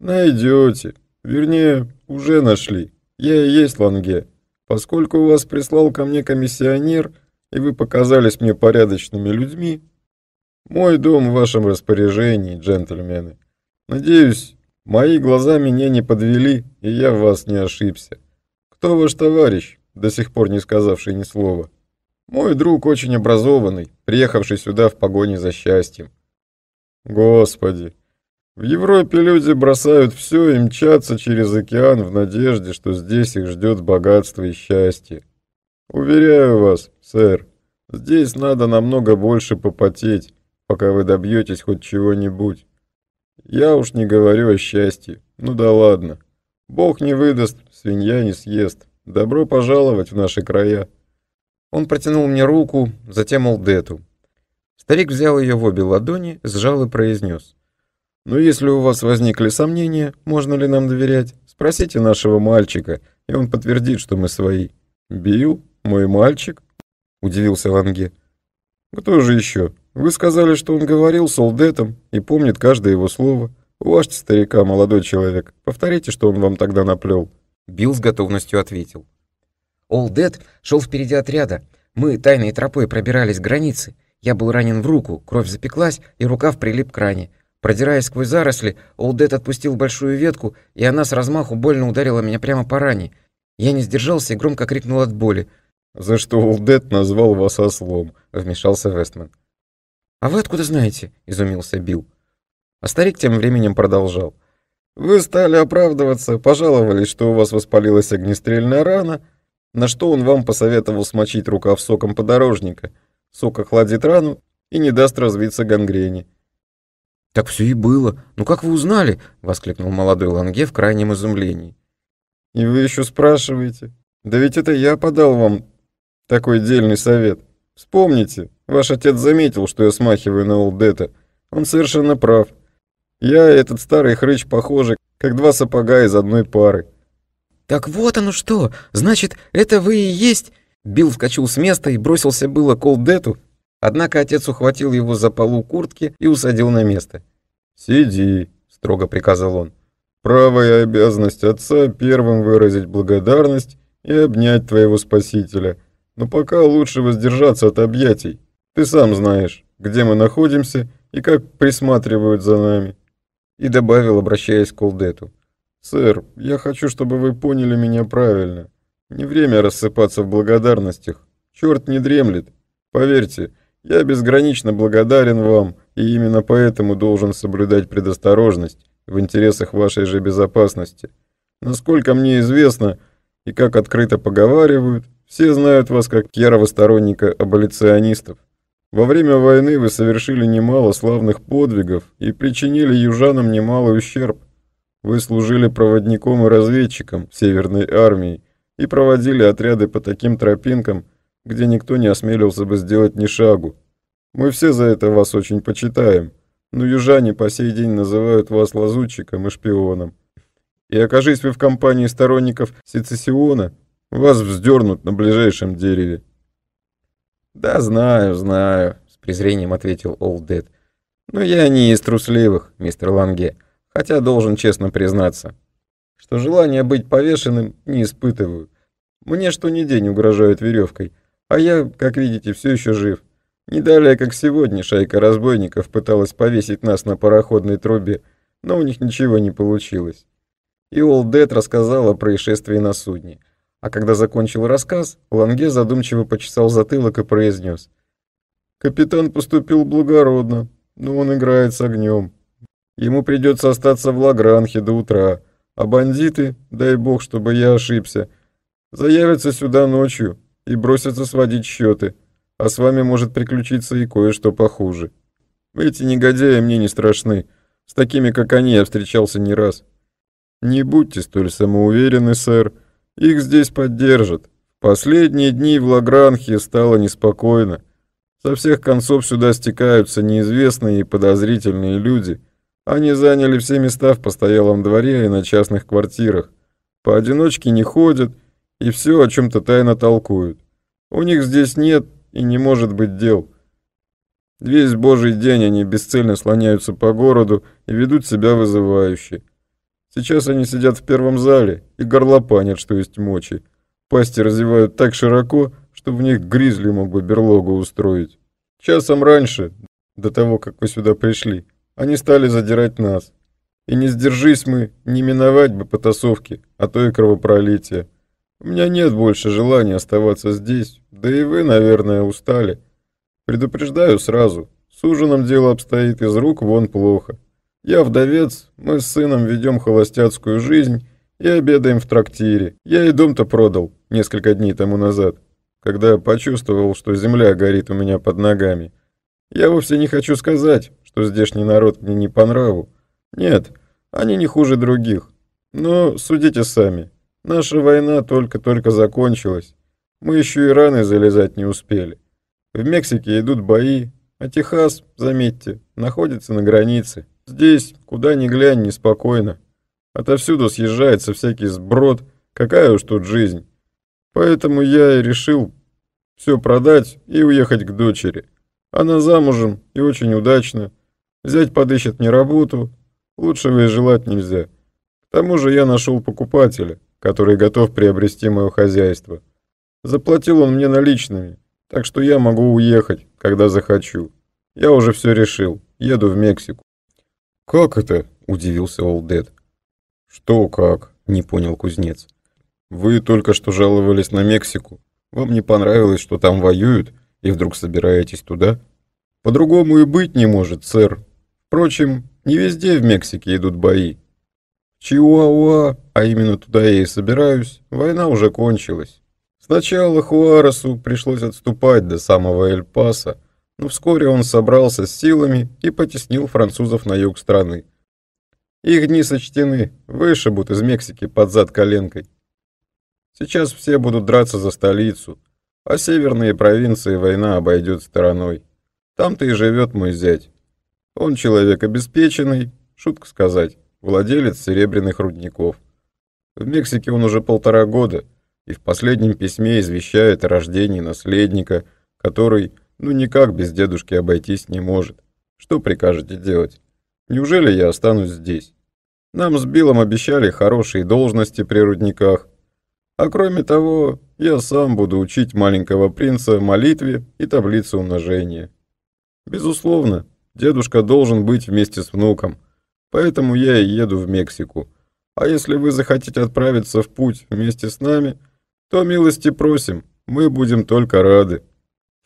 A: «Найдете. Вернее, уже нашли. Я и есть Ланге. Поскольку вас прислал ко мне комиссионер, и вы показались мне порядочными людьми, мой дом в вашем распоряжении, джентльмены. Надеюсь, мои глаза меня не подвели, и я в вас не ошибся. Кто ваш товарищ?» до сих пор не сказавший ни слова. Мой друг очень образованный, приехавший сюда в погоне за счастьем. Господи, в Европе люди бросают все и мчатся через океан в надежде, что здесь их ждет богатство и счастье. Уверяю вас, сэр, здесь надо намного больше попотеть, пока вы добьетесь хоть чего-нибудь. Я уж не говорю о счастье, ну да ладно. Бог не выдаст, свинья не съест. Добро пожаловать в наши края!» Он протянул мне руку, затем Олдету. Старик взял ее в обе ладони, сжал и произнес. «Ну, если у вас возникли сомнения, можно ли нам доверять, спросите нашего мальчика, и он подтвердит, что мы свои». «Бью? Мой мальчик?» — удивился Ланге. «Кто же еще? Вы сказали, что он говорил с Олдетом и помнит каждое его слово. Уважьте старика, молодой человек. Повторите, что он вам тогда наплел». Билл с готовностью ответил. All Dead шел впереди отряда. Мы тайной тропой пробирались к границе. Я был ранен в руку, кровь запеклась, и рукав прилип к ране. Продираясь сквозь заросли, All Dead отпустил большую ветку, и она с размаху больно ударила меня прямо по ране. Я не сдержался и громко крикнул от боли. «За что All Dead назвал вас ослом?» — вмешался Вестман. «А вы откуда знаете?» — изумился Билл. А старик тем временем продолжал. Вы стали оправдываться, пожаловались, что у вас воспалилась огнестрельная рана, на что он вам посоветовал смочить рукав соком подорожника. Сок охладит рану и не даст развиться гангрене. «Так все и было. Ну как вы узнали?» — воскликнул молодой Ланге в крайнем изумлении. «И вы еще спрашиваете? Да ведь это я подал вам такой дельный совет. Вспомните, ваш отец заметил, что я смахиваю на Олдета. Он совершенно прав. Я и этот старый хрыч похожи, как два сапога из одной пары. «Так вот оно что! Значит, это вы и есть...» Билл вскочил с места и бросился было к Олдету, однако отец ухватил его за полу куртки и усадил на место. «Сиди», — строго приказал он. «Правая обязанность отца — первым выразить благодарность и обнять твоего спасителя. Но пока лучше воздержаться от объятий. Ты сам знаешь, где мы находимся и как присматривают за нами» и добавил, обращаясь к Колдету. «Сэр, я хочу, чтобы вы поняли меня правильно. Не время рассыпаться в благодарностях. Черт не дремлет. Поверьте, я безгранично благодарен вам, и именно поэтому должен соблюдать предосторожность в интересах вашей же безопасности. Насколько мне известно и как открыто поговаривают, все знают вас как ярого сторонника аболиционистов. Во время войны вы совершили немало славных подвигов и причинили южанам немалый ущерб. Вы служили проводником и разведчиком Северной армии и проводили отряды по таким тропинкам, где никто не осмелился бы сделать ни шагу. Мы все за это вас очень почитаем, но южане по сей день называют вас лазутчиком и шпионом. И окажись вы в компании сторонников сецессиона, вас вздернут на ближайшем дереве. «Да знаю, знаю», — с презрением ответил Олдед. «Но я не из трусливых, мистер Ланге, хотя должен честно признаться, что желание быть повешенным не испытываю. Мне что ни день угрожают веревкой, а я, как видите, все еще жив. Не далее, как сегодня, шайка разбойников пыталась повесить нас на пароходной трубе, но у них ничего не получилось. И Олдед рассказал о происшествии на судне — а когда закончил рассказ, Ланге задумчиво почесал затылок и произнес. «Капитан поступил благородно, но он играет с огнем. Ему придется остаться в Лагранхе до утра, а бандиты, дай бог, чтобы я ошибся, заявятся сюда ночью и бросятся сводить счеты, а с вами может приключиться и кое-что похуже. Эти негодяи мне не страшны, с такими, как они, я встречался не раз. Не будьте столь самоуверены, сэр». Их здесь поддержат. Последние дни в Лагранхе стало неспокойно. Со всех концов сюда стекаются неизвестные и подозрительные люди. Они заняли все места в постоялом дворе и на частных квартирах. Поодиночке не ходят и все о чем-то тайно толкуют. У них здесь нет и не может быть дел. Весь божий день они бесцельно слоняются по городу и ведут себя вызывающе. Сейчас они сидят в первом зале и горлопанят, что есть мочи. Пасти разевают так широко, что в них гризли мог бы берлогу устроить. Часом раньше, до того, как вы сюда пришли, они стали задирать нас. И не сдержись мы, не миновать бы потасовки, а то и кровопролитие. У меня нет больше желания оставаться здесь, да и вы, наверное, устали. Предупреждаю сразу, с ужином дело обстоит из рук вон плохо. Я вдовец, мы с сыном ведем холостяцкую жизнь и обедаем в трактире. Я и дом-то продал несколько дней тому назад, когда почувствовал, что земля горит у меня под ногами. Я вовсе не хочу сказать, что здешний народ мне не по нраву. Нет, они не хуже других. Но судите сами. Наша война только-только закончилась. Мы еще и раны залезать не успели. В Мексике идут бои, а Техас, заметьте, находится на границе. Здесь, куда ни глянь, неспокойно. Отовсюду съезжается всякий сброд. Какая уж тут жизнь. Поэтому я и решил все продать и уехать к дочери. Она замужем и очень удачно. Взять подыщет мне работу. Лучшего и желать нельзя. К тому же я нашел покупателя, который готов приобрести мое хозяйство. Заплатил он мне наличными, так что я могу уехать, когда захочу. Я уже все решил. Еду в Мексику. «Как это?» — удивился Олдед. «Что как?» — не понял кузнец. «Вы только что жаловались на Мексику. Вам не понравилось, что там воюют, и вдруг собираетесь туда?» «По-другому и быть не может, сэр. Впрочем, не везде в Мексике идут бои. Чиуауа, а именно туда я и собираюсь, война уже кончилась. Сначала Хуаресу пришлось отступать до самого Эль-Паса, но вскоре он собрался с силами и потеснил французов на юг страны. Их дни сочтены, вышибут из Мексики под зад коленкой. Сейчас все будут драться за столицу, а северные провинции война обойдет стороной. Там-то и живет мой зять. Он человек обеспеченный, шутка сказать, владелец серебряных рудников. В Мексике он уже полтора года, и в последнем письме извещает о рождении наследника, который ну никак без дедушки обойтись не может. Что прикажете делать? Неужели я останусь здесь? Нам с Биллом обещали хорошие должности при рудниках. А кроме того, я сам буду учить маленького принца молитве и таблице умножения. Безусловно, дедушка должен быть вместе с внуком, поэтому я и еду в Мексику. А если вы захотите отправиться в путь вместе с нами, то милости просим, мы будем только рады.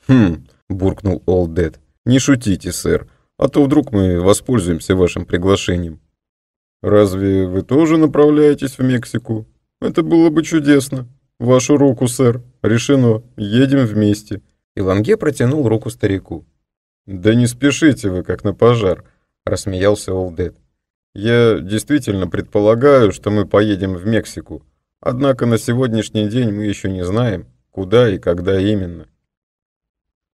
A: Хм, — буркнул Олдед. «Не шутите, сэр, а то вдруг мы воспользуемся вашим приглашением». «Разве вы тоже направляетесь в Мексику? Это было бы чудесно. Вашу руку, сэр. Решено. Едем вместе». И протянул руку старику. «Да не спешите вы, как на пожар», — рассмеялся Олдед. «Я действительно предполагаю, что мы поедем в Мексику. Однако на сегодняшний день мы еще не знаем, куда и когда именно.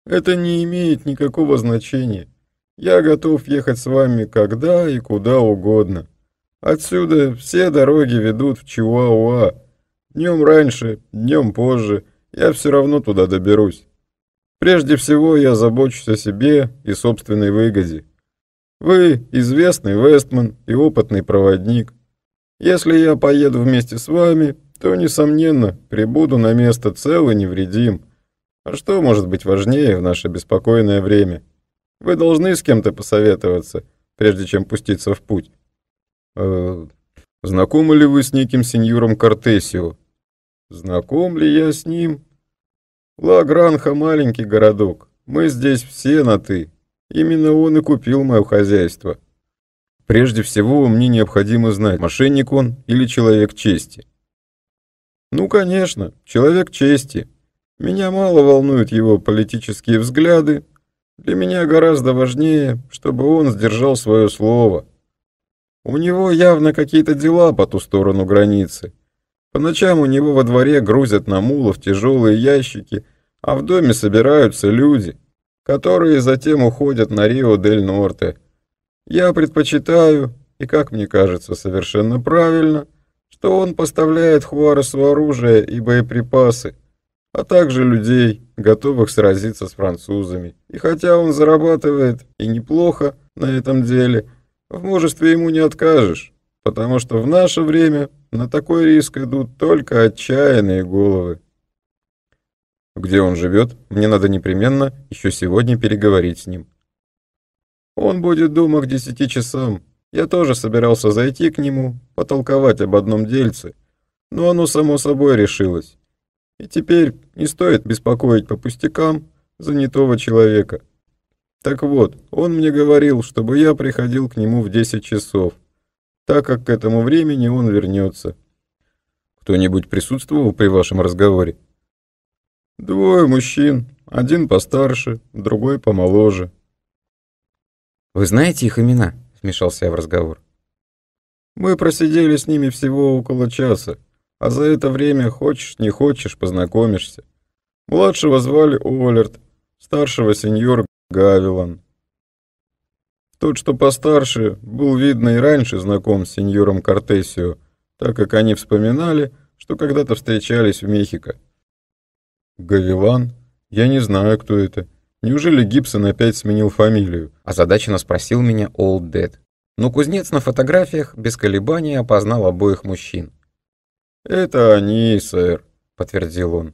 A: Это не имеет никакого значения. Я готов ехать с вами когда и куда угодно. Отсюда все дороги ведут в Чиуауа. Днем раньше, днем позже, я все равно туда доберусь. Прежде всего я забочусь о себе и собственной выгоде. Вы известный Вестман и опытный проводник. Если я поеду вместе с вами, то, несомненно, прибуду на место цел и невредим. А что может быть важнее в наше беспокойное время? Вы должны с кем-то посоветоваться, прежде чем пуститься в путь. Э, знакомы ли вы с неким сеньором Кортесио? Знаком ли я с ним? Лагранха маленький городок. Мы здесь все на «ты». Именно он и купил мое хозяйство. Прежде всего, мне необходимо знать, мошенник он или человек чести. Ну, конечно, человек чести. Меня мало волнуют его политические взгляды. Для меня гораздо важнее, чтобы он сдержал свое слово. У него явно какие-то дела по ту сторону границы. По ночам у него во дворе грузят на мулов тяжелые ящики, а в доме собираются люди, которые затем уходят на Рио-дель-Норте. Я предпочитаю, и как мне кажется совершенно правильно, что он поставляет Хуаресу оружие и боеприпасы, а также людей, готовых сразиться с французами. И хотя он зарабатывает, и неплохо на этом деле, в мужестве ему не откажешь, потому что в наше время на такой риск идут только отчаянные головы. Где он живет, мне надо непременно еще сегодня переговорить с ним. Он будет дома к десяти часам. Я тоже собирался зайти к нему, потолковать об одном дельце, но оно само собой решилось. И теперь не стоит беспокоить по пустякам занятого человека. Так вот, он мне говорил, чтобы я приходил к нему в 10 часов, так как к этому времени он вернется. Кто-нибудь присутствовал при вашем разговоре? Двое мужчин, один постарше, другой помоложе. Вы знаете их имена? Вмешался я в разговор. Мы просидели с ними всего около часа. А за это время, хочешь, не хочешь, познакомишься. Младшего звали Олерт, старшего сеньор Гавилан. Тот, что постарше, был, видно, и раньше знаком с сеньором Кортесио, так как они вспоминали, что когда-то встречались в Мехико. «Гавилан? Я не знаю, кто это. Неужели Гибсон опять сменил фамилию?» А Озадаченно спросил меня Олд Дед. Но кузнец на фотографиях без колебаний опознал обоих мужчин. «Это они, сэр», — подтвердил он.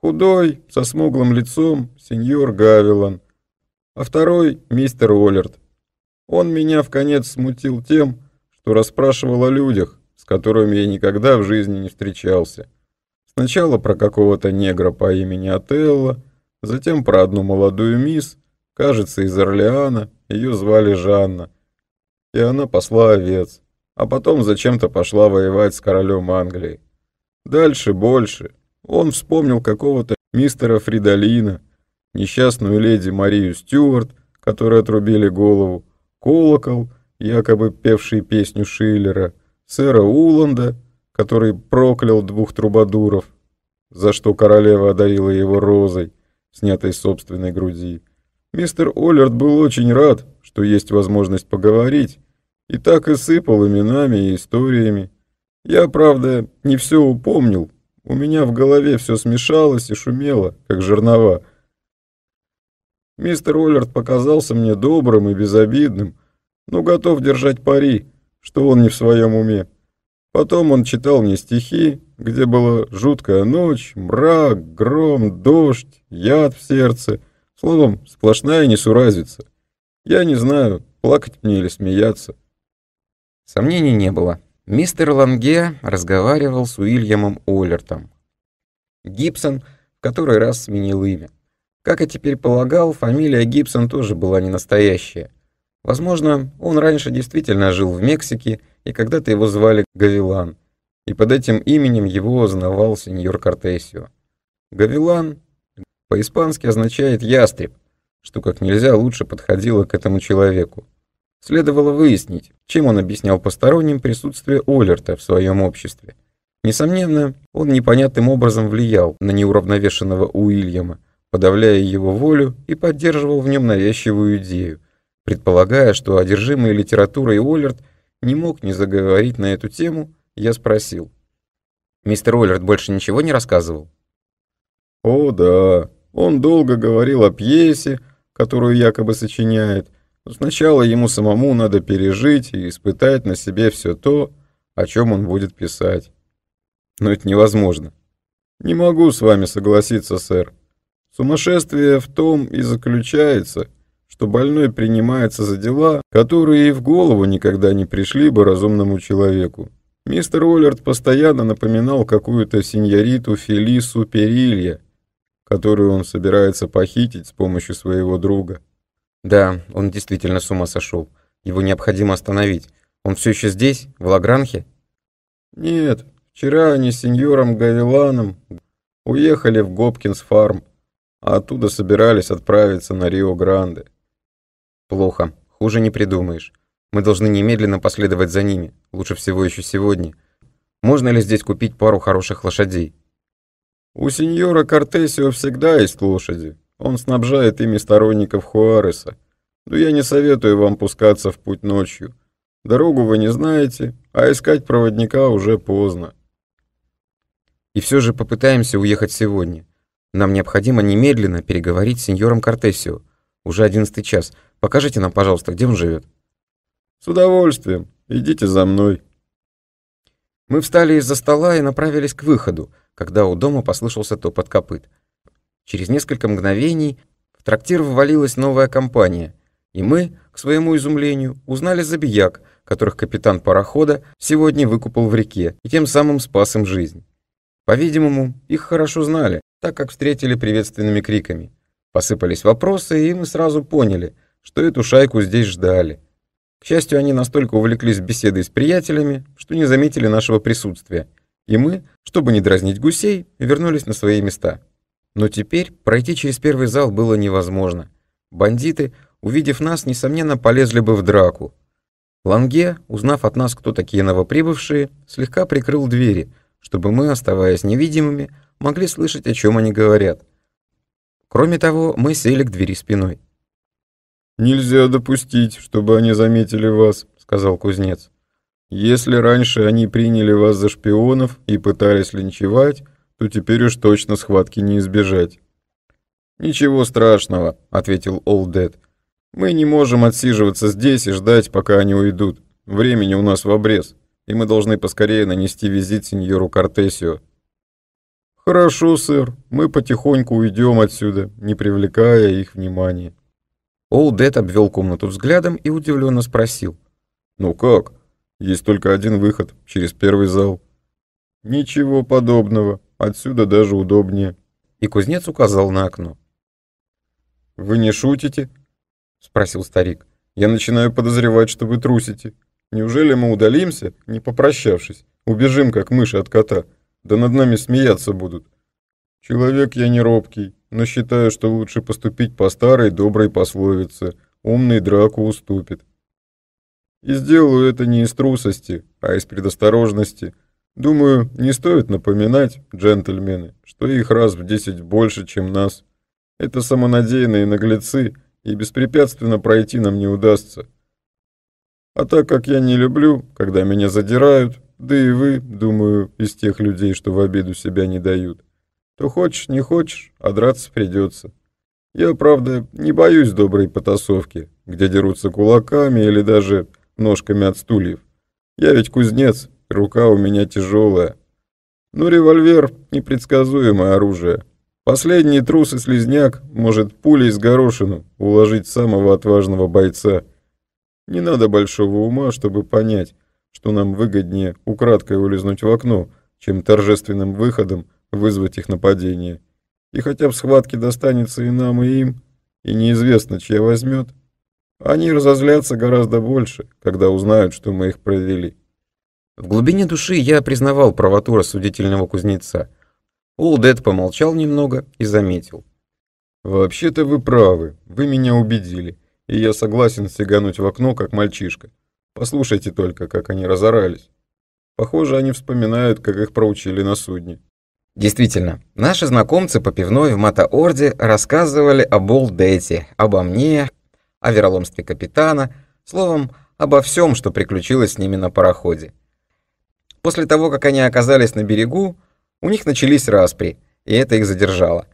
A: «Худой, со смуглым лицом, сеньор Гавилан, а второй — мистер Уоллерт. Он меня в конец смутил тем, что расспрашивал о людях, с которыми я никогда в жизни не встречался. Сначала про какого-то негра по имени Отелло, затем про одну молодую мисс, кажется, из Орлеана, ее звали Жанна. И она посла овец, а потом зачем-то пошла воевать с королем Англии. Дальше больше. Он вспомнил какого-то мистера Фридолина, несчастную леди Марию Стюарт, которой отрубили голову, колокол, якобы певший песню Шиллера, сэра Уланда, который проклял двух трубадуров, за что королева одарила его розой, снятой с собственной груди. Мистер Оллерт был очень рад, что есть возможность поговорить, и так и сыпал именами и историями. Я, правда, не все упомнил. У меня в голове все смешалось и шумело, как жернова. Мистер Уоллерт показался мне добрым и безобидным, но готов держать пари, что он не в своем уме. Потом он читал мне стихи, где была жуткая ночь, мрак, гром, дождь, яд в сердце. Словом, сплошная несуразица. Я не знаю, плакать мне или смеяться. Сомнений не было. Мистер Ланге разговаривал с Уильямом Оллертом. Гибсон в который раз сменил имя. Как и теперь полагал, фамилия Гибсон тоже была не настоящая. Возможно, он раньше действительно жил в Мексике, и когда-то его звали Гавилан, и под этим именем его узнавал сеньор Кортесио. Гавилан по-испански означает «ястреб», что как нельзя лучше подходило к этому человеку. Следовало выяснить, чем он объяснял посторонним присутствие Олерта в своем обществе. Несомненно, он непонятным образом влиял на неуравновешенного Уильяма, подавляя его волю и поддерживал в нем навязчивую идею, предполагая, что одержимый литературой Олерт не мог не заговорить на эту тему, я спросил. «Мистер Олерт больше ничего не рассказывал?» «О, да. Он долго говорил о пьесе, которую якобы сочиняет, но сначала ему самому надо пережить и испытать на себе все то, о чем он будет писать. Но это невозможно. Не могу с вами согласиться, сэр. Сумасшествие в том и заключается, что больной принимается за дела, которые и в голову никогда не пришли бы разумному человеку. Мистер Уоллерт постоянно напоминал какую-то сеньориту Фелису Перилья, которую он собирается похитить с помощью своего друга. Да, он действительно с ума сошел. Его необходимо остановить. Он все еще здесь, в Лагранхе? Нет, вчера они с сеньором Гавиланом уехали в Гопкинс-фарм, а оттуда собирались отправиться на Рио-Гранде. Плохо, хуже не придумаешь. Мы должны немедленно последовать за ними, лучше всего еще сегодня. Можно ли здесь купить пару хороших лошадей? У сеньора Кортесио всегда есть лошади, он снабжает ими сторонников Хуареса. Но я не советую вам пускаться в путь ночью. Дорогу вы не знаете, а искать проводника уже поздно. И все же попытаемся уехать сегодня. Нам необходимо немедленно переговорить с сеньором Кортесио. Уже одиннадцатый час. Покажите нам, пожалуйста, где он живет. С удовольствием. Идите за мной. Мы встали из-за стола и направились к выходу, когда у дома послышался топот копыт. Через несколько мгновений в трактир ввалилась новая компания, и мы, к своему изумлению, узнали забияк, которых капитан парохода сегодня выкупал в реке и тем самым спас им жизнь. По-видимому, их хорошо знали, так как встретили приветственными криками. Посыпались вопросы, и мы сразу поняли, что эту шайку здесь ждали. К счастью, они настолько увлеклись беседой с приятелями, что не заметили нашего присутствия, и мы, чтобы не дразнить гусей, вернулись на свои места. Но теперь пройти через первый зал было невозможно. Бандиты, увидев нас, несомненно, полезли бы в драку. Ланге, узнав от нас, кто такие новоприбывшие, слегка прикрыл двери, чтобы мы, оставаясь невидимыми, могли слышать, о чем они говорят. Кроме того, мы сели к двери спиной. «Нельзя допустить, чтобы они заметили вас», — сказал кузнец. «Если раньше они приняли вас за шпионов и пытались линчевать, то теперь уж точно схватки не избежать. «Ничего страшного», — ответил Олдед. «Мы не можем отсиживаться здесь и ждать, пока они уйдут. Времени у нас в обрез, и мы должны поскорее нанести визит сеньору Кортесио». «Хорошо, сэр. Мы потихоньку уйдем отсюда, не привлекая их внимания». Олдед обвел комнату взглядом и удивленно спросил. «Ну как? Есть только один выход, через первый зал». «Ничего подобного», Отсюда даже удобнее». И кузнец указал на окно. «Вы не шутите?» — спросил старик. «Я начинаю подозревать, что вы трусите. Неужели мы удалимся, не попрощавшись? Убежим, как мыши от кота. Да над нами смеяться будут. Человек я не робкий, но считаю, что лучше поступить по старой доброй пословице «умный драку уступит». И сделаю это не из трусости, а из предосторожности — Думаю, не стоит напоминать, джентльмены, что их раз в десять больше, чем нас. Это самонадеянные наглецы, и беспрепятственно пройти нам не удастся. А так как я не люблю, когда меня задирают, да и вы, думаю, из тех людей, что в обиду себя не дают, то хочешь, не хочешь, а драться придется. Я, правда, не боюсь доброй потасовки, где дерутся кулаками или даже ножками от стульев. Я ведь кузнец, рука у меня тяжелая. Но ну, револьвер — непредсказуемое оружие. Последний трус и слезняк может пулей с горошину уложить самого отважного бойца. Не надо большого ума, чтобы понять, что нам выгоднее украдкой улизнуть в окно, чем торжественным выходом вызвать их нападение. И хотя в схватке достанется и нам, и им, и неизвестно, чья возьмет, они разозлятся гораздо больше, когда узнают, что мы их провели. В глубине души я признавал правоту рассудительного кузнеца. Улдет помолчал немного и заметил. «Вообще-то вы правы, вы меня убедили, и я согласен сигануть в окно, как мальчишка. Послушайте только, как они разорались. Похоже, они вспоминают, как их проучили на судне». Действительно, наши знакомцы по пивной в Матаорде рассказывали об Олдете, обо мне, о вероломстве капитана, словом, обо всем, что приключилось с ними на пароходе. После того, как они оказались на берегу, у них начались распри, и это их задержало.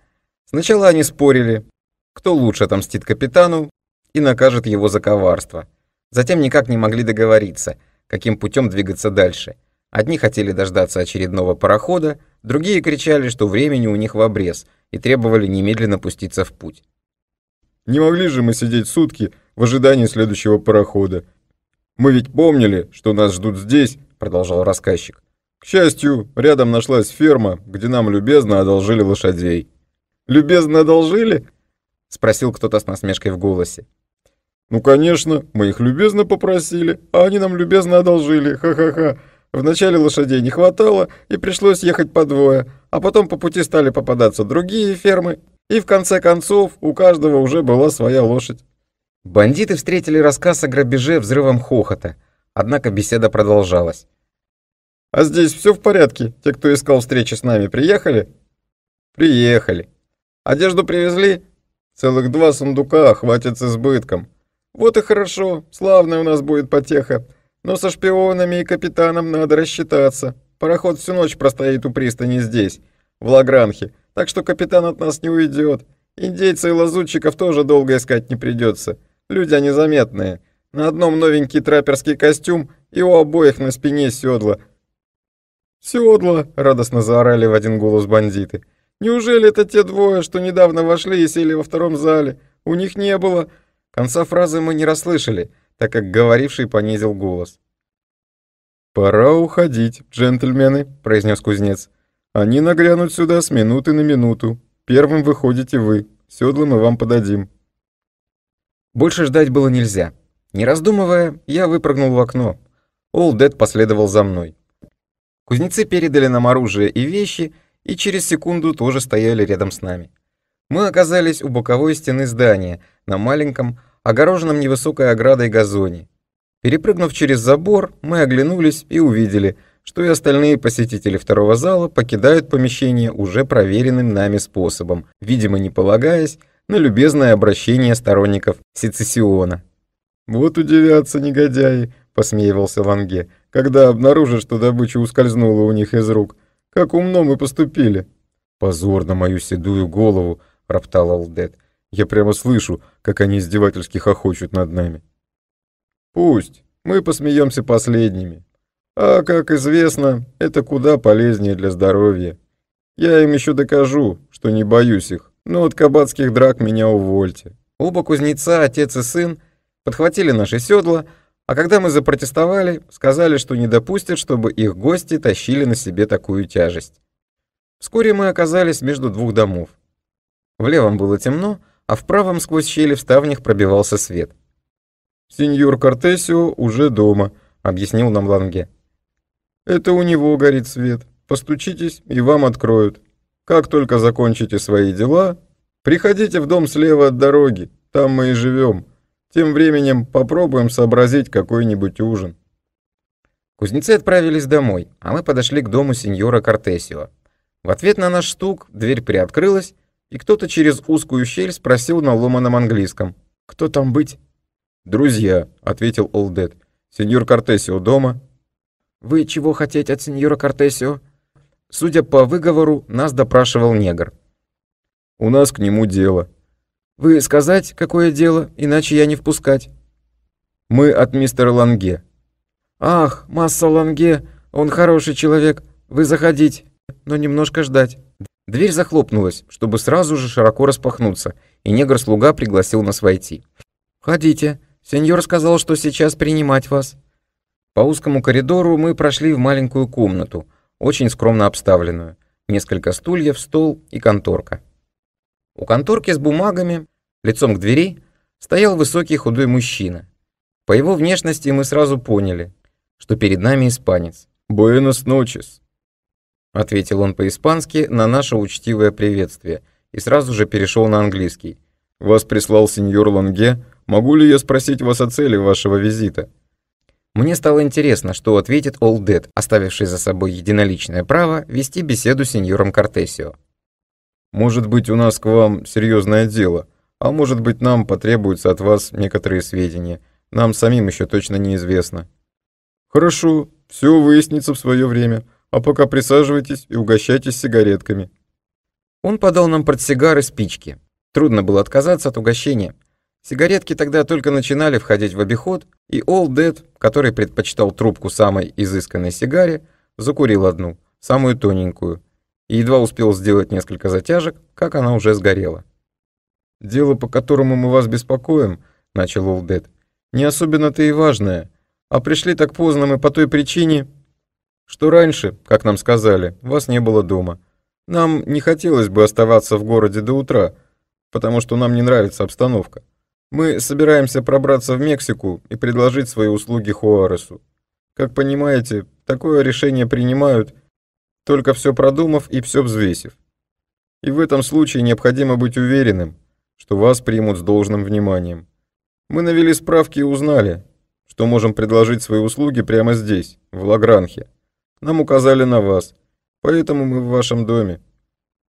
A: Сначала они спорили, кто лучше отомстит капитану и накажет его за коварство. Затем никак не могли договориться, каким путем двигаться дальше. Одни хотели дождаться очередного парохода, другие кричали, что времени у них в обрез, и требовали немедленно пуститься в путь. «Не могли же мы сидеть сутки в ожидании следующего парохода? Мы ведь помнили, что нас ждут здесь, продолжал рассказчик. К счастью, рядом нашлась ферма, где нам любезно одолжили лошадей. Любезно одолжили? спросил кто-то с насмешкой в голосе. Ну, конечно, мы их любезно попросили, а они нам любезно одолжили. Ха-ха-ха. Вначале лошадей не хватало, и пришлось ехать по двое, а потом по пути стали попадаться другие фермы, и в конце концов у каждого уже была своя лошадь. Бандиты встретили рассказ о грабеже взрывом хохота. Однако беседа продолжалась. «А здесь все в порядке? Те, кто искал встречи с нами, приехали?» «Приехали. Одежду привезли? Целых два сундука, хватит с избытком. Вот и хорошо, славная у нас будет потеха. Но со шпионами и капитаном надо рассчитаться. Пароход всю ночь простоит у пристани здесь, в Лагранхе, так что капитан от нас не уйдет. Индейцы и лазутчиков тоже долго искать не придется. Люди они заметные». На одном новенький траперский костюм и у обоих на спине седла. «Седла!» — радостно заорали в один голос бандиты. «Неужели это те двое, что недавно вошли и сели во втором зале? У них не было...» Конца фразы мы не расслышали, так как говоривший понизил голос. «Пора уходить, джентльмены», — произнес кузнец. «Они нагрянут сюда с минуты на минуту. Первым выходите вы. Седла мы вам подадим». Больше ждать было нельзя. Не раздумывая, я выпрыгнул в окно. Олдед последовал за мной. Кузнецы передали нам оружие и вещи, и через секунду тоже стояли рядом с нами. Мы оказались у боковой стены здания, на маленьком, огороженном невысокой оградой газоне. Перепрыгнув через забор, мы оглянулись и увидели, что и остальные посетители второго зала покидают помещение уже проверенным нами способом, видимо, не полагаясь на любезное обращение сторонников сецессиона. «Вот удивятся негодяи», — посмеивался Ланге, «когда обнаружат, что добыча ускользнула у них из рук. Как умно мы поступили». «Позор на мою седую голову», — роптал Алдет. «Я прямо слышу, как они издевательски хохочут над нами». «Пусть. Мы посмеемся последними. А, как известно, это куда полезнее для здоровья. Я им еще докажу, что не боюсь их, но от кабацких драк меня увольте». Оба кузнеца, отец и сын, — подхватили наши седла, а когда мы запротестовали, сказали, что не допустят, чтобы их гости тащили на себе такую тяжесть. Вскоре мы оказались между двух домов. В левом было темно, а в правом сквозь щели в ставнях пробивался свет. «Сеньор Кортесио уже дома», — объяснил нам Ланге. «Это у него горит свет. Постучитесь, и вам откроют. Как только закончите свои дела, приходите в дом слева от дороги, там мы и живем». Тем временем попробуем сообразить какой-нибудь ужин». Кузнецы отправились домой, а мы подошли к дому сеньора Кортесио. В ответ на наш стук дверь приоткрылась, и кто-то через узкую щель спросил на ломаном английском. «Кто там быть?» «Друзья», — ответил Олдет. «Сеньор Кортесио дома?» «Вы чего хотите от сеньора Кортесио?» Судя по выговору, нас допрашивал негр. «У нас к нему дело», вы сказать, какое дело, иначе я не впускать». «Мы от мистера Ланге». «Ах, масса Ланге, он хороший человек. Вы заходить, но немножко ждать». Дверь захлопнулась, чтобы сразу же широко распахнуться, и негр-слуга пригласил нас войти. «Входите. Сеньор сказал, что сейчас принимать вас». По узкому коридору мы прошли в маленькую комнату, очень скромно обставленную. Несколько стульев, стол и конторка. У конторки с бумагами, лицом к двери, стоял высокий худой мужчина. По его внешности мы сразу поняли, что перед нами испанец. «Буэнос ночес», — ответил он по-испански на наше учтивое приветствие и сразу же перешел на английский. «Вас прислал сеньор Ланге. Могу ли я спросить вас о цели вашего визита?» Мне стало интересно, что ответит Олдет, оставивший за собой единоличное право вести беседу с сеньором Кортесио. Может быть, у нас к вам серьезное дело, а может быть, нам потребуются от вас некоторые сведения. Нам самим еще точно неизвестно». «Хорошо, все выяснится в свое время, а пока присаживайтесь и угощайтесь сигаретками». Он подал нам портсигары, спички. Трудно было отказаться от угощения. Сигаретки тогда только начинали входить в обиход, и All Дед, который предпочитал трубку самой изысканной сигаре, закурил одну, самую тоненькую, и едва успел сделать несколько затяжек, как она уже сгорела. «Дело, по которому мы вас беспокоим», — начал Олдед, — «не особенно-то и важное, а пришли так поздно мы по той причине, что раньше, как нам сказали, вас не было дома. Нам не хотелось бы оставаться в городе до утра, потому что нам не нравится обстановка. Мы собираемся пробраться в Мексику и предложить свои услуги Хуаресу. Как понимаете, такое решение принимают — только все продумав и все взвесив. И в этом случае необходимо быть уверенным, что вас примут с должным вниманием. Мы навели справки и узнали, что можем предложить свои услуги прямо здесь, в Лагранхе. Нам указали на вас, поэтому мы в вашем доме.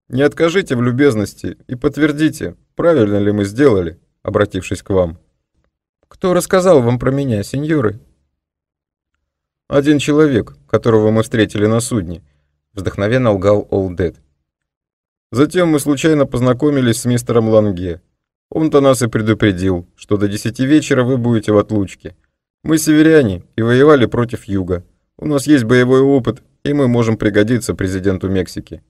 A: Не откажите в любезности и подтвердите, правильно ли мы сделали, обратившись к вам. Кто рассказал вам про меня, сеньоры? Один человек, которого мы встретили на судне, вдохновенно лгал Олдед. Затем мы случайно познакомились с мистером Ланге. Он-то нас и предупредил, что до десяти вечера вы будете в отлучке. Мы северяне и воевали против юга. У нас есть боевой опыт, и мы можем пригодиться президенту Мексики.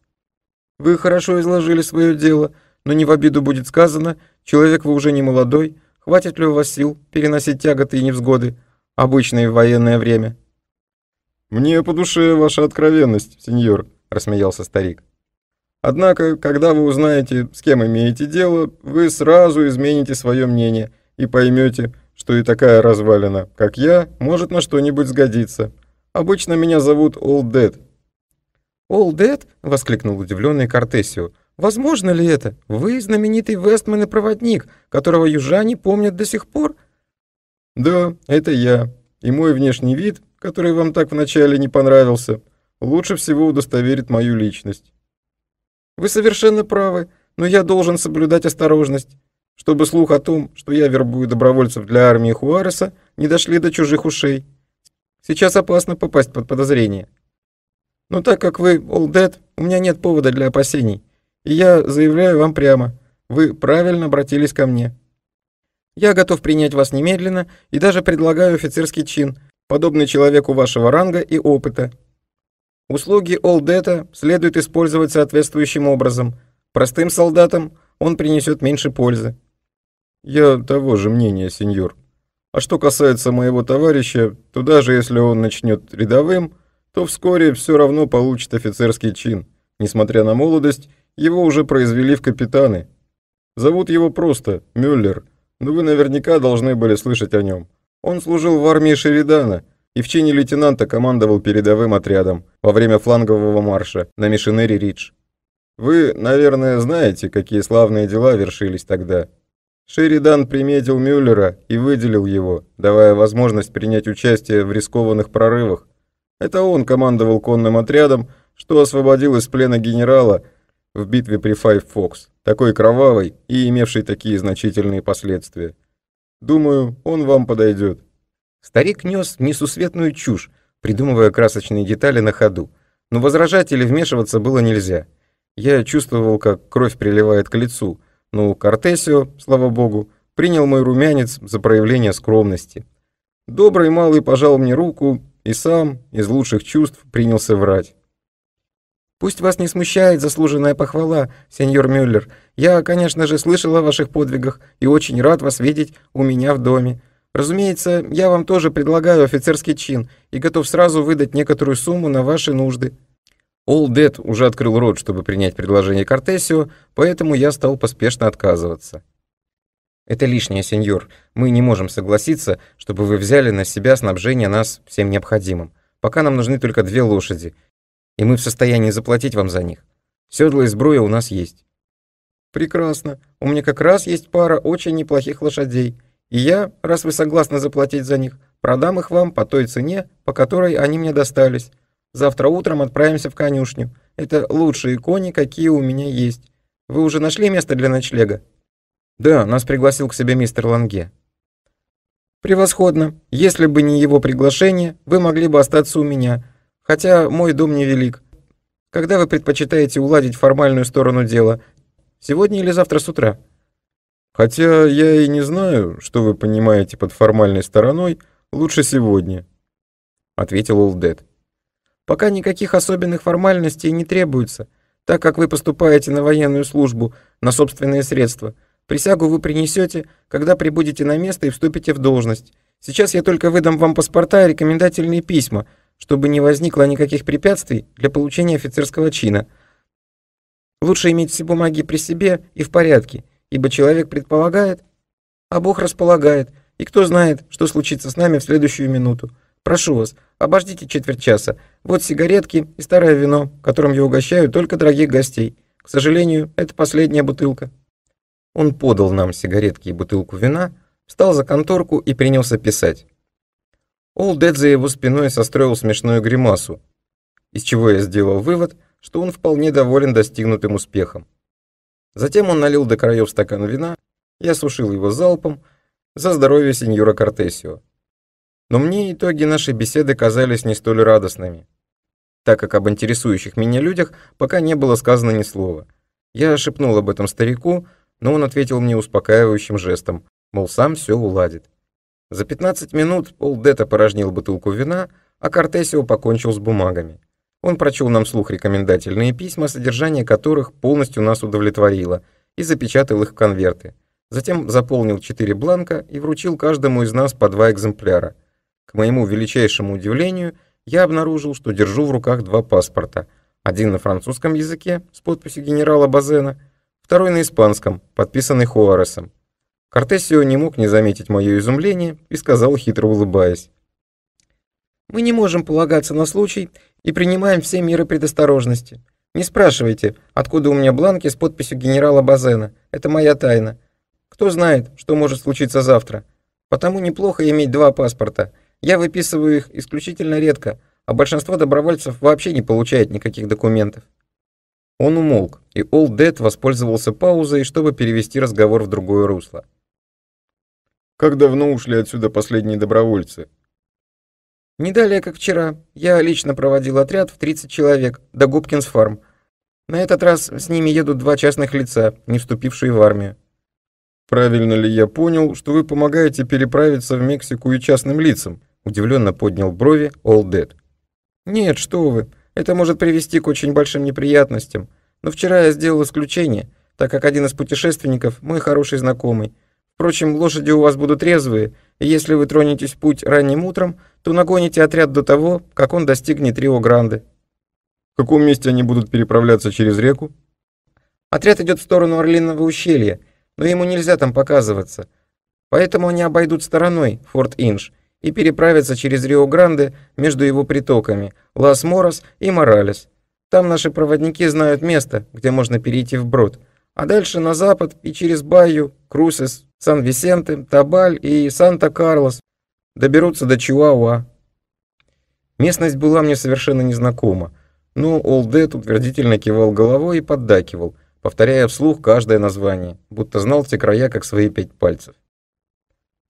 A: Вы хорошо изложили свое дело, но не в обиду будет сказано, человек вы уже не молодой, хватит ли у вас сил переносить тяготы и невзгоды, обычное военное время? «Мне по душе ваша откровенность, сеньор», — рассмеялся старик. «Однако, когда вы узнаете, с кем имеете дело, вы сразу измените свое мнение и поймете, что и такая развалина, как я, может на что-нибудь сгодиться. Обычно меня зовут Олл Дед». «Олл Дед?» — воскликнул удивленный Кортесио. «Возможно ли это? Вы знаменитый Вестман и проводник, которого южане помнят до сих пор?» «Да, это я, и мой внешний вид который вам так вначале не понравился, лучше всего удостоверит мою личность. Вы совершенно правы, но я должен соблюдать осторожность, чтобы слух о том, что я вербую добровольцев для армии Хуареса, не дошли до чужих ушей. Сейчас опасно попасть под подозрение. Но так как вы all dead, у меня нет повода для опасений. И я заявляю вам прямо, вы правильно обратились ко мне. Я готов принять вас немедленно и даже предлагаю офицерский чин – подобный человеку вашего ранга и опыта. Услуги All Data следует использовать соответствующим образом. Простым солдатам он принесет меньше пользы. Я того же мнения, сеньор. А что касается моего товарища, то даже если он начнет рядовым, то вскоре все равно получит офицерский чин. Несмотря на молодость, его уже произвели в капитаны. Зовут его просто Мюллер, но вы наверняка должны были слышать о нем. Он служил в армии Шеридана и в чине лейтенанта командовал передовым отрядом во время флангового марша на Мишинери Ридж. Вы, наверное, знаете, какие славные дела вершились тогда. Шеридан приметил Мюллера и выделил его, давая возможность принять участие в рискованных прорывах. Это он командовал конным отрядом, что освободил из плена генерала в битве при Файв Фокс, такой кровавой и имевшей такие значительные последствия. Думаю, он вам подойдет». Старик нес несусветную чушь, придумывая красочные детали на ходу. Но возражать или вмешиваться было нельзя. Я чувствовал, как кровь приливает к лицу, но Кортесио, слава богу, принял мой румянец за проявление скромности. Добрый малый пожал мне руку и сам, из лучших чувств, принялся врать. Пусть вас не смущает заслуженная похвала, сеньор Мюллер. Я, конечно же, слышал о ваших подвигах и очень рад вас видеть у меня в доме. Разумеется, я вам тоже предлагаю офицерский чин и готов сразу выдать некоторую сумму на ваши нужды». Олд Дед уже открыл рот, чтобы принять предложение Кортесио, поэтому я стал поспешно отказываться. «Это лишнее, сеньор. Мы не можем согласиться, чтобы вы взяли на себя снабжение нас всем необходимым. Пока нам нужны только две лошади, и мы в состоянии заплатить вам за них. Седла и сбруя у нас есть». «Прекрасно. У меня как раз есть пара очень неплохих лошадей, и я, раз вы согласны заплатить за них, продам их вам по той цене, по которой они мне достались. Завтра утром отправимся в конюшню. Это лучшие кони, какие у меня есть. Вы уже нашли место для ночлега?» «Да, нас пригласил к себе мистер Ланге». «Превосходно. Если бы не его приглашение, вы могли бы остаться у меня. Хотя мой дом невелик. Когда вы предпочитаете уладить формальную сторону дела? Сегодня или завтра с утра? Хотя я и не знаю, что вы понимаете под формальной стороной, лучше сегодня, ответил Олдед. Пока никаких особенных формальностей не требуется, так как вы поступаете на военную службу на собственные средства. Присягу вы принесете, когда прибудете на место и вступите в должность. Сейчас я только выдам вам паспорта и рекомендательные письма — чтобы не возникло никаких препятствий для получения офицерского чина. Лучше иметь все бумаги при себе и в порядке, ибо человек предполагает, а Бог располагает, и кто знает, что случится с нами в следующую минуту. Прошу вас, обождите четверть часа. Вот сигаретки и старое вино, которым я угощаю только дорогих гостей. К сожалению, это последняя бутылка». Он подал нам сигаретки и бутылку вина, встал за конторку и принялся писать. Олдед за его спиной состроил смешную гримасу, из чего я сделал вывод, что он вполне доволен достигнутым успехом. Затем он налил до краев стакан вина, я сушил его залпом за здоровье сеньора Кортесио. Но мне итоги нашей беседы казались не столь радостными, так как об интересующих меня людях пока не было сказано ни слова. Я шепнул об этом старику, но он ответил мне успокаивающим жестом, мол, сам все уладит. За 15 минут Пол Дета порожнил бутылку вина, а Кортесио покончил с бумагами. Он прочел нам вслух рекомендательные письма, содержание которых полностью нас удовлетворило, и запечатал их в конверты. Затем заполнил четыре бланка и вручил каждому из нас по два экземпляра. К моему величайшему удивлению, я обнаружил, что держу в руках два паспорта. Один на французском языке с подписью генерала Базена, второй на испанском, подписанный Хуаресом. Кортесио не мог не заметить мое изумление и сказал, хитро улыбаясь. «Мы не можем полагаться на случай и принимаем все меры предосторожности. Не спрашивайте, откуда у меня бланки с подписью генерала Базена. Это моя тайна. Кто знает, что может случиться завтра. Потому неплохо иметь два паспорта. Я выписываю их исключительно редко, а большинство добровольцев вообще не получает никаких документов». Он умолк, и Олд Дед воспользовался паузой, чтобы перевести разговор в другое русло. Как давно ушли отсюда последние добровольцы? Не далее, как вчера. Я лично проводил отряд в 30 человек до Губкинс фарм. На этот раз с ними едут два частных лица, не вступившие в армию. Правильно ли я понял, что вы помогаете переправиться в Мексику и частным лицам? Удивленно поднял брови All Dead. Нет, что вы. Это может привести к очень большим неприятностям. Но вчера я сделал исключение, так как один из путешественников мой хороший знакомый. Впрочем, лошади у вас будут резвые, и если вы тронетесь в путь ранним утром, то нагоните отряд до того, как он достигнет Рио-Гранде». «В каком месте они будут переправляться через реку?» «Отряд идет в сторону Орлиного ущелья, но ему нельзя там показываться. Поэтому они обойдут стороной Форт Инж и переправятся через Рио-Гранде между его притоками Лас-Морос и Моралес. Там наши проводники знают место, где можно перейти вброд». брод а дальше на запад и через Байю, Крусес, Сан-Висенте, Табаль и Санта-Карлос доберутся до Чуауа. Местность была мне совершенно незнакома, но ну, Олдет утвердительно кивал головой и поддакивал, повторяя вслух каждое название, будто знал все края как свои пять пальцев.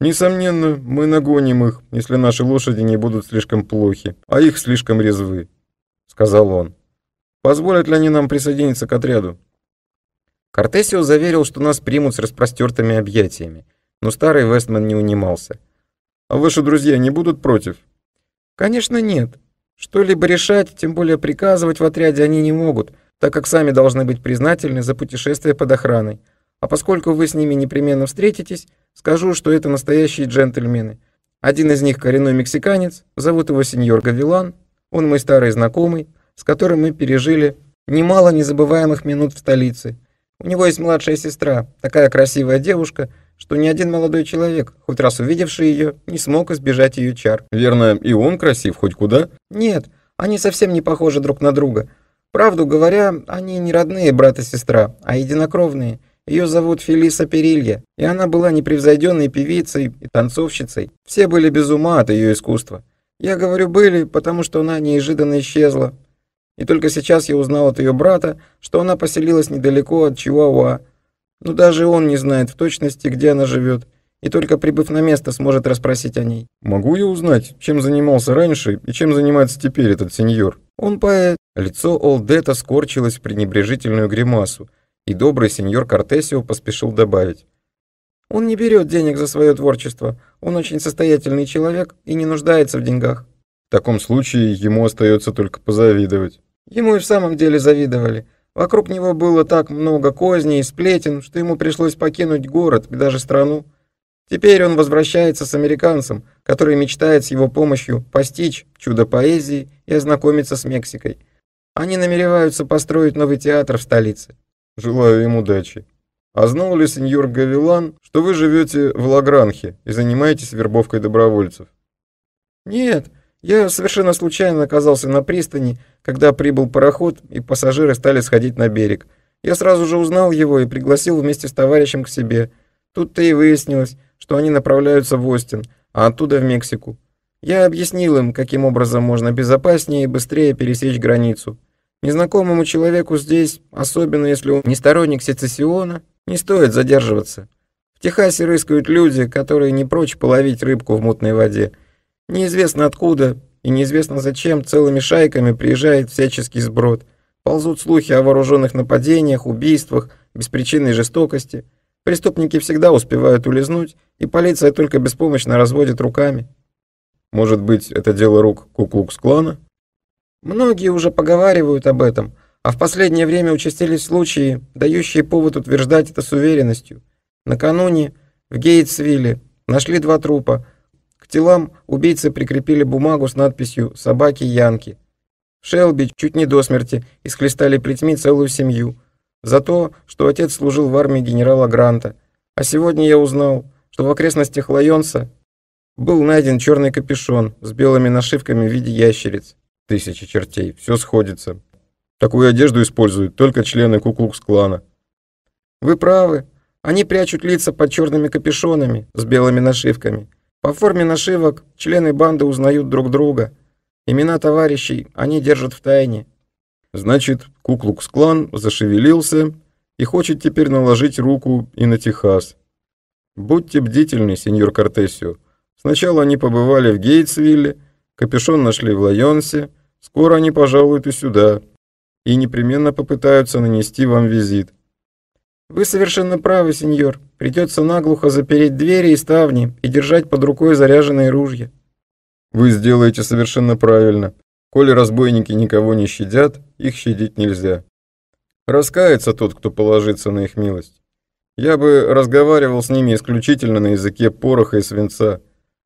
A: «Несомненно, мы нагоним их, если наши лошади не будут слишком плохи, а их слишком резвы», — сказал он. «Позволят ли они нам присоединиться к отряду?» Кортесио заверил, что нас примут с распростертыми объятиями, но старый Вестман не унимался. «А ваши друзья не будут против?» «Конечно нет. Что-либо решать, тем более приказывать в отряде они не могут, так как сами должны быть признательны за путешествие под охраной. А поскольку вы с ними непременно встретитесь, скажу, что это настоящие джентльмены. Один из них коренной мексиканец, зовут его сеньор Гавилан, он мой старый знакомый, с которым мы пережили немало незабываемых минут в столице, у него есть младшая сестра, такая красивая девушка, что ни один молодой человек, хоть раз увидевший ее, не смог избежать ее чар. Верно, и он красив хоть куда? Нет, они совсем не похожи друг на друга. Правду говоря, они не родные брат и сестра, а единокровные. Ее зовут Фелиса Перилья, и она была непревзойденной певицей и танцовщицей. Все были без ума от ее искусства. Я говорю «были», потому что она неожиданно исчезла. И только сейчас я узнал от ее брата, что она поселилась недалеко от Чиуауа. Но даже он не знает в точности, где она живет, и только прибыв на место сможет расспросить о ней. «Могу я узнать, чем занимался раньше и чем занимается теперь этот сеньор?» «Он поэт». Лицо Олдета скорчилось в пренебрежительную гримасу, и добрый сеньор Кортесио поспешил добавить. «Он не берет денег за свое творчество, он очень состоятельный человек и не нуждается в деньгах». В таком случае ему остается только позавидовать. Ему и в самом деле завидовали. Вокруг него было так много козней и сплетен, что ему пришлось покинуть город и даже страну. Теперь он возвращается с американцем, который мечтает с его помощью постичь чудо поэзии и ознакомиться с Мексикой. Они намереваются построить новый театр в столице. Желаю им удачи. А знал ли сеньор Гавилан, что вы живете в Лагранхе и занимаетесь вербовкой добровольцев? Нет, я совершенно случайно оказался на пристани, когда прибыл пароход, и пассажиры стали сходить на берег. Я сразу же узнал его и пригласил вместе с товарищем к себе. Тут-то и выяснилось, что они направляются в Остин, а оттуда в Мексику. Я объяснил им, каким образом можно безопаснее и быстрее пересечь границу. Незнакомому человеку здесь, особенно если он не сторонник сецессиона, не стоит задерживаться. В Техасе рыскают люди, которые не прочь половить рыбку в мутной воде – Неизвестно откуда и неизвестно зачем целыми шайками приезжает всяческий сброд. Ползут слухи о вооруженных нападениях, убийствах, беспричинной жестокости. Преступники всегда успевают улизнуть, и полиция только беспомощно разводит руками. Может быть, это дело рук Куклукс-клана? Многие уже поговаривают об этом, а в последнее время участились случаи, дающие повод утверждать это с уверенностью. Накануне в Гейтсвилле нашли два трупа, телам убийцы прикрепили бумагу с надписью «Собаки Янки». Шелби чуть не до смерти и схлестали плетьми целую семью. За то, что отец служил в армии генерала Гранта. А сегодня я узнал, что в окрестностях Лайонса был найден черный капюшон с белыми нашивками в виде ящериц. Тысячи чертей, все сходится. Такую одежду используют только члены Куклукс-клана. Вы правы, они прячут лица под черными капюшонами с белыми нашивками. По форме нашивок члены банды узнают друг друга. Имена товарищей они держат в тайне. Значит, Куклукс-клан зашевелился и хочет теперь наложить руку и на Техас. Будьте бдительны, сеньор Кортесио. Сначала они побывали в Гейтсвилле, капюшон нашли в Лайонсе, скоро они пожалуют и сюда и непременно попытаются нанести вам визит. «Вы совершенно правы, сеньор. Придется наглухо запереть двери и ставни и держать под рукой заряженные ружья». «Вы сделаете совершенно правильно. Коли разбойники никого не щадят, их щадить нельзя. Раскается тот, кто положится на их милость. Я бы разговаривал с ними исключительно на языке пороха и свинца.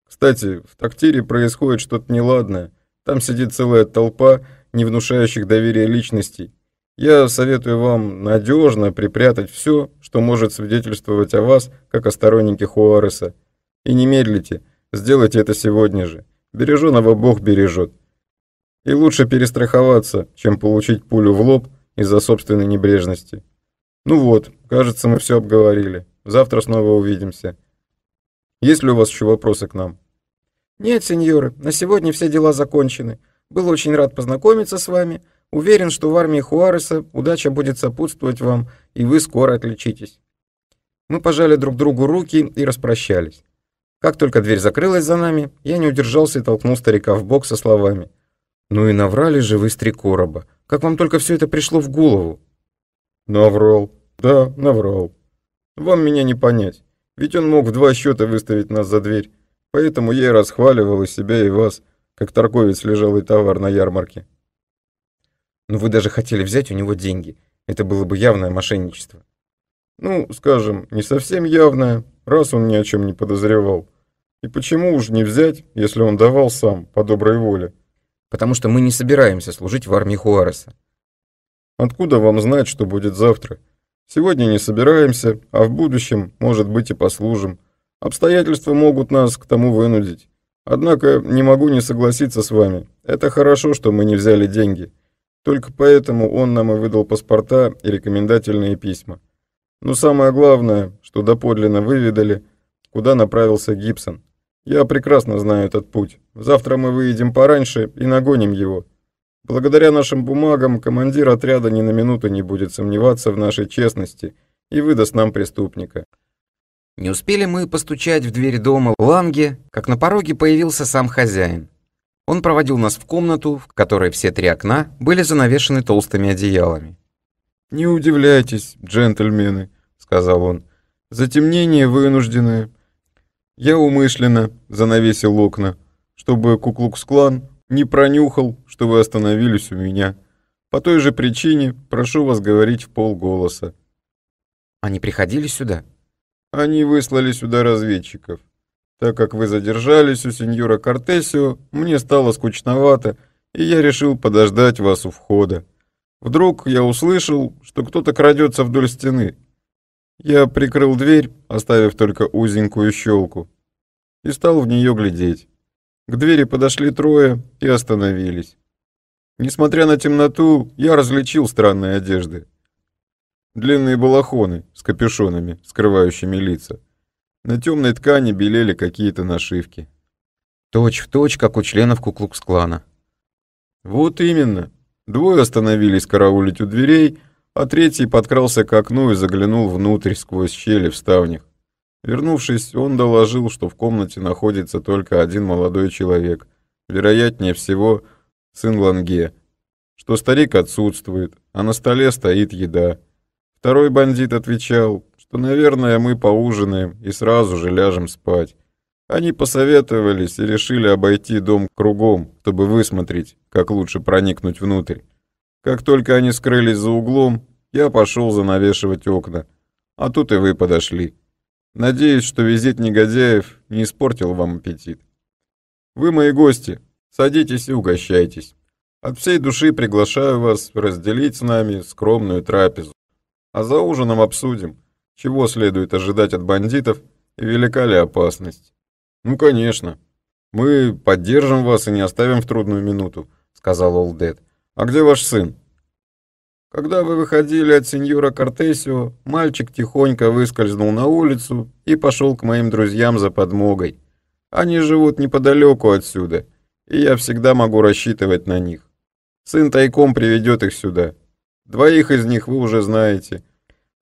A: Кстати, в тактире происходит что-то неладное. Там сидит целая толпа не внушающих доверия личностей, я советую вам надежно припрятать все, что может свидетельствовать о вас, как о стороннике Хуареса. И не медлите, сделайте это сегодня же. Береженого Бог бережет. И лучше перестраховаться, чем получить пулю в лоб из-за собственной небрежности. Ну вот, кажется, мы все обговорили. Завтра снова увидимся. Есть ли у вас еще вопросы к нам? Нет, сеньоры, на сегодня все дела закончены. Был очень рад познакомиться с вами. Уверен, что в армии Хуареса удача будет сопутствовать вам, и вы скоро отличитесь». Мы пожали друг другу руки и распрощались. Как только дверь закрылась за нами, я не удержался и толкнул старика в бок со словами. «Ну и наврали же вы с три короба. Как вам только все это пришло в голову?» «Наврал. Да, наврал. Вам меня не понять. Ведь он мог в два счета выставить нас за дверь. Поэтому я и расхваливал и себя, и вас, как торговец лежал и товар на ярмарке» но ну, вы даже хотели взять у него деньги. Это было бы явное мошенничество. Ну, скажем, не совсем явное, раз он ни о чем не подозревал. И почему уж не взять, если он давал сам, по доброй воле? Потому что мы не собираемся служить в армии Хуареса. Откуда вам знать, что будет завтра? Сегодня не собираемся, а в будущем, может быть, и послужим. Обстоятельства могут нас к тому вынудить. Однако не могу не согласиться с вами. Это хорошо, что мы не взяли деньги. Только поэтому он нам и выдал паспорта и рекомендательные письма. Но самое главное, что доподлинно выведали, куда направился Гибсон. Я прекрасно знаю этот путь. Завтра мы выедем пораньше и нагоним его. Благодаря нашим бумагам командир отряда ни на минуту не будет сомневаться в нашей честности и выдаст нам преступника. Не успели мы постучать в дверь дома Ланге, как на пороге появился сам хозяин. Он проводил нас в комнату, в которой все три окна были занавешены толстыми одеялами. «Не удивляйтесь, джентльмены», — сказал он. «Затемнение вынужденное. Я умышленно занавесил окна, чтобы Куклукс-клан не пронюхал, что вы остановились у меня. По той же причине прошу вас говорить в полголоса». «Они приходили сюда?» «Они выслали сюда разведчиков», так как вы задержались у сеньора Кортесио, мне стало скучновато, и я решил подождать вас у входа. Вдруг я услышал, что кто-то крадется вдоль стены. Я прикрыл дверь, оставив только узенькую щелку, и стал в нее глядеть. К двери подошли трое и остановились. Несмотря на темноту, я различил странные одежды. Длинные балахоны с капюшонами, скрывающими лица. На темной ткани белели какие-то нашивки. Точь в точь, как у членов Куклукс-клана. Вот именно. Двое остановились караулить у дверей, а третий подкрался к окну и заглянул внутрь сквозь щели в ставнях. Вернувшись, он доложил, что в комнате находится только один молодой человек. Вероятнее всего, сын Ланге. Что старик отсутствует, а на столе стоит еда. Второй бандит отвечал, что, наверное, мы поужинаем и сразу же ляжем спать. Они посоветовались и решили обойти дом кругом, чтобы высмотреть, как лучше проникнуть внутрь. Как только они скрылись за углом, я пошел занавешивать окна. А тут и вы подошли. Надеюсь, что визит негодяев не испортил вам аппетит. Вы мои гости. Садитесь и угощайтесь. От всей души приглашаю вас разделить с нами скромную трапезу. А за ужином обсудим, чего следует ожидать от бандитов и велика ли опасность. «Ну, конечно. Мы поддержим вас и не оставим в трудную минуту», — сказал Олдед. «А где ваш сын?» Когда вы выходили от сеньора Кортесио, мальчик тихонько выскользнул на улицу и пошел к моим друзьям за подмогой. Они живут неподалеку отсюда, и я всегда могу рассчитывать на них. Сын тайком приведет их сюда. Двоих из них вы уже знаете,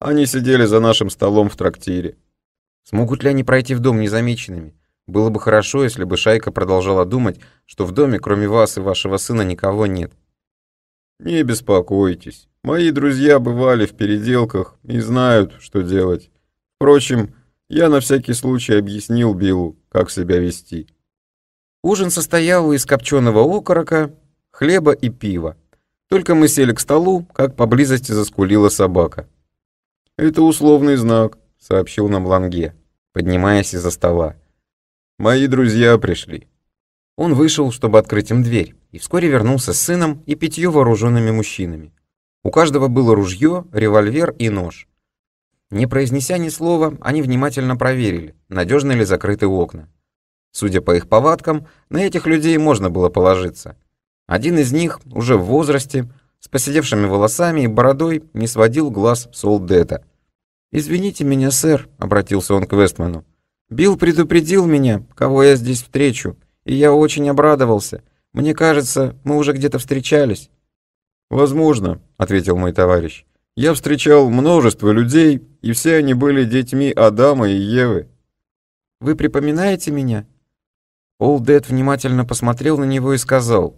A: они сидели за нашим столом в трактире. Смогут ли они пройти в дом незамеченными? Было бы хорошо, если бы Шайка продолжала думать, что в доме, кроме вас и вашего сына, никого нет. Не беспокойтесь. Мои друзья бывали в переделках и знают, что делать. Впрочем, я на всякий случай объяснил Биллу, как себя вести. Ужин состоял из копченого окорока, хлеба и пива. Только мы сели к столу, как поблизости заскулила собака. «Это условный знак», — сообщил нам Ланге, поднимаясь из-за стола. «Мои друзья пришли». Он вышел, чтобы открыть им дверь, и вскоре вернулся с сыном и пятью вооруженными мужчинами. У каждого было ружье, револьвер и нож. Не произнеся ни слова, они внимательно проверили, надежны ли закрыты окна. Судя по их повадкам, на этих людей можно было положиться. Один из них, уже в возрасте, с поседевшими волосами и бородой не сводил глаз солдета. «Извините меня, сэр», — обратился он к Вестману. «Билл предупредил меня, кого я здесь встречу, и я очень обрадовался. Мне кажется, мы уже где-то встречались». «Возможно», — ответил мой товарищ. «Я встречал множество людей, и все они были детьми Адама и Евы». «Вы припоминаете меня?» Олдет внимательно посмотрел на него и сказал.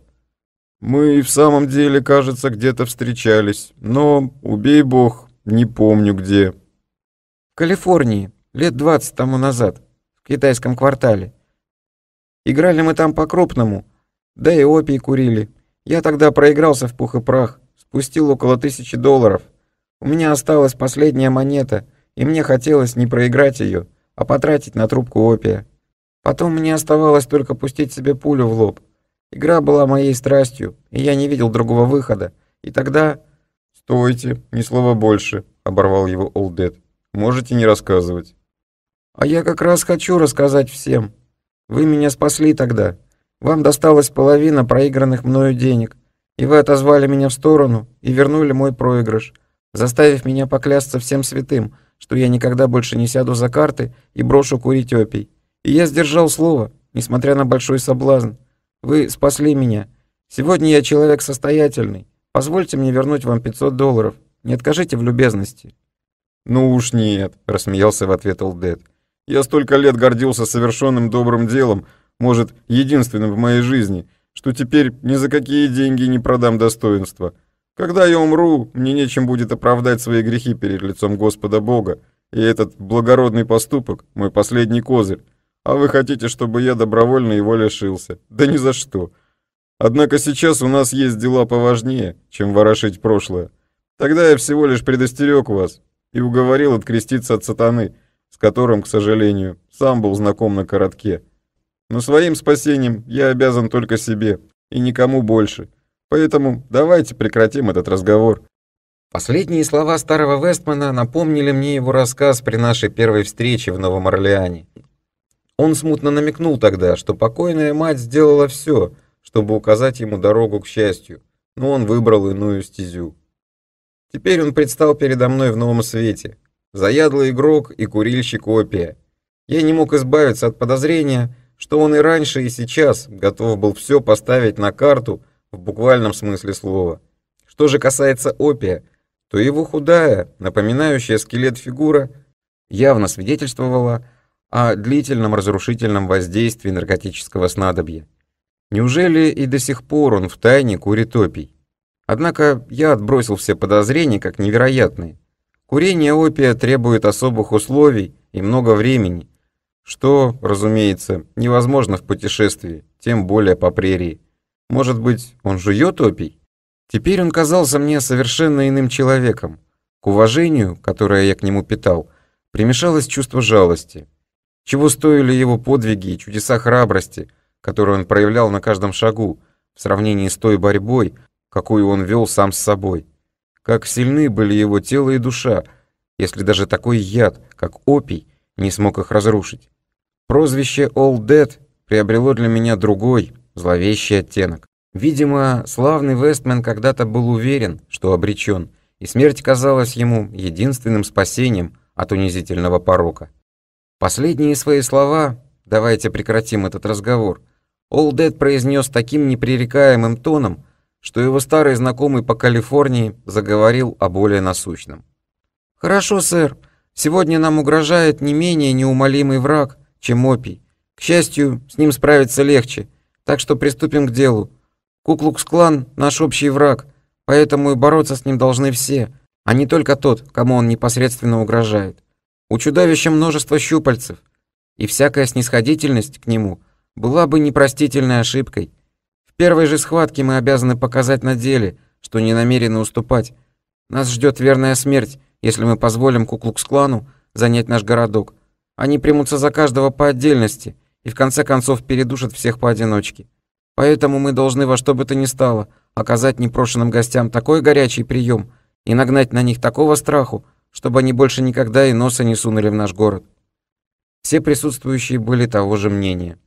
A: Мы и в самом деле, кажется, где-то встречались, но, убей бог, не помню где. В Калифорнии, лет двадцать тому назад, в китайском квартале. Играли мы там по-крупному, да и опий курили. Я тогда проигрался в пух и прах, спустил около тысячи долларов. У меня осталась последняя монета, и мне хотелось не проиграть ее, а потратить на трубку опия. Потом мне оставалось только пустить себе пулю в лоб — Игра была моей страстью, и я не видел другого выхода. И тогда... «Стойте, ни слова больше», — оборвал его Олдет. «Можете не рассказывать». «А я как раз хочу рассказать всем. Вы меня спасли тогда. Вам досталась половина проигранных мною денег, и вы отозвали меня в сторону и вернули мой проигрыш, заставив меня поклясться всем святым, что я никогда больше не сяду за карты и брошу курить опий. И я сдержал слово, несмотря на большой соблазн. Вы спасли меня. Сегодня я человек состоятельный. Позвольте мне вернуть вам 500 долларов. Не откажите в любезности». «Ну уж нет», — рассмеялся в ответ Олдед. «Я столько лет гордился совершенным добрым делом, может, единственным в моей жизни, что теперь ни за какие деньги не продам достоинства. Когда я умру, мне нечем будет оправдать свои грехи перед лицом Господа Бога, и этот благородный поступок — мой последний козырь. А вы хотите, чтобы я добровольно его лишился? Да ни за что. Однако сейчас у нас есть дела поважнее, чем ворошить прошлое. Тогда я всего лишь предостерег вас и уговорил откреститься от сатаны, с которым, к сожалению, сам был знаком на коротке. Но своим спасением я обязан только себе и никому больше. Поэтому давайте прекратим этот разговор. Последние слова старого Вестмана напомнили мне его рассказ при нашей первой встрече в Новом Орлеане, он смутно намекнул тогда, что покойная мать сделала все, чтобы указать ему дорогу к счастью, но он выбрал иную стезю. Теперь он предстал передо мной в новом свете. Заядлый игрок и курильщик опия. Я не мог избавиться от подозрения, что он и раньше, и сейчас готов был все поставить на карту в буквальном смысле слова. Что же касается опия, то его худая, напоминающая скелет фигура, явно свидетельствовала о длительном разрушительном воздействии наркотического снадобья. Неужели и до сих пор он втайне курит опий? Однако я отбросил все подозрения как невероятные. Курение опия требует особых условий и много времени, что, разумеется, невозможно в путешествии, тем более по прерии. Может быть, он жует опий? Теперь он казался мне совершенно иным человеком. К уважению, которое я к нему питал, примешалось чувство жалости. Чего стоили его подвиги и чудеса храбрости, которые он проявлял на каждом шагу, в сравнении с той борьбой, какую он вел сам с собой. Как сильны были его тело и душа, если даже такой яд, как опий, не смог их разрушить. Прозвище «All Dead» приобрело для меня другой, зловещий оттенок. Видимо, славный Вестмен когда-то был уверен, что обречен, и смерть казалась ему единственным спасением от унизительного порока. Последние свои слова «давайте прекратим этот разговор» Олдед произнес таким непререкаемым тоном, что его старый знакомый по Калифорнии заговорил о более насущном. «Хорошо, сэр. Сегодня нам угрожает не менее неумолимый враг, чем опий. К счастью, с ним справиться легче, так что приступим к делу. Куклукс-клан – наш общий враг, поэтому и бороться с ним должны все, а не только тот, кому он непосредственно угрожает. У чудовища множество щупальцев, и всякая снисходительность к нему была бы непростительной ошибкой. В первой же схватке мы обязаны показать на деле, что не намерены уступать. Нас ждет верная смерть, если мы позволим Куклукс-клану занять наш городок. Они примутся за каждого по отдельности и в конце концов передушат всех поодиночке. Поэтому мы должны во что бы то ни стало оказать непрошенным гостям такой горячий прием и нагнать на них такого страху, чтобы они больше никогда и носа не сунули в наш город. Все присутствующие были того же мнения.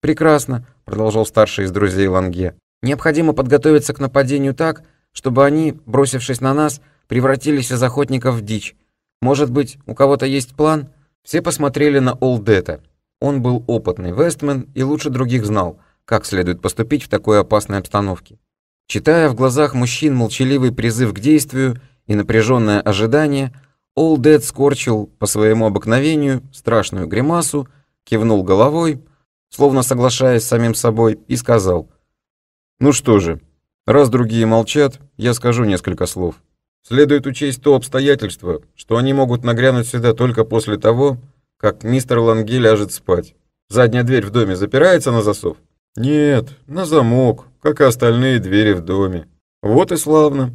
A: «Прекрасно», — продолжал старший из друзей Ланге. «Необходимо подготовиться к нападению так, чтобы они, бросившись на нас, превратились из охотников в дичь. Может быть, у кого-то есть план?» Все посмотрели на Олдета. Он был опытный вестмен и лучше других знал, как следует поступить в такой опасной обстановке. Читая в глазах мужчин молчаливый призыв к действию, и напряженное ожидание, All скорчил по своему обыкновению страшную гримасу, кивнул головой, словно соглашаясь с самим собой, и сказал, «Ну что же, раз другие молчат, я скажу несколько слов. Следует учесть то обстоятельство, что они могут нагрянуть сюда только после того, как мистер Ланги ляжет спать. Задняя дверь в доме запирается на засов?» «Нет, на замок, как и остальные двери в доме. Вот и славно.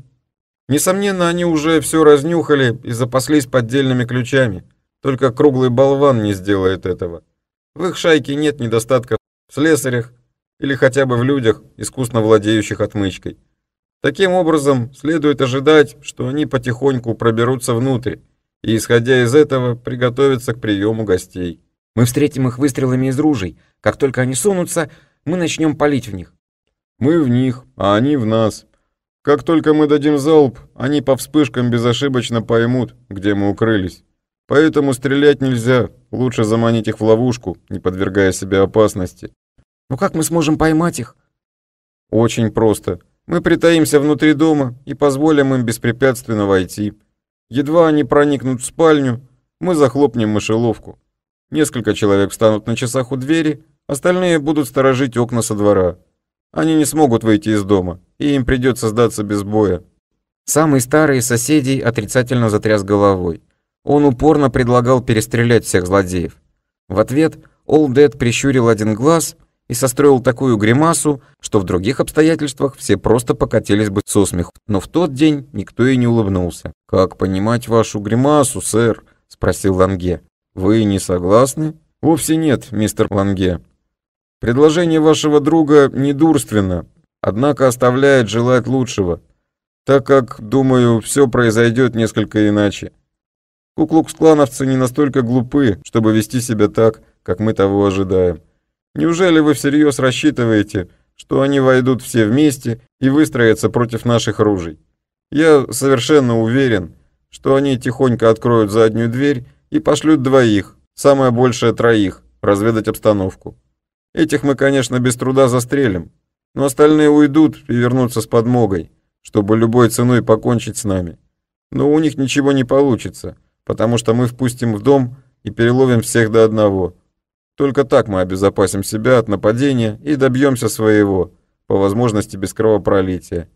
A: Несомненно, они уже все разнюхали и запаслись поддельными ключами. Только круглый болван не сделает этого. В их шайке нет недостатка в слесарях или хотя бы в людях, искусно владеющих отмычкой. Таким образом, следует ожидать, что они потихоньку проберутся внутрь и, исходя из этого, приготовятся к приему гостей. Мы встретим их выстрелами из ружей. Как только они сунутся, мы начнем палить в них. Мы в них, а они в нас, как только мы дадим залп, они по вспышкам безошибочно поймут, где мы укрылись. Поэтому стрелять нельзя, лучше заманить их в ловушку, не подвергая себя опасности. Но как мы сможем поймать их? Очень просто. Мы притаимся внутри дома и позволим им беспрепятственно войти. Едва они проникнут в спальню, мы захлопнем мышеловку. Несколько человек встанут на часах у двери, остальные будут сторожить окна со двора. Они не смогут выйти из дома, и им придется сдаться без боя». Самый старый из соседей отрицательно затряс головой. Он упорно предлагал перестрелять всех злодеев. В ответ Олл Дед прищурил один глаз и состроил такую гримасу, что в других обстоятельствах все просто покатились бы со смеху. Но в тот день никто и не улыбнулся. «Как понимать вашу гримасу, сэр?» – спросил Ланге. «Вы не согласны?» «Вовсе нет, мистер Ланге», Предложение вашего друга недурственно, однако оставляет желать лучшего, так как, думаю, все произойдет несколько иначе. Куклукс-клановцы не настолько глупы, чтобы вести себя так, как мы того ожидаем. Неужели вы всерьез рассчитываете, что они войдут все вместе и выстроятся против наших ружей? Я совершенно уверен, что они тихонько откроют заднюю дверь и пошлют двоих, самое большее троих, разведать обстановку. Этих мы, конечно, без труда застрелим, но остальные уйдут и вернутся с подмогой, чтобы любой ценой покончить с нами. Но у них ничего не получится, потому что мы впустим в дом и переловим всех до одного. Только так мы обезопасим себя от нападения и добьемся своего, по возможности без кровопролития.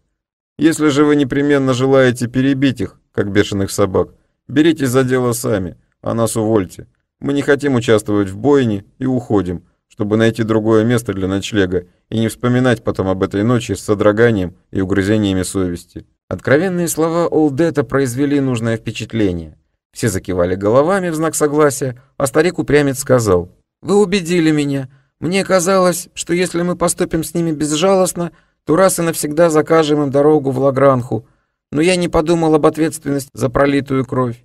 A: Если же вы непременно желаете перебить их, как бешеных собак, беритесь за дело сами, а нас увольте. Мы не хотим участвовать в бойне и уходим, чтобы найти другое место для ночлега и не вспоминать потом об этой ночи с содроганием и угрызениями совести. Откровенные слова Олдета произвели нужное впечатление. Все закивали головами в знак согласия, а старик упрямец сказал, «Вы убедили меня. Мне казалось, что если мы поступим с ними безжалостно, то раз и навсегда закажем им дорогу в Лагранху. Но я не подумал об ответственности за пролитую кровь.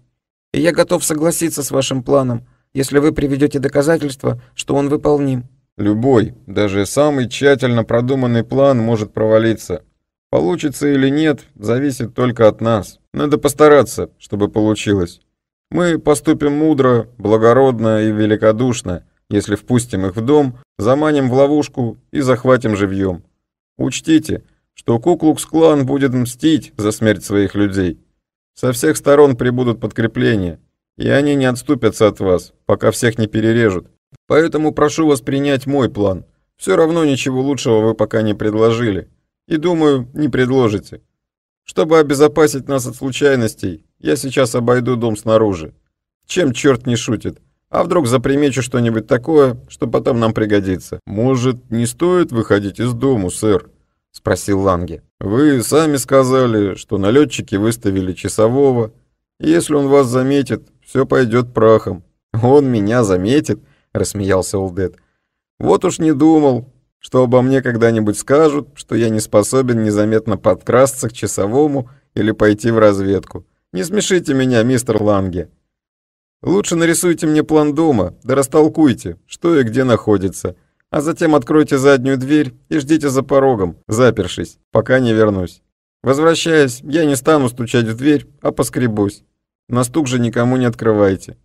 A: И я готов согласиться с вашим планом, если вы приведете доказательства, что он выполним. Любой, даже самый тщательно продуманный план может провалиться. Получится или нет, зависит только от нас. Надо постараться, чтобы получилось. Мы поступим мудро, благородно и великодушно, если впустим их в дом, заманим в ловушку и захватим живьем. Учтите, что Куклукс-клан будет мстить за смерть своих людей. Со всех сторон прибудут подкрепления и они не отступятся от вас, пока всех не перережут. Поэтому прошу вас принять мой план. Все равно ничего лучшего вы пока не предложили. И, думаю, не предложите. Чтобы обезопасить нас от случайностей, я сейчас обойду дом снаружи. Чем черт не шутит? А вдруг запримечу что-нибудь такое, что потом нам пригодится? Может, не стоит выходить из дому, сэр? — спросил Ланге. «Вы сами сказали, что налетчики выставили часового. Если он вас заметит, все пойдет прахом. Он меня заметит, рассмеялся Олдет. Вот уж не думал, что обо мне когда-нибудь скажут, что я не способен незаметно подкрасться к часовому или пойти в разведку. Не смешите меня, мистер Ланге. Лучше нарисуйте мне план дома, да растолкуйте, что и где находится, а затем откройте заднюю дверь и ждите за порогом, запершись, пока не вернусь. Возвращаясь, я не стану стучать в дверь, а поскребусь. На стук же никому не открывайте».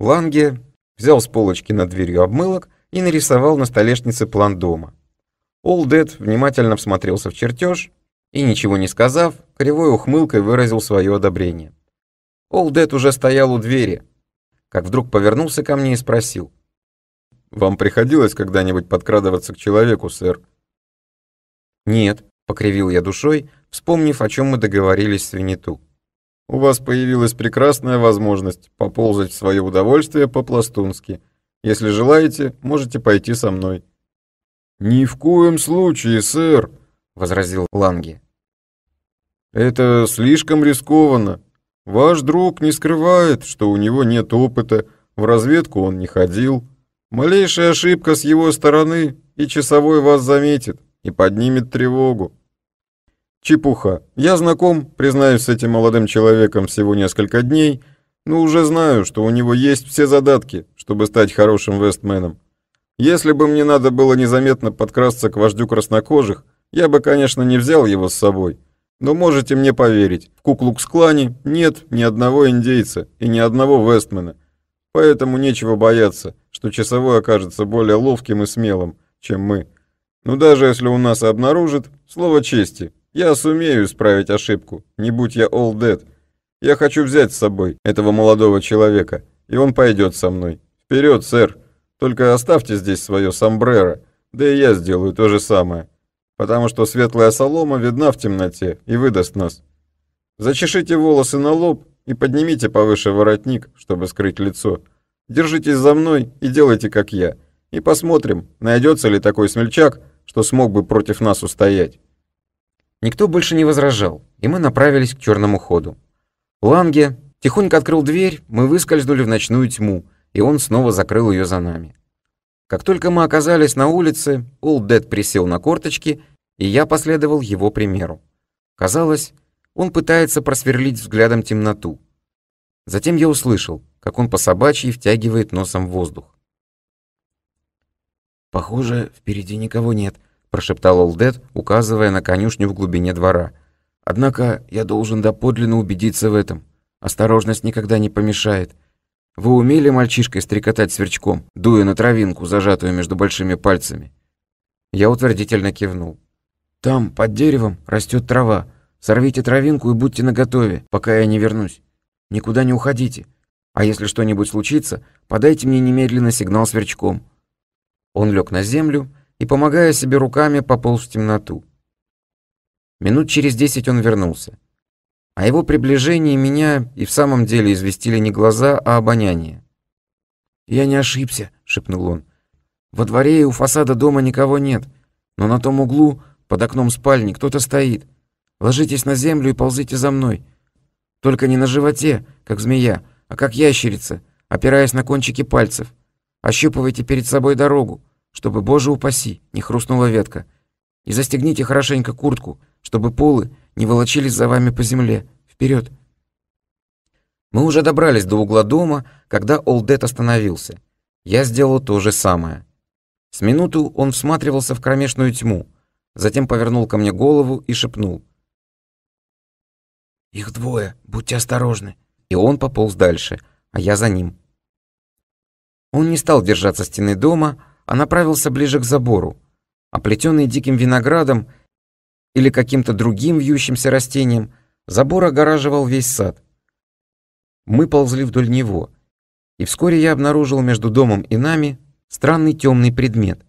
A: Ланге взял с полочки над дверью обмылок и нарисовал на столешнице план дома. Олдед внимательно всмотрелся в чертеж и, ничего не сказав, кривой ухмылкой выразил свое одобрение. Олдед уже стоял у двери, как вдруг повернулся ко мне и спросил. «Вам приходилось когда-нибудь подкрадываться к человеку, сэр?» «Нет», — покривил я душой, вспомнив, о чем мы договорились с Винету у вас появилась прекрасная возможность поползать в свое удовольствие по-пластунски. Если желаете, можете пойти со мной». «Ни в коем случае, сэр», — возразил Ланги. «Это слишком рискованно. Ваш друг не скрывает, что у него нет опыта, в разведку он не ходил. Малейшая ошибка с его стороны, и часовой вас заметит и поднимет тревогу. Чепуха. Я знаком, признаюсь, с этим молодым человеком всего несколько дней, но уже знаю, что у него есть все задатки, чтобы стать хорошим вестменом. Если бы мне надо было незаметно подкрасться к вождю краснокожих, я бы, конечно, не взял его с собой. Но можете мне поверить, в Куклукс-клане нет ни одного индейца и ни одного вестмена. Поэтому нечего бояться, что часовой окажется более ловким и смелым, чем мы. Но даже если у нас обнаружит, слово чести, я сумею исправить ошибку, не будь я all dead. Я хочу взять с собой этого молодого человека, и он пойдет со мной. Вперед, сэр! Только оставьте здесь свое сомбреро, да и я сделаю то же самое, потому что светлая солома видна в темноте и выдаст нас. Зачешите волосы на лоб и поднимите повыше воротник, чтобы скрыть лицо. Держитесь за мной и делайте, как я, и посмотрим, найдется ли такой смельчак, что смог бы против нас устоять». Никто больше не возражал, и мы направились к черному ходу. Ланге тихонько открыл дверь, мы выскользнули в ночную тьму, и он снова закрыл ее за нами. Как только мы оказались на улице, Олд Дед присел на корточки, и я последовал его примеру. Казалось, он пытается просверлить взглядом темноту. Затем я услышал, как он по собачьи втягивает носом воздух. «Похоже, впереди никого нет прошептал Олдет, указывая на конюшню в глубине двора. «Однако я должен доподлинно убедиться в этом. Осторожность никогда не помешает. Вы умели мальчишкой стрекотать сверчком, дуя на травинку, зажатую между большими пальцами?» Я утвердительно кивнул. «Там, под деревом, растет трава. Сорвите травинку и будьте наготове, пока я не вернусь. Никуда не уходите. А если что-нибудь случится, подайте мне немедленно сигнал сверчком». Он лег на землю и, помогая себе руками, пополз в темноту. Минут через десять он вернулся. О а его приближении меня и в самом деле известили не глаза, а обоняние. «Я не ошибся», — шепнул он. «Во дворе и у фасада дома никого нет, но на том углу, под окном спальни, кто-то стоит. Ложитесь на землю и ползите за мной. Только не на животе, как змея, а как ящерица, опираясь на кончики пальцев. Ощупывайте перед собой дорогу чтобы, боже упаси, не хрустнула ветка. И застегните хорошенько куртку, чтобы полы не волочились за вами по земле. Вперед! Мы уже добрались до угла дома, когда Олдет остановился. Я сделал то же самое. С минуту он всматривался в кромешную тьму, затем повернул ко мне голову и шепнул. «Их двое, будьте осторожны!» И он пополз дальше, а я за ним. Он не стал держаться стены дома, а направился ближе к забору. Оплетенный диким виноградом или каким-то другим вьющимся растением, забор огораживал весь сад. Мы ползли вдоль него, и вскоре я обнаружил между домом и нами странный темный предмет,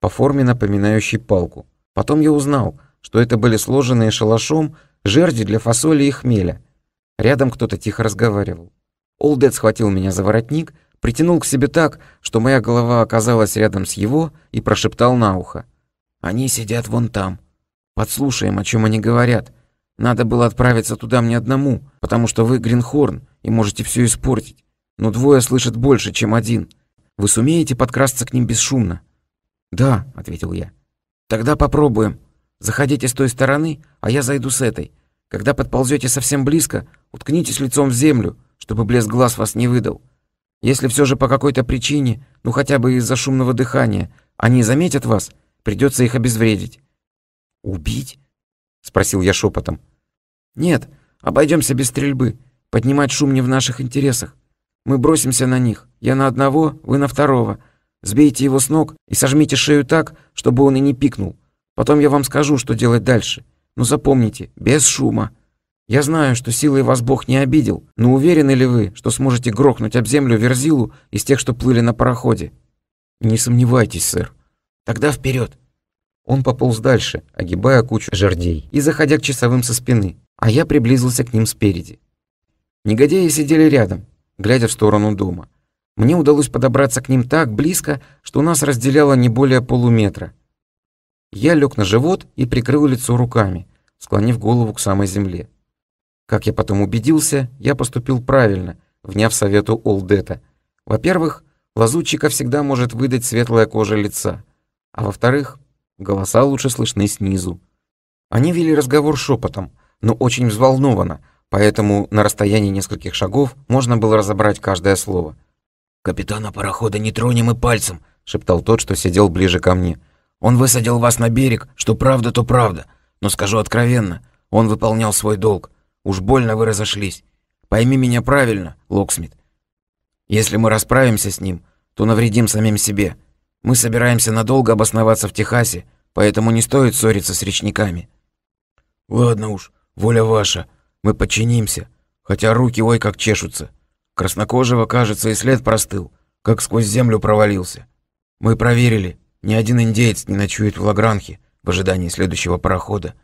A: по форме напоминающий палку. Потом я узнал, что это были сложенные шалашом жерди для фасоли и хмеля. Рядом кто-то тихо разговаривал. Олдет схватил меня за воротник — притянул к себе так, что моя голова оказалась рядом с его и прошептал на ухо. «Они сидят вон там. Подслушаем, о чем они говорят. Надо было отправиться туда мне одному, потому что вы Гринхорн и можете все испортить. Но двое слышат больше, чем один. Вы сумеете подкрасться к ним бесшумно?» «Да», — ответил я. «Тогда попробуем. Заходите с той стороны, а я зайду с этой. Когда подползете совсем близко, уткнитесь лицом в землю, чтобы блеск глаз вас не выдал. Если все же по какой-то причине, ну хотя бы из-за шумного дыхания, они заметят вас, придется их обезвредить». «Убить?» — спросил я шепотом. «Нет, обойдемся без стрельбы. Поднимать шум не в наших интересах. Мы бросимся на них. Я на одного, вы на второго. Сбейте его с ног и сожмите шею так, чтобы он и не пикнул. Потом я вам скажу, что делать дальше. Но ну, запомните, без шума». Я знаю, что силой вас Бог не обидел, но уверены ли вы, что сможете грохнуть об землю верзилу из тех, что плыли на пароходе?» «Не сомневайтесь, сэр». «Тогда вперед. Он пополз дальше, огибая кучу жердей и заходя к часовым со спины, а я приблизился к ним спереди. Негодяи сидели рядом, глядя в сторону дома. Мне удалось подобраться к ним так близко, что нас разделяло не более полуметра. Я лег на живот и прикрыл лицо руками, склонив голову к самой земле. Как я потом убедился, я поступил правильно, вняв совету Олдета. Во-первых, лазутчика всегда может выдать светлая кожа лица. А во-вторых, голоса лучше слышны снизу. Они вели разговор шепотом, но очень взволнованно, поэтому на расстоянии нескольких шагов можно было разобрать каждое слово. «Капитана парохода не тронем и пальцем», — шептал тот, что сидел ближе ко мне. «Он высадил вас на берег, что правда, то правда. Но скажу откровенно, он выполнял свой долг. Уж больно вы разошлись. Пойми меня правильно, Локсмит. Если мы расправимся с ним, то навредим самим себе. Мы собираемся надолго обосноваться в Техасе, поэтому не стоит ссориться с речниками». «Ладно уж, воля ваша. Мы подчинимся. Хотя руки ой как чешутся. Краснокожего, кажется, и след простыл, как сквозь землю провалился. Мы проверили. Ни один индеец не ночует в Лагранхе в ожидании следующего парохода.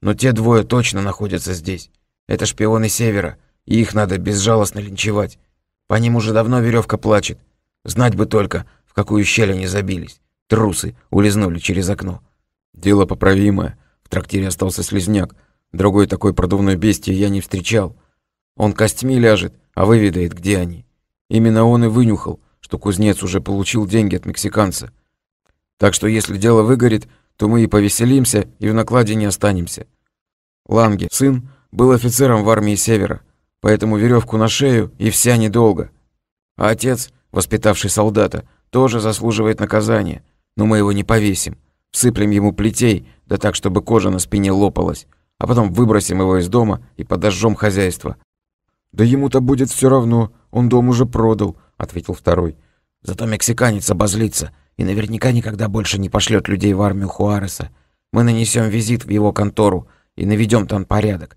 A: Но те двое точно находятся здесь. Это шпионы Севера, и их надо безжалостно линчевать. По ним уже давно веревка плачет. Знать бы только, в какую щель они забились. Трусы улизнули через окно. Дело поправимое. В трактире остался слезняк. Другой такой продувной бестии я не встречал. Он костьми ляжет, а выведает, где они. Именно он и вынюхал, что кузнец уже получил деньги от мексиканца. Так что если дело выгорит, то мы и повеселимся, и в накладе не останемся. Ланге, сын, был офицером в армии Севера, поэтому веревку на шею и вся недолго. А отец, воспитавший солдата, тоже заслуживает наказания, но мы его не повесим. Всыплем ему плетей, да так, чтобы кожа на спине лопалась, а потом выбросим его из дома и подожжем хозяйство». «Да ему-то будет все равно, он дом уже продал», — ответил второй. «Зато мексиканец обозлится и наверняка никогда больше не пошлет людей в армию Хуареса. Мы нанесем визит в его контору и наведем там порядок.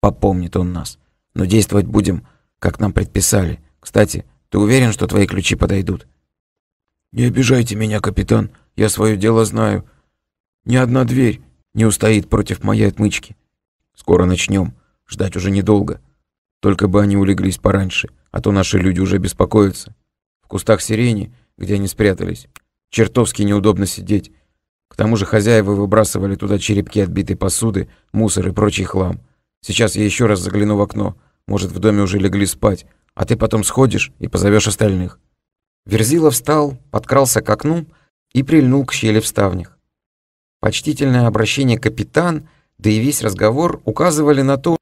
A: Попомнит он нас. Но действовать будем, как нам предписали. Кстати, ты уверен, что твои ключи подойдут?» «Не обижайте меня, капитан. Я свое дело знаю. Ни одна дверь не устоит против моей отмычки. Скоро начнем. Ждать уже недолго. Только бы они улеглись пораньше, а то наши люди уже беспокоятся. В кустах сирени, где они спрятались, чертовски неудобно сидеть. К тому же хозяева выбрасывали туда черепки отбитой посуды, мусор и прочий хлам. Сейчас я еще раз загляну в окно. Может, в доме уже легли спать, а ты потом сходишь и позовешь остальных». Верзила встал, подкрался к окну и прильнул к щели в ставнях. Почтительное обращение капитан, да и весь разговор указывали на то,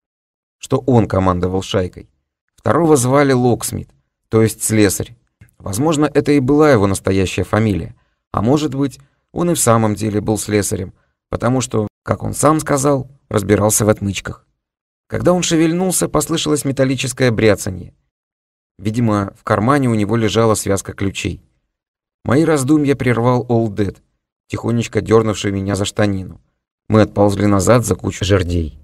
A: что он командовал шайкой. Второго звали Локсмит, то есть слесарь. Возможно, это и была его настоящая фамилия. А может быть, он и в самом деле был слесарем, потому что, как он сам сказал, разбирался в отмычках. Когда он шевельнулся, послышалось металлическое бряцанье. Видимо, в кармане у него лежала связка ключей. Мои раздумья прервал Олл Дед, тихонечко дернувший меня за штанину. Мы отползли назад за кучу жердей.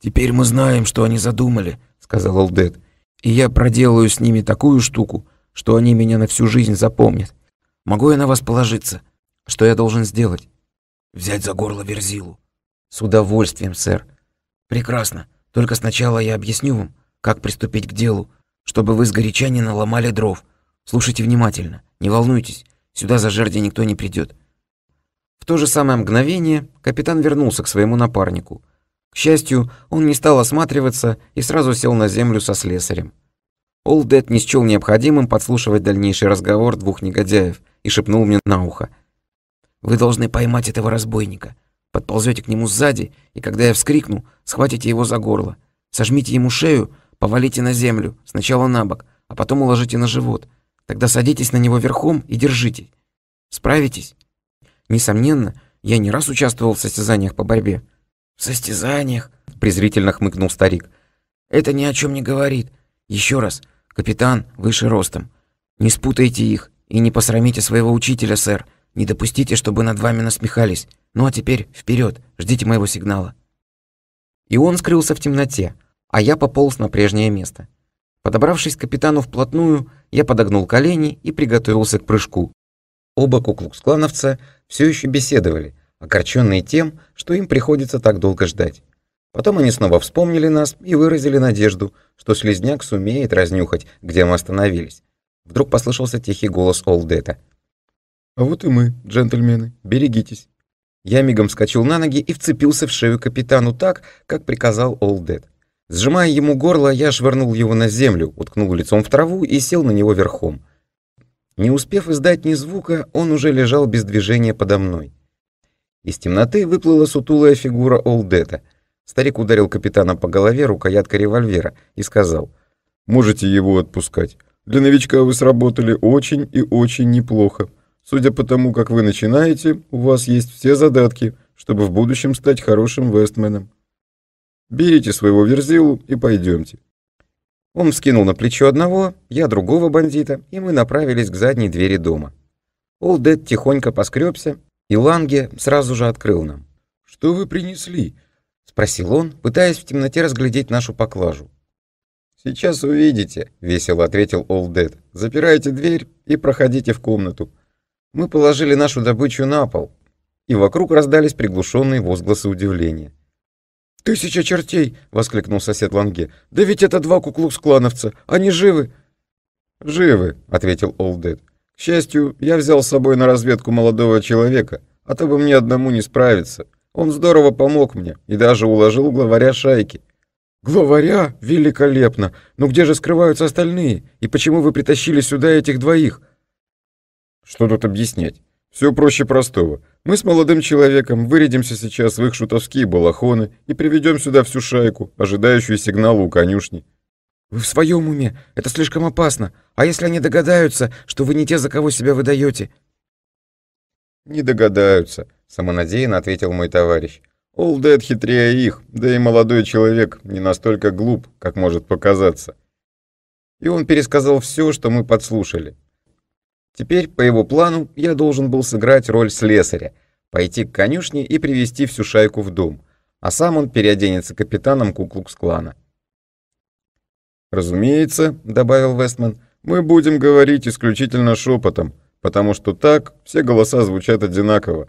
A: «Теперь мы знаем, что они задумали», — сказал Олл Дед. «И я проделаю с ними такую штуку, что они меня на всю жизнь запомнят. Могу я на вас положиться? Что я должен сделать?» «Взять за горло Верзилу». «С удовольствием, сэр», Прекрасно. Только сначала я объясню вам, как приступить к делу, чтобы вы сгоряча не наломали дров. Слушайте внимательно, не волнуйтесь, сюда за жерди никто не придет. В то же самое мгновение капитан вернулся к своему напарнику. К счастью, он не стал осматриваться и сразу сел на землю со слесарем. Олдет не счел необходимым подслушивать дальнейший разговор двух негодяев и шепнул мне на ухо. «Вы должны поймать этого разбойника. Подползете к нему сзади, и когда я вскрикну, схватите его за горло. Сожмите ему шею, повалите на землю, сначала на бок, а потом уложите на живот. Тогда садитесь на него верхом и держите. Справитесь? Несомненно, я не раз участвовал в состязаниях по борьбе. В состязаниях? презрительно хмыкнул старик. Это ни о чем не говорит. Еще раз, капитан выше ростом. Не спутайте их и не посрамите своего учителя, сэр. Не допустите, чтобы над вами насмехались. Ну а теперь вперед, ждите моего сигнала. И он скрылся в темноте, а я пополз на прежнее место. Подобравшись к капитану вплотную, я подогнул колени и приготовился к прыжку. Оба куклукс-клановца все еще беседовали, огорченные тем, что им приходится так долго ждать. Потом они снова вспомнили нас и выразили надежду, что слезняк сумеет разнюхать, где мы остановились. Вдруг послышался тихий голос Олдета. «А вот и мы, джентльмены, берегитесь». Я мигом вскочил на ноги и вцепился в шею капитану так, как приказал Олдед. Сжимая ему горло, я швырнул его на землю, уткнул лицом в траву и сел на него верхом. Не успев издать ни звука, он уже лежал без движения подо мной. Из темноты выплыла сутулая фигура Олдета. Старик ударил капитана по голове рукояткой револьвера и сказал, «Можете его отпускать. Для новичка вы сработали очень и очень неплохо. Судя по тому, как вы начинаете, у вас есть все задатки, чтобы в будущем стать хорошим вестменом. Берите своего верзилу и пойдемте». Он скинул на плечо одного, я другого бандита, и мы направились к задней двери дома. Олдед тихонько поскребся, и Ланге сразу же открыл нам. «Что вы принесли?» — спросил он, пытаясь в темноте разглядеть нашу поклажу. «Сейчас увидите», — весело ответил Олдед. «Запирайте дверь и проходите в комнату. Мы положили нашу добычу на пол, и вокруг раздались приглушенные возгласы удивления. «Тысяча чертей!» — воскликнул сосед Ланге. «Да ведь это два куклукс-клановца! Они живы!» «Живы!» — ответил Олдед. «К счастью, я взял с собой на разведку молодого человека, а то бы мне одному не справиться. Он здорово помог мне и даже уложил главаря шайки». «Главаря? Великолепно! Но где же скрываются остальные? И почему вы притащили сюда этих двоих?» Что тут объяснять? Все проще простого. Мы с молодым человеком вырядимся сейчас в их шутовские балахоны и приведем сюда всю шайку, ожидающую сигнала у конюшни. «Вы в своем уме? Это слишком опасно. А если они догадаются, что вы не те, за кого себя выдаете?» «Не догадаются», — самонадеянно ответил мой товарищ. «Олдед хитрее их, да и молодой человек не настолько глуп, как может показаться». И он пересказал все, что мы подслушали. Теперь, по его плану, я должен был сыграть роль слесаря, пойти к конюшне и привести всю шайку в дом, а сам он переоденется капитаном Куклукс-клана. «Разумеется», — добавил Вестман, — «мы будем говорить исключительно шепотом, потому что так все голоса звучат одинаково».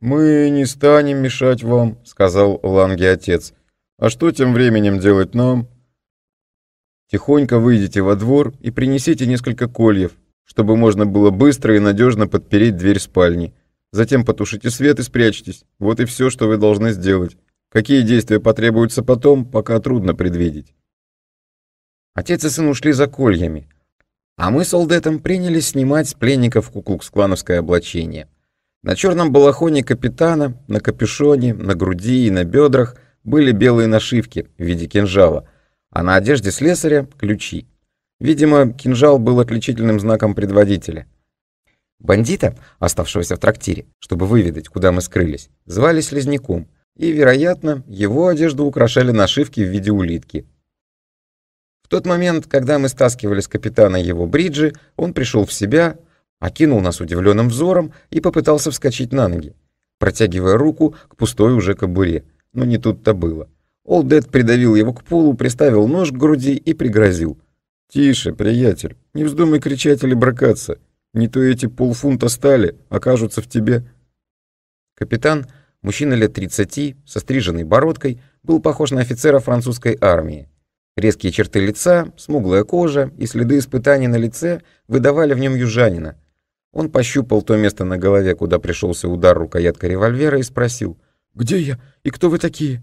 A: «Мы не станем мешать вам», — сказал Ланге отец. «А что тем временем делать нам?» «Тихонько выйдите во двор и принесите несколько кольев», чтобы можно было быстро и надежно подпереть дверь спальни. Затем потушите свет и спрячьтесь. Вот и все, что вы должны сделать. Какие действия потребуются потом, пока трудно предвидеть. Отец и сын ушли за кольями. А мы с Олдетом принялись снимать с пленников куклукс-клановское облачение. На черном балахоне капитана, на капюшоне, на груди и на бедрах были белые нашивки в виде кинжала, а на одежде слесаря — ключи. Видимо, кинжал был отличительным знаком предводителя. Бандита, оставшегося в трактире, чтобы выведать, куда мы скрылись, звали Слизняком, и, вероятно, его одежду украшали нашивки в виде улитки. В тот момент, когда мы стаскивали с капитана его бриджи, он пришел в себя, окинул нас удивленным взором и попытался вскочить на ноги, протягивая руку к пустой уже кобуре. Но не тут-то было. Олдед придавил его к полу, приставил нож к груди и пригрозил — «Тише, приятель, не вздумай кричать или бракаться. Не то эти полфунта стали окажутся в тебе». Капитан, мужчина лет 30, со стриженной бородкой, был похож на офицера французской армии. Резкие черты лица, смуглая кожа и следы испытаний на лице выдавали в нем южанина. Он пощупал то место на голове, куда пришелся удар рукояткой револьвера и спросил «Где я? И кто вы такие?»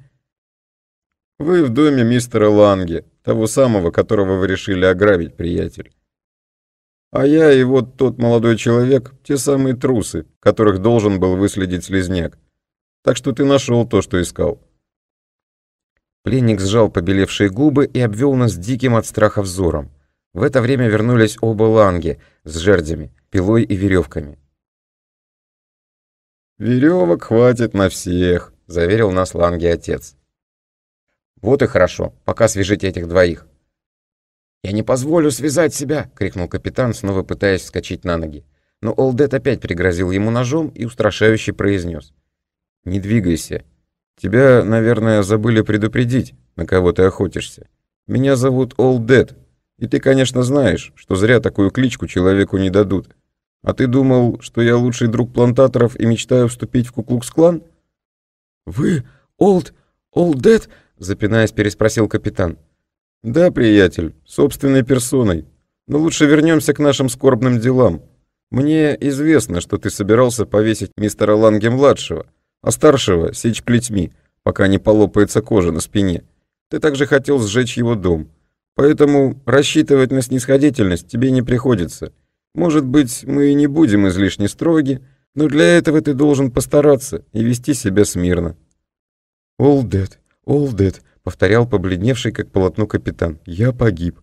A: «Вы в доме мистера Ланге», того самого, которого вы решили ограбить, приятель. А я и вот тот молодой человек, те самые трусы, которых должен был выследить слезняк. Так что ты нашел то, что искал». Пленник сжал побелевшие губы и обвел нас диким от страха взором. В это время вернулись оба ланги с жердями, пилой и веревками. «Веревок хватит на всех», — заверил нас ланги отец. «Вот и хорошо. Пока свяжите этих двоих». «Я не позволю связать себя!» — крикнул капитан, снова пытаясь вскочить на ноги. Но Олдет опять пригрозил ему ножом и устрашающе произнес. «Не двигайся. Тебя, наверное, забыли предупредить, на кого ты охотишься. Меня зовут Олдет, и ты, конечно, знаешь, что зря такую кличку человеку не дадут. А ты думал, что я лучший друг плантаторов и мечтаю вступить в Куклукс-клан?» «Вы, Олд, Олдет...» запинаясь, переспросил капитан. «Да, приятель, собственной персоной. Но лучше вернемся к нашим скорбным делам. Мне известно, что ты собирался повесить мистера Ланге-младшего, а старшего сечь плетьми, пока не полопается кожа на спине. Ты также хотел сжечь его дом. Поэтому рассчитывать на снисходительность тебе не приходится. Может быть, мы и не будем излишне строги, но для этого ты должен постараться и вести себя смирно». «Олдед», «All dead», — повторял побледневший, как полотно капитан. «Я погиб».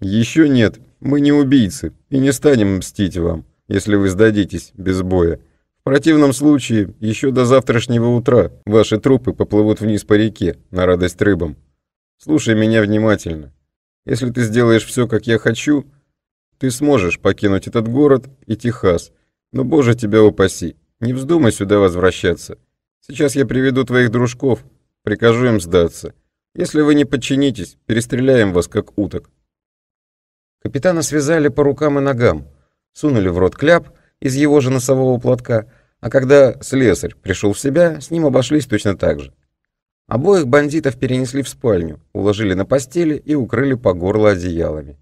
A: «Еще нет, мы не убийцы и не станем мстить вам, если вы сдадитесь без боя. В противном случае, еще до завтрашнего утра ваши трупы поплывут вниз по реке, на радость рыбам. Слушай меня внимательно. Если ты сделаешь все, как я хочу, ты сможешь покинуть этот город и Техас. Но, боже, тебя упаси, не вздумай сюда возвращаться. Сейчас я приведу твоих дружков, Прикажу им сдаться. Если вы не подчинитесь, перестреляем вас, как уток». Капитана связали по рукам и ногам, сунули в рот кляп из его же носового платка, а когда слесарь пришел в себя, с ним обошлись точно так же. Обоих бандитов перенесли в спальню, уложили на постели и укрыли по горло одеялами.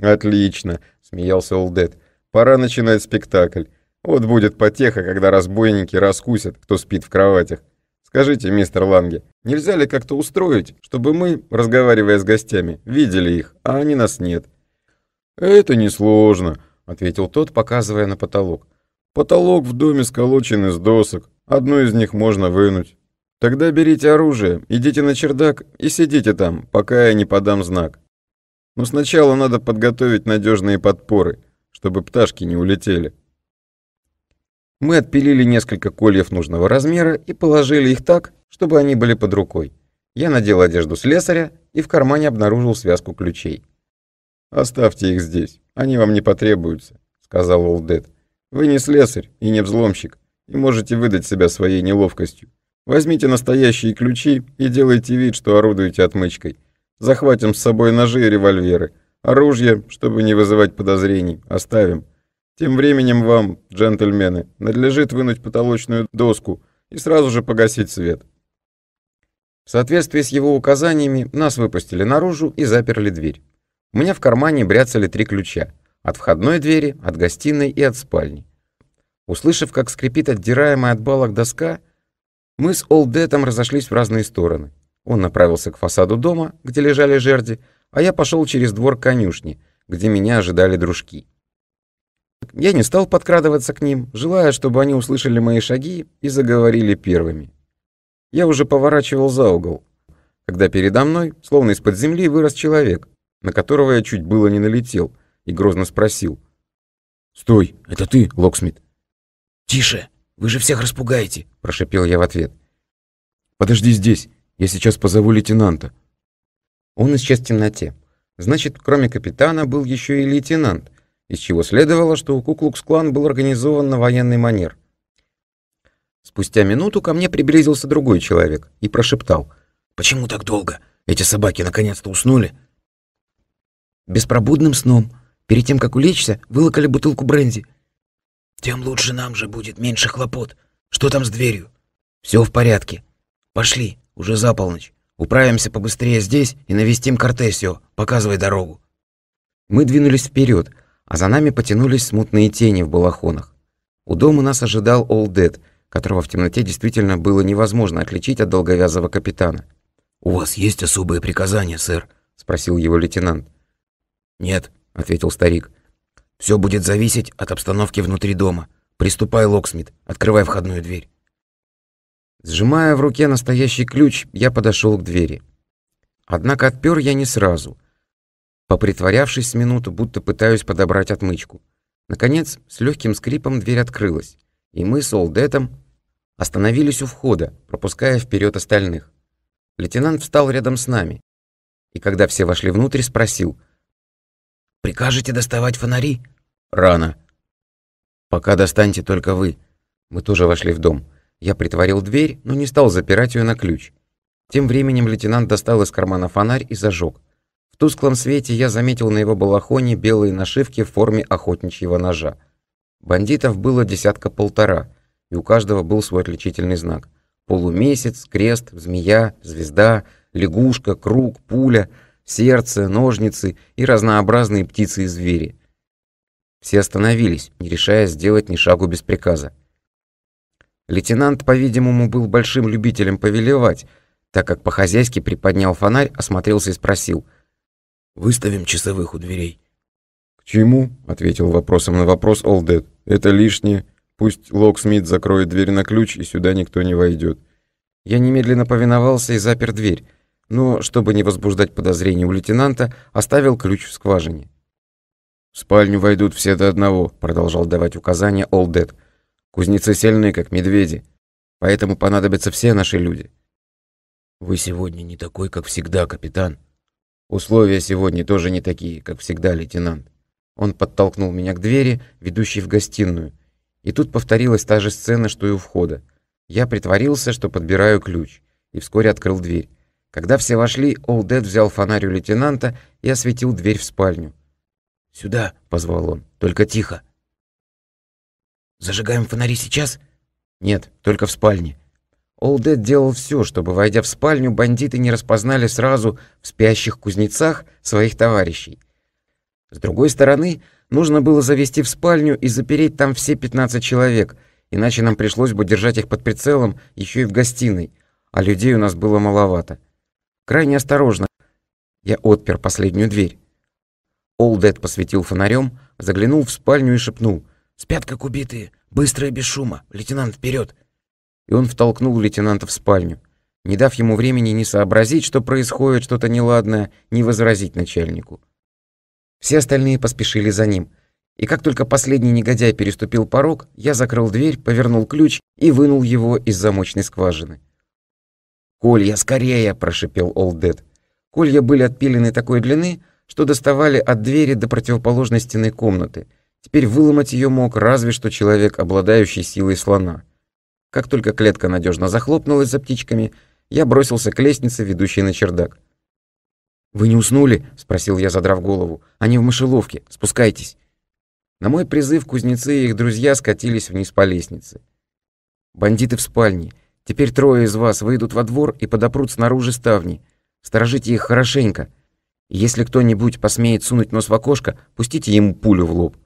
A: «Отлично!» — смеялся Олдет. «Пора начинать спектакль. Вот будет потеха, когда разбойники раскусят, кто спит в кроватях». Скажите, мистер Ланге, нельзя ли как-то устроить, чтобы мы, разговаривая с гостями, видели их, а они нас нет? Это несложно, ответил тот, показывая на потолок. Потолок в доме сколочен из досок, одну из них можно вынуть. Тогда берите оружие, идите на чердак и сидите там, пока я не подам знак. Но сначала надо подготовить надежные подпоры, чтобы пташки не улетели. Мы отпилили несколько кольев нужного размера и положили их так, чтобы они были под рукой. Я надел одежду слесаря и в кармане обнаружил связку ключей. «Оставьте их здесь, они вам не потребуются», — сказал Олдед. «Вы не слесарь и не взломщик, и можете выдать себя своей неловкостью. Возьмите настоящие ключи и делайте вид, что орудуете отмычкой. Захватим с собой ножи и револьверы. Оружие, чтобы не вызывать подозрений, оставим. Тем временем вам, джентльмены, надлежит вынуть потолочную доску и сразу же погасить свет. В соответствии с его указаниями нас выпустили наружу и заперли дверь. У меня в кармане бряцали три ключа. От входной двери, от гостиной и от спальни. Услышав, как скрипит отдираемая от балок доска, мы с Олдетом разошлись в разные стороны. Он направился к фасаду дома, где лежали жерди, а я пошел через двор конюшни, где меня ожидали дружки. Я не стал подкрадываться к ним, желая, чтобы они услышали мои шаги и заговорили первыми. Я уже поворачивал за угол, когда передо мной, словно из-под земли, вырос человек, на которого я чуть было не налетел, и грозно спросил. «Стой, это ты, Локсмит?» «Тише, вы же всех распугаете», — прошепел я в ответ. «Подожди здесь, я сейчас позову лейтенанта». Он исчез в темноте. Значит, кроме капитана был еще и лейтенант, из чего следовало, что у Куклукс-клан был организован на военный манер. Спустя минуту ко мне приблизился другой человек и прошептал. «Почему так долго? Эти собаки наконец-то уснули?» «Беспробудным сном. Перед тем, как улечься, вылокали бутылку бренди». «Тем лучше нам же будет меньше хлопот. Что там с дверью?» «Все в порядке. Пошли, уже за полночь. Управимся побыстрее здесь и навестим Кортесио. Показывай дорогу». Мы двинулись вперед — а за нами потянулись смутные тени в балахонах. У дома нас ожидал Олдед, которого в темноте действительно было невозможно отличить от долговязого капитана. «У вас есть особые приказания, сэр?» – спросил его лейтенант. «Нет», – ответил старик. Все будет зависеть от обстановки внутри дома. Приступай, Локсмит, открывай входную дверь». Сжимая в руке настоящий ключ, я подошел к двери. Однако отпер я не сразу – попритворявшись с минуту, будто пытаюсь подобрать отмычку. Наконец, с легким скрипом дверь открылась, и мы с Олдетом остановились у входа, пропуская вперед остальных. Лейтенант встал рядом с нами, и когда все вошли внутрь, спросил. «Прикажете доставать фонари?» «Рано». «Пока достаньте только вы». Мы тоже вошли в дом. Я притворил дверь, но не стал запирать ее на ключ. Тем временем лейтенант достал из кармана фонарь и зажег. В тусклом свете я заметил на его балахоне белые нашивки в форме охотничьего ножа. Бандитов было десятка-полтора, и у каждого был свой отличительный знак. Полумесяц, крест, змея, звезда, лягушка, круг, пуля, сердце, ножницы и разнообразные птицы и звери. Все остановились, не решая сделать ни шагу без приказа. Лейтенант, по-видимому, был большим любителем повелевать, так как по-хозяйски приподнял фонарь, осмотрелся и спросил — Выставим часовых у дверей». «К чему?» — ответил вопросом на вопрос Олдед. «Это лишнее. Пусть Локсмит закроет дверь на ключ, и сюда никто не войдет». Я немедленно повиновался и запер дверь, но, чтобы не возбуждать подозрения у лейтенанта, оставил ключ в скважине. «В спальню войдут все до одного», — продолжал давать указания Олдед. «Кузнецы сильные, как медведи, поэтому понадобятся все наши люди». «Вы сегодня не такой, как всегда, капитан», Условия сегодня тоже не такие, как всегда, лейтенант. Он подтолкнул меня к двери, ведущей в гостиную. И тут повторилась та же сцена, что и у входа. Я притворился, что подбираю ключ, и вскоре открыл дверь. Когда все вошли, Олдед взял фонарь у лейтенанта и осветил дверь в спальню. «Сюда!» — позвал он. «Только тихо!» «Зажигаем фонари сейчас?» «Нет, только в спальне. Олдет делал все, чтобы, войдя в спальню, бандиты не распознали сразу в спящих кузнецах своих товарищей. С другой стороны, нужно было завести в спальню и запереть там все 15 человек, иначе нам пришлось бы держать их под прицелом еще и в гостиной, а людей у нас было маловато. Крайне осторожно. Я отпер последнюю дверь. Олдет посветил фонарем, заглянул в спальню и шепнул. «Спят, как убитые, быстро и без шума. Лейтенант, вперед! и он втолкнул лейтенанта в спальню, не дав ему времени ни сообразить, что происходит что-то неладное, ни возразить начальнику. Все остальные поспешили за ним, и как только последний негодяй переступил порог, я закрыл дверь, повернул ключ и вынул его из замочной скважины. «Колья, скорее!» – прошипел Олдед. Колья были отпилены такой длины, что доставали от двери до противоположной стены комнаты. Теперь выломать ее мог разве что человек, обладающий силой слона. Как только клетка надежно захлопнулась за птичками, я бросился к лестнице, ведущей на чердак. «Вы не уснули?» — спросил я, задрав голову. «Они в мышеловке. Спускайтесь». На мой призыв кузнецы и их друзья скатились вниз по лестнице. «Бандиты в спальне. Теперь трое из вас выйдут во двор и подопрут снаружи ставни. Сторожите их хорошенько. Если кто-нибудь посмеет сунуть нос в окошко, пустите ему пулю в лоб».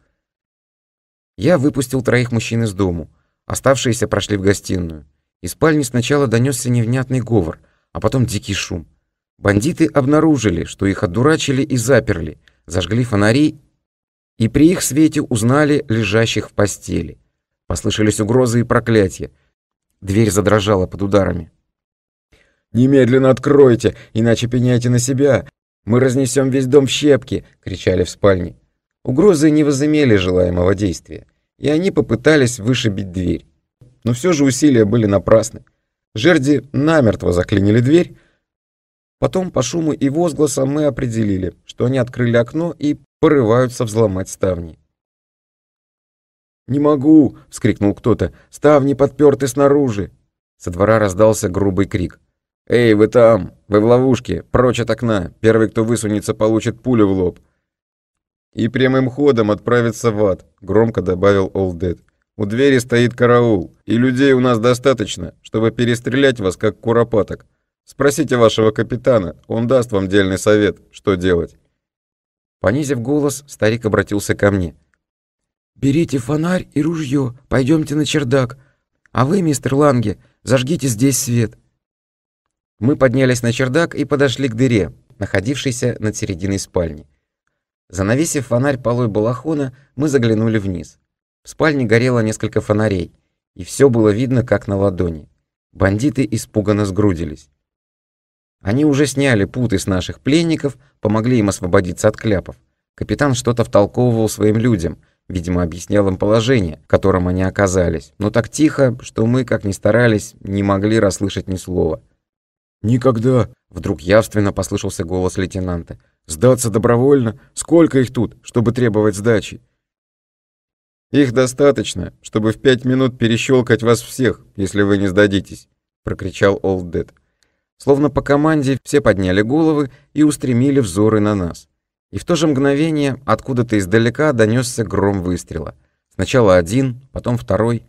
A: Я выпустил троих мужчин из дому. Оставшиеся прошли в гостиную. Из спальни сначала донесся невнятный говор, а потом дикий шум. Бандиты обнаружили, что их одурачили и заперли, зажгли фонари и при их свете узнали лежащих в постели. Послышались угрозы и проклятия. Дверь задрожала под ударами. «Немедленно откройте, иначе пеняйте на себя! Мы разнесем весь дом в щепки!» — кричали в спальне. Угрозы не возымели желаемого действия и они попытались вышибить дверь. Но все же усилия были напрасны. Жерди намертво заклинили дверь. Потом по шуму и возгласам мы определили, что они открыли окно и порываются взломать ставни. «Не могу!» — вскрикнул кто-то. «Ставни подперты снаружи!» Со двора раздался грубый крик. «Эй, вы там! Вы в ловушке! Прочь от окна! Первый, кто высунется, получит пулю в лоб!» «И прямым ходом отправиться в ад», — громко добавил Олдед. «У двери стоит караул, и людей у нас достаточно, чтобы перестрелять вас, как куропаток. Спросите вашего капитана, он даст вам дельный совет, что делать». Понизив голос, старик обратился ко мне. «Берите фонарь и ружье, пойдемте на чердак. А вы, мистер Ланге, зажгите здесь свет». Мы поднялись на чердак и подошли к дыре, находившейся над серединой спальни. Занавесив фонарь полой балахона, мы заглянули вниз. В спальне горело несколько фонарей, и все было видно, как на ладони. Бандиты испуганно сгрудились. Они уже сняли путы с наших пленников, помогли им освободиться от кляпов. Капитан что-то втолковывал своим людям, видимо, объяснял им положение, в котором они оказались, но так тихо, что мы, как ни старались, не могли расслышать ни слова. «Никогда!» — вдруг явственно послышался голос лейтенанта — Сдаться добровольно? Сколько их тут, чтобы требовать сдачи? Их достаточно, чтобы в пять минут перещелкать вас всех, если вы не сдадитесь, прокричал Олд Дед. Словно по команде все подняли головы и устремили взоры на нас. И в то же мгновение откуда-то издалека донесся гром выстрела. Сначала один, потом второй.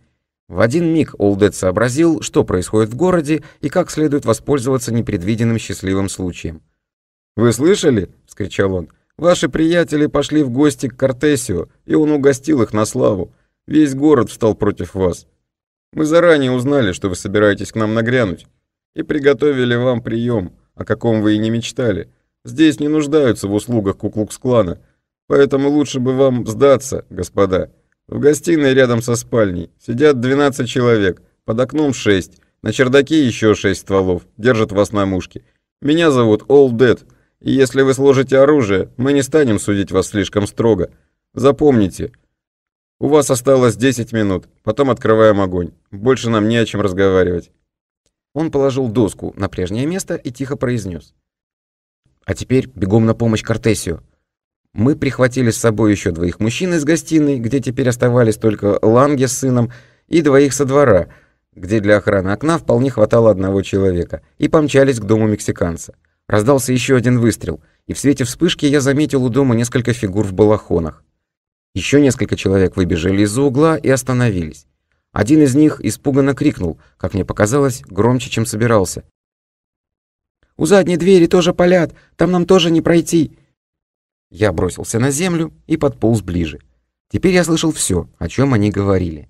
A: В один миг Олдед сообразил, что происходит в городе и как следует воспользоваться непредвиденным счастливым случаем. «Вы слышали?» — вскричал он. «Ваши приятели пошли в гости к Кортесио, и он угостил их на славу. Весь город встал против вас. Мы заранее узнали, что вы собираетесь к нам нагрянуть, и приготовили вам прием, о каком вы и не мечтали. Здесь не нуждаются в услугах Куклукс-клана, поэтому лучше бы вам сдаться, господа. В гостиной рядом со спальней сидят 12 человек, под окном 6, на чердаке еще 6 стволов, держат вас на мушке. Меня зовут Олл Дэд, если вы сложите оружие, мы не станем судить вас слишком строго. Запомните, у вас осталось 10 минут, потом открываем огонь. Больше нам не о чем разговаривать». Он положил доску на прежнее место и тихо произнес. «А теперь бегом на помощь Кортесию». Мы прихватили с собой еще двоих мужчин из гостиной, где теперь оставались только Ланге с сыном, и двоих со двора, где для охраны окна вполне хватало одного человека, и помчались к дому мексиканца. Раздался еще один выстрел, и в свете вспышки я заметил у дома несколько фигур в балахонах. Еще несколько человек выбежали из-за угла и остановились. Один из них испуганно крикнул, как мне показалось, громче, чем собирался. «У задней двери тоже палят, там нам тоже не пройти!» Я бросился на землю и подполз ближе. Теперь я слышал все, о чем они говорили.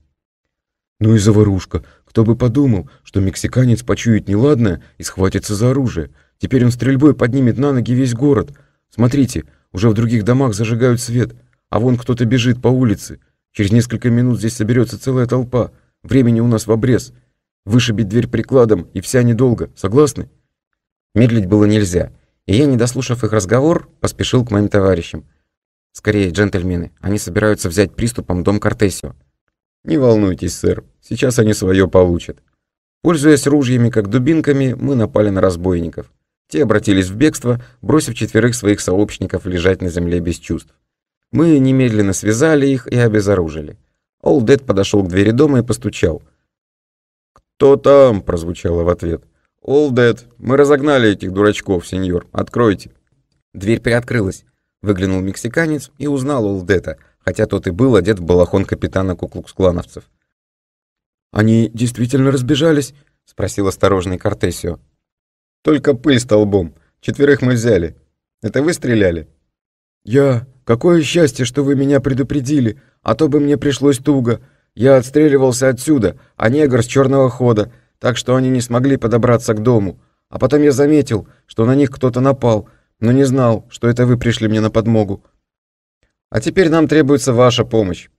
A: «Ну и заварушка! Кто бы подумал, что мексиканец почует неладное и схватится за оружие!» Теперь он стрельбой поднимет на ноги весь город. Смотрите, уже в других домах зажигают свет, а вон кто-то бежит по улице. Через несколько минут здесь соберется целая толпа. Времени у нас в обрез. Вышибить дверь прикладом, и вся недолго. Согласны?» Медлить было нельзя, и я, не дослушав их разговор, поспешил к моим товарищам. «Скорее, джентльмены, они собираются взять приступом дом Кортесио». «Не волнуйтесь, сэр, сейчас они свое получат». Пользуясь ружьями как дубинками, мы напали на разбойников. Те обратились в бегство, бросив четверых своих сообщников лежать на земле без чувств. Мы немедленно связали их и обезоружили. Олдед подошел к двери дома и постучал. «Кто там?» — прозвучало в ответ. «Олдед, мы разогнали этих дурачков, сеньор. Откройте». Дверь приоткрылась. Выглянул мексиканец и узнал Олдета, хотя тот и был одет в балахон капитана куклукс-клановцев. «Они действительно разбежались?» — спросил осторожный Кортесио. Только пыль столбом. Четверых мы взяли. Это вы стреляли?» «Я... Какое счастье, что вы меня предупредили, а то бы мне пришлось туго. Я отстреливался отсюда, а негр с черного хода, так что они не смогли подобраться к дому. А потом я заметил, что на них кто-то напал, но не знал, что это вы пришли мне на подмогу. А теперь нам требуется ваша помощь.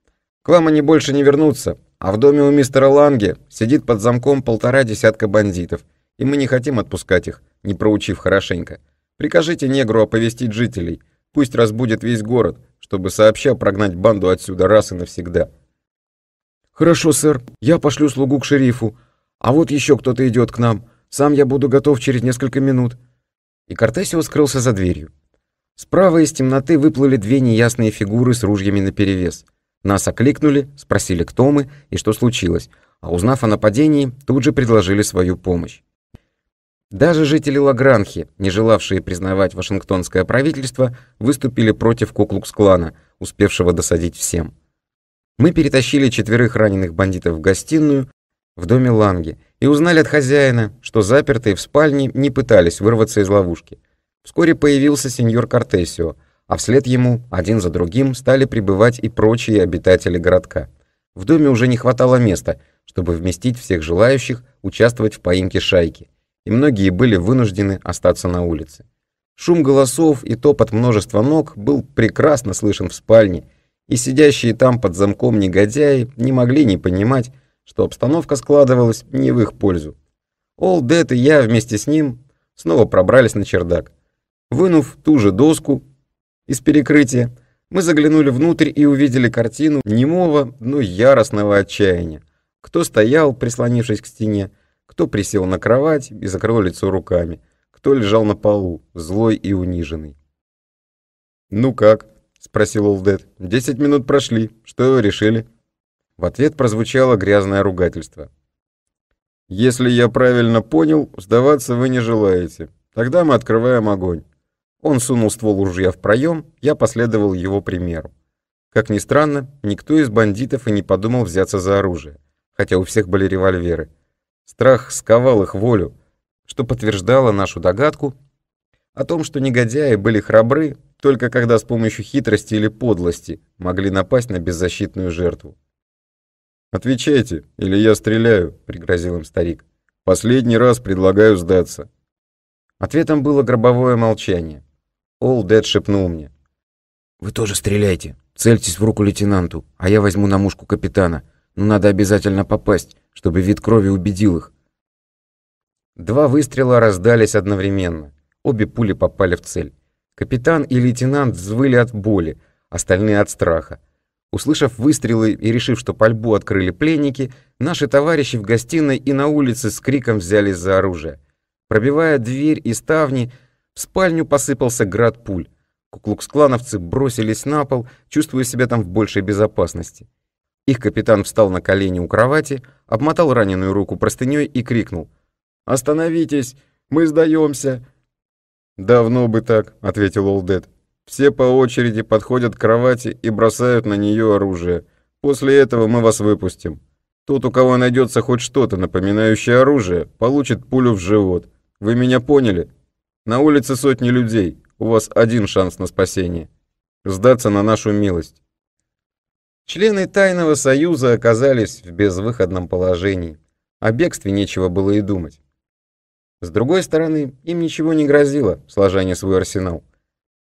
A: К вам они больше не вернутся, а в доме у мистера Ланге сидит под замком полтора десятка бандитов и мы не хотим отпускать их, не проучив хорошенько. Прикажите негру оповестить жителей, пусть разбудит весь город, чтобы сообща прогнать банду отсюда раз и навсегда». «Хорошо, сэр, я пошлю слугу к шерифу. А вот еще кто-то идет к нам. Сам я буду готов через несколько минут». И Кортесио скрылся за дверью. Справа из темноты выплыли две неясные фигуры с ружьями наперевес. Нас окликнули, спросили, кто мы и что случилось, а узнав о нападении, тут же предложили свою помощь. Даже жители Лагранхи, не желавшие признавать вашингтонское правительство, выступили против Куклукс-клана, успевшего досадить всем. Мы перетащили четверых раненых бандитов в гостиную в доме Ланги и узнали от хозяина, что запертые в спальне не пытались вырваться из ловушки. Вскоре появился сеньор Кортесио, а вслед ему, один за другим, стали прибывать и прочие обитатели городка. В доме уже не хватало места, чтобы вместить всех желающих участвовать в поимке шайки и многие были вынуждены остаться на улице. Шум голосов и топот множества ног был прекрасно слышен в спальне, и сидящие там под замком негодяи не могли не понимать, что обстановка складывалась не в их пользу. Олл Дэд и я вместе с ним снова пробрались на чердак. Вынув ту же доску из перекрытия, мы заглянули внутрь и увидели картину немого, но яростного отчаяния. Кто стоял, прислонившись к стене, кто присел на кровать и закрыл лицо руками, кто лежал на полу, злой и униженный. «Ну как?» — спросил Олдет. «Десять минут прошли. Что вы решили?» В ответ прозвучало грязное ругательство. «Если я правильно понял, сдаваться вы не желаете. Тогда мы открываем огонь». Он сунул ствол ружья в проем, я последовал его примеру. Как ни странно, никто из бандитов и не подумал взяться за оружие, хотя у всех были револьверы. Страх сковал их волю, что подтверждало нашу догадку о том, что негодяи были храбры только когда с помощью хитрости или подлости могли напасть на беззащитную жертву. «Отвечайте, или я стреляю», — пригрозил им старик. «Последний раз предлагаю сдаться». Ответом было гробовое молчание. Олл Дэд шепнул мне. «Вы тоже стреляйте. Цельтесь в руку лейтенанту, а я возьму на мушку капитана. Но ну, надо обязательно попасть чтобы вид крови убедил их. Два выстрела раздались одновременно. Обе пули попали в цель. Капитан и лейтенант взвыли от боли, остальные от страха. Услышав выстрелы и решив, что пальбу открыли пленники, наши товарищи в гостиной и на улице с криком взялись за оружие. Пробивая дверь и ставни, в спальню посыпался град пуль. Куклуксклановцы бросились на пол, чувствуя себя там в большей безопасности. Их капитан встал на колени у кровати, обмотал раненую руку простыней и крикнул. «Остановитесь! Мы сдаемся!» «Давно бы так», — ответил Олдед. «Все по очереди подходят к кровати и бросают на нее оружие. После этого мы вас выпустим. Тот, у кого найдется хоть что-то напоминающее оружие, получит пулю в живот. Вы меня поняли? На улице сотни людей. У вас один шанс на спасение. Сдаться на нашу милость. Члены Тайного Союза оказались в безвыходном положении. О бегстве нечего было и думать. С другой стороны, им ничего не грозило, сложение не свой арсенал.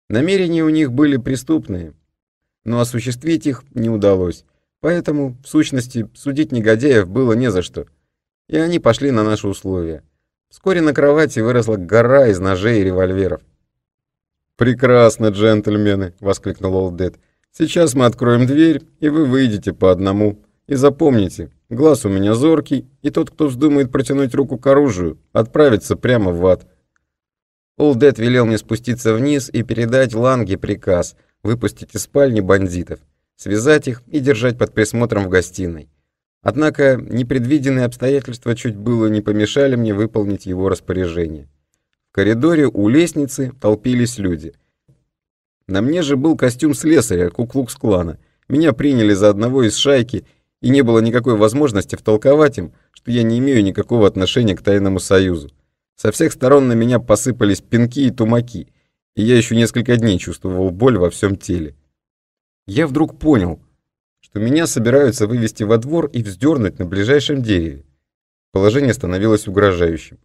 A: Намерения у них были преступные, но осуществить их не удалось. Поэтому, в сущности, судить негодяев было не за что. И они пошли на наши условия. Вскоре на кровати выросла гора из ножей и револьверов. «Прекрасно, джентльмены!» — воскликнул Олдед. Сейчас мы откроем дверь, и вы выйдете по одному. И запомните, глаз у меня зоркий, и тот, кто вздумает протянуть руку к оружию, отправится прямо в ад. Олдет велел мне спуститься вниз и передать Ланге приказ выпустить из спальни бандитов, связать их и держать под присмотром в гостиной. Однако непредвиденные обстоятельства чуть было не помешали мне выполнить его распоряжение. В коридоре у лестницы толпились люди — на мне же был костюм слесаря Куклукс-клана. Меня приняли за одного из шайки, и не было никакой возможности втолковать им, что я не имею никакого отношения к Тайному Союзу. Со всех сторон на меня посыпались пинки и тумаки, и я еще несколько дней чувствовал боль во всем теле. Я вдруг понял, что меня собираются вывести во двор и вздернуть на ближайшем дереве. Положение становилось угрожающим.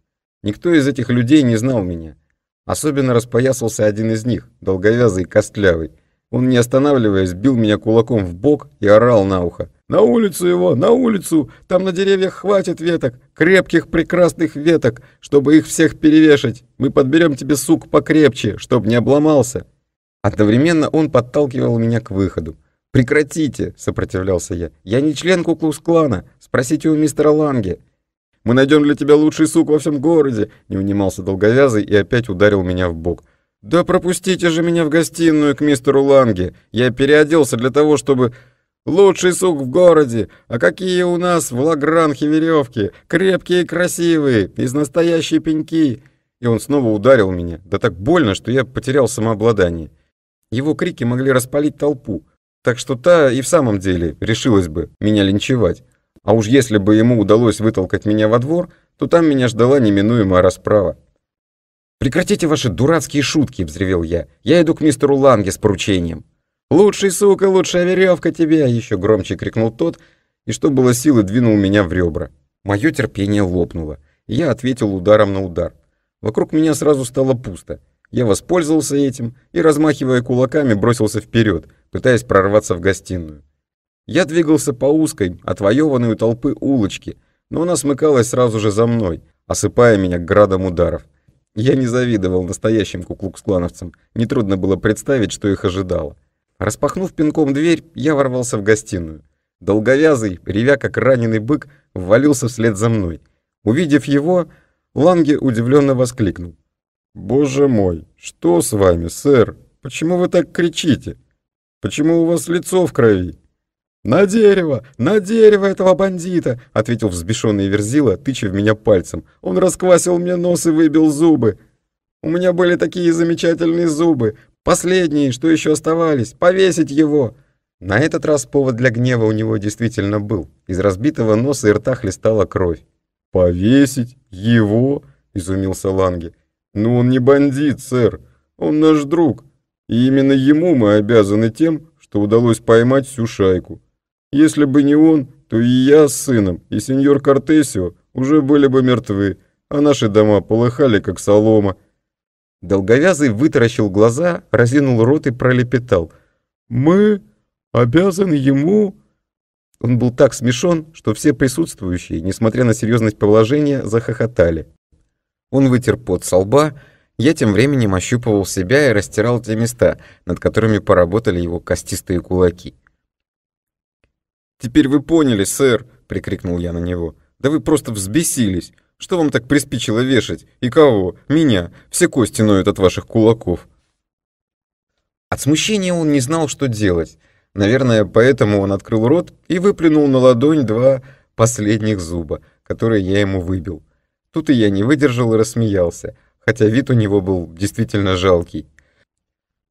A: Никто из этих людей не знал меня. Особенно распоясался один из них, долговязый и костлявый. Он, не останавливаясь, бил меня кулаком в бок и орал на ухо. «На улицу его! На улицу! Там на деревьях хватит веток! Крепких, прекрасных веток, чтобы их всех перевешать! Мы подберем тебе сук покрепче, чтобы не обломался!» Одновременно он подталкивал меня к выходу. «Прекратите!» — сопротивлялся я. «Я не член Куклус-клана! Спросите у мистера Ланге!» Мы найдем для тебя лучший сук во всем городе!» — не унимался долговязый и опять ударил меня в бок. «Да пропустите же меня в гостиную к мистеру Ланге! Я переоделся для того, чтобы...» «Лучший сук в городе! А какие у нас в Лагранхе веревки! Крепкие и красивые! Из настоящей пеньки!» И он снова ударил меня, да так больно, что я потерял самообладание. Его крики могли распалить толпу, так что та и в самом деле решилась бы меня линчевать. А уж если бы ему удалось вытолкать меня во двор, то там меня ждала неминуемая расправа. «Прекратите ваши дурацкие шутки!» — взревел я. «Я иду к мистеру Ланге с поручением!» «Лучший, сука, лучшая веревка тебя!» — еще громче крикнул тот, и что было силы, двинул меня в ребра. Мое терпение лопнуло, и я ответил ударом на удар. Вокруг меня сразу стало пусто. Я воспользовался этим и, размахивая кулаками, бросился вперед, пытаясь прорваться в гостиную. Я двигался по узкой, отвоеванной у толпы улочке, но она смыкалась сразу же за мной, осыпая меня градом ударов. Я не завидовал настоящим куклуксклановцам, нетрудно было представить, что их ожидало. Распахнув пинком дверь, я ворвался в гостиную. Долговязый, ревя как раненый бык, ввалился вслед за мной. Увидев его, Ланге удивленно воскликнул. «Боже мой, что с вами, сэр? Почему вы так кричите? Почему у вас лицо в крови?» «На дерево! На дерево этого бандита!» — ответил взбешенный Верзила, тыча в меня пальцем. «Он расквасил мне нос и выбил зубы!» «У меня были такие замечательные зубы! Последние, что еще оставались! Повесить его!» На этот раз повод для гнева у него действительно был. Из разбитого носа и рта хлестала кровь. «Повесить? Его?» — изумился Ланге. «Но «Ну, он не бандит, сэр. Он наш друг. И именно ему мы обязаны тем, что удалось поймать всю шайку». Если бы не он, то и я с сыном, и сеньор Кортесио уже были бы мертвы, а наши дома полыхали, как солома». Долговязый вытаращил глаза, разинул рот и пролепетал. «Мы обязаны ему...» Он был так смешон, что все присутствующие, несмотря на серьезность положения, захохотали. Он вытер пот со лба, я тем временем ощупывал себя и растирал те места, над которыми поработали его костистые кулаки. «Теперь вы поняли, сэр!» — прикрикнул я на него. «Да вы просто взбесились! Что вам так приспичило вешать? И кого? Меня! Все кости ноют от ваших кулаков!» От смущения он не знал, что делать. Наверное, поэтому он открыл рот и выплюнул на ладонь два последних зуба, которые я ему выбил. Тут и я не выдержал и рассмеялся, хотя вид у него был действительно жалкий.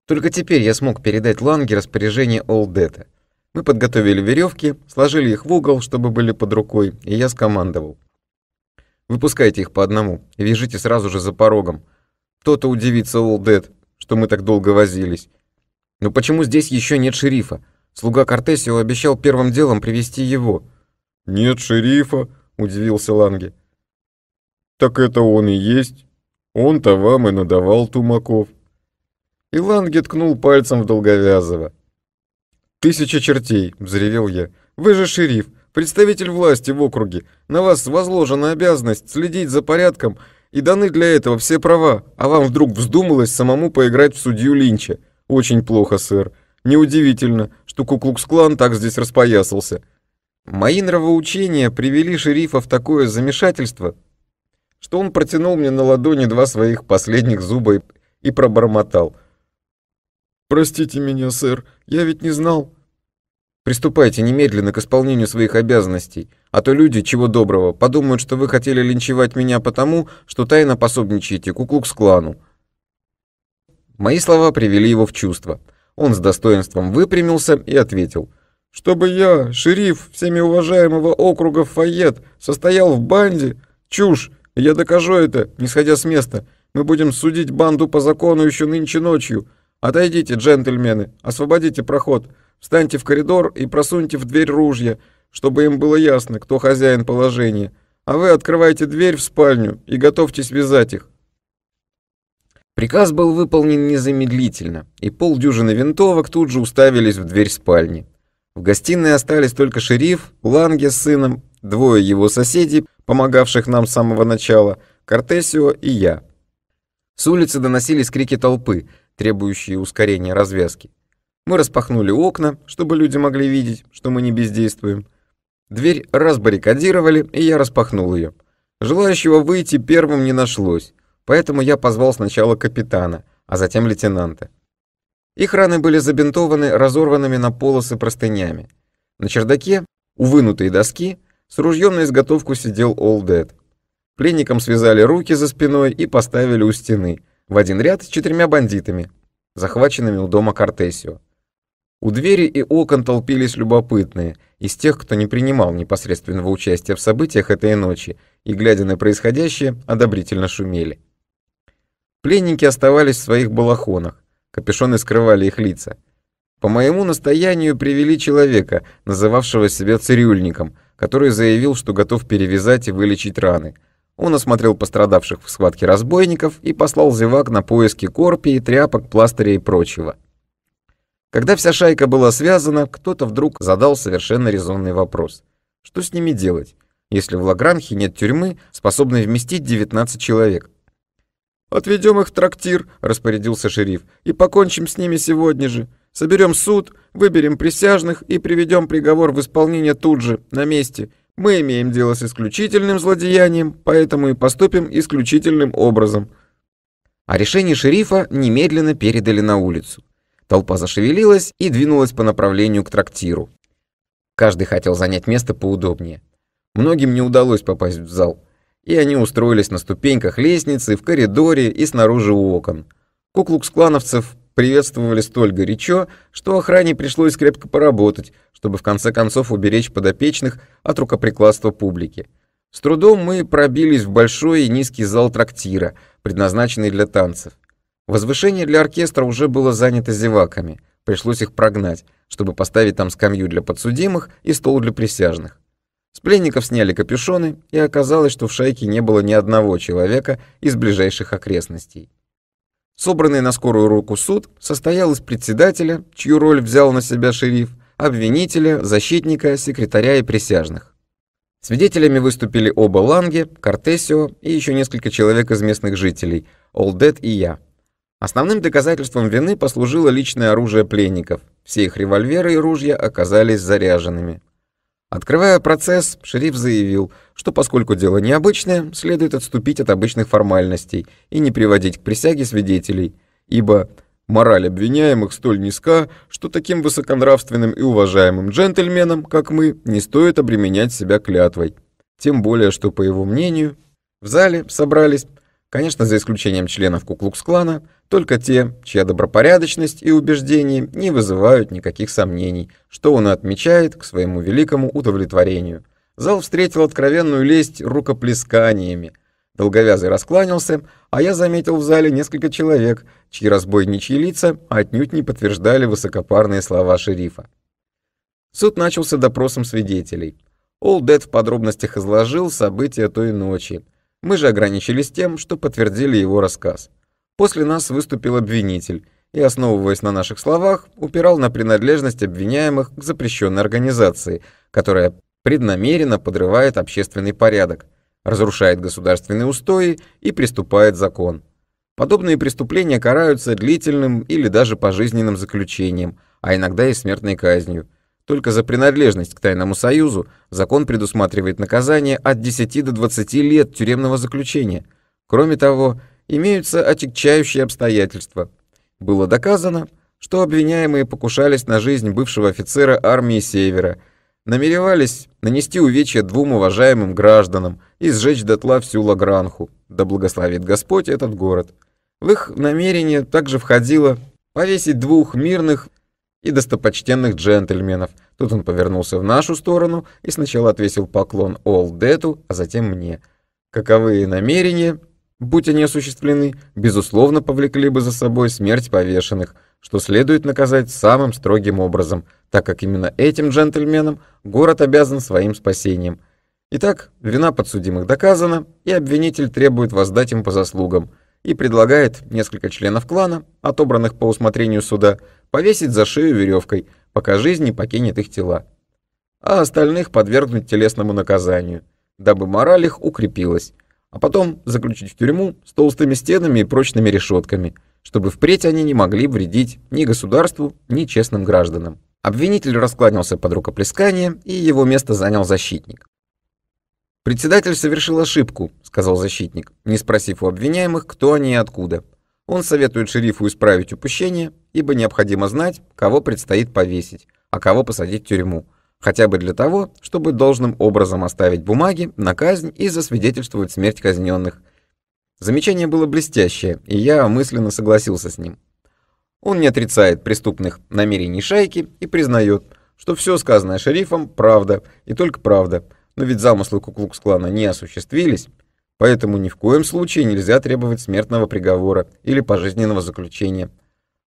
A: Только теперь я смог передать Ланге распоряжение Олдета — мы подготовили веревки, сложили их в угол, чтобы были под рукой, и я скомандовал. «Выпускайте их по одному и вяжите сразу же за порогом. То-то удивится Олдед, что мы так долго возились. Но почему здесь еще нет шерифа? Слуга Кортесио обещал первым делом привести его». «Нет шерифа», — удивился Ланге. «Так это он и есть. Он-то вам и надавал тумаков». И Ланге ткнул пальцем в долговязого. «Тысяча чертей!» — взревел я. «Вы же шериф, представитель власти в округе. На вас возложена обязанность следить за порядком, и даны для этого все права, а вам вдруг вздумалось самому поиграть в судью Линча. Очень плохо, сэр. Неудивительно, что Куклукс-клан так здесь распоясался». Мои нравоучения привели шерифа в такое замешательство, что он протянул мне на ладони два своих последних зуба и, и пробормотал. «Простите меня, сэр». Я ведь не знал. Приступайте немедленно к исполнению своих обязанностей, а то люди, чего доброго, подумают, что вы хотели линчевать меня потому, что тайно пособничаете Куклукс-клану. Мои слова привели его в чувство. Он с достоинством выпрямился и ответил. «Чтобы я, шериф всеми уважаемого округа Файет, состоял в банде? Чушь! Я докажу это, не сходя с места. Мы будем судить банду по закону еще нынче ночью. «Отойдите, джентльмены, освободите проход, встаньте в коридор и просуньте в дверь ружья, чтобы им было ясно, кто хозяин положения, а вы открываете дверь в спальню и готовьтесь вязать их». Приказ был выполнен незамедлительно, и полдюжины винтовок тут же уставились в дверь спальни. В гостиной остались только шериф, Ланге с сыном, двое его соседей, помогавших нам с самого начала, Кортесио и я. С улицы доносились крики толпы — требующие ускорения развязки. Мы распахнули окна, чтобы люди могли видеть, что мы не бездействуем. Дверь разбаррикадировали, и я распахнул ее. Желающего выйти первым не нашлось, поэтому я позвал сначала капитана, а затем лейтенанта. Их раны были забинтованы разорванными на полосы простынями. На чердаке, у вынутой доски, с ружьем на изготовку сидел Олдед. Пленникам связали руки за спиной и поставили у стены, в один ряд с четырьмя бандитами, захваченными у дома Кортесио. У двери и окон толпились любопытные, из тех, кто не принимал непосредственного участия в событиях этой ночи, и, глядя на происходящее, одобрительно шумели. Пленники оставались в своих балахонах, капюшоны скрывали их лица. По моему настоянию привели человека, называвшего себя цирюльником, который заявил, что готов перевязать и вылечить раны – он осмотрел пострадавших в схватке разбойников и послал зевак на поиски корпии, тряпок, пластыря и прочего. Когда вся шайка была связана, кто-то вдруг задал совершенно резонный вопрос. Что с ними делать, если в Лагранхе нет тюрьмы, способной вместить 19 человек? «Отведем их в трактир», — распорядился шериф, «и покончим с ними сегодня же. Соберем суд, выберем присяжных и приведем приговор в исполнение тут же, на месте. Мы имеем дело с исключительным злодеянием, поэтому и поступим исключительным образом». О а решении шерифа немедленно передали на улицу. Толпа зашевелилась и двинулась по направлению к трактиру. Каждый хотел занять место поудобнее. Многим не удалось попасть в зал, и они устроились на ступеньках лестницы, в коридоре и снаружи у окон. Куклукс-клановцев приветствовали столь горячо, что охране пришлось крепко поработать, чтобы в конце концов уберечь подопечных от рукоприкладства публики. С трудом мы пробились в большой и низкий зал трактира, предназначенный для танцев. Возвышение для оркестра уже было занято зеваками, пришлось их прогнать, чтобы поставить там скамью для подсудимых и стол для присяжных. С пленников сняли капюшоны, и оказалось, что в шайке не было ни одного человека из ближайших окрестностей. Собранный на скорую руку суд состоял из председателя, чью роль взял на себя шериф, обвинителя, защитника, секретаря и присяжных. Свидетелями выступили оба Ланге, Кортесио и еще несколько человек из местных жителей, Олдет и я. Основным доказательством вины послужило личное оружие пленников. Все их револьверы и ружья оказались заряженными. Открывая процесс, шериф заявил, что поскольку дело необычное, следует отступить от обычных формальностей и не приводить к присяге свидетелей, ибо мораль обвиняемых столь низка, что таким высоконравственным и уважаемым джентльменам, как мы, не стоит обременять себя клятвой. Тем более, что, по его мнению, в зале собрались Конечно, за исключением членов Куклукс-клана, только те, чья добропорядочность и убеждения не вызывают никаких сомнений, что он и отмечает к своему великому удовлетворению. Зал встретил откровенную лесть рукоплесканиями. Долговязый раскланялся, а я заметил в зале несколько человек, чьи разбойничьи лица отнюдь не подтверждали высокопарные слова шерифа. Суд начался допросом свидетелей. Олдед в подробностях изложил события той ночи — мы же ограничились тем, что подтвердили его рассказ. После нас выступил обвинитель и, основываясь на наших словах, упирал на принадлежность обвиняемых к запрещенной организации, которая преднамеренно подрывает общественный порядок, разрушает государственные устои и приступает закон. Подобные преступления караются длительным или даже пожизненным заключением, а иногда и смертной казнью – только за принадлежность к тайному союзу закон предусматривает наказание от 10 до 20 лет тюремного заключения. Кроме того, имеются отягчающие обстоятельства. Было доказано, что обвиняемые покушались на жизнь бывшего офицера армии Севера, намеревались нанести увечья двум уважаемым гражданам и сжечь дотла всю Лагранху. Да благословит Господь этот город. В их намерение также входило повесить двух мирных и достопочтенных джентльменов. Тут он повернулся в нашу сторону и сначала отвесил поклон Олдету, а затем мне. Каковые намерения, будь они осуществлены, безусловно повлекли бы за собой смерть повешенных, что следует наказать самым строгим образом, так как именно этим джентльменам город обязан своим спасением. Итак, вина подсудимых доказана, и обвинитель требует воздать им по заслугам – и предлагает несколько членов клана, отобранных по усмотрению суда, повесить за шею веревкой, пока жизнь не покинет их тела, а остальных подвергнуть телесному наказанию, дабы мораль их укрепилась, а потом заключить в тюрьму с толстыми стенами и прочными решетками, чтобы впредь они не могли вредить ни государству, ни честным гражданам. Обвинитель раскланялся под рукоплескание, и его место занял защитник. «Председатель совершил ошибку», — сказал защитник, не спросив у обвиняемых, кто они и откуда. Он советует шерифу исправить упущение, ибо необходимо знать, кого предстоит повесить, а кого посадить в тюрьму, хотя бы для того, чтобы должным образом оставить бумаги на казнь и засвидетельствовать смерть казненных. Замечание было блестящее, и я мысленно согласился с ним. Он не отрицает преступных намерений шайки и признает, что все сказанное шерифом – правда, и только правда – но ведь замыслы Куклукс-клана не осуществились, поэтому ни в коем случае нельзя требовать смертного приговора или пожизненного заключения.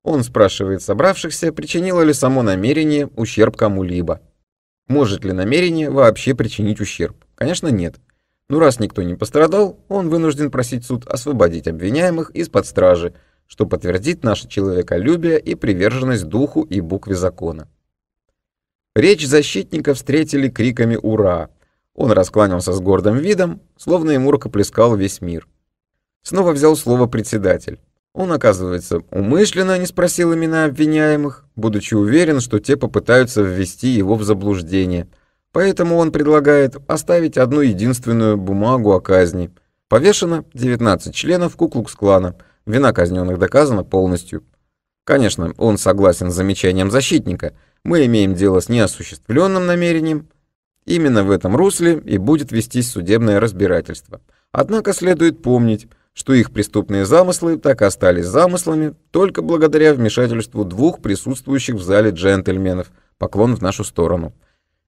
A: Он спрашивает собравшихся, причинило ли само намерение ущерб кому-либо. Может ли намерение вообще причинить ущерб? Конечно, нет. Но ну, раз никто не пострадал, он вынужден просить суд освободить обвиняемых из-под стражи, что подтвердит наше человеколюбие и приверженность духу и букве закона. Речь защитника встретили криками «Ура!», он раскланялся с гордым видом, словно ему рукоплескал весь мир. Снова взял слово председатель. Он, оказывается, умышленно не спросил имена обвиняемых, будучи уверен, что те попытаются ввести его в заблуждение. Поэтому он предлагает оставить одну единственную бумагу о казни. Повешено 19 членов Куклукс-клана. Вина казненных доказана полностью. Конечно, он согласен с замечанием защитника. Мы имеем дело с неосуществленным намерением – Именно в этом русле и будет вестись судебное разбирательство. Однако следует помнить, что их преступные замыслы так и остались замыслами только благодаря вмешательству двух присутствующих в зале джентльменов, поклон в нашу сторону.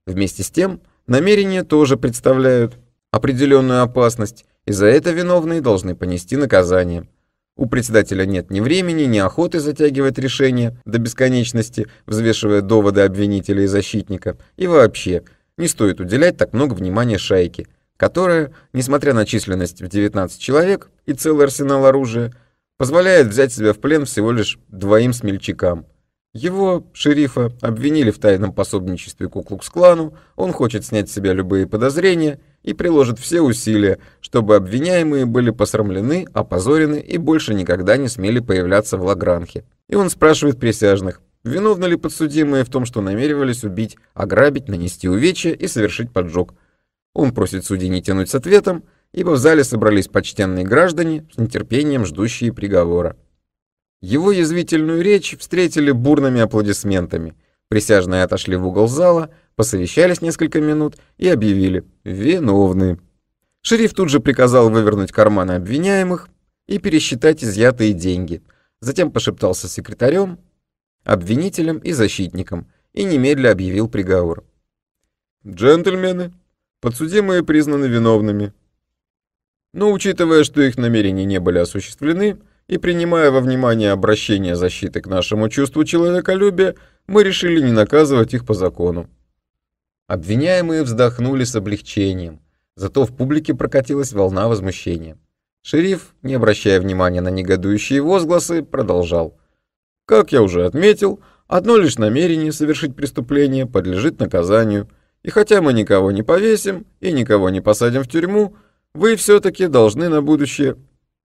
A: Вместе с тем, намерения тоже представляют определенную опасность, и за это виновные должны понести наказание. У председателя нет ни времени, ни охоты затягивать решение до бесконечности, взвешивая доводы обвинителя и защитника, и вообще – не стоит уделять так много внимания шайке, которая, несмотря на численность в 19 человек и целый арсенал оружия, позволяет взять себя в плен всего лишь двоим смельчакам. Его, шерифа, обвинили в тайном пособничестве Куклукс-клану, он хочет снять с себя любые подозрения и приложит все усилия, чтобы обвиняемые были посрамлены, опозорены и больше никогда не смели появляться в Лагранхе. И он спрашивает присяжных, Виновны ли подсудимые в том, что намеревались убить, ограбить, нанести увечья и совершить поджог? Он просит судей не тянуть с ответом, ибо в зале собрались почтенные граждане, с нетерпением ждущие приговора. Его язвительную речь встретили бурными аплодисментами. Присяжные отошли в угол зала, посовещались несколько минут и объявили «виновны». Шериф тут же приказал вывернуть карманы обвиняемых и пересчитать изъятые деньги. Затем пошептался с секретарем, обвинителем и защитником, и немедля объявил приговор. «Джентльмены, подсудимые признаны виновными. Но учитывая, что их намерения не были осуществлены, и принимая во внимание обращение защиты к нашему чувству человеколюбия, мы решили не наказывать их по закону». Обвиняемые вздохнули с облегчением, зато в публике прокатилась волна возмущения. Шериф, не обращая внимания на негодующие возгласы, продолжал. Как я уже отметил, одно лишь намерение совершить преступление подлежит наказанию, и хотя мы никого не повесим и никого не посадим в тюрьму, вы все-таки должны на будущее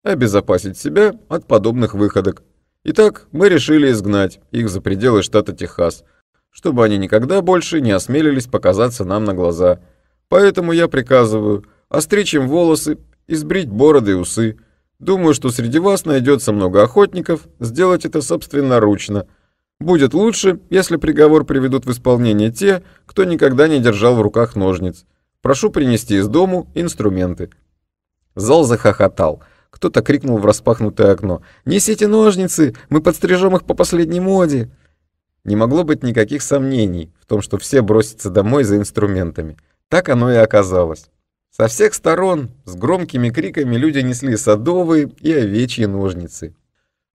A: обезопасить себя от подобных выходок. Итак, мы решили изгнать их за пределы штата Техас, чтобы они никогда больше не осмелились показаться нам на глаза. Поэтому я приказываю остричь им волосы, избрить бороды и усы, Думаю, что среди вас найдется много охотников, сделать это собственноручно. Будет лучше, если приговор приведут в исполнение те, кто никогда не держал в руках ножниц. Прошу принести из дому инструменты». Зал захохотал. Кто-то крикнул в распахнутое окно. «Несите ножницы! Мы подстрижем их по последней моде!» Не могло быть никаких сомнений в том, что все бросятся домой за инструментами. Так оно и оказалось. Со всех сторон с громкими криками люди несли садовые и овечьи ножницы.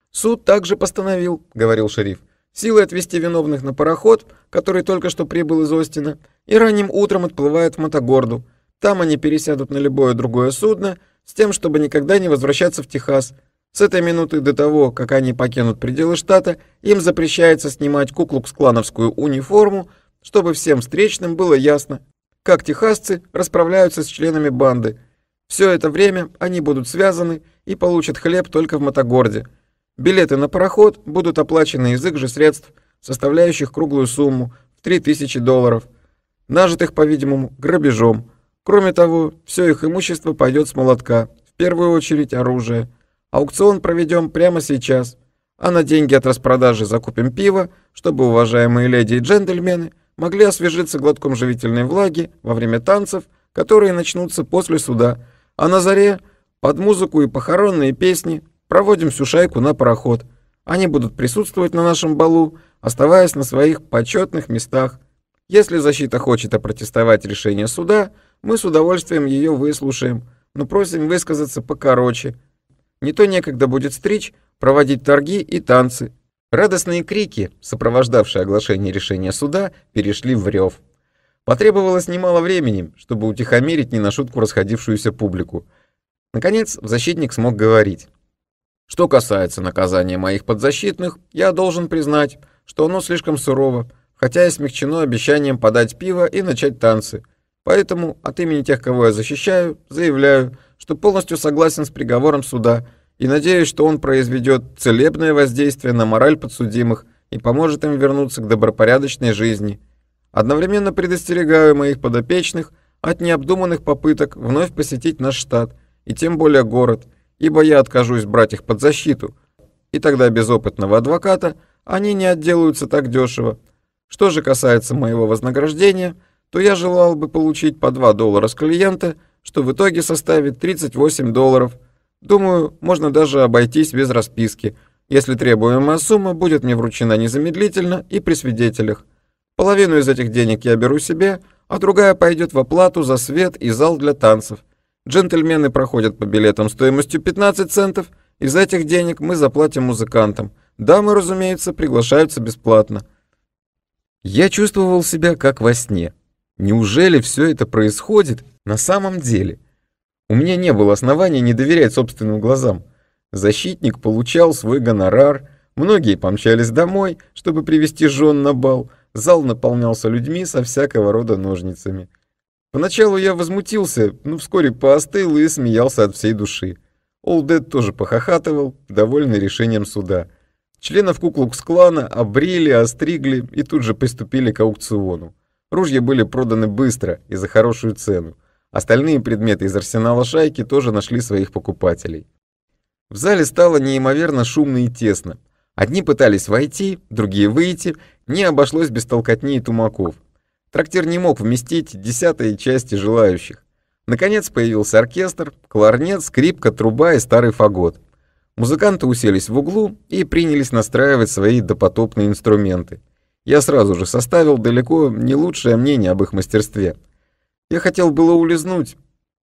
A: «Суд также постановил», — говорил шериф, силы отвезти виновных на пароход, который только что прибыл из Остина, и ранним утром отплывает в Мотогорду. Там они пересядут на любое другое судно, с тем, чтобы никогда не возвращаться в Техас. С этой минуты до того, как они покинут пределы штата, им запрещается снимать куклукс-клановскую униформу, чтобы всем встречным было ясно, как техасцы расправляются с членами банды. Все это время они будут связаны и получат хлеб только в Мотогорде. Билеты на пароход будут оплачены из их же средств, составляющих круглую сумму в 3000 долларов, нажитых, по-видимому, грабежом. Кроме того, все их имущество пойдет с молотка, в первую очередь оружие. Аукцион проведем прямо сейчас, а на деньги от распродажи закупим пиво, чтобы уважаемые леди и джентльмены – могли освежиться глотком живительной влаги во время танцев, которые начнутся после суда, а на заре под музыку и похоронные песни проводим всю шайку на пароход. Они будут присутствовать на нашем балу, оставаясь на своих почетных местах. Если защита хочет опротестовать решение суда, мы с удовольствием ее выслушаем, но просим высказаться покороче. Не то некогда будет стричь, проводить торги и танцы, Радостные крики, сопровождавшие оглашение решения суда, перешли в рев. Потребовалось немало времени, чтобы утихомирить не на шутку расходившуюся публику. Наконец, защитник смог говорить. «Что касается наказания моих подзащитных, я должен признать, что оно слишком сурово, хотя и смягчено обещанием подать пиво и начать танцы. Поэтому от имени тех, кого я защищаю, заявляю, что полностью согласен с приговором суда – и надеюсь, что он произведет целебное воздействие на мораль подсудимых и поможет им вернуться к добропорядочной жизни. Одновременно предостерегаю моих подопечных от необдуманных попыток вновь посетить наш штат, и тем более город, ибо я откажусь брать их под защиту, и тогда без опытного адвоката они не отделаются так дешево. Что же касается моего вознаграждения, то я желал бы получить по 2 доллара с клиента, что в итоге составит 38 долларов – Думаю, можно даже обойтись без расписки, если требуемая сумма будет мне вручена незамедлительно и при свидетелях. Половину из этих денег я беру себе, а другая пойдет в оплату за свет и зал для танцев. Джентльмены проходят по билетам стоимостью 15 центов, из этих денег мы заплатим музыкантам. Дамы, разумеется, приглашаются бесплатно. Я чувствовал себя как во сне. Неужели все это происходит на самом деле? У меня не было оснований не доверять собственным глазам. Защитник получал свой гонорар, многие помчались домой, чтобы привести жен на бал, зал наполнялся людьми со всякого рода ножницами. Поначалу я возмутился, но вскоре поостыл и смеялся от всей души. Олдед тоже похохатывал, довольный решением суда. Членов Куклукс-клана обрили, остригли и тут же приступили к аукциону. Ружья были проданы быстро и за хорошую цену. Остальные предметы из арсенала шайки тоже нашли своих покупателей. В зале стало неимоверно шумно и тесно. Одни пытались войти, другие выйти, не обошлось без толкотни и тумаков. Трактир не мог вместить десятой части желающих. Наконец появился оркестр, кларнет, скрипка, труба и старый фагот. Музыканты уселись в углу и принялись настраивать свои допотопные инструменты. Я сразу же составил далеко не лучшее мнение об их мастерстве – я хотел было улизнуть,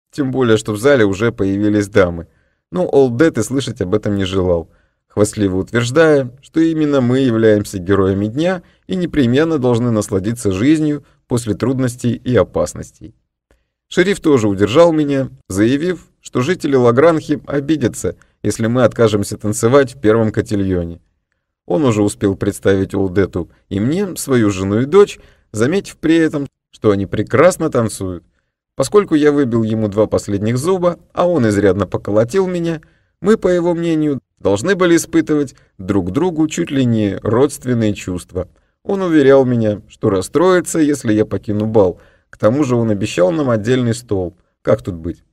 A: тем более, что в зале уже появились дамы. Но Олдет и слышать об этом не желал, хвастливо утверждая, что именно мы являемся героями дня и непременно должны насладиться жизнью после трудностей и опасностей. Шериф тоже удержал меня, заявив, что жители Лагранхи обидятся, если мы откажемся танцевать в первом котельоне. Он уже успел представить Олдету и мне, свою жену и дочь, заметив при этом, что они прекрасно танцуют. Поскольку я выбил ему два последних зуба, а он изрядно поколотил меня, мы, по его мнению, должны были испытывать друг другу чуть ли не родственные чувства. Он уверял меня, что расстроится, если я покину бал. К тому же он обещал нам отдельный стол. Как тут быть?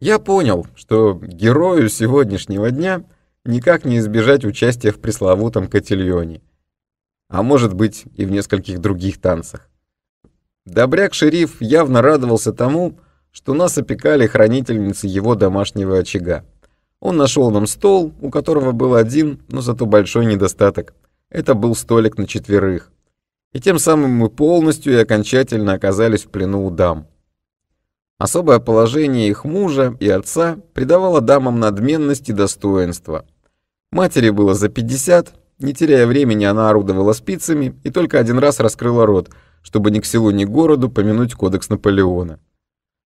A: Я понял, что герою сегодняшнего дня никак не избежать участия в пресловутом котельоне. А может быть и в нескольких других танцах. Добряк-шериф явно радовался тому, что нас опекали хранительницы его домашнего очага. Он нашел нам стол, у которого был один, но зато большой недостаток. Это был столик на четверых. И тем самым мы полностью и окончательно оказались в плену у дам. Особое положение их мужа и отца придавало дамам надменность и достоинство. Матери было за 50, не теряя времени, она орудовала спицами и только один раз раскрыла рот – чтобы ни к селу, ни к городу помянуть кодекс Наполеона.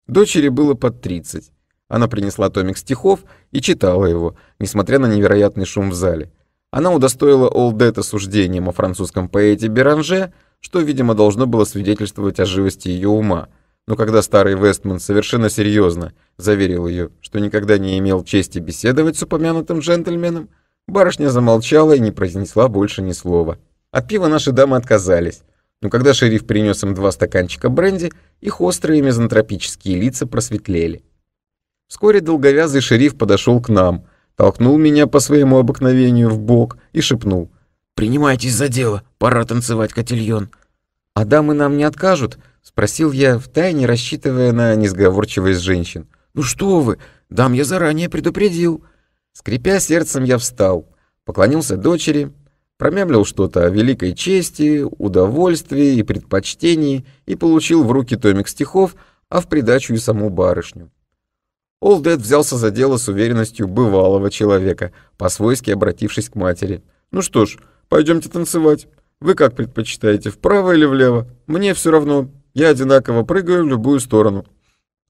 A: Дочери было под 30. Она принесла томик стихов и читала его, несмотря на невероятный шум в зале. Она удостоила Олдета суждением о французском поэте Беранже, что, видимо, должно было свидетельствовать о живости ее ума. Но когда старый Вестман совершенно серьезно заверил ее, что никогда не имел чести беседовать с упомянутым джентльменом, барышня замолчала и не произнесла больше ни слова. От пива наши дамы отказались но когда шериф принес им два стаканчика бренди, их острые мизантропические лица просветлели. Вскоре долговязый шериф подошел к нам, толкнул меня по своему обыкновению в бок и шепнул. «Принимайтесь за дело, пора танцевать котельон». «А дамы нам не откажут?» — спросил я, втайне рассчитывая на несговорчивость женщин. «Ну что вы, дам я заранее предупредил». Скрипя сердцем, я встал, поклонился дочери, промямлил что-то о великой чести, удовольствии и предпочтении и получил в руки томик стихов, а в придачу и саму барышню. Олдед взялся за дело с уверенностью бывалого человека, по-свойски обратившись к матери. «Ну что ж, пойдемте танцевать. Вы как предпочитаете, вправо или влево? Мне все равно. Я одинаково прыгаю в любую сторону».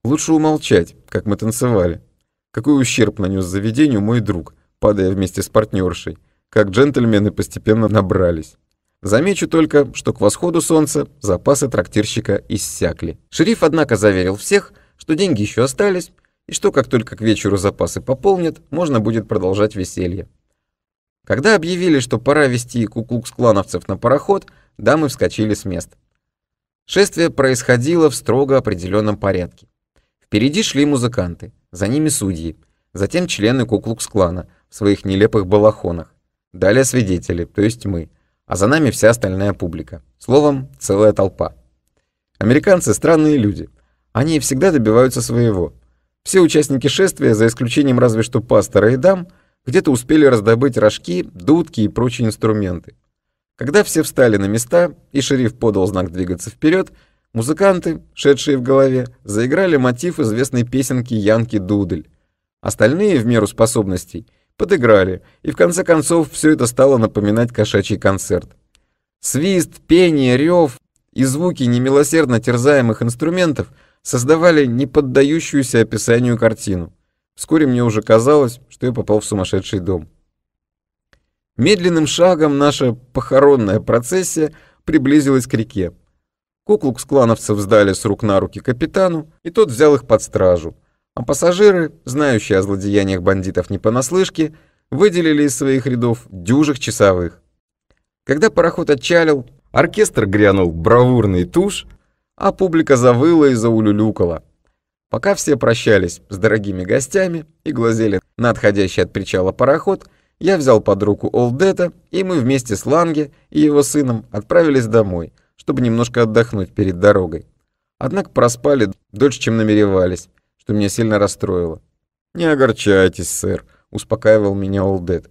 A: Лучше умолчать, как мы танцевали. Какой ущерб нанес заведению мой друг, падая вместе с партнершей как джентльмены постепенно набрались. Замечу только, что к восходу солнца запасы трактирщика иссякли. Шериф, однако, заверил всех, что деньги еще остались, и что как только к вечеру запасы пополнят, можно будет продолжать веселье. Когда объявили, что пора вести куклукс-клановцев на пароход, дамы вскочили с мест. Шествие происходило в строго определенном порядке. Впереди шли музыканты, за ними судьи, затем члены куклукс-клана в своих нелепых балахонах. Далее свидетели, то есть мы. А за нами вся остальная публика. Словом, целая толпа. Американцы странные люди. Они всегда добиваются своего. Все участники шествия, за исключением разве что пастора и дам, где-то успели раздобыть рожки, дудки и прочие инструменты. Когда все встали на места, и шериф подал знак двигаться вперед, музыканты, шедшие в голове, заиграли мотив известной песенки Янки Дудель. Остальные, в меру способностей, подыграли, и в конце концов все это стало напоминать кошачий концерт. Свист, пение, рев и звуки немилосердно терзаемых инструментов создавали неподдающуюся описанию картину. Вскоре мне уже казалось, что я попал в сумасшедший дом. Медленным шагом наша похоронная процессия приблизилась к реке. Куклук склановцев сдали с рук на руки капитану, и тот взял их под стражу — а пассажиры, знающие о злодеяниях бандитов не понаслышке, выделили из своих рядов дюжих часовых. Когда пароход отчалил, оркестр грянул бравурный туш, а публика завыла и заулюлюкала. Пока все прощались с дорогими гостями и глазели на отходящий от причала пароход, я взял под руку Олдета, и мы вместе с Ланге и его сыном отправились домой, чтобы немножко отдохнуть перед дорогой. Однако проспали дольше, чем намеревались что меня сильно расстроило. «Не огорчайтесь, сэр», — успокаивал меня Олдет.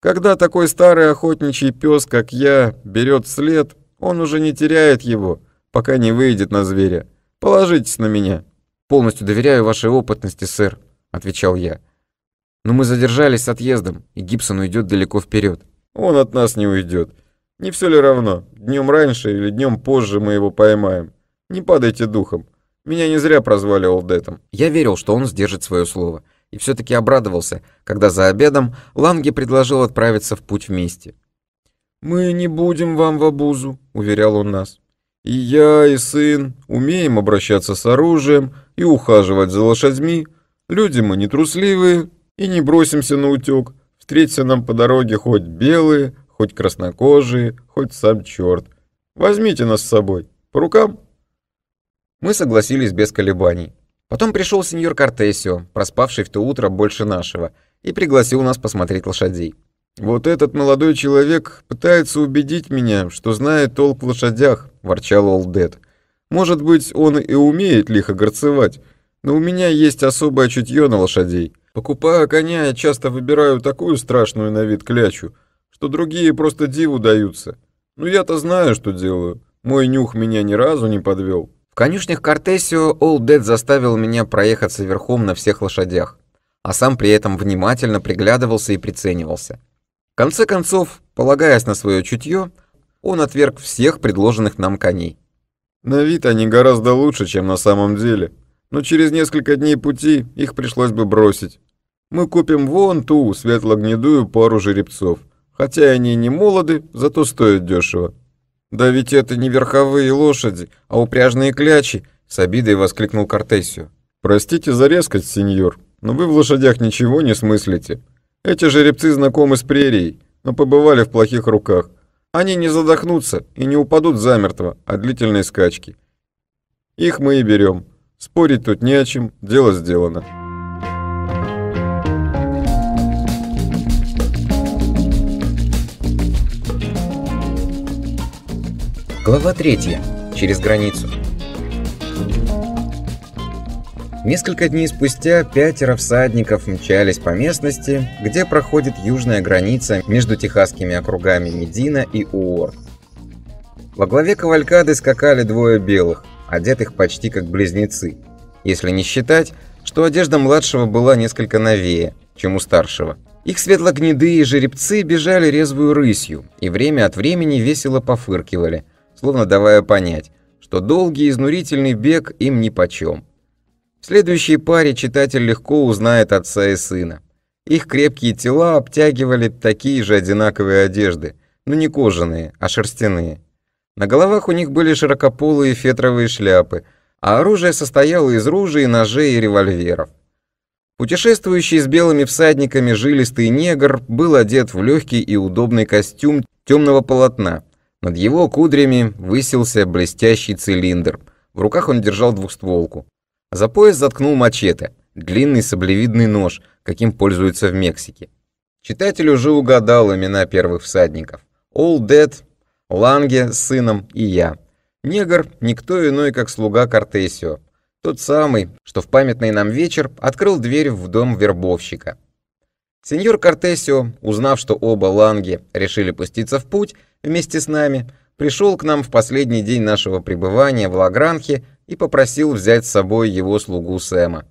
A: «Когда такой старый охотничий пес, как я, берет след, он уже не теряет его, пока не выйдет на зверя. Положитесь на меня». «Полностью доверяю вашей опытности, сэр», — отвечал я. «Но мы задержались с отъездом, и Гибсон уйдет далеко вперед. «Он от нас не уйдет. Не все ли равно, днем раньше или днем позже мы его поймаем? Не падайте духом. Меня не зря прозвали Олдетом. Я верил, что он сдержит свое слово. И все-таки обрадовался, когда за обедом Ланге предложил отправиться в путь вместе. «Мы не будем вам в обузу», — уверял он нас. «И я, и сын умеем обращаться с оружием и ухаживать за лошадьми. Люди мы не трусливые и не бросимся на утек. Встреться нам по дороге хоть белые, хоть краснокожие, хоть сам черт. Возьмите нас с собой. По рукам?» Мы согласились без колебаний. Потом пришел сеньор Кортесио, проспавший в то утро больше нашего, и пригласил нас посмотреть лошадей. «Вот этот молодой человек пытается убедить меня, что знает толк в лошадях», – ворчал Олдед. «Может быть, он и умеет лихо горцевать, но у меня есть особое чутье на лошадей. Покупая коня, я часто выбираю такую страшную на вид клячу, что другие просто диву даются. Но ну, я-то знаю, что делаю. Мой нюх меня ни разу не подвел конюшнях Кортесио All Дед заставил меня проехаться верхом на всех лошадях, а сам при этом внимательно приглядывался и приценивался. В конце концов, полагаясь на свое чутье, он отверг всех предложенных нам коней. На вид они гораздо лучше, чем на самом деле, но через несколько дней пути их пришлось бы бросить. Мы купим вон ту светло-гнедую пару жеребцов, хотя они не молоды, зато стоят дешево. «Да ведь это не верховые лошади, а упряжные клячи!» — с обидой воскликнул Кортесио. «Простите за резкость, сеньор, но вы в лошадях ничего не смыслите. Эти жеребцы знакомы с прерией, но побывали в плохих руках. Они не задохнутся и не упадут замертво от длительной скачки. Их мы и берем. Спорить тут не о чем, дело сделано». Глава 3. Через границу. Несколько дней спустя пятеро всадников мчались по местности, где проходит южная граница между техасскими округами Медина и Уорд. Во главе кавалькады скакали двое белых, одетых почти как близнецы, если не считать, что одежда младшего была несколько новее, чем у старшего. Их светлогнедые жеребцы бежали резвую рысью и время от времени весело пофыркивали – словно давая понять, что долгий изнурительный бег им нипочем. В следующей паре читатель легко узнает отца и сына. Их крепкие тела обтягивали такие же одинаковые одежды, но не кожаные, а шерстяные. На головах у них были широкополые фетровые шляпы, а оружие состояло из ружей, ножей и револьверов. Путешествующий с белыми всадниками жилистый негр был одет в легкий и удобный костюм темного полотна, над его кудрями высился блестящий цилиндр. В руках он держал двухстволку. За пояс заткнул мачете, длинный саблевидный нож, каким пользуются в Мексике. Читатель уже угадал имена первых всадников. Олл Дед, Ланге с сыном и я. Негр — никто иной, как слуга Кортесио. Тот самый, что в памятный нам вечер открыл дверь в дом вербовщика. Сеньор Кортесио, узнав, что оба Ланги решили пуститься в путь, вместе с нами, пришел к нам в последний день нашего пребывания в Лагранхе и попросил взять с собой его слугу Сэма.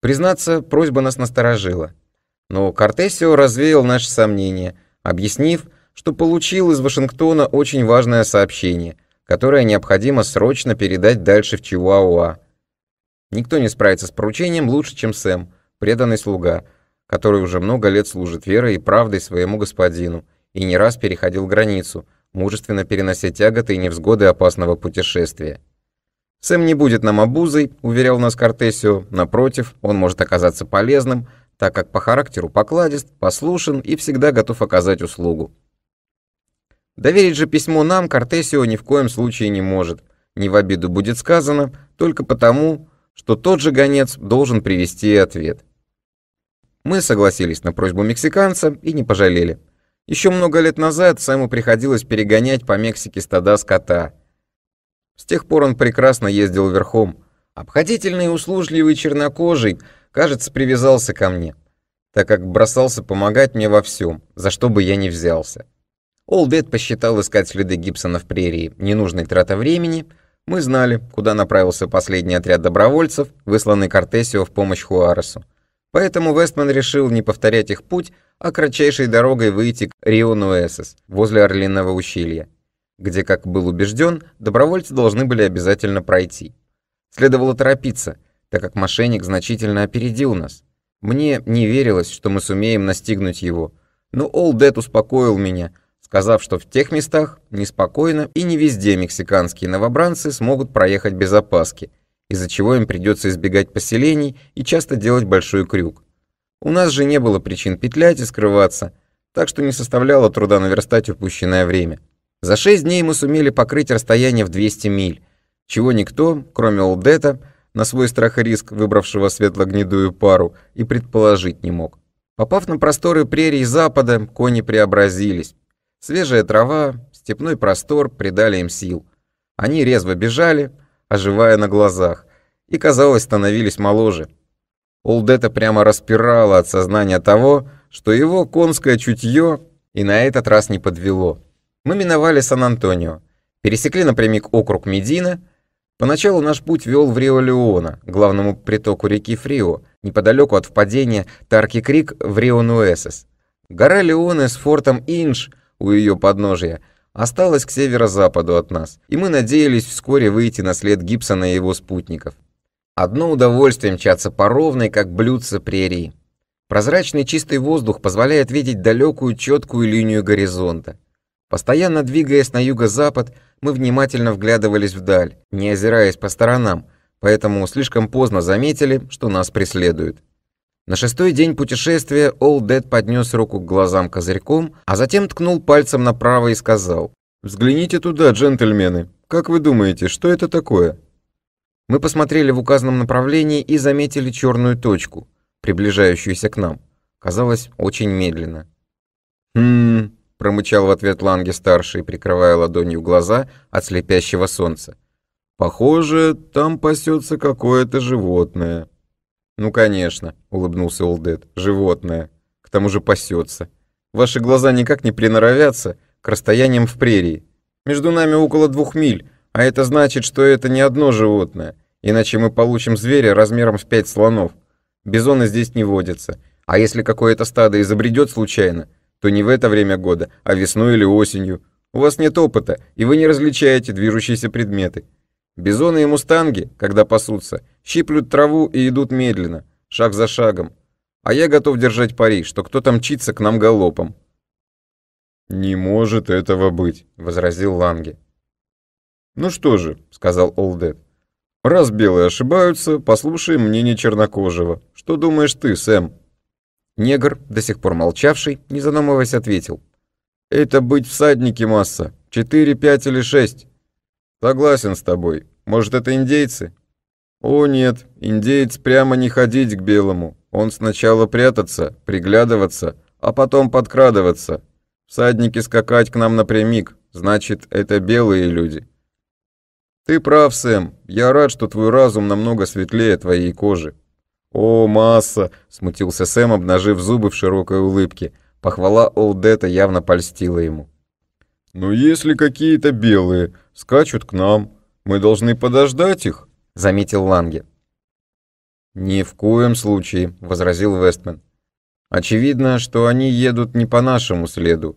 A: Признаться, просьба нас насторожила. Но Кортесио развеял наши сомнения, объяснив, что получил из Вашингтона очень важное сообщение, которое необходимо срочно передать дальше в Чиуауа. Никто не справится с поручением лучше, чем Сэм, преданный слуга, который уже много лет служит верой и правдой своему господину, и не раз переходил границу, мужественно перенося тяготы и невзгоды опасного путешествия. «Сэм не будет нам обузой», — уверял нас Кортесио. «Напротив, он может оказаться полезным, так как по характеру покладист, послушен и всегда готов оказать услугу». Доверить же письмо нам Кортесио ни в коем случае не может. Не в обиду будет сказано, только потому, что тот же гонец должен привести ответ. Мы согласились на просьбу мексиканца и не пожалели. Еще много лет назад Сэму приходилось перегонять по Мексике стада скота. С тех пор он прекрасно ездил верхом. Обходительный и услужливый чернокожий, кажется, привязался ко мне, так как бросался помогать мне во всем, за что бы я ни взялся. Олдед посчитал искать следы Гибсона в прерии ненужной трата времени. Мы знали, куда направился последний отряд добровольцев, высланный Кортесио в помощь Хуаресу. Поэтому Вестман решил не повторять их путь, а кратчайшей дорогой выйти к Рио-Нуэсес, возле Орлиного ущелья, где, как был убежден, добровольцы должны были обязательно пройти. Следовало торопиться, так как мошенник значительно опередил нас. Мне не верилось, что мы сумеем настигнуть его, но Олдет успокоил меня, сказав, что в тех местах неспокойно и не везде мексиканские новобранцы смогут проехать без опаски, из-за чего им придется избегать поселений и часто делать большой крюк, у нас же не было причин петлять и скрываться, так что не составляло труда наверстать упущенное время. За шесть дней мы сумели покрыть расстояние в 200 миль, чего никто, кроме Улдета, на свой страх и риск выбравшего светло-гнедую пару, и предположить не мог. Попав на просторы прерий запада, кони преобразились. Свежая трава, степной простор придали им сил. Они резво бежали, оживая на глазах, и, казалось, становились моложе – Олдета прямо распирало от сознания того, что его конское чутье и на этот раз не подвело. Мы миновали Сан-Антонио, пересекли напрямик округ Медина. Поначалу наш путь вел в Рио-Леона, главному притоку реки Фрио, неподалеку от впадения Тарки-Крик в Рио-Нуэсес. Гора Леоны с фортом Инж у ее подножия осталась к северо-западу от нас, и мы надеялись вскоре выйти на след Гибсона и его спутников. Одно удовольствие мчаться по ровной, как блюдце прерии. Прозрачный чистый воздух позволяет видеть далекую четкую линию горизонта. Постоянно двигаясь на юго-запад, мы внимательно вглядывались вдаль, не озираясь по сторонам, поэтому слишком поздно заметили, что нас преследуют. На шестой день путешествия Олл Дед поднес руку к глазам козырьком, а затем ткнул пальцем направо и сказал, «Взгляните туда, джентльмены. Как вы думаете, что это такое?» Мы посмотрели в указанном направлении и заметили черную точку, приближающуюся к нам. Казалось, очень медленно. «Хм...» — промычал в ответ Ланге-старший, прикрывая ладонью глаза от слепящего солнца. «Похоже, там пасется какое-то животное». «Ну, конечно», — улыбнулся Олдет, — «животное. К тому же пасется. Ваши глаза никак не приноровятся к расстояниям в прерии. Между нами около двух миль, а это значит, что это не одно животное, иначе мы получим зверя размером в пять слонов. Бизоны здесь не водятся. А если какое-то стадо изобретет случайно, то не в это время года, а весной или осенью. У вас нет опыта, и вы не различаете движущиеся предметы. Бизоны и мустанги, когда пасутся, щиплют траву и идут медленно, шаг за шагом. А я готов держать пари, что кто-то мчится к нам галопом. «Не может этого быть», — возразил Ланге. «Ну что же», — сказал Олдет, — «раз белые ошибаются, послушай мнение чернокожего. Что думаешь ты, Сэм?» Негр, до сих пор молчавший, не задумываясь, ответил. «Это быть всадники масса. Четыре, пять или шесть». «Согласен с тобой. Может, это индейцы?» «О нет, индеец прямо не ходить к белому. Он сначала прятаться, приглядываться, а потом подкрадываться. Всадники скакать к нам напрямик, значит, это белые люди». «Ты прав, Сэм. Я рад, что твой разум намного светлее твоей кожи». «О, масса!» — смутился Сэм, обнажив зубы в широкой улыбке. Похвала Олдета явно польстила ему. «Но ну, если какие-то белые скачут к нам, мы должны подождать их», — заметил Ланге. «Ни в коем случае», — возразил Вестмен. «Очевидно, что они едут не по нашему следу,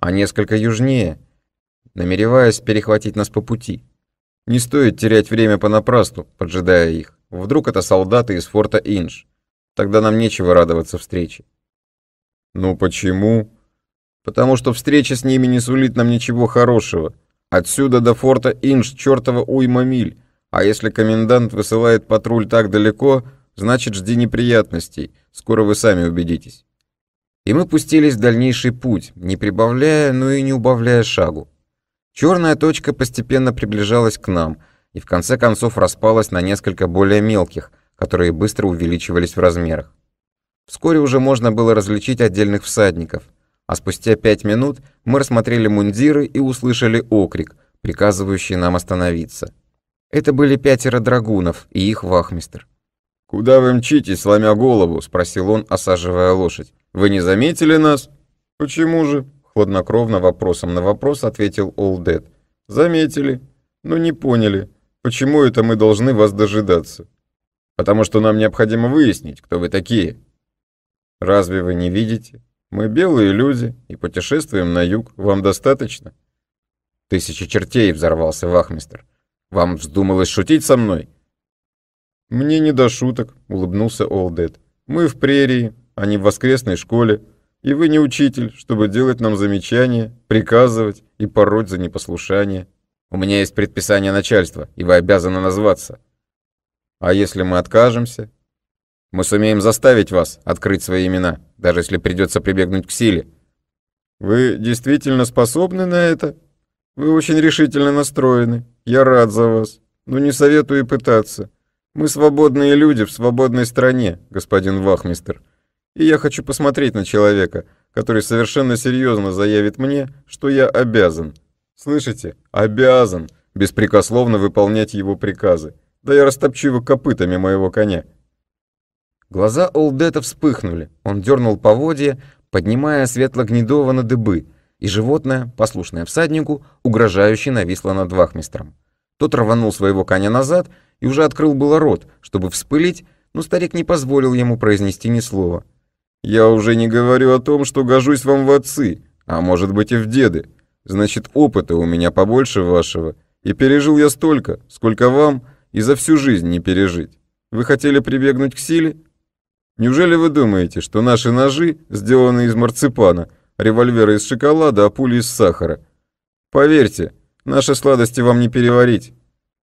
A: а несколько южнее, намереваясь перехватить нас по пути». Не стоит терять время понапрасну, поджидая их. Вдруг это солдаты из форта Инж. Тогда нам нечего радоваться встрече. Ну почему? Потому что встреча с ними не сулит нам ничего хорошего. Отсюда до форта Инж чертова уйма миль. А если комендант высылает патруль так далеко, значит жди неприятностей. Скоро вы сами убедитесь. И мы пустились в дальнейший путь, не прибавляя, но и не убавляя шагу. Черная точка постепенно приближалась к нам и в конце концов распалась на несколько более мелких, которые быстро увеличивались в размерах. Вскоре уже можно было различить отдельных всадников, а спустя пять минут мы рассмотрели мундиры и услышали окрик, приказывающий нам остановиться. Это были пятеро драгунов и их вахмистр. «Куда вы мчитесь, сломя голову?» — спросил он, осаживая лошадь. «Вы не заметили нас?» «Почему же?» Хладнокровно вопросом на вопрос ответил Олдед. «Заметили, но ну, не поняли, почему это мы должны вас дожидаться. Потому что нам необходимо выяснить, кто вы такие». «Разве вы не видите? Мы белые люди и путешествуем на юг. Вам достаточно?» «Тысяча чертей!» — взорвался вахмистр. «Вам вздумалось шутить со мной?» «Мне не до шуток», — улыбнулся Олдед. «Мы в прерии, а не в воскресной школе». И вы не учитель, чтобы делать нам замечания, приказывать и пороть за непослушание. У меня есть предписание начальства, и вы обязаны назваться. А если мы откажемся? Мы сумеем заставить вас открыть свои имена, даже если придется прибегнуть к силе. Вы действительно способны на это? Вы очень решительно настроены. Я рад за вас. Но не советую и пытаться. Мы свободные люди в свободной стране, господин Вахмистер и я хочу посмотреть на человека, который совершенно серьезно заявит мне, что я обязан. Слышите? Обязан беспрекословно выполнять его приказы. Да я растопчу его копытами моего коня». Глаза Олдета вспыхнули. Он дернул поводья, поднимая светло-гнедого на дыбы, и животное, послушное всаднику, угрожающе нависло над вахмистром. Тот рванул своего коня назад и уже открыл было рот, чтобы вспылить, но старик не позволил ему произнести ни слова — я уже не говорю о том, что гожусь вам в отцы, а может быть и в деды. Значит, опыта у меня побольше вашего, и пережил я столько, сколько вам и за всю жизнь не пережить. Вы хотели прибегнуть к силе? Неужели вы думаете, что наши ножи сделаны из марципана, револьверы из шоколада, а пули из сахара? Поверьте, наши сладости вам не переварить.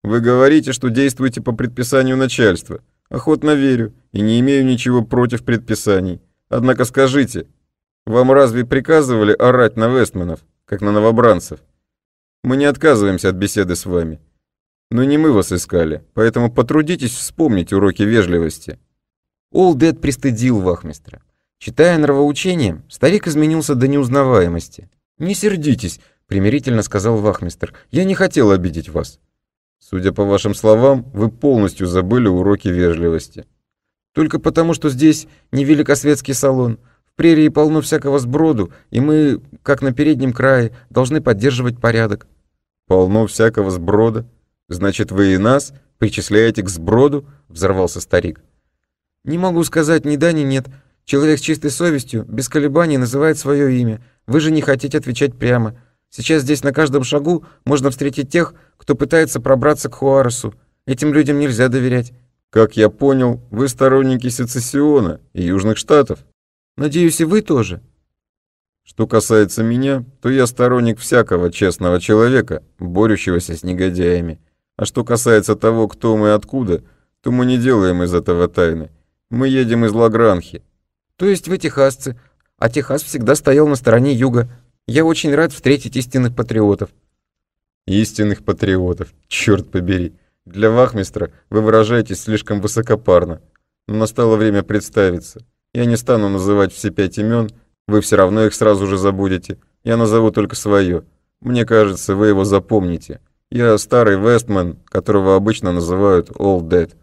A: Вы говорите, что действуете по предписанию начальства. Охотно верю и не имею ничего против предписаний. Однако скажите, вам разве приказывали орать на Вестменов, как на новобранцев? Мы не отказываемся от беседы с вами. Но не мы вас искали, поэтому потрудитесь вспомнить уроки вежливости». Олдед пристыдил вахмистра. Читая нравоучение, старик изменился до неузнаваемости. «Не сердитесь», — примирительно сказал вахмистр. «Я не хотел обидеть вас». «Судя по вашим словам, вы полностью забыли уроки вежливости». Только потому, что здесь не великосветский салон. В прерии полно всякого сброду, и мы, как на переднем крае, должны поддерживать порядок». «Полно всякого сброда? Значит, вы и нас причисляете к сброду?» — взорвался старик. «Не могу сказать ни да, ни нет. Человек с чистой совестью, без колебаний называет свое имя. Вы же не хотите отвечать прямо. Сейчас здесь на каждом шагу можно встретить тех, кто пытается пробраться к Хуаресу. Этим людям нельзя доверять. Как я понял, вы сторонники сецессиона и Южных Штатов. Надеюсь, и вы тоже. Что касается меня, то я сторонник всякого честного человека, борющегося с негодяями. А что касается того, кто мы и откуда, то мы не делаем из этого тайны. Мы едем из Лагранхи. То есть вы техасцы, а Техас всегда стоял на стороне юга. Я очень рад встретить истинных патриотов. Истинных патриотов, черт побери. Для вахмистра вы выражаетесь слишком высокопарно. Но настало время представиться. Я не стану называть все пять имен, вы все равно их сразу же забудете. Я назову только свое. Мне кажется, вы его запомните. Я старый Вестман, которого обычно называют All Dead.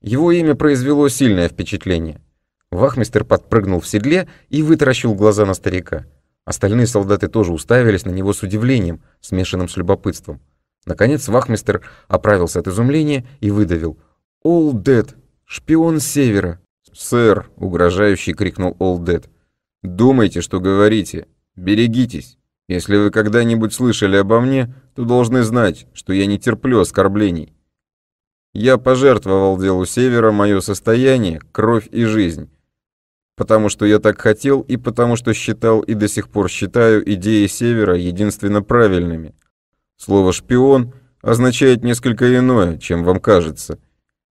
A: Его имя произвело сильное впечатление. Вахмистер подпрыгнул в седле и вытаращил глаза на старика. Остальные солдаты тоже уставились на него с удивлением, смешанным с любопытством. Наконец вахмистер оправился от изумления и выдавил. «Олл Дэд! Шпион Севера!» «Сэр!» — угрожающе крикнул Олл Дэд. «Думайте, что говорите. Берегитесь. Если вы когда-нибудь слышали обо мне, то должны знать, что я не терплю оскорблений. Я пожертвовал делу Севера мое состояние, кровь и жизнь» потому что я так хотел и потому что считал и до сих пор считаю идеи Севера единственно правильными, Слово «шпион» означает несколько иное, чем вам кажется.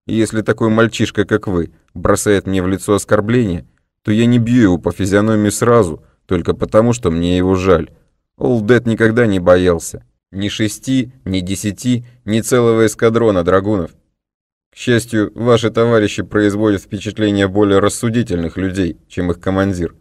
A: И если такой мальчишка, как вы, бросает мне в лицо оскорбление, то я не бью его по физиономии сразу, только потому, что мне его жаль. Олдет никогда не боялся. Ни шести, ни десяти, ни целого эскадрона драгунов. К счастью, ваши товарищи производят впечатление более рассудительных людей, чем их командир.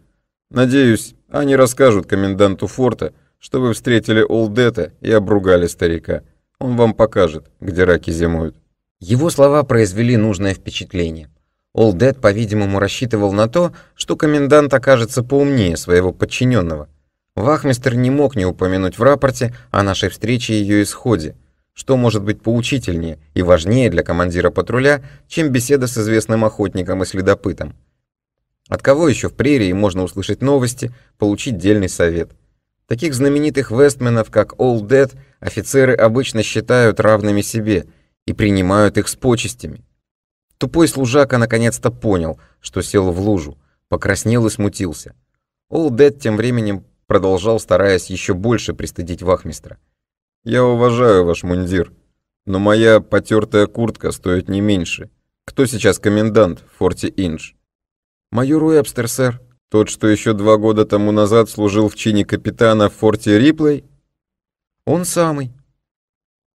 A: Надеюсь, они расскажут коменданту форта, что вы встретили Улдета и обругали старика. Он вам покажет, где раки зимуют». Его слова произвели нужное впечатление. Олдет, по-видимому, рассчитывал на то, что комендант окажется поумнее своего подчиненного. Вахмистер не мог не упомянуть в рапорте о нашей встрече и ее исходе, что может быть поучительнее и важнее для командира патруля, чем беседа с известным охотником и следопытом. От кого еще в прерии можно услышать новости, получить дельный совет – Таких знаменитых вестменов, как Олд Дед, офицеры обычно считают равными себе и принимают их с почестями. Тупой служака наконец-то понял, что сел в лужу, покраснел и смутился. Олд Дед тем временем продолжал, стараясь еще больше пристыдить вахмистра. «Я уважаю ваш мундир, но моя потертая куртка стоит не меньше. Кто сейчас комендант в форте Инж? «Майор Уэбстер, сэр», тот, что еще два года тому назад служил в чине капитана в форте Риплей? Он самый.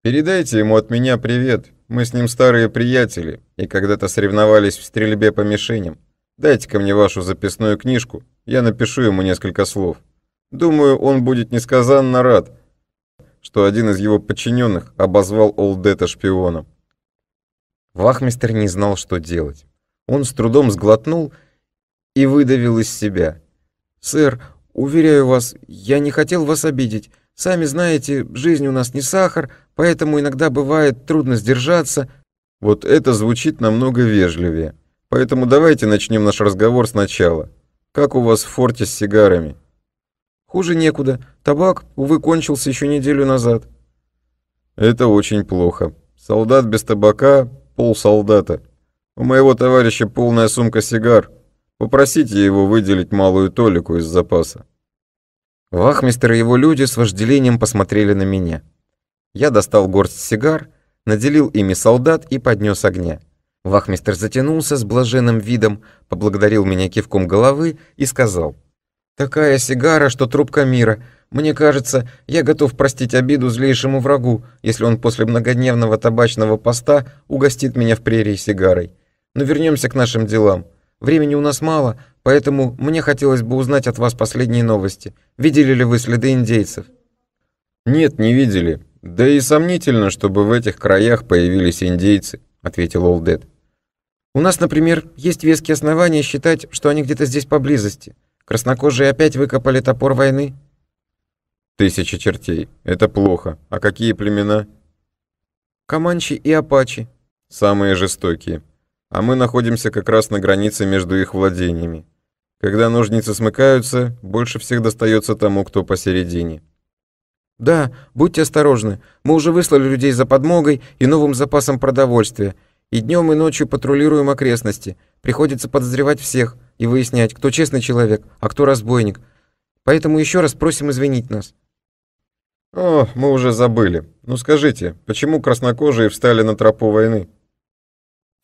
A: Передайте ему от меня привет. Мы с ним старые приятели и когда-то соревновались в стрельбе по мишеням. Дайте-ка мне вашу записную книжку, я напишу ему несколько слов. Думаю, он будет несказанно рад, что один из его подчиненных обозвал Олдета шпионом. Вахмистер не знал, что делать. Он с трудом сглотнул и и выдавил из себя. «Сэр, уверяю вас, я не хотел вас обидеть. Сами знаете, жизнь у нас не сахар, поэтому иногда бывает трудно сдержаться». Вот это звучит намного вежливее. Поэтому давайте начнем наш разговор сначала. Как у вас в форте с сигарами? Хуже некуда. Табак, увы, кончился еще неделю назад. Это очень плохо. Солдат без табака — полсолдата. У моего товарища полная сумка сигар — Попросите его выделить малую толику из запаса». Вахмистер и его люди с вожделением посмотрели на меня. Я достал горсть сигар, наделил ими солдат и поднес огня. Вахмистер затянулся с блаженным видом, поблагодарил меня кивком головы и сказал. «Такая сигара, что трубка мира. Мне кажется, я готов простить обиду злейшему врагу, если он после многодневного табачного поста угостит меня в прерии сигарой. Но вернемся к нашим делам. Времени у нас мало, поэтому мне хотелось бы узнать от вас последние новости. Видели ли вы следы индейцев?» «Нет, не видели. Да и сомнительно, чтобы в этих краях появились индейцы», — ответил Олдед. «У нас, например, есть веские основания считать, что они где-то здесь поблизости. Краснокожие опять выкопали топор войны». «Тысяча чертей. Это плохо. А какие племена?» «Каманчи и апачи». «Самые жестокие», а мы находимся как раз на границе между их владениями. Когда ножницы смыкаются, больше всех достается тому, кто посередине. «Да, будьте осторожны. Мы уже выслали людей за подмогой и новым запасом продовольствия. И днем, и ночью патрулируем окрестности. Приходится подозревать всех и выяснять, кто честный человек, а кто разбойник. Поэтому еще раз просим извинить нас». «О, мы уже забыли. Ну скажите, почему краснокожие встали на тропу войны?»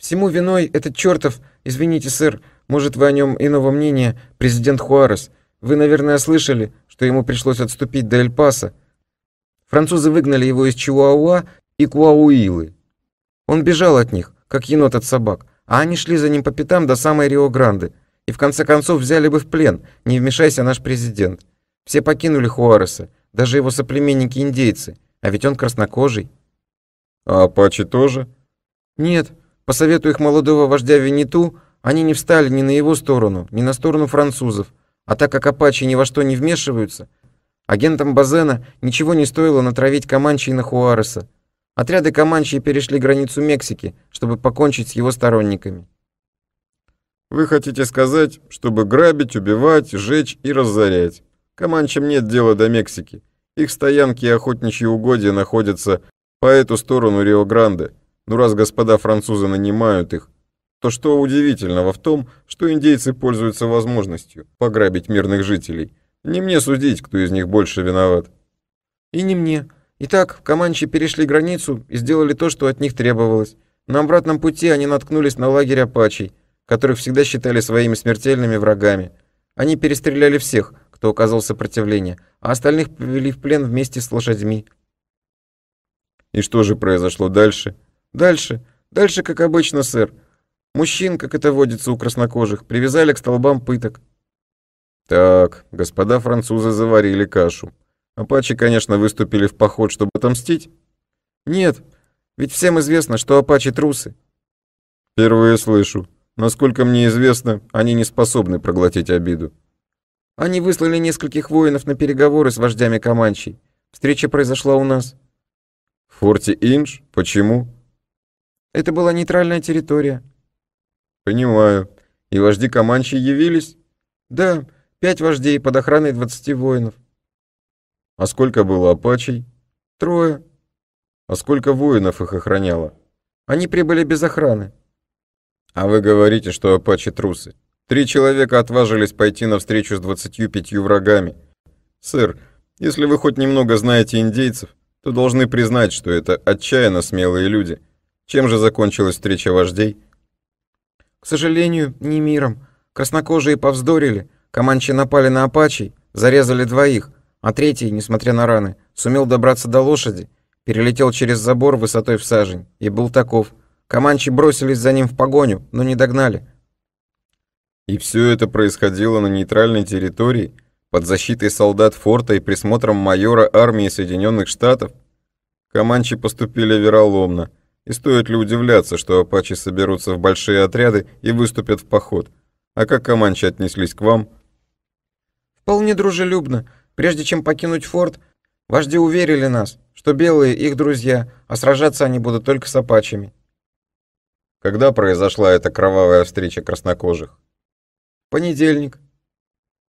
A: Всему виной этот чертов, извините, сэр, может, вы о нем иного мнения, президент Хуарес. Вы, наверное, слышали, что ему пришлось отступить до Эль-Паса. Французы выгнали его из Чиуауа и Куауилы. Он бежал от них, как енот от собак, а они шли за ним по пятам до самой рио Гранды, И в конце концов взяли бы в плен, не вмешайся наш президент. Все покинули Хуареса, даже его соплеменники-индейцы, а ведь он краснокожий. А Апачи тоже? Нет, по совету их молодого вождя Виниту, они не встали ни на его сторону, ни на сторону французов, а так как апачи ни во что не вмешиваются, агентам Базена ничего не стоило натравить Каманчи на Хуареса. Отряды Каманчи перешли границу Мексики, чтобы покончить с его сторонниками. «Вы хотите сказать, чтобы грабить, убивать, жечь и разорять? Каманчам нет дела до Мексики. Их стоянки и охотничьи угодья находятся по эту сторону Рио-Гранде», ну раз господа французы нанимают их, то что удивительного в том, что индейцы пользуются возможностью пограбить мирных жителей? Не мне судить, кто из них больше виноват. И не мне. Итак, команчи перешли границу и сделали то, что от них требовалось. На обратном пути они наткнулись на лагерь апачей, которых всегда считали своими смертельными врагами. Они перестреляли всех, кто оказал сопротивление, а остальных повели в плен вместе с лошадьми. И что же произошло дальше? Дальше, дальше, как обычно, сэр. Мужчин, как это водится у краснокожих, привязали к столбам пыток. Так, господа французы заварили кашу. Апачи, конечно, выступили в поход, чтобы отомстить. Нет, ведь всем известно, что апачи трусы. Впервые слышу. Насколько мне известно, они не способны проглотить обиду. Они выслали нескольких воинов на переговоры с вождями Каманчей. Встреча произошла у нас. В форте Индж? Почему? Это была нейтральная территория». «Понимаю. И вожди Каманчи явились?» «Да, пять вождей под охраной двадцати воинов». «А сколько было апачей?» «Трое». «А сколько воинов их охраняло?» «Они прибыли без охраны». «А вы говорите, что апачи трусы. Три человека отважились пойти навстречу с двадцатью пятью врагами. Сэр, если вы хоть немного знаете индейцев, то должны признать, что это отчаянно смелые люди». Чем же закончилась встреча вождей? К сожалению, не миром. Краснокожие повздорили, команчи напали на апачей, зарезали двоих, а третий, несмотря на раны, сумел добраться до лошади, перелетел через забор высотой в сажень и был таков. Команчи бросились за ним в погоню, но не догнали. И все это происходило на нейтральной территории, под защитой солдат форта и присмотром майора армии Соединенных Штатов. Команчи поступили вероломно – и стоит ли удивляться, что апачи соберутся в большие отряды и выступят в поход? А как команчи отнеслись к вам? Вполне дружелюбно. Прежде чем покинуть форт, вожди уверили нас, что белые их друзья, а сражаться они будут только с апачами. Когда произошла эта кровавая встреча краснокожих? Понедельник.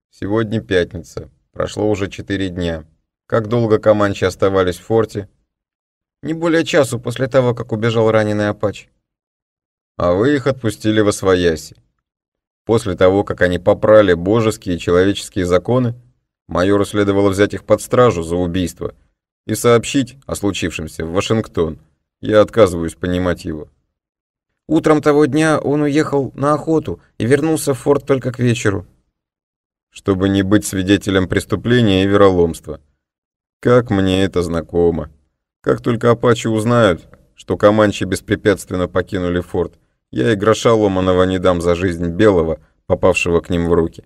A: Сегодня пятница. Прошло уже четыре дня. Как долго команчи оставались в форте? не более часу после того, как убежал раненый Апач. А вы их отпустили во свояси. После того, как они попрали божеские и человеческие законы, майору следовало взять их под стражу за убийство и сообщить о случившемся в Вашингтон. Я отказываюсь понимать его. Утром того дня он уехал на охоту и вернулся в форт только к вечеру. Чтобы не быть свидетелем преступления и вероломства. Как мне это знакомо. Как только апачи узнают, что команчи беспрепятственно покинули форт, я и гроша ломаного не дам за жизнь белого, попавшего к ним в руки.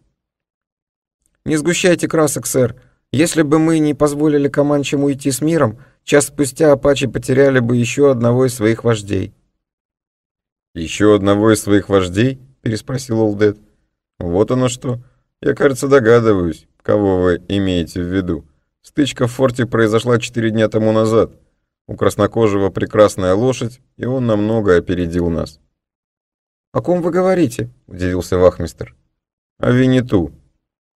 A: «Не сгущайте красок, сэр. Если бы мы не позволили команчам уйти с миром, час спустя апачи потеряли бы еще одного из своих вождей». «Еще одного из своих вождей?» — переспросил Олдет. «Вот оно что. Я, кажется, догадываюсь, кого вы имеете в виду. Стычка в форте произошла четыре дня тому назад. У краснокожего прекрасная лошадь, и он намного опередил нас. «О ком вы говорите?» — удивился вахмистер. «О Винету».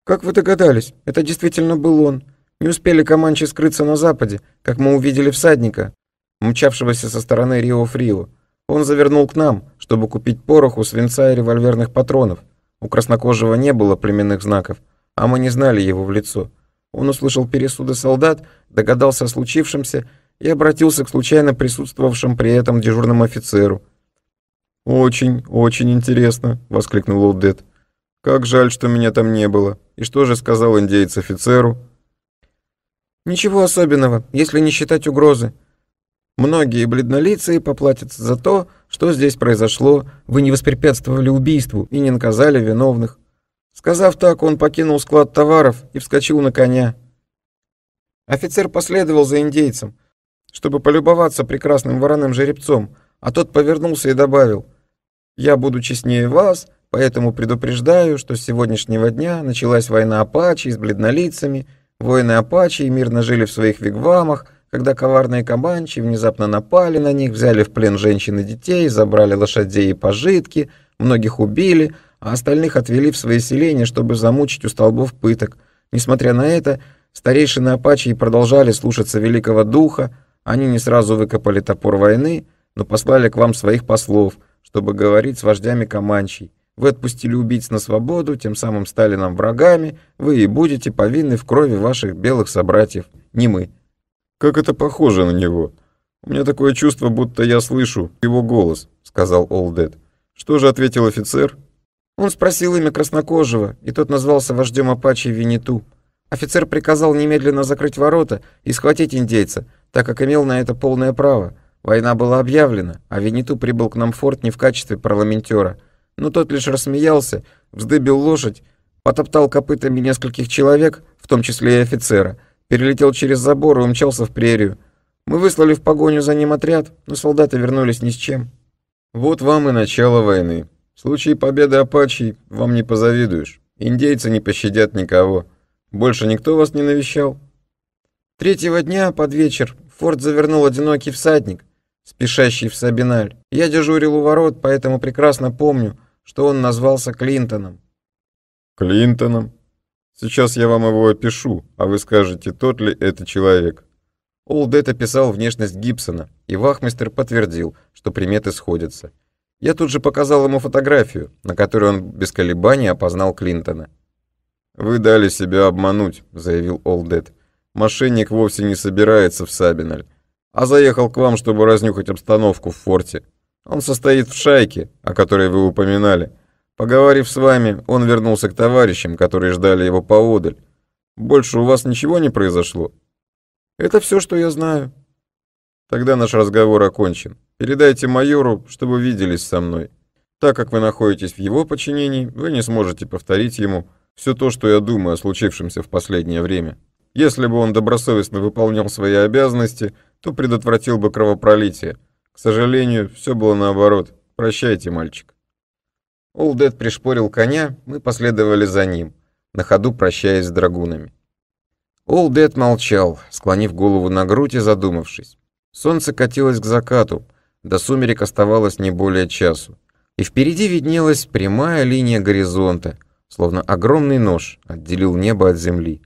A: «Как вы догадались? Это действительно был он. Не успели команчи скрыться на западе, как мы увидели всадника, мчавшегося со стороны Рио-Фрио. Он завернул к нам, чтобы купить пороху, свинца и револьверных патронов. У краснокожего не было племенных знаков, а мы не знали его в лицо. Он услышал пересуды солдат, догадался о случившемся и обратился к случайно присутствовавшим при этом дежурному офицеру. «Очень, очень интересно», — воскликнул Олдет. «Как жаль, что меня там не было. И что же сказал индейец офицеру?» «Ничего особенного, если не считать угрозы. Многие бледнолицые поплатятся за то, что здесь произошло, вы не воспрепятствовали убийству и не наказали виновных». Сказав так, он покинул склад товаров и вскочил на коня. Офицер последовал за индейцем, чтобы полюбоваться прекрасным вороным жеребцом, а тот повернулся и добавил «Я буду честнее вас, поэтому предупреждаю, что с сегодняшнего дня началась война апачей с бледнолицами, воины апачей мирно жили в своих вигвамах, когда коварные кабанчи внезапно напали на них, взяли в плен женщин и детей, забрали лошадей и пожитки, многих убили, а остальных отвели в свои селения, чтобы замучить у столбов пыток. Несмотря на это, старейшины апачи продолжали слушаться великого духа, они не сразу выкопали топор войны, но послали к вам своих послов, чтобы говорить с вождями Каманчей. Вы отпустили убийц на свободу, тем самым стали нам врагами, вы и будете повинны в крови ваших белых собратьев, не мы». «Как это похоже на него? У меня такое чувство, будто я слышу его голос», — сказал Олдед. «Что же ответил офицер?» Он спросил имя краснокожего, и тот назвался вождем Апачи Винету. Офицер приказал немедленно закрыть ворота и схватить индейца, так как имел на это полное право. Война была объявлена, а Виниту прибыл к нам в форт не в качестве парламентера. Но тот лишь рассмеялся, вздыбил лошадь, потоптал копытами нескольких человек, в том числе и офицера, перелетел через забор и умчался в прерию. Мы выслали в погоню за ним отряд, но солдаты вернулись ни с чем. Вот вам и начало войны. В случае победы Апачей вам не позавидуешь. Индейцы не пощадят никого. Больше никто вас не навещал? Третьего дня под вечер форт завернул одинокий всадник, спешащий в Сабиналь. Я дежурил у ворот, поэтому прекрасно помню, что он назвался Клинтоном. Клинтоном? Сейчас я вам его опишу, а вы скажете, тот ли это человек. Олдет описал внешность Гибсона, и вахмистер подтвердил, что приметы сходятся. Я тут же показал ему фотографию, на которой он без колебаний опознал Клинтона. «Вы дали себя обмануть», — заявил Олдет. «Мошенник вовсе не собирается в Сабиналь, а заехал к вам, чтобы разнюхать обстановку в форте. Он состоит в шайке, о которой вы упоминали. Поговорив с вами, он вернулся к товарищам, которые ждали его поодаль. Больше у вас ничего не произошло?» «Это все, что я знаю». «Тогда наш разговор окончен. Передайте майору, чтобы виделись со мной. Так как вы находитесь в его подчинении, вы не сможете повторить ему...» все то, что я думаю о случившемся в последнее время. Если бы он добросовестно выполнял свои обязанности, то предотвратил бы кровопролитие. К сожалению, все было наоборот. Прощайте, мальчик. Олдед пришпорил коня, мы последовали за ним, на ходу прощаясь с драгунами. Олдед молчал, склонив голову на грудь и задумавшись. Солнце катилось к закату, до сумерек оставалось не более часу. И впереди виднелась прямая линия горизонта — словно огромный нож отделил небо от земли.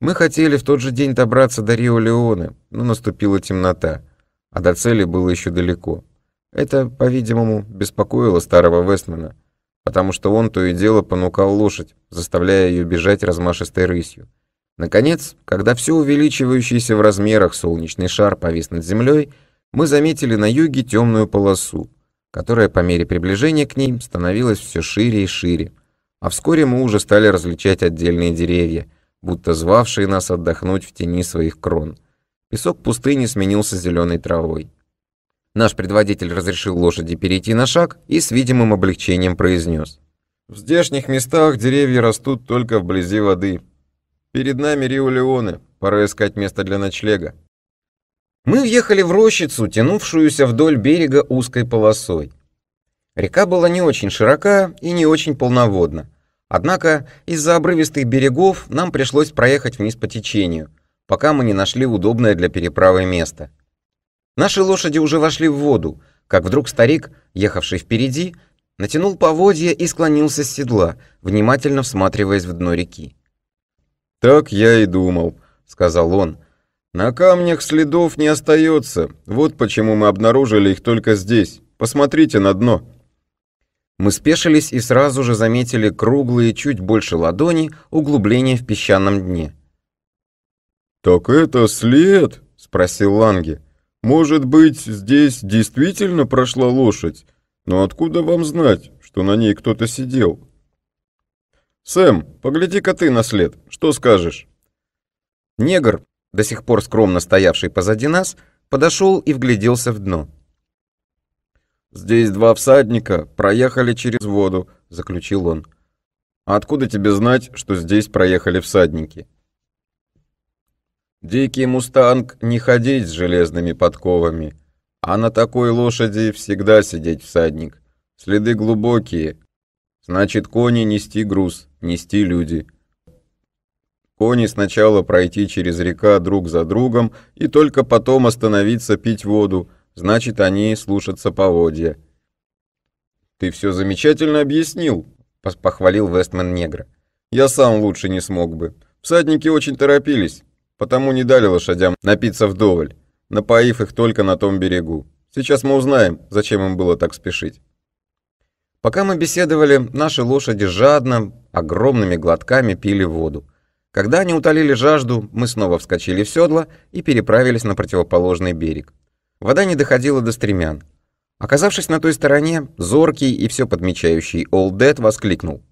A: Мы хотели в тот же день добраться до Рио-Леоне, но наступила темнота, а до цели было еще далеко. Это, по-видимому, беспокоило старого Вестмана, потому что он то и дело понукал лошадь, заставляя ее бежать размашистой рысью. Наконец, когда все увеличивающийся в размерах солнечный шар повис над землей, мы заметили на юге темную полосу, которая по мере приближения к ней становилась все шире и шире, а вскоре мы уже стали различать отдельные деревья, будто звавшие нас отдохнуть в тени своих крон. Песок пустыни сменился зеленой травой. Наш предводитель разрешил лошади перейти на шаг и с видимым облегчением произнес. «В здешних местах деревья растут только вблизи воды. Перед нами Рио-Леоне, пора искать место для ночлега». Мы въехали в рощицу, тянувшуюся вдоль берега узкой полосой. Река была не очень широка и не очень полноводна. Однако из-за обрывистых берегов нам пришлось проехать вниз по течению, пока мы не нашли удобное для переправы место. Наши лошади уже вошли в воду, как вдруг старик, ехавший впереди, натянул поводья и склонился с седла, внимательно всматриваясь в дно реки. «Так я и думал», — сказал он. «На камнях следов не остается, вот почему мы обнаружили их только здесь. Посмотрите на дно». Мы спешились и сразу же заметили круглые, чуть больше ладони, углубления в песчаном дне. «Так это след?» — спросил Ланге. «Может быть, здесь действительно прошла лошадь? Но откуда вам знать, что на ней кто-то сидел?» «Сэм, погляди-ка ты на след. Что скажешь?» Негр, до сих пор скромно стоявший позади нас, подошел и вгляделся в дно. «Здесь два всадника проехали через воду», — заключил он. откуда тебе знать, что здесь проехали всадники?» «Дикий мустанг не ходить с железными подковами, а на такой лошади всегда сидеть всадник. Следы глубокие. Значит, кони нести груз, нести люди». Кони сначала пройти через река друг за другом и только потом остановиться пить воду — значит, они слушатся поводья. «Ты все замечательно объяснил», — похвалил Вестман негра. «Я сам лучше не смог бы. Всадники очень торопились, потому не дали лошадям напиться вдоволь, напоив их только на том берегу. Сейчас мы узнаем, зачем им было так спешить». Пока мы беседовали, наши лошади жадно, огромными глотками пили воду. Когда они утолили жажду, мы снова вскочили в седло и переправились на противоположный берег. Вода не доходила до стремян. Оказавшись на той стороне, зоркий и все подмечающий Олдет воскликнул.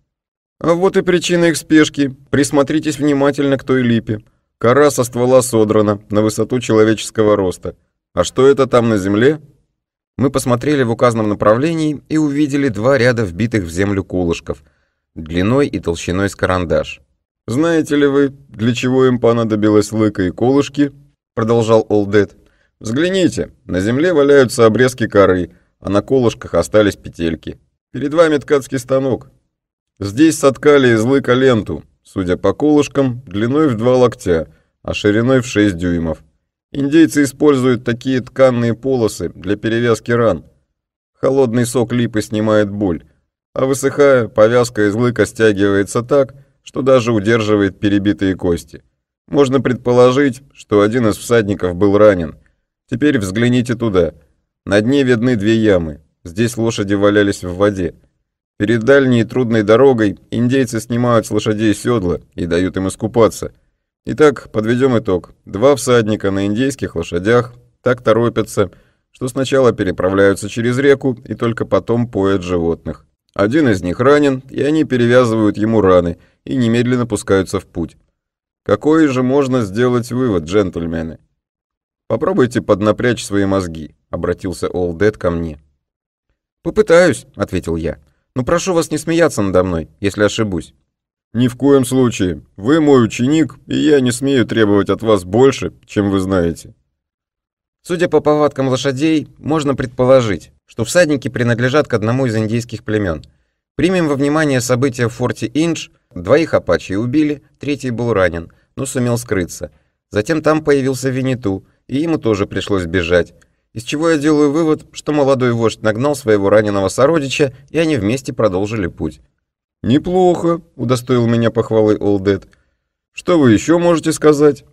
A: вот и причина их спешки. Присмотритесь внимательно к той липе. Кора со ствола содрана на высоту человеческого роста. А что это там на земле?» Мы посмотрели в указанном направлении и увидели два ряда вбитых в землю кулышков, длиной и толщиной с карандаш. «Знаете ли вы, для чего им понадобилось лыка и колышки?» — продолжал Олдет. Взгляните, на земле валяются обрезки коры, а на колышках остались петельки. Перед вами ткацкий станок. Здесь соткали из лыка ленту, судя по колышкам, длиной в два локтя, а шириной в 6 дюймов. Индейцы используют такие тканные полосы для перевязки ран. Холодный сок липы снимает боль, а высыхая, повязка из лыка стягивается так, что даже удерживает перебитые кости. Можно предположить, что один из всадников был ранен. Теперь взгляните туда. На дне видны две ямы. Здесь лошади валялись в воде. Перед дальней трудной дорогой индейцы снимают с лошадей седла и дают им искупаться. Итак, подведем итог. Два всадника на индейских лошадях так торопятся, что сначала переправляются через реку и только потом поят животных. Один из них ранен, и они перевязывают ему раны и немедленно пускаются в путь. Какой же можно сделать вывод, джентльмены? Попробуйте поднапрячь свои мозги», — обратился Олдед ко мне. «Попытаюсь», — ответил я. «Но прошу вас не смеяться надо мной, если ошибусь». «Ни в коем случае. Вы мой ученик, и я не смею требовать от вас больше, чем вы знаете». Судя по повадкам лошадей, можно предположить, что всадники принадлежат к одному из индийских племен. Примем во внимание события в форте Индж, двоих апачей убили, третий был ранен, но сумел скрыться. Затем там появился Венету и ему тоже пришлось бежать. Из чего я делаю вывод, что молодой вождь нагнал своего раненого сородича, и они вместе продолжили путь. «Неплохо», — удостоил меня похвалы Олдед. «Что вы еще можете сказать?»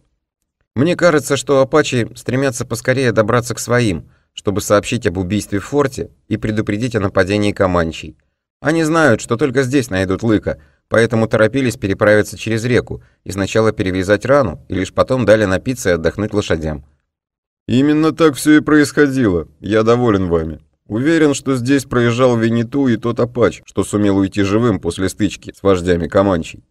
A: «Мне кажется, что апачи стремятся поскорее добраться к своим, чтобы сообщить об убийстве в форте и предупредить о нападении команчей. Они знают, что только здесь найдут лыка, поэтому торопились переправиться через реку и сначала перевязать рану, и лишь потом дали напиться и отдохнуть лошадям». Именно так все и происходило. Я доволен вами. Уверен, что здесь проезжал Венету и тот Апач, что сумел уйти живым после стычки с вождями Каманчей.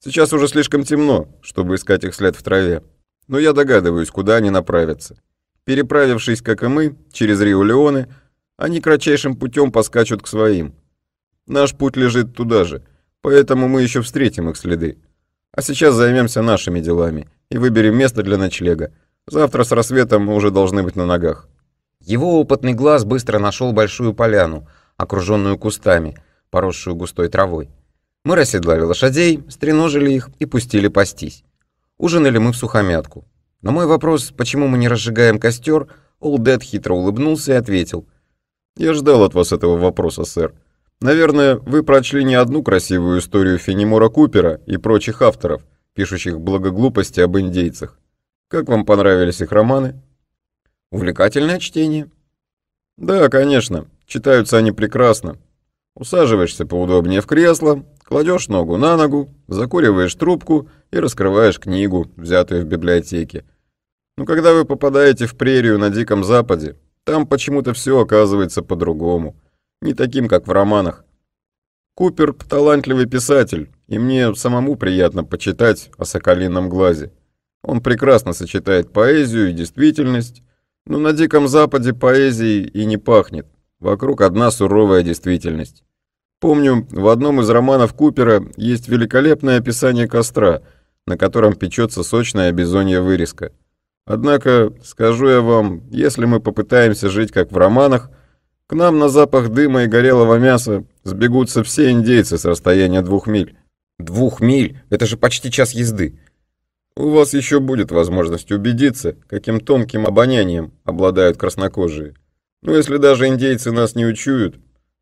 A: Сейчас уже слишком темно, чтобы искать их след в траве. Но я догадываюсь, куда они направятся. Переправившись, как и мы, через Рио-Леоне, они кратчайшим путем поскачут к своим. Наш путь лежит туда же, поэтому мы еще встретим их следы. А сейчас займемся нашими делами и выберем место для ночлега. Завтра с рассветом мы уже должны быть на ногах». Его опытный глаз быстро нашел большую поляну, окруженную кустами, поросшую густой травой. Мы расседлали лошадей, стреножили их и пустили пастись. Ужинали мы в сухомятку. На мой вопрос, почему мы не разжигаем костер, Олдед хитро улыбнулся и ответил. «Я ждал от вас этого вопроса, сэр. Наверное, вы прочли не одну красивую историю Фенемора Купера и прочих авторов, пишущих благоглупости об индейцах. Как вам понравились их романы? Увлекательное чтение. Да, конечно, читаются они прекрасно. Усаживаешься поудобнее в кресло, кладешь ногу на ногу, закуриваешь трубку и раскрываешь книгу, взятую в библиотеке. Но когда вы попадаете в прерию на Диком Западе, там почему-то все оказывается по-другому, не таким, как в романах. Купер — талантливый писатель, и мне самому приятно почитать о «Соколином глазе». Он прекрасно сочетает поэзию и действительность, но на Диком Западе поэзии и не пахнет. Вокруг одна суровая действительность. Помню, в одном из романов Купера есть великолепное описание костра, на котором печется сочная бизонья вырезка. Однако, скажу я вам, если мы попытаемся жить как в романах, к нам на запах дыма и горелого мяса сбегутся все индейцы с расстояния двух миль. Двух миль? Это же почти час езды. У вас еще будет возможность убедиться, каким тонким обонянием обладают краснокожие. Но если даже индейцы нас не учуют,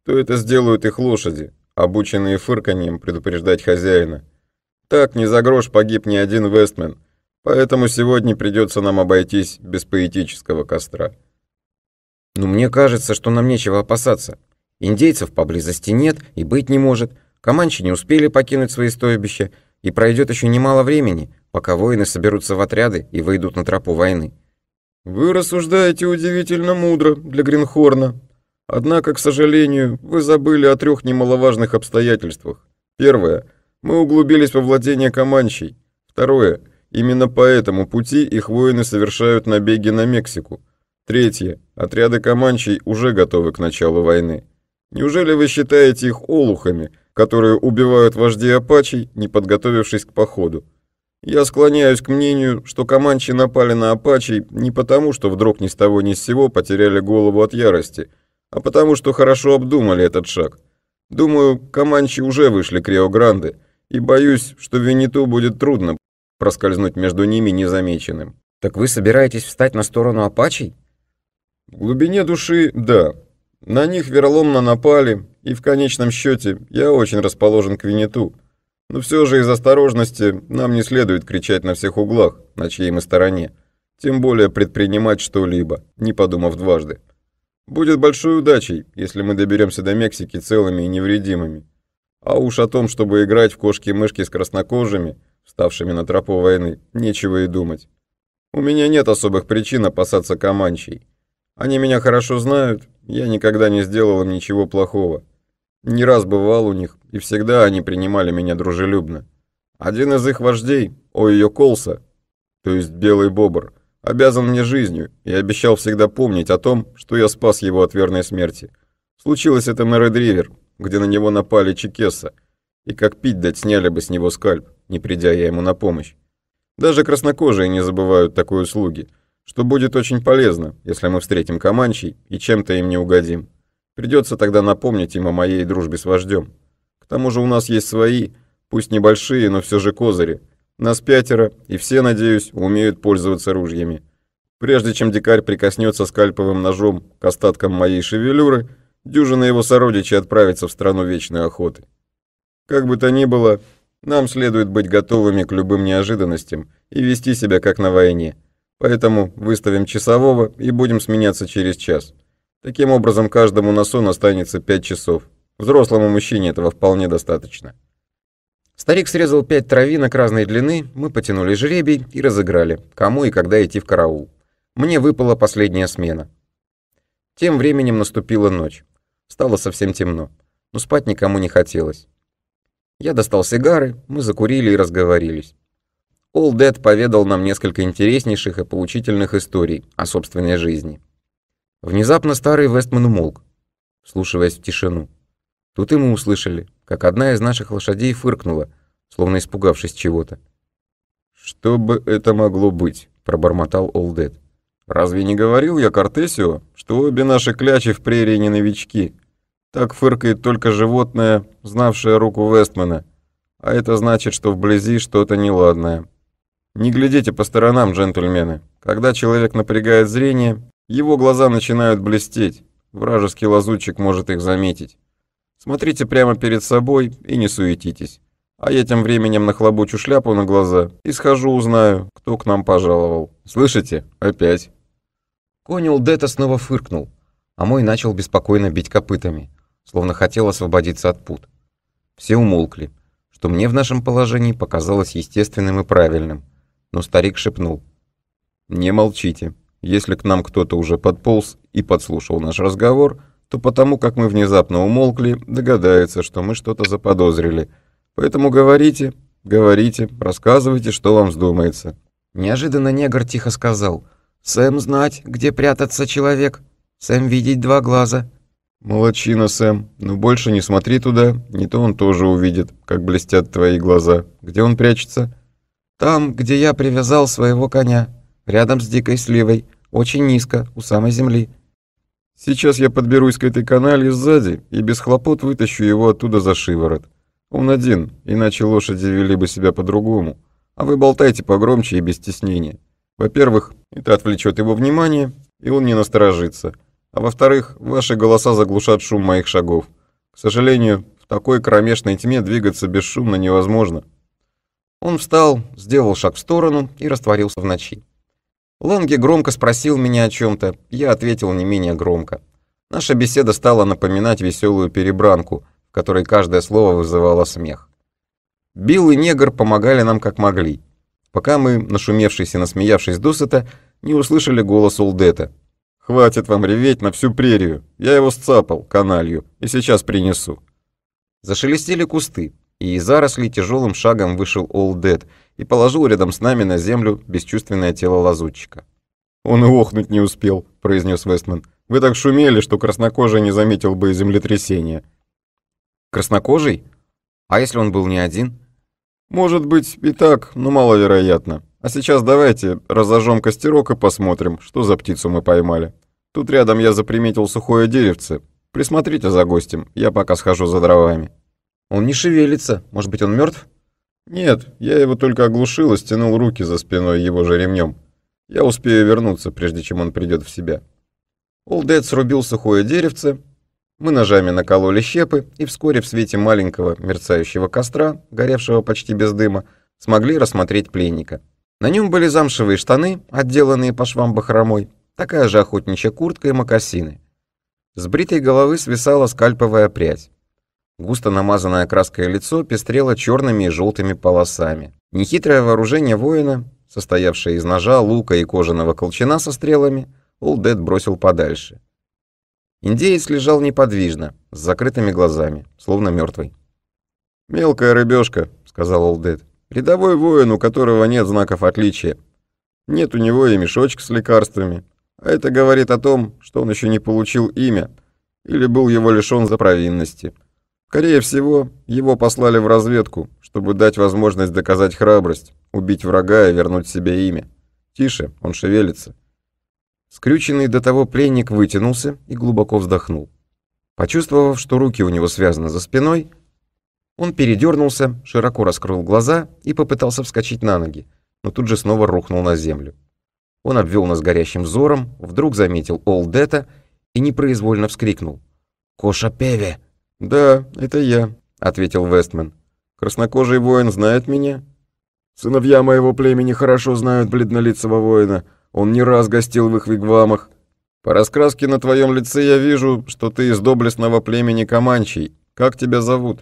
A: то это сделают их лошади, обученные фырканьем предупреждать хозяина. Так не за грош погиб ни один вестмен, поэтому сегодня придется нам обойтись без поэтического костра. Но мне кажется, что нам нечего опасаться. Индейцев поблизости нет и быть не может, команчи не успели покинуть свои стойбища, и пройдет еще немало времени – пока воины соберутся в отряды и выйдут на тропу войны. «Вы рассуждаете удивительно мудро для Гринхорна. Однако, к сожалению, вы забыли о трех немаловажных обстоятельствах. Первое. Мы углубились во владение Каманчей. Второе. Именно по этому пути их воины совершают набеги на Мексику. Третье. Отряды Каманчей уже готовы к началу войны. Неужели вы считаете их олухами, которые убивают вождей апачей, не подготовившись к походу? Я склоняюсь к мнению, что команчи напали на апачей не потому, что вдруг ни с того ни с сего потеряли голову от ярости, а потому, что хорошо обдумали этот шаг. Думаю, команчи уже вышли к Рио-Гранде, и боюсь, что Винниту будет трудно проскользнуть между ними незамеченным. Так вы собираетесь встать на сторону апачей? В глубине души – да. На них вероломно напали, и в конечном счете я очень расположен к Винниту. Но все же из осторожности нам не следует кричать на всех углах, на чьей мы стороне. Тем более предпринимать что-либо, не подумав дважды. Будет большой удачей, если мы доберемся до Мексики целыми и невредимыми. А уж о том, чтобы играть в кошки-мышки с краснокожими, вставшими на тропу войны, нечего и думать. У меня нет особых причин опасаться команчей. Они меня хорошо знают, я никогда не сделал им ничего плохого. Не раз бывал у них, и всегда они принимали меня дружелюбно. Один из их вождей, Ойо Колса, то есть Белый Бобр, обязан мне жизнью и обещал всегда помнить о том, что я спас его от верной смерти. Случилось это на Редривер, где на него напали Чекеса, и как пить дать сняли бы с него скальп, не придя я ему на помощь. Даже краснокожие не забывают такой услуги, что будет очень полезно, если мы встретим Каманчей и чем-то им не угодим. Придется тогда напомнить им о моей дружбе с вождем тому же у нас есть свои, пусть небольшие, но все же козыри. Нас пятеро, и все, надеюсь, умеют пользоваться ружьями. Прежде чем дикарь прикоснется скальповым ножом к остаткам моей шевелюры, дюжина его сородичей отправится в страну вечной охоты. Как бы то ни было, нам следует быть готовыми к любым неожиданностям и вести себя как на войне. Поэтому выставим часового и будем сменяться через час. Таким образом, каждому на настанется останется 5 часов. Взрослому мужчине этого вполне достаточно. Старик срезал пять травинок разной длины, мы потянули жребий и разыграли, кому и когда идти в караул. Мне выпала последняя смена. Тем временем наступила ночь. Стало совсем темно, но спать никому не хотелось. Я достал сигары, мы закурили и разговорились. All Dead поведал нам несколько интереснейших и поучительных историй о собственной жизни. Внезапно старый Вестман умолк, слушаясь в тишину. Тут и мы услышали, как одна из наших лошадей фыркнула, словно испугавшись чего-то. «Что бы это могло быть?» — пробормотал Олдед. «Разве не говорил я Кортесио, что обе наши клячи в прерии не новички? Так фыркает только животное, знавшее руку Вестмана. А это значит, что вблизи что-то неладное. Не глядите по сторонам, джентльмены. Когда человек напрягает зрение, его глаза начинают блестеть. Вражеский лазутчик может их заметить. Смотрите прямо перед собой и не суетитесь. А я тем временем нахлобучу шляпу на глаза и схожу узнаю, кто к нам пожаловал. Слышите? Опять. Конюл Дета снова фыркнул, а мой начал беспокойно бить копытами, словно хотел освободиться от пут. Все умолкли, что мне в нашем положении показалось естественным и правильным. Но старик шепнул. «Не молчите. Если к нам кто-то уже подполз и подслушал наш разговор, то потому, как мы внезапно умолкли, догадается, что мы что-то заподозрили. Поэтому говорите, говорите, рассказывайте, что вам вздумается». Неожиданно негр тихо сказал. «Сэм знать, где прятаться человек. Сэм видеть два глаза». «Молодчина, Сэм, но больше не смотри туда, не то он тоже увидит, как блестят твои глаза. Где он прячется?» «Там, где я привязал своего коня, рядом с дикой сливой, очень низко, у самой земли». Сейчас я подберусь к этой канале сзади и без хлопот вытащу его оттуда за шиворот. Он один, иначе лошади вели бы себя по-другому. А вы болтайте погромче и без стеснения. Во-первых, это отвлечет его внимание, и он не насторожится. А во-вторых, ваши голоса заглушат шум моих шагов. К сожалению, в такой кромешной тьме двигаться бесшумно невозможно. Он встал, сделал шаг в сторону и растворился в ночи. Ланге громко спросил меня о чем-то, я ответил не менее громко. Наша беседа стала напоминать веселую перебранку, в которой каждое слово вызывало смех. Билл и негр помогали нам как могли, пока мы, нашумевшись и насмеявшись досыта, не услышали голос Улдета. «Хватит вам реветь на всю прерию, я его сцапал, каналью, и сейчас принесу». Зашелестели кусты, и из зарослей тяжелым шагом вышел Олдет — и положил рядом с нами на землю бесчувственное тело лазутчика. «Он и охнуть не успел», — произнес Вестман. «Вы так шумели, что краснокожий не заметил бы землетрясения». «Краснокожий? А если он был не один?» «Может быть и так, но маловероятно. А сейчас давайте разожжем костерок и посмотрим, что за птицу мы поймали. Тут рядом я заприметил сухое деревце. Присмотрите за гостем, я пока схожу за дровами». «Он не шевелится. Может быть, он мертв? «Нет, я его только оглушил и стянул руки за спиной его же ремнем. Я успею вернуться, прежде чем он придет в себя». Олдед срубил сухое деревце, мы ножами накололи щепы, и вскоре в свете маленького мерцающего костра, горевшего почти без дыма, смогли рассмотреть пленника. На нем были замшевые штаны, отделанные по швам бахромой, такая же охотничья куртка и мокасины. С бритой головы свисала скальповая прядь. Густо намазанное краской лицо пестрело черными и желтыми полосами. Нехитрое вооружение воина, состоявшее из ножа, лука и кожаного колчана со стрелами, Олдед бросил подальше. Индеец лежал неподвижно, с закрытыми глазами, словно мертвый. «Мелкая рыбешка», — сказал Олдед. «Рядовой воин, у которого нет знаков отличия. Нет у него и мешочка с лекарствами. А это говорит о том, что он еще не получил имя или был его лишен за провинности. Скорее всего, его послали в разведку, чтобы дать возможность доказать храбрость, убить врага и вернуть себе имя. Тише, он шевелится. Скрюченный до того пленник вытянулся и глубоко вздохнул. Почувствовав, что руки у него связаны за спиной, он передернулся, широко раскрыл глаза и попытался вскочить на ноги, но тут же снова рухнул на землю. Он обвел нас горящим взором, вдруг заметил Олдета и непроизвольно вскрикнул. «Коша Певе!» «Да, это я», — ответил Вестмен. «Краснокожий воин знает меня?» «Сыновья моего племени хорошо знают бледнолицего воина. Он не раз гостил в их вигвамах. По раскраске на твоем лице я вижу, что ты из доблестного племени Каманчий. Как тебя зовут?»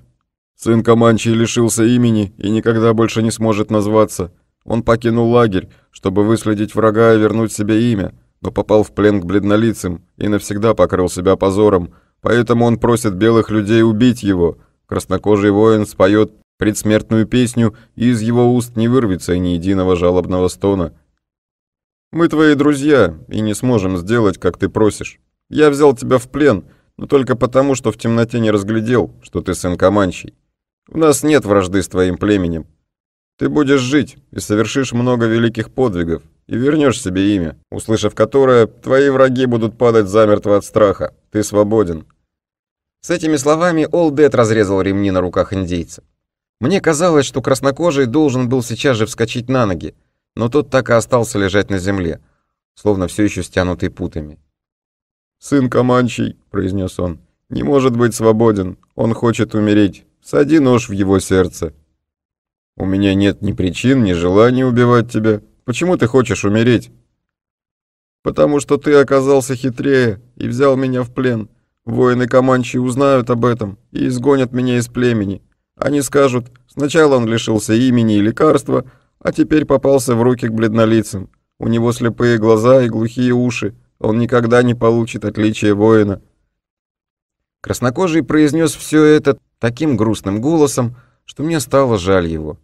A: «Сын Каманчий лишился имени и никогда больше не сможет назваться. Он покинул лагерь, чтобы выследить врага и вернуть себе имя, но попал в плен к бледнолицым и навсегда покрыл себя позором» поэтому он просит белых людей убить его. Краснокожий воин споет предсмертную песню, и из его уст не вырвется ни единого жалобного стона. «Мы твои друзья, и не сможем сделать, как ты просишь. Я взял тебя в плен, но только потому, что в темноте не разглядел, что ты сын Каманчий. У нас нет вражды с твоим племенем, ты будешь жить и совершишь много великих подвигов, и вернешь себе имя, услышав которое, твои враги будут падать замертво от страха. Ты свободен». С этими словами Ол Олдет разрезал ремни на руках индейца. Мне казалось, что краснокожий должен был сейчас же вскочить на ноги, но тот так и остался лежать на земле, словно все еще стянутый путами. «Сын Каманчий», — произнес он, — «не может быть свободен, он хочет умереть. Сади нож в его сердце». У меня нет ни причин, ни желания убивать тебя. Почему ты хочешь умереть? Потому что ты оказался хитрее и взял меня в плен. Воины команчи узнают об этом и изгонят меня из племени. Они скажут, сначала он лишился имени и лекарства, а теперь попался в руки к бледнолицам. У него слепые глаза и глухие уши. Он никогда не получит отличия воина. Краснокожий произнес все это таким грустным голосом, что мне стало жаль его.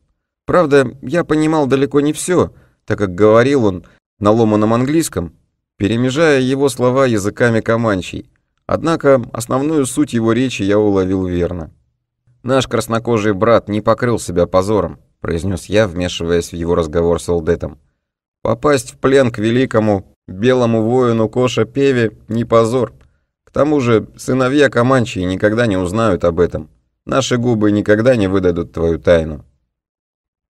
A: Правда, я понимал далеко не все, так как говорил он на ломаном английском, перемежая его слова языками команчей. Однако основную суть его речи я уловил верно. «Наш краснокожий брат не покрыл себя позором», — произнес я, вмешиваясь в его разговор с Олдетом. «Попасть в плен к великому белому воину Коша Певе не позор. К тому же сыновья Каманчии никогда не узнают об этом. Наши губы никогда не выдадут твою тайну».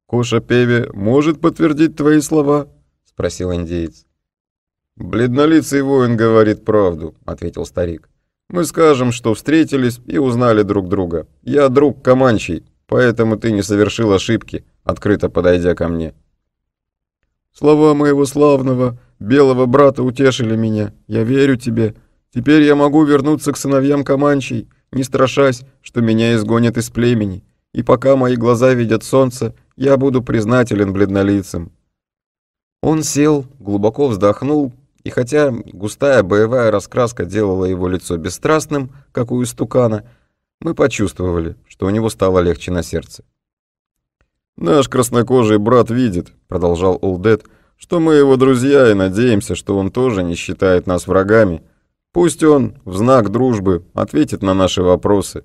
A: Коша Певе может подтвердить твои слова?» — спросил индеец. «Бледнолицый воин говорит правду», — ответил старик. «Мы скажем, что встретились и узнали друг друга. Я друг Каманчий, поэтому ты не совершил ошибки, открыто подойдя ко мне». «Слова моего славного, белого брата утешили меня. Я верю тебе. Теперь я могу вернуться к сыновьям Каманчий, не страшась, что меня изгонят из племени. И пока мои глаза видят солнце, я буду признателен бледнолицам». Он сел, глубоко вздохнул, и хотя густая боевая раскраска делала его лицо бесстрастным, как у истукана, мы почувствовали, что у него стало легче на сердце. «Наш краснокожий брат видит», — продолжал Олдет, — «что мы его друзья и надеемся, что он тоже не считает нас врагами. Пусть он, в знак дружбы, ответит на наши вопросы».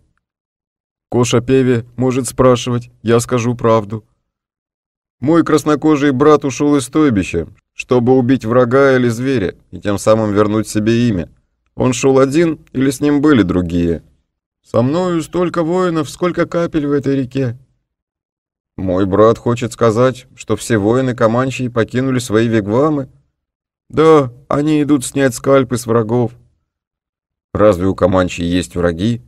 A: Коша Певе может спрашивать, я скажу правду. Мой краснокожий брат ушел из стойбища, чтобы убить врага или зверя, и тем самым вернуть себе имя. Он шел один или с ним были другие? Со мною столько воинов, сколько капель в этой реке. Мой брат хочет сказать, что все воины Каманчии покинули свои вигвамы? Да, они идут снять скальпы с врагов. Разве у Каманчии есть враги?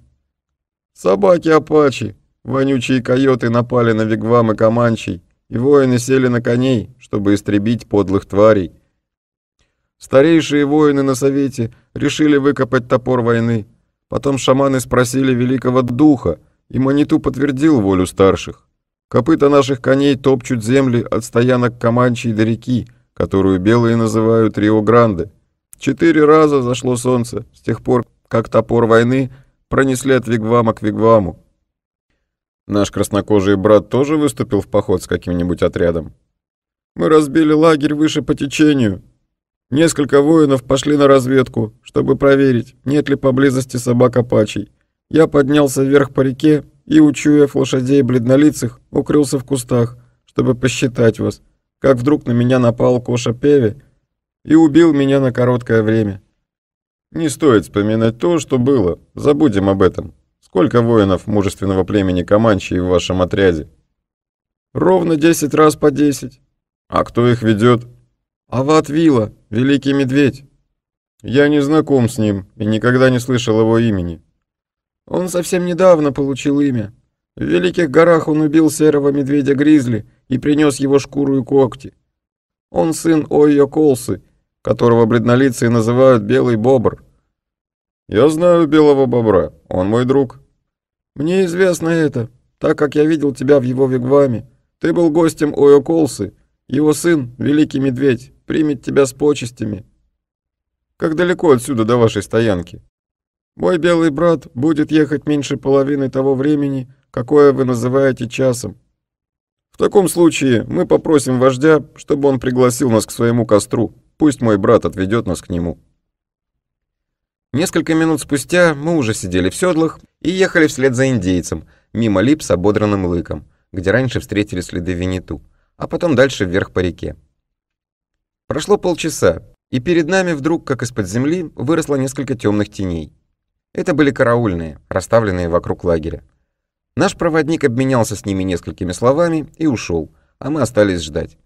A: Собаки Апачи, вонючие койоты напали на вигвамы Каманчий и воины сели на коней, чтобы истребить подлых тварей. Старейшие воины на совете решили выкопать топор войны. Потом шаманы спросили великого духа, и Маниту подтвердил волю старших. Копыта наших коней топчут земли от стоянок Каманчей до реки, которую белые называют Рио-Гранде. Четыре раза зашло солнце с тех пор, как топор войны пронесли от вигвама к вигваму. Наш краснокожий брат тоже выступил в поход с каким-нибудь отрядом. Мы разбили лагерь выше по течению. Несколько воинов пошли на разведку, чтобы проверить, нет ли поблизости собак апачей. Я поднялся вверх по реке и, учуяв лошадей бледнолицых, укрылся в кустах, чтобы посчитать вас, как вдруг на меня напал Коша Певи и убил меня на короткое время. Не стоит вспоминать то, что было, забудем об этом. Сколько воинов мужественного племени Каманчи в вашем отряде? Ровно десять раз по десять. А кто их ведет? Ават Вила, великий медведь. Я не знаком с ним и никогда не слышал его имени. Он совсем недавно получил имя. В Великих горах он убил серого медведя-гризли и принес его шкуру и когти. Он сын Ойо Колсы, которого бреднолицы называют Белый Бобр. «Я знаю Белого Бобра, он мой друг». «Мне известно это, так как я видел тебя в его вигваме. Ты был гостем у Эоколсы. Его сын, Великий Медведь, примет тебя с почестями». «Как далеко отсюда до вашей стоянки?» «Мой белый брат будет ехать меньше половины того времени, какое вы называете часом. В таком случае мы попросим вождя, чтобы он пригласил нас к своему костру. Пусть мой брат отведет нас к нему». Несколько минут спустя мы уже сидели в седлах и ехали вслед за индейцем, мимо лип с ободранным лыком, где раньше встретили следы венету, а потом дальше вверх по реке. Прошло полчаса, и перед нами вдруг, как из-под земли, выросло несколько темных теней. Это были караульные, расставленные вокруг лагеря. Наш проводник обменялся с ними несколькими словами и ушел, а мы остались ждать.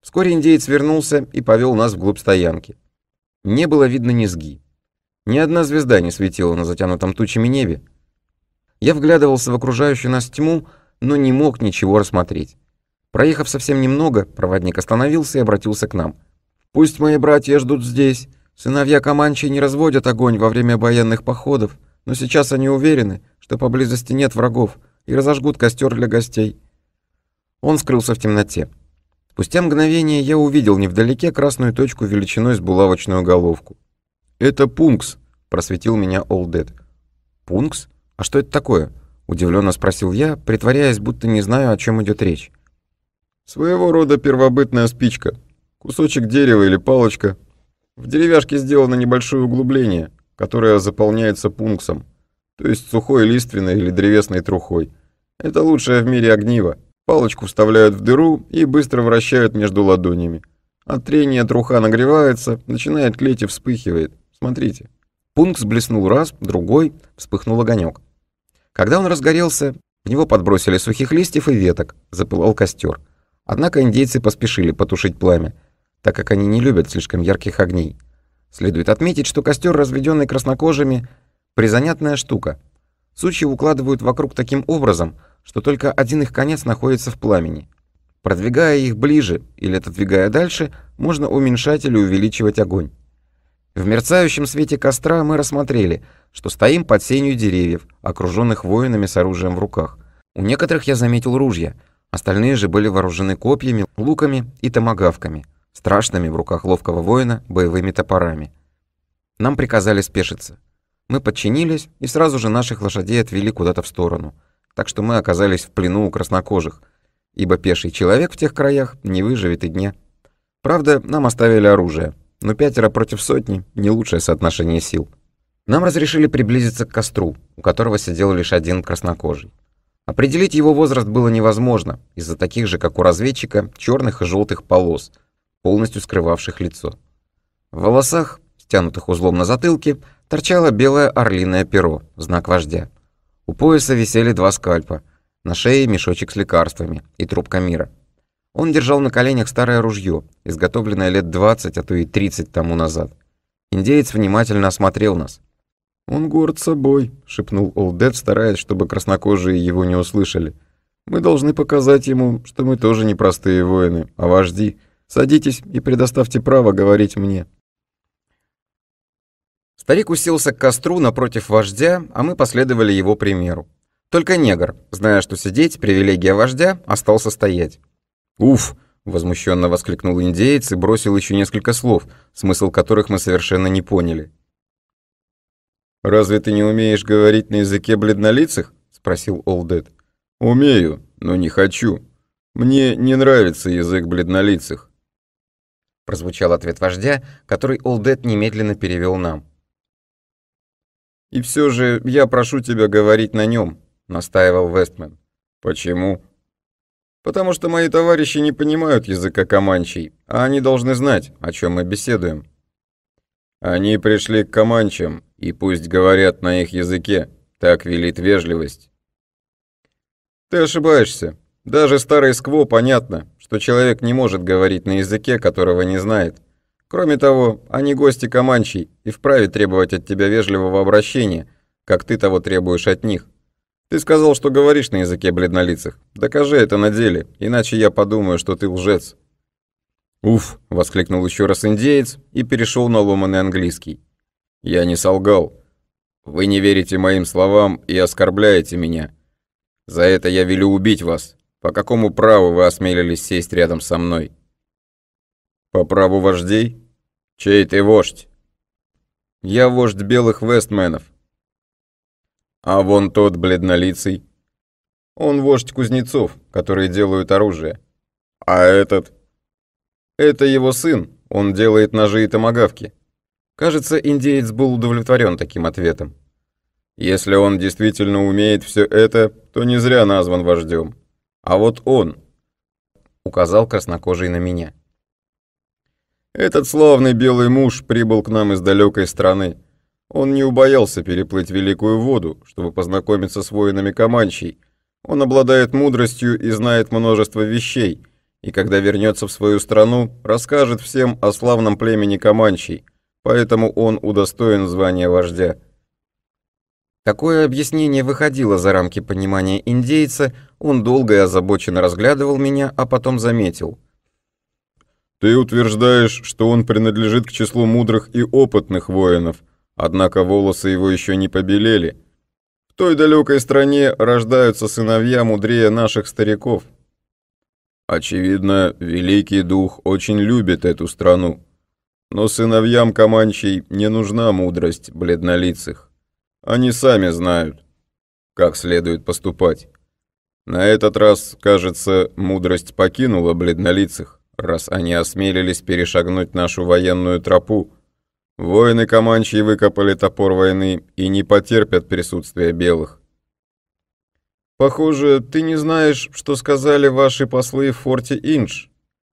A: Вскоре индеец вернулся и повел нас вглубь стоянки. Не было видно низги. Ни одна звезда не светила на затянутом тучами небе. Я вглядывался в окружающую нас тьму, но не мог ничего рассмотреть. Проехав совсем немного, проводник остановился и обратился к нам. «Пусть мои братья ждут здесь. Сыновья Каманчи не разводят огонь во время военных походов, но сейчас они уверены, что поблизости нет врагов, и разожгут костер для гостей». Он скрылся в темноте. Спустя мгновение я увидел невдалеке красную точку величиной с булавочную головку. «Это пункс», — просветил меня Олдед. «Пункс? А что это такое?» — удивленно спросил я, притворяясь, будто не знаю, о чем идет речь. «Своего рода первобытная спичка. Кусочек дерева или палочка. В деревяшке сделано небольшое углубление, которое заполняется пунксом, то есть сухой лиственной или древесной трухой. Это лучшее в мире огниво. Палочку вставляют в дыру и быстро вращают между ладонями. От трения труха нагревается, начинает клеть и вспыхивает. Смотрите. Пункс блеснул раз, другой, вспыхнул огонек. Когда он разгорелся, в него подбросили сухих листьев и веток, запылал костер. Однако индейцы поспешили потушить пламя, так как они не любят слишком ярких огней. Следует отметить, что костер, разведенный краснокожими, призанятная штука. Сучи укладывают вокруг таким образом, что только один их конец находится в пламени. Продвигая их ближе или отодвигая дальше, можно уменьшать или увеличивать огонь. В мерцающем свете костра мы рассмотрели, что стоим под сенью деревьев, окруженных воинами с оружием в руках. У некоторых я заметил ружья, остальные же были вооружены копьями, луками и томагавками, страшными в руках ловкого воина боевыми топорами. Нам приказали спешиться. Мы подчинились, и сразу же наших лошадей отвели куда-то в сторону. Так что мы оказались в плену у краснокожих, ибо пеший человек в тех краях не выживет и дня. Правда, нам оставили оружие — но пятеро против сотни — не лучшее соотношение сил. Нам разрешили приблизиться к костру, у которого сидел лишь один краснокожий. Определить его возраст было невозможно из-за таких же, как у разведчика, черных и желтых полос, полностью скрывавших лицо. В волосах, стянутых узлом на затылке, торчало белое орлиное перо, знак вождя. У пояса висели два скальпа, на шее мешочек с лекарствами и трубка мира — он держал на коленях старое ружье, изготовленное лет 20, а то и 30 тому назад. Индеец внимательно осмотрел нас. «Он горд собой», — шепнул Олдед, стараясь, чтобы краснокожие его не услышали. «Мы должны показать ему, что мы тоже не простые воины, а вожди. Садитесь и предоставьте право говорить мне». Старик уселся к костру напротив вождя, а мы последовали его примеру. Только негр, зная, что сидеть — привилегия вождя, остался стоять. «Уф!» — возмущенно воскликнул индеец и бросил еще несколько слов, смысл которых мы совершенно не поняли. «Разве ты не умеешь говорить на языке бледнолицых?» — спросил Олдед. «Умею, но не хочу. Мне не нравится язык бледнолицых». Прозвучал ответ вождя, который Олдед немедленно перевел нам. «И все же я прошу тебя говорить на нем», — настаивал Вестмен. «Почему?» Потому что мои товарищи не понимают языка команчей, а они должны знать, о чем мы беседуем. Они пришли к команчам, и пусть говорят на их языке, так велит вежливость. Ты ошибаешься. Даже старый скво понятно, что человек не может говорить на языке, которого не знает. Кроме того, они гости команчей и вправе требовать от тебя вежливого обращения, как ты того требуешь от них. Ты сказал, что говоришь на языке бледнолицых. Докажи это на деле, иначе я подумаю, что ты лжец». «Уф!» — воскликнул еще раз индеец и перешел на ломанный английский. «Я не солгал. Вы не верите моим словам и оскорбляете меня. За это я велю убить вас. По какому праву вы осмелились сесть рядом со мной?» «По праву вождей? Чей ты вождь?» «Я вождь белых вестменов. А вон тот бледнолицый. Он вождь кузнецов, которые делают оружие. А этот? Это его сын, он делает ножи и томагавки. Кажется, индеец был удовлетворен таким ответом. Если он действительно умеет все это, то не зря назван вождем. А вот он, указал краснокожий на меня. Этот славный белый муж прибыл к нам из далекой страны. Он не убоялся переплыть Великую Воду, чтобы познакомиться с воинами Каманчей. Он обладает мудростью и знает множество вещей, и когда вернется в свою страну, расскажет всем о славном племени Каманчей, поэтому он удостоен звания вождя. Такое объяснение выходило за рамки понимания индейца, он долго и озабоченно разглядывал меня, а потом заметил. «Ты утверждаешь, что он принадлежит к числу мудрых и опытных воинов», Однако волосы его еще не побелели. В той далекой стране рождаются сыновья мудрее наших стариков. Очевидно, Великий Дух очень любит эту страну. Но сыновьям Каманчей не нужна мудрость бледнолицых. Они сами знают, как следует поступать. На этот раз, кажется, мудрость покинула бледнолицых, раз они осмелились перешагнуть нашу военную тропу, Воины Каманчи выкопали топор войны и не потерпят присутствия белых. Похоже, ты не знаешь, что сказали ваши послы в форте Индж.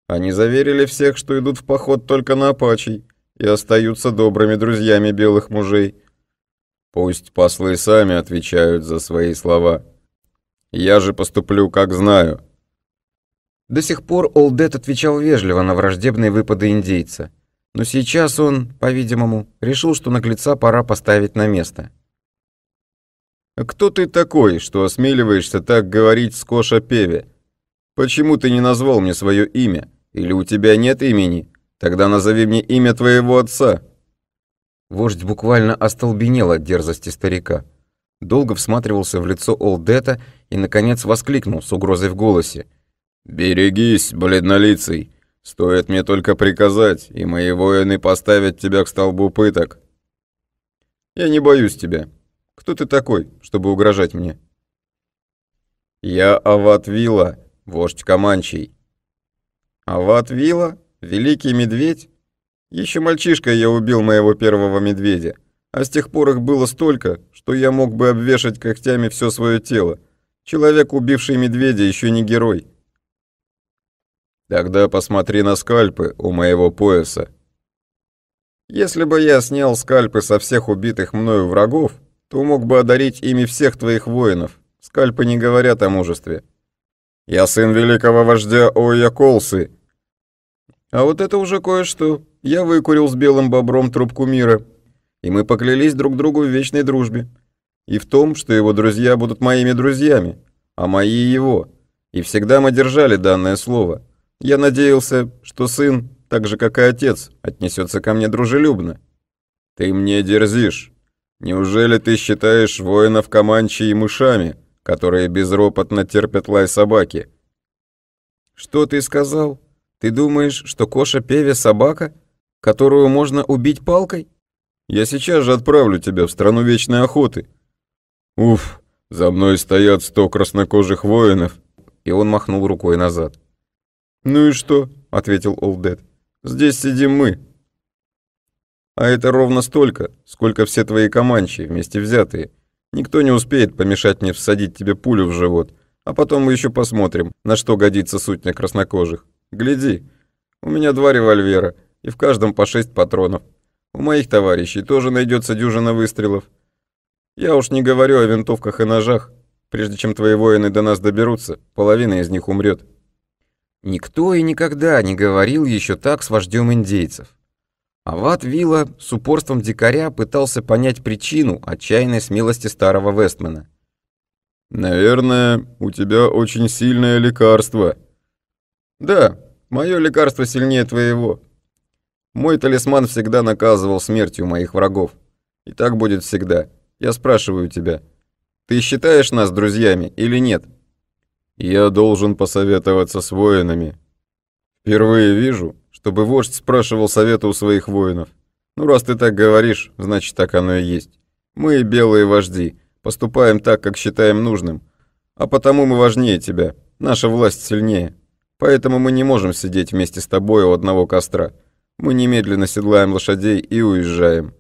A: Они заверили всех, что идут в поход только на апачей и остаются добрыми друзьями белых мужей. Пусть послы сами отвечают за свои слова. Я же поступлю, как знаю. До сих пор Олдет отвечал вежливо на враждебные выпады индейца. Но сейчас он, по-видимому, решил, что наглеца пора поставить на место. «А «Кто ты такой, что осмеливаешься так говорить с Коша Певе? Почему ты не назвал мне свое имя? Или у тебя нет имени? Тогда назови мне имя твоего отца». Вождь буквально остолбенел от дерзости старика. Долго всматривался в лицо Олдета и, наконец, воскликнул с угрозой в голосе. «Берегись, бледнолицый! Стоит мне только приказать, и мои воины поставят тебя к столбу пыток. Я не боюсь тебя. Кто ты такой, чтобы угрожать мне? Я Ават Вила, вождь Каманчий. Ават Вила? Великий медведь? Еще мальчишкой я убил моего первого медведя, а с тех пор их было столько, что я мог бы обвешать когтями все свое тело. Человек, убивший медведя, еще не герой. Тогда посмотри на скальпы у моего пояса. Если бы я снял скальпы со всех убитых мною врагов, то мог бы одарить ими всех твоих воинов. Скальпы не говорят о мужестве. Я сын великого вождя Ояколсы. А вот это уже кое-что. Я выкурил с белым бобром трубку мира. И мы поклялись друг другу в вечной дружбе. И в том, что его друзья будут моими друзьями, а мои его. И всегда мы держали данное слово. Я надеялся, что сын, так же как и отец, отнесется ко мне дружелюбно. Ты мне дерзишь. Неужели ты считаешь воинов Каманчи и мышами, которые безропотно терпят лай собаки? Что ты сказал? Ты думаешь, что Коша Певе собака, которую можно убить палкой? Я сейчас же отправлю тебя в страну вечной охоты. Уф, за мной стоят сто краснокожих воинов. И он махнул рукой назад. «Ну и что?» — ответил Олдет. «Здесь сидим мы». «А это ровно столько, сколько все твои команчи, вместе взятые. Никто не успеет помешать мне всадить тебе пулю в живот, а потом мы еще посмотрим, на что годится сутня краснокожих. Гляди, у меня два револьвера, и в каждом по шесть патронов. У моих товарищей тоже найдется дюжина выстрелов. Я уж не говорю о винтовках и ножах. Прежде чем твои воины до нас доберутся, половина из них умрет. Никто и никогда не говорил еще так с вождем индейцев. Ават Вилла с упорством дикаря пытался понять причину отчаянной смелости старого Вестмена. «Наверное, у тебя очень сильное лекарство». «Да, мое лекарство сильнее твоего. Мой талисман всегда наказывал смертью моих врагов. И так будет всегда. Я спрашиваю тебя, ты считаешь нас друзьями или нет?» Я должен посоветоваться с воинами. Впервые вижу, чтобы вождь спрашивал совета у своих воинов. Ну, раз ты так говоришь, значит, так оно и есть. Мы, белые вожди, поступаем так, как считаем нужным. А потому мы важнее тебя, наша власть сильнее. Поэтому мы не можем сидеть вместе с тобой у одного костра. Мы немедленно седлаем лошадей и уезжаем».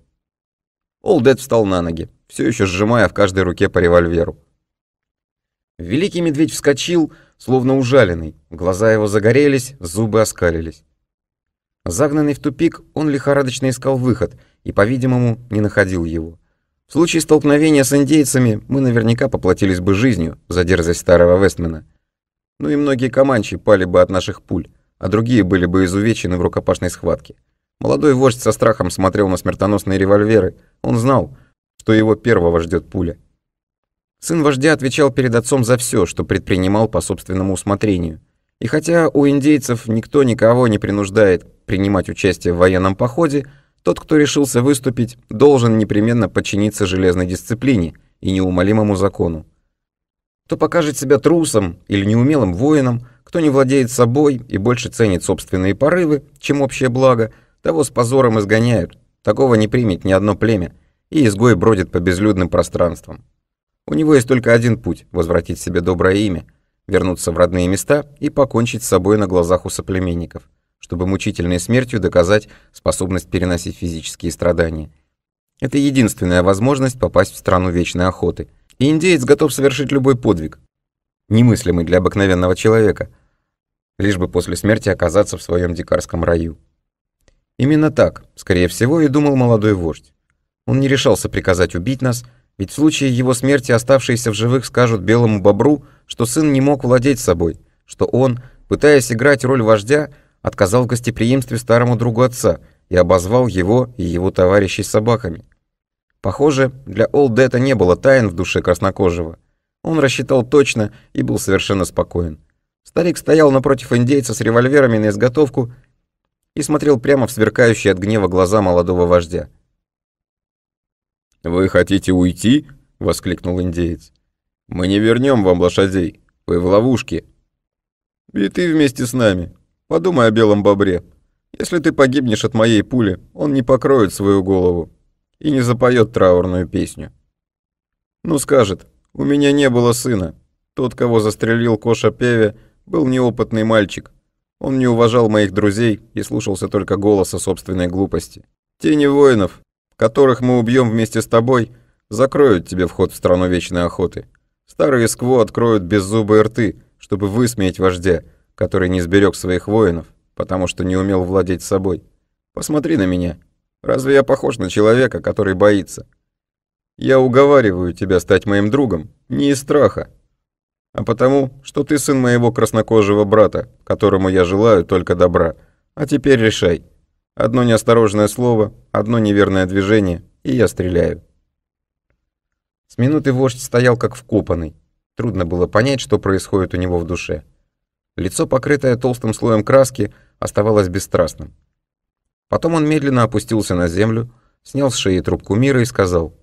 A: Олдед встал на ноги, все еще сжимая в каждой руке по револьверу. Великий медведь вскочил, словно ужаленный. Глаза его загорелись, зубы оскалились. Загнанный в тупик, он лихорадочно искал выход и, по-видимому, не находил его. В случае столкновения с индейцами мы наверняка поплатились бы жизнью за дерзость старого Вестмена. Ну и многие команчи пали бы от наших пуль, а другие были бы изувечены в рукопашной схватке. Молодой вождь со страхом смотрел на смертоносные револьверы. Он знал, что его первого ждет пуля. Сын вождя отвечал перед отцом за все, что предпринимал по собственному усмотрению. И хотя у индейцев никто никого не принуждает принимать участие в военном походе, тот, кто решился выступить, должен непременно подчиниться железной дисциплине и неумолимому закону. Кто покажет себя трусом или неумелым воином, кто не владеет собой и больше ценит собственные порывы, чем общее благо, того с позором изгоняют, такого не примет ни одно племя, и изгой бродит по безлюдным пространствам. У него есть только один путь – возвратить себе доброе имя, вернуться в родные места и покончить с собой на глазах у соплеменников, чтобы мучительной смертью доказать способность переносить физические страдания. Это единственная возможность попасть в страну вечной охоты. И индеец готов совершить любой подвиг, немыслимый для обыкновенного человека, лишь бы после смерти оказаться в своем дикарском раю. Именно так, скорее всего, и думал молодой вождь. Он не решался приказать убить нас – ведь в случае его смерти оставшиеся в живых скажут белому бобру, что сын не мог владеть собой, что он, пытаясь играть роль вождя, отказал в гостеприимстве старому другу отца и обозвал его и его товарищей собаками. Похоже, для Олдета не было тайн в душе краснокожего. Он рассчитал точно и был совершенно спокоен. Старик стоял напротив индейца с револьверами на изготовку и смотрел прямо в сверкающие от гнева глаза молодого вождя. «Вы хотите уйти?» — воскликнул индеец. «Мы не вернем вам лошадей. Вы в ловушке». «И ты вместе с нами. Подумай о белом бобре. Если ты погибнешь от моей пули, он не покроет свою голову и не запоет траурную песню. Ну, скажет, у меня не было сына. Тот, кого застрелил Коша Певе, был неопытный мальчик. Он не уважал моих друзей и слушался только голоса собственной глупости. Тени воинов которых мы убьем вместе с тобой, закроют тебе вход в страну вечной охоты. Старые скво откроют беззубые рты, чтобы высмеять вождя, который не сберег своих воинов, потому что не умел владеть собой. Посмотри на меня. Разве я похож на человека, который боится? Я уговариваю тебя стать моим другом, не из страха, а потому, что ты сын моего краснокожего брата, которому я желаю только добра. А теперь решай, Одно неосторожное слово, одно неверное движение, и я стреляю. С минуты вождь стоял как вкопанный. Трудно было понять, что происходит у него в душе. Лицо, покрытое толстым слоем краски, оставалось бесстрастным. Потом он медленно опустился на землю, снял с шеи трубку мира и сказал.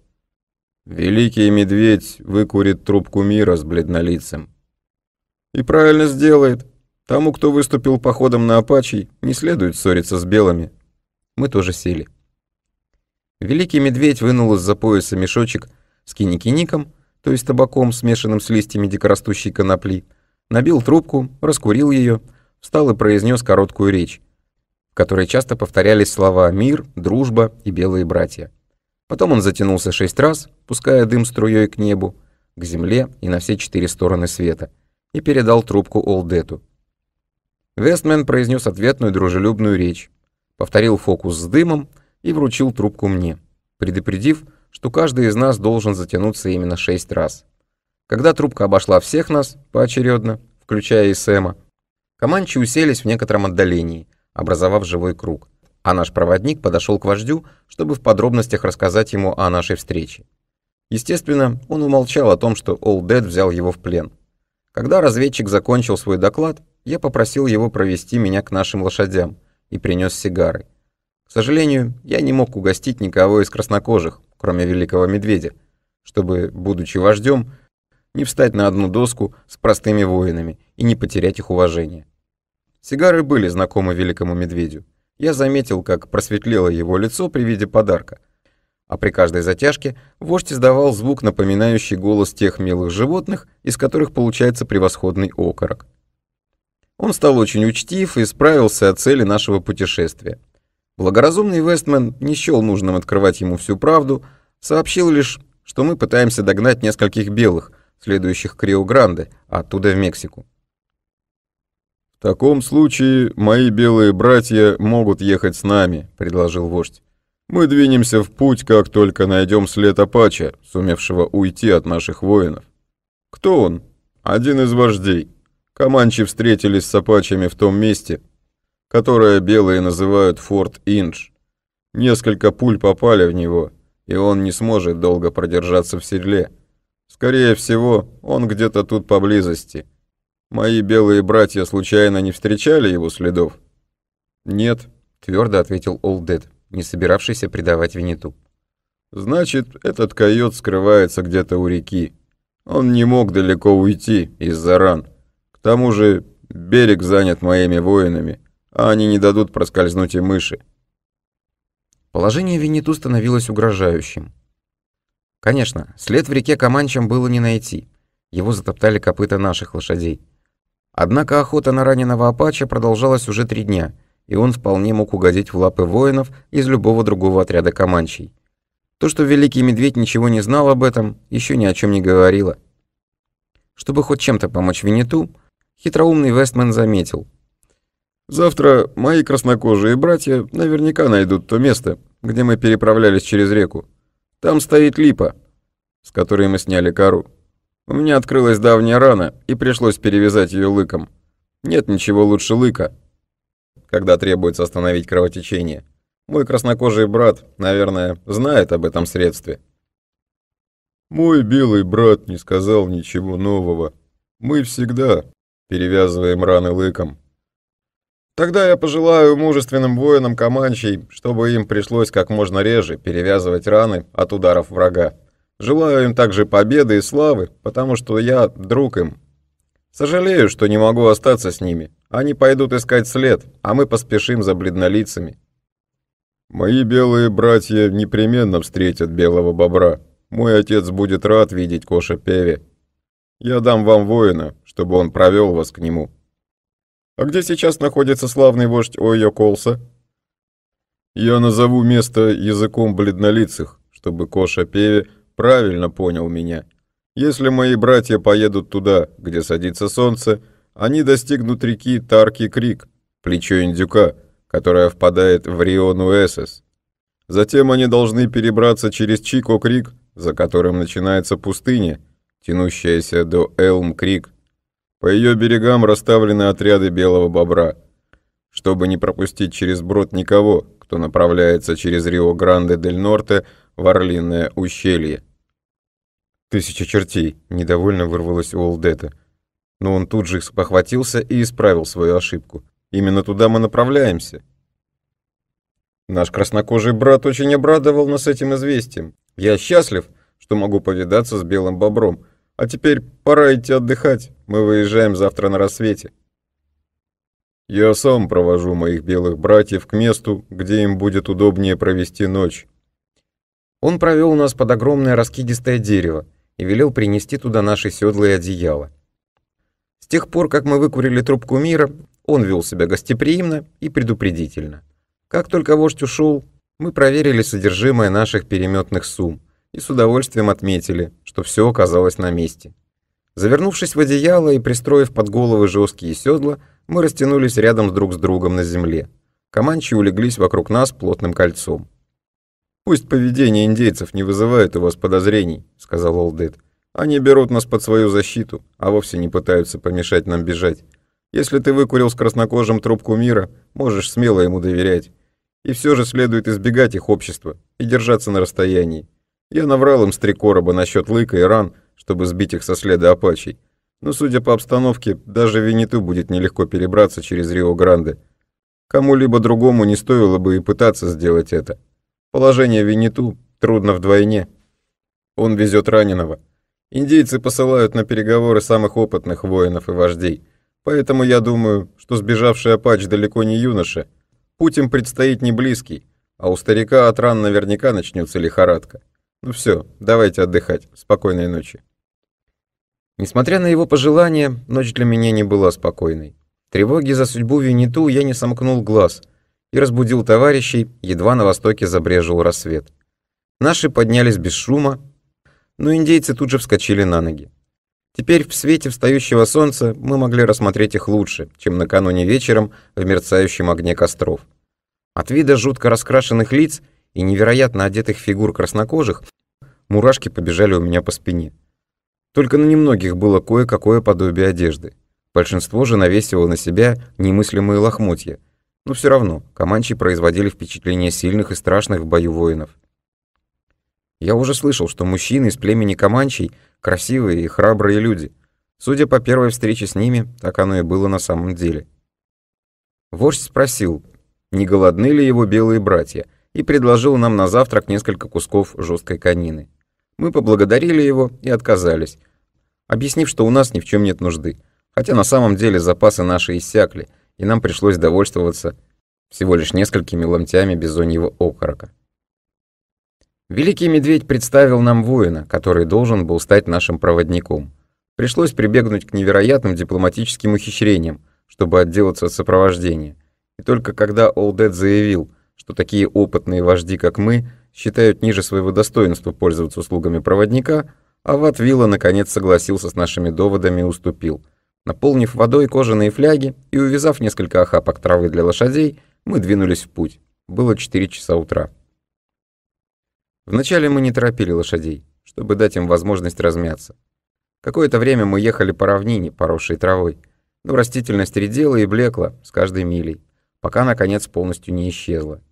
A: «Великий медведь выкурит трубку мира с бледнолицем». «И правильно сделает. Тому, кто выступил походом на Апачий, не следует ссориться с белыми, мы тоже сели. Великий медведь вынул из-за пояса мешочек с киникиником, то есть табаком, смешанным с листьями дикорастущей конопли, набил трубку, раскурил ее, встал и произнес короткую речь, в которой часто повторялись слова «мир», «дружба» и «белые братья». Потом он затянулся шесть раз, пуская дым струей к небу, к земле и на все четыре стороны света, и передал трубку Олдету. Вестмен произнес ответную дружелюбную речь повторил фокус с дымом и вручил трубку мне, предупредив, что каждый из нас должен затянуться именно шесть раз. Когда трубка обошла всех нас поочередно, включая и Сэма, команчи уселись в некотором отдалении, образовав живой круг, а наш проводник подошел к вождю, чтобы в подробностях рассказать ему о нашей встрече. Естественно, он умолчал о том, что All Dead взял его в плен. Когда разведчик закончил свой доклад, я попросил его провести меня к нашим лошадям – и принес сигары. К сожалению, я не мог угостить никого из краснокожих, кроме великого медведя, чтобы, будучи вождем, не встать на одну доску с простыми воинами и не потерять их уважение. Сигары были знакомы великому медведю. Я заметил, как просветлело его лицо при виде подарка. А при каждой затяжке вождь издавал звук, напоминающий голос тех милых животных, из которых получается превосходный окорок. Он стал очень учтив и справился о цели нашего путешествия. Благоразумный Вестмен не счел нужным открывать ему всю правду, сообщил лишь, что мы пытаемся догнать нескольких белых, следующих к Рио-Гранде, а оттуда в Мексику. «В таком случае мои белые братья могут ехать с нами», — предложил вождь. «Мы двинемся в путь, как только найдем след Апача, сумевшего уйти от наших воинов». «Кто он?» «Один из вождей», Команчи встретились с апачами в том месте, которое белые называют Форт Индж. Несколько пуль попали в него, и он не сможет долго продержаться в седле. Скорее всего, он где-то тут поблизости. Мои белые братья случайно не встречали его следов? Нет, твердо ответил Олдед, не собиравшийся предавать Винету. Значит, этот койот скрывается где-то у реки. Он не мог далеко уйти из-за ран. К тому же берег занят моими воинами, а они не дадут проскользнуть и мыши. Положение Винниту становилось угрожающим. Конечно, след в реке Каманчам было не найти. Его затоптали копыта наших лошадей. Однако охота на раненого Апача продолжалась уже три дня, и он вполне мог угодить в лапы воинов из любого другого отряда Каманчей. То, что Великий Медведь ничего не знал об этом, еще ни о чем не говорило. Чтобы хоть чем-то помочь Винниту, Хитроумный Вестман заметил. «Завтра мои краснокожие братья наверняка найдут то место, где мы переправлялись через реку. Там стоит липа, с которой мы сняли кору. У меня открылась давняя рана, и пришлось перевязать ее лыком. Нет ничего лучше лыка, когда требуется остановить кровотечение. Мой краснокожий брат, наверное, знает об этом средстве». «Мой белый брат не сказал ничего нового. Мы всегда перевязываем раны лыком. Тогда я пожелаю мужественным воинам Каманчей, чтобы им пришлось как можно реже перевязывать раны от ударов врага. Желаю им также победы и славы, потому что я друг им. Сожалею, что не могу остаться с ними. Они пойдут искать след, а мы поспешим за бледнолицами. Мои белые братья непременно встретят белого бобра. Мой отец будет рад видеть Коша Певи. Я дам вам воина, чтобы он провел вас к нему. А где сейчас находится славный вождь Ойо Колса? Я назову место языком бледнолицых, чтобы Коша Певе правильно понял меня. Если мои братья поедут туда, где садится солнце, они достигнут реки Тарки Крик, плечо Индюка, которая впадает в Риону Эсэс. Затем они должны перебраться через Чико-Крик, за которым начинается пустыня, тянущаяся до Элм-Крик. По ее берегам расставлены отряды белого бобра, чтобы не пропустить через брод никого, кто направляется через Рио-Гранде-дель-Норте в Орлиное ущелье. «Тысяча чертей!» — недовольно вырвалось у Олдета. Но он тут же похватился и исправил свою ошибку. «Именно туда мы направляемся!» Наш краснокожий брат очень обрадовал нас этим известием. Я счастлив, что могу повидаться с белым бобром — а теперь пора идти отдыхать. Мы выезжаем завтра на рассвете. Я сам провожу моих белых братьев к месту, где им будет удобнее провести ночь. Он провел нас под огромное раскидистое дерево и велел принести туда наши седла и одеяло. С тех пор, как мы выкурили трубку мира, он вел себя гостеприимно и предупредительно. Как только вождь ушел, мы проверили содержимое наших переметных сумм и с удовольствием отметили, что все оказалось на месте. Завернувшись в одеяло и пристроив под головы жесткие седла, мы растянулись рядом друг с другом на земле. Команчи улеглись вокруг нас плотным кольцом. «Пусть поведение индейцев не вызывает у вас подозрений», — сказал Олдет. «Они берут нас под свою защиту, а вовсе не пытаются помешать нам бежать. Если ты выкурил с краснокожим трубку мира, можешь смело ему доверять. И все же следует избегать их общества и держаться на расстоянии. Я наврал им с три короба насчет лыка и ран, чтобы сбить их со следа апачей. Но, судя по обстановке, даже Винету будет нелегко перебраться через Рио-Гранде. Кому-либо другому не стоило бы и пытаться сделать это. Положение Винету трудно вдвойне. Он везет раненого. Индейцы посылают на переговоры самых опытных воинов и вождей. Поэтому я думаю, что сбежавший Апач далеко не юноша. Путь им предстоит не близкий, а у старика от ран наверняка начнется лихорадка. Ну все, давайте отдыхать. Спокойной ночи. Несмотря на его пожелания, ночь для меня не была спокойной. Тревоги за судьбу Виниту я не сомкнул глаз и разбудил товарищей, едва на востоке забрежил рассвет. Наши поднялись без шума, но индейцы тут же вскочили на ноги. Теперь в свете встающего солнца мы могли рассмотреть их лучше, чем накануне вечером в мерцающем огне костров. От вида жутко раскрашенных лиц – и невероятно одетых фигур краснокожих, мурашки побежали у меня по спине. Только на немногих было кое-какое подобие одежды. Большинство же навесило на себя немыслимые лохмотья. Но все равно, команчи производили впечатление сильных и страшных в бою воинов. Я уже слышал, что мужчины из племени Каманчей – красивые и храбрые люди. Судя по первой встрече с ними, так оно и было на самом деле. Вождь спросил, не голодны ли его белые братья – и предложил нам на завтрак несколько кусков жесткой конины. Мы поблагодарили его и отказались, объяснив, что у нас ни в чем нет нужды, хотя на самом деле запасы наши иссякли, и нам пришлось довольствоваться всего лишь несколькими ломтями бизоньего окорока. Великий медведь представил нам воина, который должен был стать нашим проводником. Пришлось прибегнуть к невероятным дипломатическим ухищрениям, чтобы отделаться от сопровождения. И только когда Олдед заявил – что такие опытные вожди, как мы, считают ниже своего достоинства пользоваться услугами проводника, а Ватвилла наконец согласился с нашими доводами и уступил. Наполнив водой кожаные фляги и увязав несколько охапок травы для лошадей, мы двинулись в путь. Было 4 часа утра. Вначале мы не торопили лошадей, чтобы дать им возможность размяться. Какое-то время мы ехали по равнине, поросшей травой, но растительность редела и блекла с каждой милей, пока, наконец, полностью не исчезла.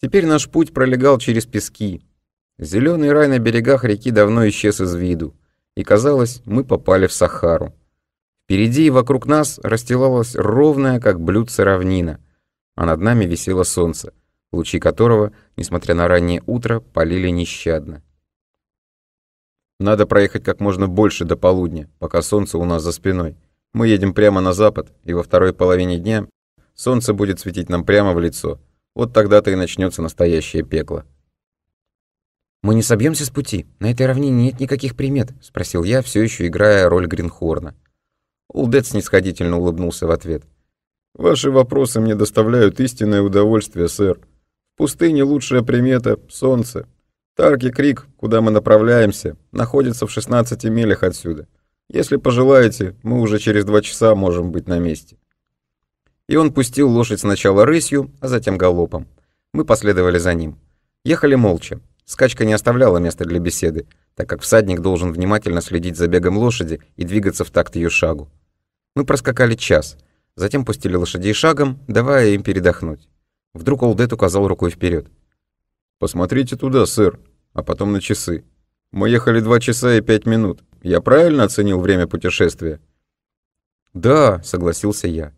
A: Теперь наш путь пролегал через пески. Зеленый рай на берегах реки давно исчез из виду, и казалось, мы попали в Сахару. Впереди и вокруг нас расстилалась ровная, как блюдце, равнина, а над нами висело солнце, лучи которого, несмотря на раннее утро, палили нещадно. Надо проехать как можно больше до полудня, пока солнце у нас за спиной. Мы едем прямо на запад, и во второй половине дня солнце будет светить нам прямо в лицо — вот тогда-то и начнется настоящее пекло. «Мы не собьемся с пути. На этой равнине нет никаких примет», — спросил я, все еще играя роль Гринхорна. Улдец снисходительно улыбнулся в ответ. «Ваши вопросы мне доставляют истинное удовольствие, сэр. В пустыне лучшая примета — солнце. Тарки Крик, куда мы направляемся, находится в 16 милях отсюда. Если пожелаете, мы уже через два часа можем быть на месте» и он пустил лошадь сначала рысью, а затем галопом. Мы последовали за ним. Ехали молча. Скачка не оставляла места для беседы, так как всадник должен внимательно следить за бегом лошади и двигаться в такт ее шагу. Мы проскакали час, затем пустили лошадей шагом, давая им передохнуть. Вдруг Олдет указал рукой вперед. «Посмотрите туда, сэр, а потом на часы. Мы ехали два часа и пять минут. Я правильно оценил время путешествия?» «Да», — согласился я.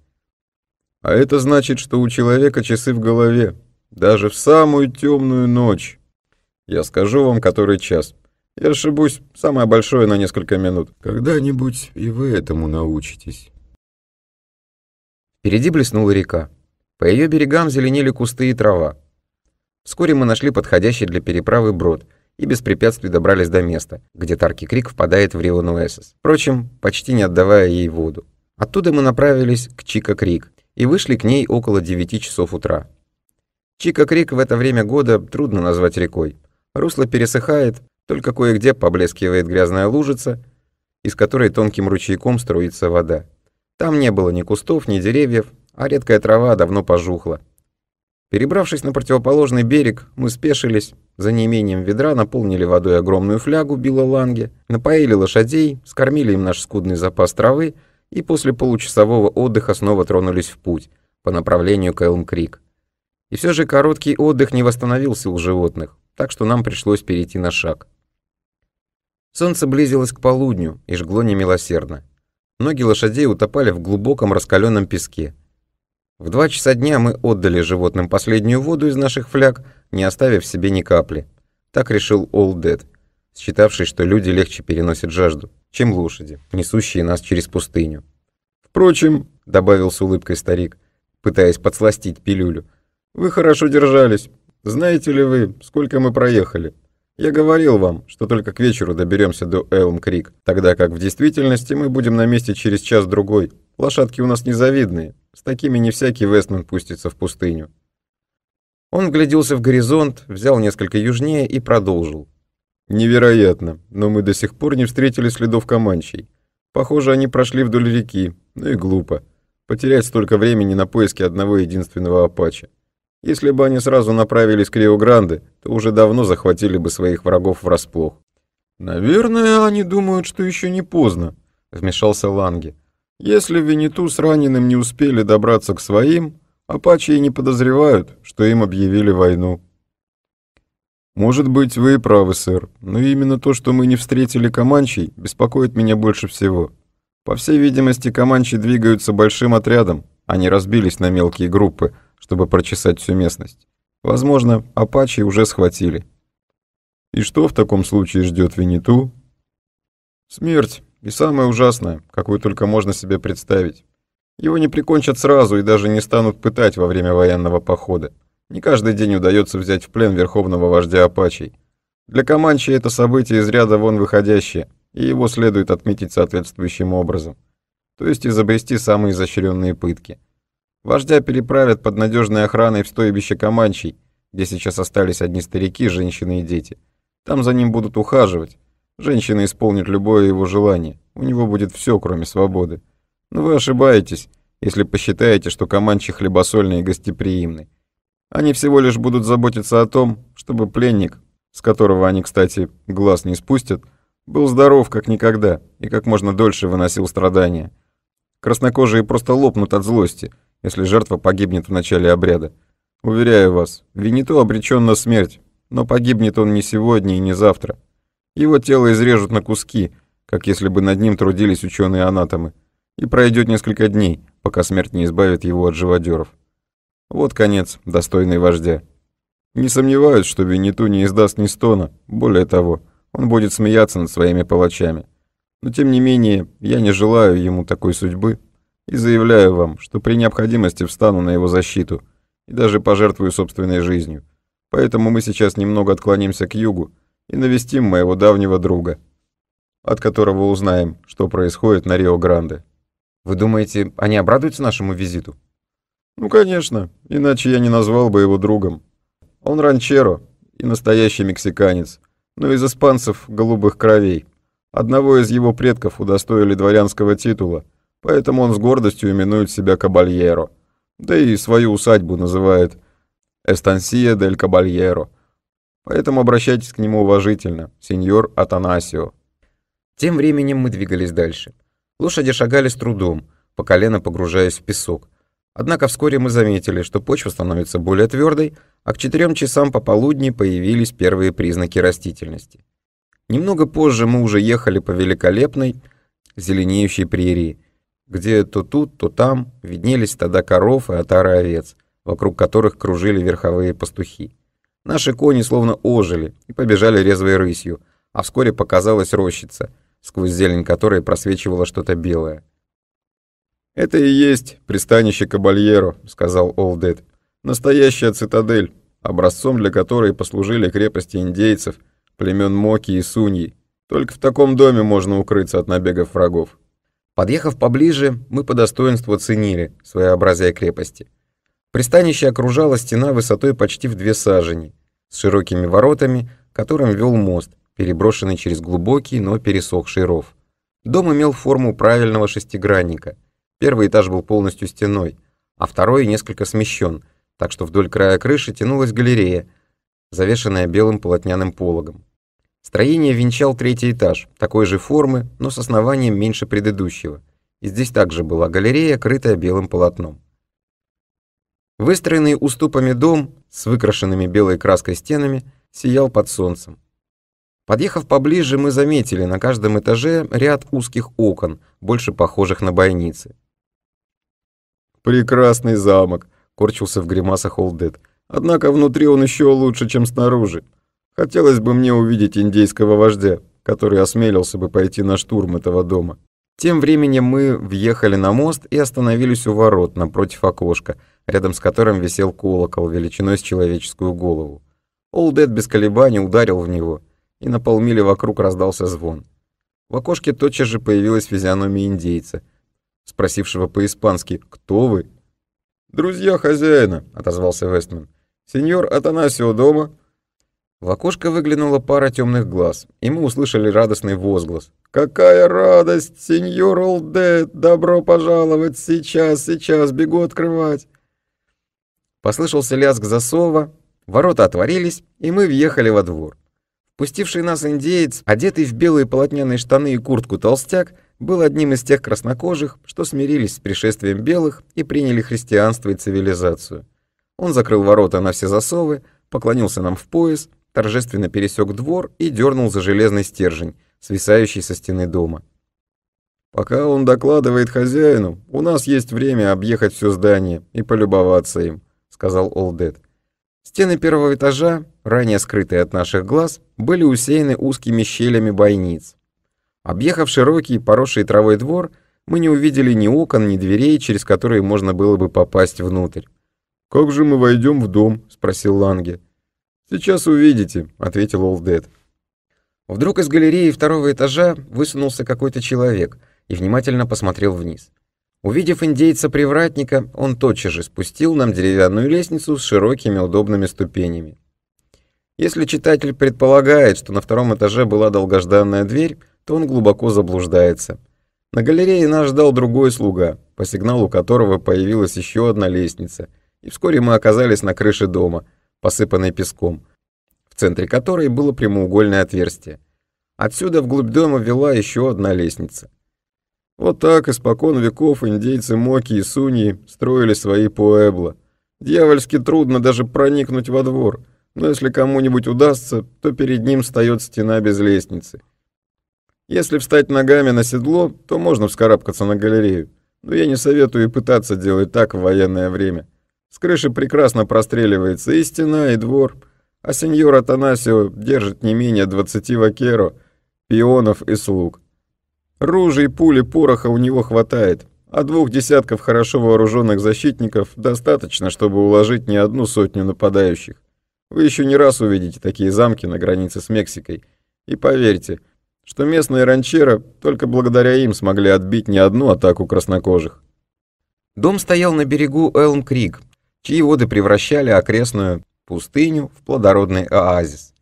A: А это значит, что у человека часы в голове, даже в самую темную ночь. Я скажу вам, который час. Я ошибусь, самое большое на несколько минут. Когда-нибудь и вы этому научитесь. Впереди блеснула река. По ее берегам зеленели кусты и трава. Вскоре мы нашли подходящий для переправы брод и без препятствий добрались до места, где Тарки Крик впадает в Рио Нуэсос, впрочем, почти не отдавая ей воду. Оттуда мы направились к Чика Крик, и вышли к ней около 9 часов утра. Чика-Крик в это время года трудно назвать рекой. Русло пересыхает, только кое-где поблескивает грязная лужица, из которой тонким ручейком струится вода. Там не было ни кустов, ни деревьев, а редкая трава давно пожухла. Перебравшись на противоположный берег, мы спешились, за неимением ведра наполнили водой огромную флягу Билла Ланге, напоили лошадей, скормили им наш скудный запас травы, и после получасового отдыха снова тронулись в путь по направлению к Элм-Крик. И все же короткий отдых не восстановился у животных, так что нам пришлось перейти на шаг. Солнце близилось к полудню и жгло немилосердно. Ноги лошадей утопали в глубоком раскаленном песке. В два часа дня мы отдали животным последнюю воду из наших фляг, не оставив себе ни капли. Так решил Олдед, считавший, что люди легче переносят жажду чем лошади, несущие нас через пустыню. «Впрочем», — добавил с улыбкой старик, пытаясь подсластить пилюлю, «вы хорошо держались. Знаете ли вы, сколько мы проехали? Я говорил вам, что только к вечеру доберемся до Элм-Крик, тогда как в действительности мы будем на месте через час-другой. Лошадки у нас незавидные, с такими не всякий Вестман пустится в пустыню». Он вгляделся в горизонт, взял несколько южнее и продолжил. Невероятно, но мы до сих пор не встретили следов Каманчей. Похоже, они прошли вдоль реки, ну и глупо. Потерять столько времени на поиске одного единственного Апача. Если бы они сразу направились к Рио-Гранде, то уже давно захватили бы своих врагов врасплох. «Наверное, они думают, что еще не поздно», — вмешался Ланге. «Если Винету с раненым не успели добраться к своим, апачи и не подозревают, что им объявили войну». «Может быть, вы и правы, сэр, но именно то, что мы не встретили Каманчей, беспокоит меня больше всего. По всей видимости, Каманчи двигаются большим отрядом, они разбились на мелкие группы, чтобы прочесать всю местность. Возможно, апачи уже схватили». «И что в таком случае ждет Виниту?» «Смерть, и самое ужасное, какую только можно себе представить. Его не прикончат сразу и даже не станут пытать во время военного похода. Не каждый день удается взять в плен верховного вождя Апачей. Для Каманчи это событие из ряда вон выходящее, и его следует отметить соответствующим образом. То есть изобрести самые изощренные пытки. Вождя переправят под надежной охраной в стойбище команчей, где сейчас остались одни старики, женщины и дети. Там за ним будут ухаживать. Женщина исполнит любое его желание. У него будет все, кроме свободы. Но вы ошибаетесь, если посчитаете, что команчи хлебосольный и гостеприимный. Они всего лишь будут заботиться о том, чтобы пленник, с которого они, кстати, глаз не спустят, был здоров как никогда и как можно дольше выносил страдания. Краснокожие просто лопнут от злости, если жертва погибнет в начале обряда. Уверяю вас, Винито обречен на смерть, но погибнет он не сегодня и не завтра. Его тело изрежут на куски, как если бы над ним трудились ученые-анатомы, и пройдет несколько дней, пока смерть не избавит его от живодеров. Вот конец, достойный вождя. Не сомневаюсь, что Винниту не издаст ни стона. Более того, он будет смеяться над своими палачами. Но тем не менее, я не желаю ему такой судьбы и заявляю вам, что при необходимости встану на его защиту и даже пожертвую собственной жизнью. Поэтому мы сейчас немного отклонимся к югу и навестим моего давнего друга, от которого узнаем, что происходит на Рио-Гранде. Вы думаете, они обрадуются нашему визиту? Ну, конечно, иначе я не назвал бы его другом. Он ранчеро и настоящий мексиканец, но из испанцев голубых кровей. Одного из его предков удостоили дворянского титула, поэтому он с гордостью именует себя Кабальеро. Да и свою усадьбу называет Эстансия дель Кабальеро. Поэтому обращайтесь к нему уважительно, сеньор Атанасио. Тем временем мы двигались дальше. Лошади шагали с трудом, по колено погружаясь в песок – Однако вскоре мы заметили, что почва становится более твердой, а к 4 часам пополудни появились первые признаки растительности. Немного позже мы уже ехали по великолепной, зеленеющей прерии, где то тут, то там виднелись стада коров и отары овец, вокруг которых кружили верховые пастухи. Наши кони словно ожили и побежали резвой рысью, а вскоре показалась рощица, сквозь зелень которой просвечивало что-то белое. «Это и есть пристанище Кабальеро», — сказал Олдед. «Настоящая цитадель, образцом для которой послужили крепости индейцев, племен Моки и Суньи. Только в таком доме можно укрыться от набегов врагов». Подъехав поближе, мы по достоинству ценили своеобразие крепости. Пристанище окружала стена высотой почти в две сажени, с широкими воротами, которым вел мост, переброшенный через глубокий, но пересохший ров. Дом имел форму правильного шестигранника — Первый этаж был полностью стеной, а второй несколько смещен, так что вдоль края крыши тянулась галерея, завешенная белым полотняным пологом. Строение венчал третий этаж, такой же формы, но с основанием меньше предыдущего. И здесь также была галерея, крытая белым полотном. Выстроенный уступами дом с выкрашенными белой краской стенами сиял под солнцем. Подъехав поближе, мы заметили на каждом этаже ряд узких окон, больше похожих на бойницы. «Прекрасный замок», — корчился в гримасах Олдет. «Однако внутри он еще лучше, чем снаружи. Хотелось бы мне увидеть индейского вождя, который осмелился бы пойти на штурм этого дома». Тем временем мы въехали на мост и остановились у ворот напротив окошка, рядом с которым висел колокол величиной с человеческую голову. Олдет без колебаний ударил в него, и на полмили вокруг раздался звон. В окошке тотчас же появилась физиономия индейца — спросившего по-испански «Кто вы?» «Друзья хозяина», — отозвался Вестман. «Сеньор Атанасио дома?» В окошко выглянула пара темных глаз, и мы услышали радостный возглас. «Какая радость, сеньор Олдет! Добро пожаловать! Сейчас, сейчас, бегу открывать!» Послышался лязг засова, ворота отворились, и мы въехали во двор. Впустивший нас индеец, одетый в белые полотняные штаны и куртку толстяк, был одним из тех краснокожих, что смирились с пришествием белых и приняли христианство и цивилизацию. Он закрыл ворота на все засовы, поклонился нам в пояс, торжественно пересек двор и дернул за железный стержень, свисающий со стены дома. «Пока он докладывает хозяину, у нас есть время объехать все здание и полюбоваться им», — сказал Олдет. Стены первого этажа, ранее скрытые от наших глаз, были усеяны узкими щелями бойниц, Объехав широкий, поросший травой двор, мы не увидели ни окон, ни дверей, через которые можно было бы попасть внутрь. «Как же мы войдем в дом?» — спросил Ланге. «Сейчас увидите», — ответил Олдед. Вдруг из галереи второго этажа высунулся какой-то человек и внимательно посмотрел вниз. Увидев индейца-привратника, он тотчас же спустил нам деревянную лестницу с широкими удобными ступенями. Если читатель предполагает, что на втором этаже была долгожданная дверь, то он глубоко заблуждается. На галерее нас ждал другой слуга, по сигналу которого появилась еще одна лестница, и вскоре мы оказались на крыше дома, посыпанной песком, в центре которой было прямоугольное отверстие. Отсюда вглубь дома вела еще одна лестница. Вот так испокон веков индейцы Моки и Суньи строили свои поэбла. Дьявольски трудно даже проникнуть во двор — но если кому-нибудь удастся, то перед ним встает стена без лестницы. Если встать ногами на седло, то можно вскарабкаться на галерею, но я не советую пытаться делать так в военное время. С крыши прекрасно простреливается и стена, и двор, а сеньор Атанасио держит не менее 20 вакеро, пионов и слуг. Ружей, пули, пороха у него хватает, а двух десятков хорошо вооруженных защитников достаточно, чтобы уложить не одну сотню нападающих. Вы еще не раз увидите такие замки на границе с Мексикой. И поверьте, что местные ранчера только благодаря им смогли отбить не одну атаку краснокожих. Дом стоял на берегу Элм-Крик, чьи воды превращали окрестную пустыню в плодородный оазис.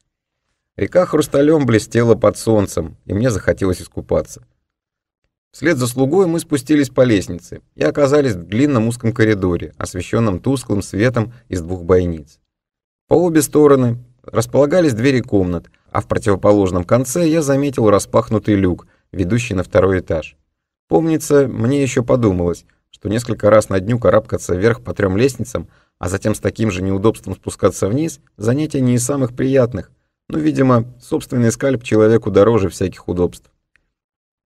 A: Река хрусталем блестела под солнцем, и мне захотелось искупаться. Вслед за слугой мы спустились по лестнице и оказались в длинном узком коридоре, освещенном тусклым светом из двух бойниц. По обе стороны располагались двери комнат, а в противоположном конце я заметил распахнутый люк, ведущий на второй этаж. Помнится, мне еще подумалось, что несколько раз на дню карабкаться вверх по трем лестницам, а затем с таким же неудобством спускаться вниз, занятие не из самых приятных, но, видимо, собственный скальп человеку дороже всяких удобств.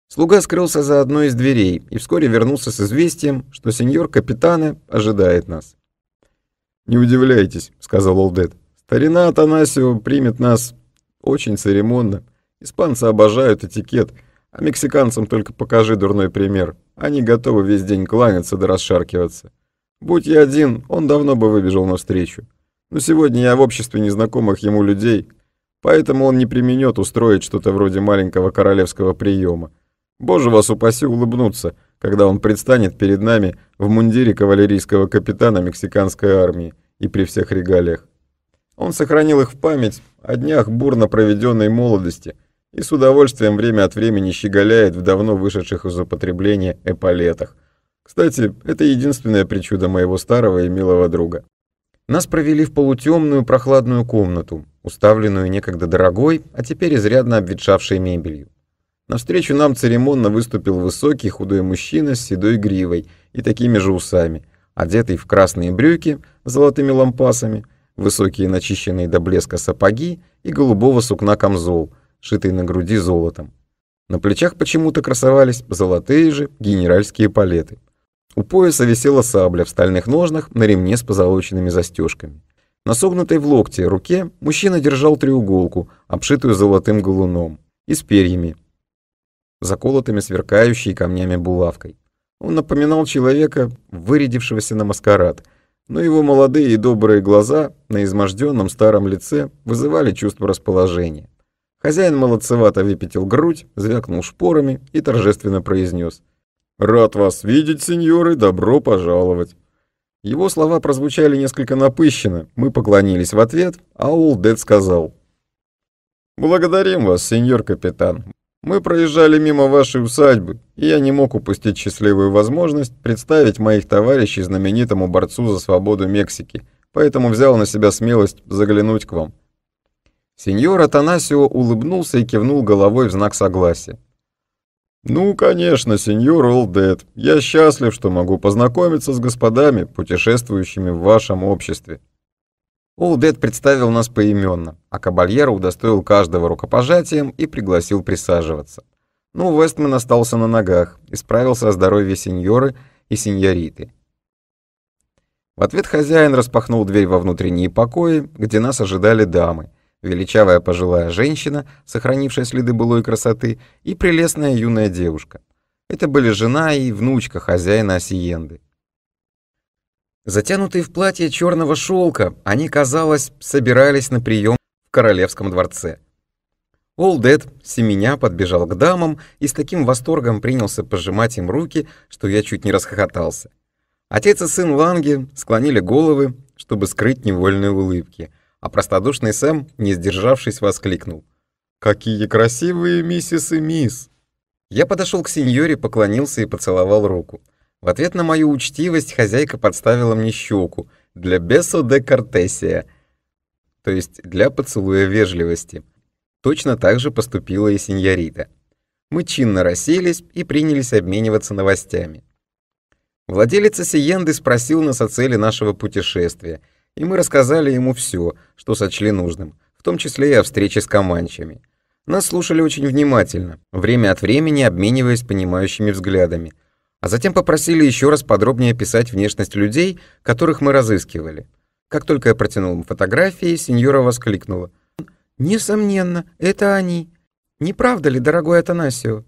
A: Слуга скрылся за одной из дверей и вскоре вернулся с известием, что сеньор капитана ожидает нас. «Не удивляйтесь», — сказал Олдет. «Старина Атанасио примет нас очень церемонно. Испанцы обожают этикет, а мексиканцам только покажи дурной пример. Они готовы весь день кланяться да расшаркиваться. Будь я один, он давно бы выбежал навстречу. Но сегодня я в обществе незнакомых ему людей, поэтому он не применет устроить что-то вроде маленького королевского приема, Боже вас упаси улыбнуться, когда он предстанет перед нами в мундире кавалерийского капитана мексиканской армии и при всех регалиях. Он сохранил их в память о днях бурно проведенной молодости и с удовольствием время от времени щеголяет в давно вышедших из употребления эполетах. Кстати, это единственное причуда моего старого и милого друга. Нас провели в полутемную прохладную комнату, уставленную некогда дорогой, а теперь изрядно обветшавшей мебелью. Навстречу нам церемонно выступил высокий худой мужчина с седой гривой и такими же усами, одетый в красные брюки с золотыми лампасами, высокие начищенные до блеска сапоги и голубого сукна камзол, шитый на груди золотом. На плечах почему-то красовались золотые же генеральские палеты. У пояса висела сабля в стальных ножнах на ремне с позолоченными застежками. На согнутой в локте руке мужчина держал треуголку, обшитую золотым галуном, и с перьями, заколотыми сверкающей камнями булавкой. Он напоминал человека, вырядившегося на маскарад, но его молодые и добрые глаза на изможденном старом лице вызывали чувство расположения. Хозяин молодцевато выпятил грудь, звякнул шпорами и торжественно произнес «Рад вас видеть, сеньоры, добро пожаловать!» Его слова прозвучали несколько напыщенно, мы поклонились в ответ, а Улдед сказал «Благодарим вас, сеньор капитан, мы проезжали мимо вашей усадьбы, и я не мог упустить счастливую возможность представить моих товарищей знаменитому борцу за свободу Мексики, поэтому взял на себя смелость заглянуть к вам». Сеньор Атанасио улыбнулся и кивнул головой в знак согласия. «Ну, конечно, сеньор Олдет, я счастлив, что могу познакомиться с господами, путешествующими в вашем обществе». Олдед представил нас поименно, а кабальера удостоил каждого рукопожатием и пригласил присаживаться. Ну, Вестман остался на ногах, исправился о здоровье сеньоры и сеньориты. В ответ хозяин распахнул дверь во внутренние покои, где нас ожидали дамы, величавая пожилая женщина, сохранившая следы былой красоты, и прелестная юная девушка. Это были жена и внучка хозяина Осиенды. Затянутые в платье черного шелка, они, казалось, собирались на прием в королевском дворце. Олдед семеня подбежал к дамам и с таким восторгом принялся пожимать им руки, что я чуть не расхохотался. Отец и сын Ланги склонили головы, чтобы скрыть невольные улыбки, а простодушный Сэм, не сдержавшись, воскликнул. «Какие красивые миссис и мисс!» Я подошел к сеньоре, поклонился и поцеловал руку. В ответ на мою учтивость хозяйка подставила мне щеку для бесо де кортесия, то есть для поцелуя вежливости. Точно так же поступила и сеньорита. Мы чинно расселись и принялись обмениваться новостями. Владелец Сиенды спросил нас о цели нашего путешествия, и мы рассказали ему все, что сочли нужным, в том числе и о встрече с команчами. Нас слушали очень внимательно, время от времени обмениваясь понимающими взглядами – а затем попросили еще раз подробнее описать внешность людей, которых мы разыскивали. Как только я протянул им фотографии, сеньора воскликнула. «Несомненно, это они. Не правда ли, дорогой Атанасио?»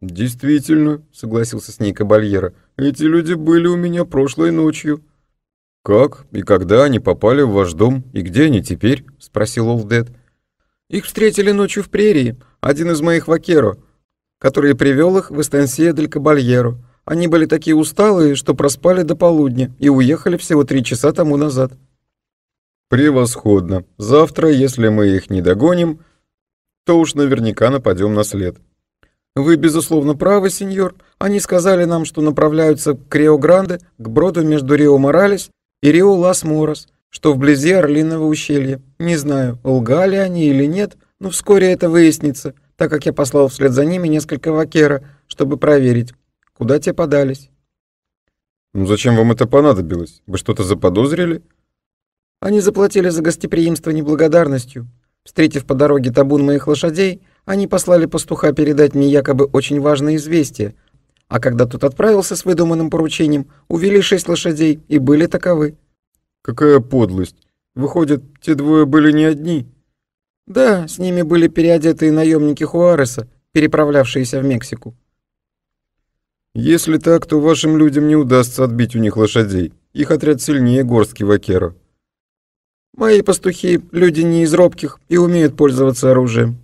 A: «Действительно», — согласился с ней Кабальера, — «эти люди были у меня прошлой ночью». «Как и когда они попали в ваш дом, и где они теперь?» — спросил Олдед. «Их встретили ночью в прерии, один из моих вакеро который привел их в Эстансия дель Кабальеру. Они были такие усталые, что проспали до полудня и уехали всего три часа тому назад. «Превосходно. Завтра, если мы их не догоним, то уж наверняка нападем на след». «Вы, безусловно, правы, сеньор. Они сказали нам, что направляются к Рио-Гранде, к броду между Рио-Моралес и Рио-Лас-Морос, что вблизи Орлиного ущелья. Не знаю, лгали они или нет, но вскоре это выяснится» так как я послал вслед за ними несколько вакера, чтобы проверить, куда те подались. Ну, зачем вам это понадобилось? Вы что-то заподозрили? Они заплатили за гостеприимство неблагодарностью. Встретив по дороге табун моих лошадей, они послали пастуха передать мне якобы очень важное известие, а когда тот отправился с выдуманным поручением, увели шесть лошадей и были таковы. Какая подлость! Выходит, те двое были не одни. Да, с ними были переодетые наемники Хуареса, переправлявшиеся в Мексику. Если так, то вашим людям не удастся отбить у них лошадей. Их отряд сильнее горстки вакера. Мои пастухи — люди не из робких и умеют пользоваться оружием.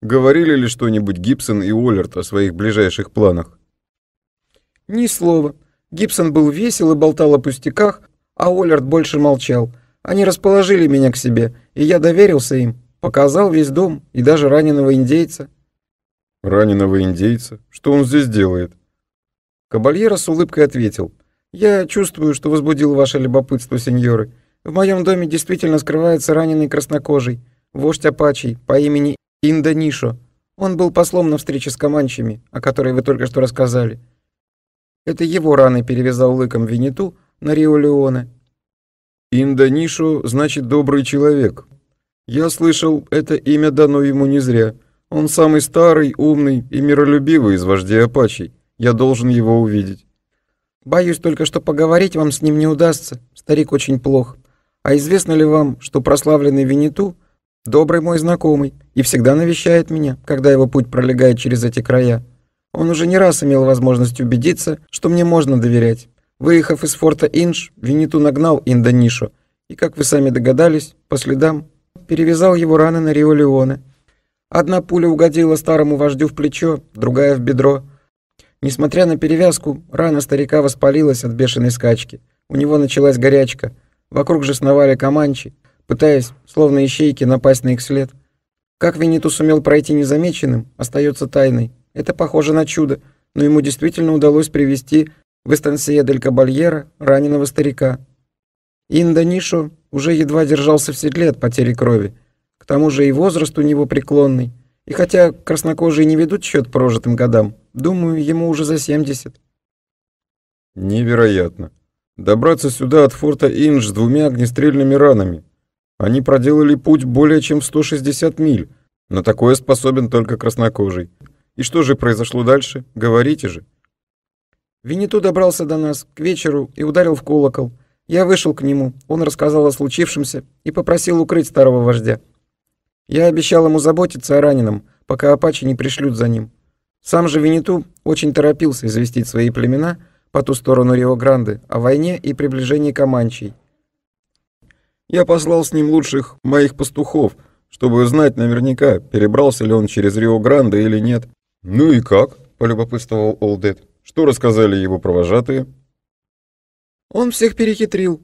A: Говорили ли что-нибудь Гибсон и Уоллерт о своих ближайших планах? Ни слова. Гибсон был весел и болтал о пустяках, а Уоллерт больше молчал — они расположили меня к себе, и я доверился им, показал весь дом и даже раненого индейца. Раненого индейца? Что он здесь делает? Кабальера с улыбкой ответил. Я чувствую, что возбудил ваше любопытство, сеньоры. В моем доме действительно скрывается раненый краснокожий, вождь Апачий по имени Индонишо. Он был послом на встрече с команчами, о которой вы только что рассказали. Это его раны перевязал лыком Винету на Рио-Леоне Индонишу значит «добрый человек». Я слышал, это имя дано ему не зря. Он самый старый, умный и миролюбивый из вождей Апачей. Я должен его увидеть. Боюсь только, что поговорить вам с ним не удастся. Старик очень плох. А известно ли вам, что прославленный Винету — добрый мой знакомый и всегда навещает меня, когда его путь пролегает через эти края? Он уже не раз имел возможность убедиться, что мне можно доверять. Выехав из форта Инж, Виниту нагнал Индонишу и, как вы сами догадались, по следам перевязал его раны на Рио Леоне. Одна пуля угодила старому вождю в плечо, другая в бедро. Несмотря на перевязку, рана старика воспалилась от бешеной скачки. У него началась горячка. Вокруг же сновали команчи, пытаясь, словно ищейки, напасть на их след. Как Виниту сумел пройти незамеченным, остается тайной. Это похоже на чудо, но ему действительно удалось привести в эстансия Дель Кабальера раненого старика. Инда Нишо уже едва держался в седле от потери крови. К тому же и возраст у него преклонный. И хотя краснокожие не ведут счет прожитым годам, думаю, ему уже за 70. Невероятно. Добраться сюда от форта Индж с двумя огнестрельными ранами. Они проделали путь более чем 160 миль. На такое способен только краснокожий. И что же произошло дальше? Говорите же. Виниту добрался до нас к вечеру и ударил в колокол. Я вышел к нему, он рассказал о случившемся и попросил укрыть старого вождя. Я обещал ему заботиться о раненом, пока апачи не пришлют за ним. Сам же Виниту очень торопился известить свои племена по ту сторону Рио-Гранде о войне и приближении Каманчей. Я послал с ним лучших моих пастухов, чтобы узнать наверняка, перебрался ли он через Рио-Гранде или нет. «Ну и как?» — полюбопытствовал Олдет. Что рассказали его провожатые? Он всех перехитрил.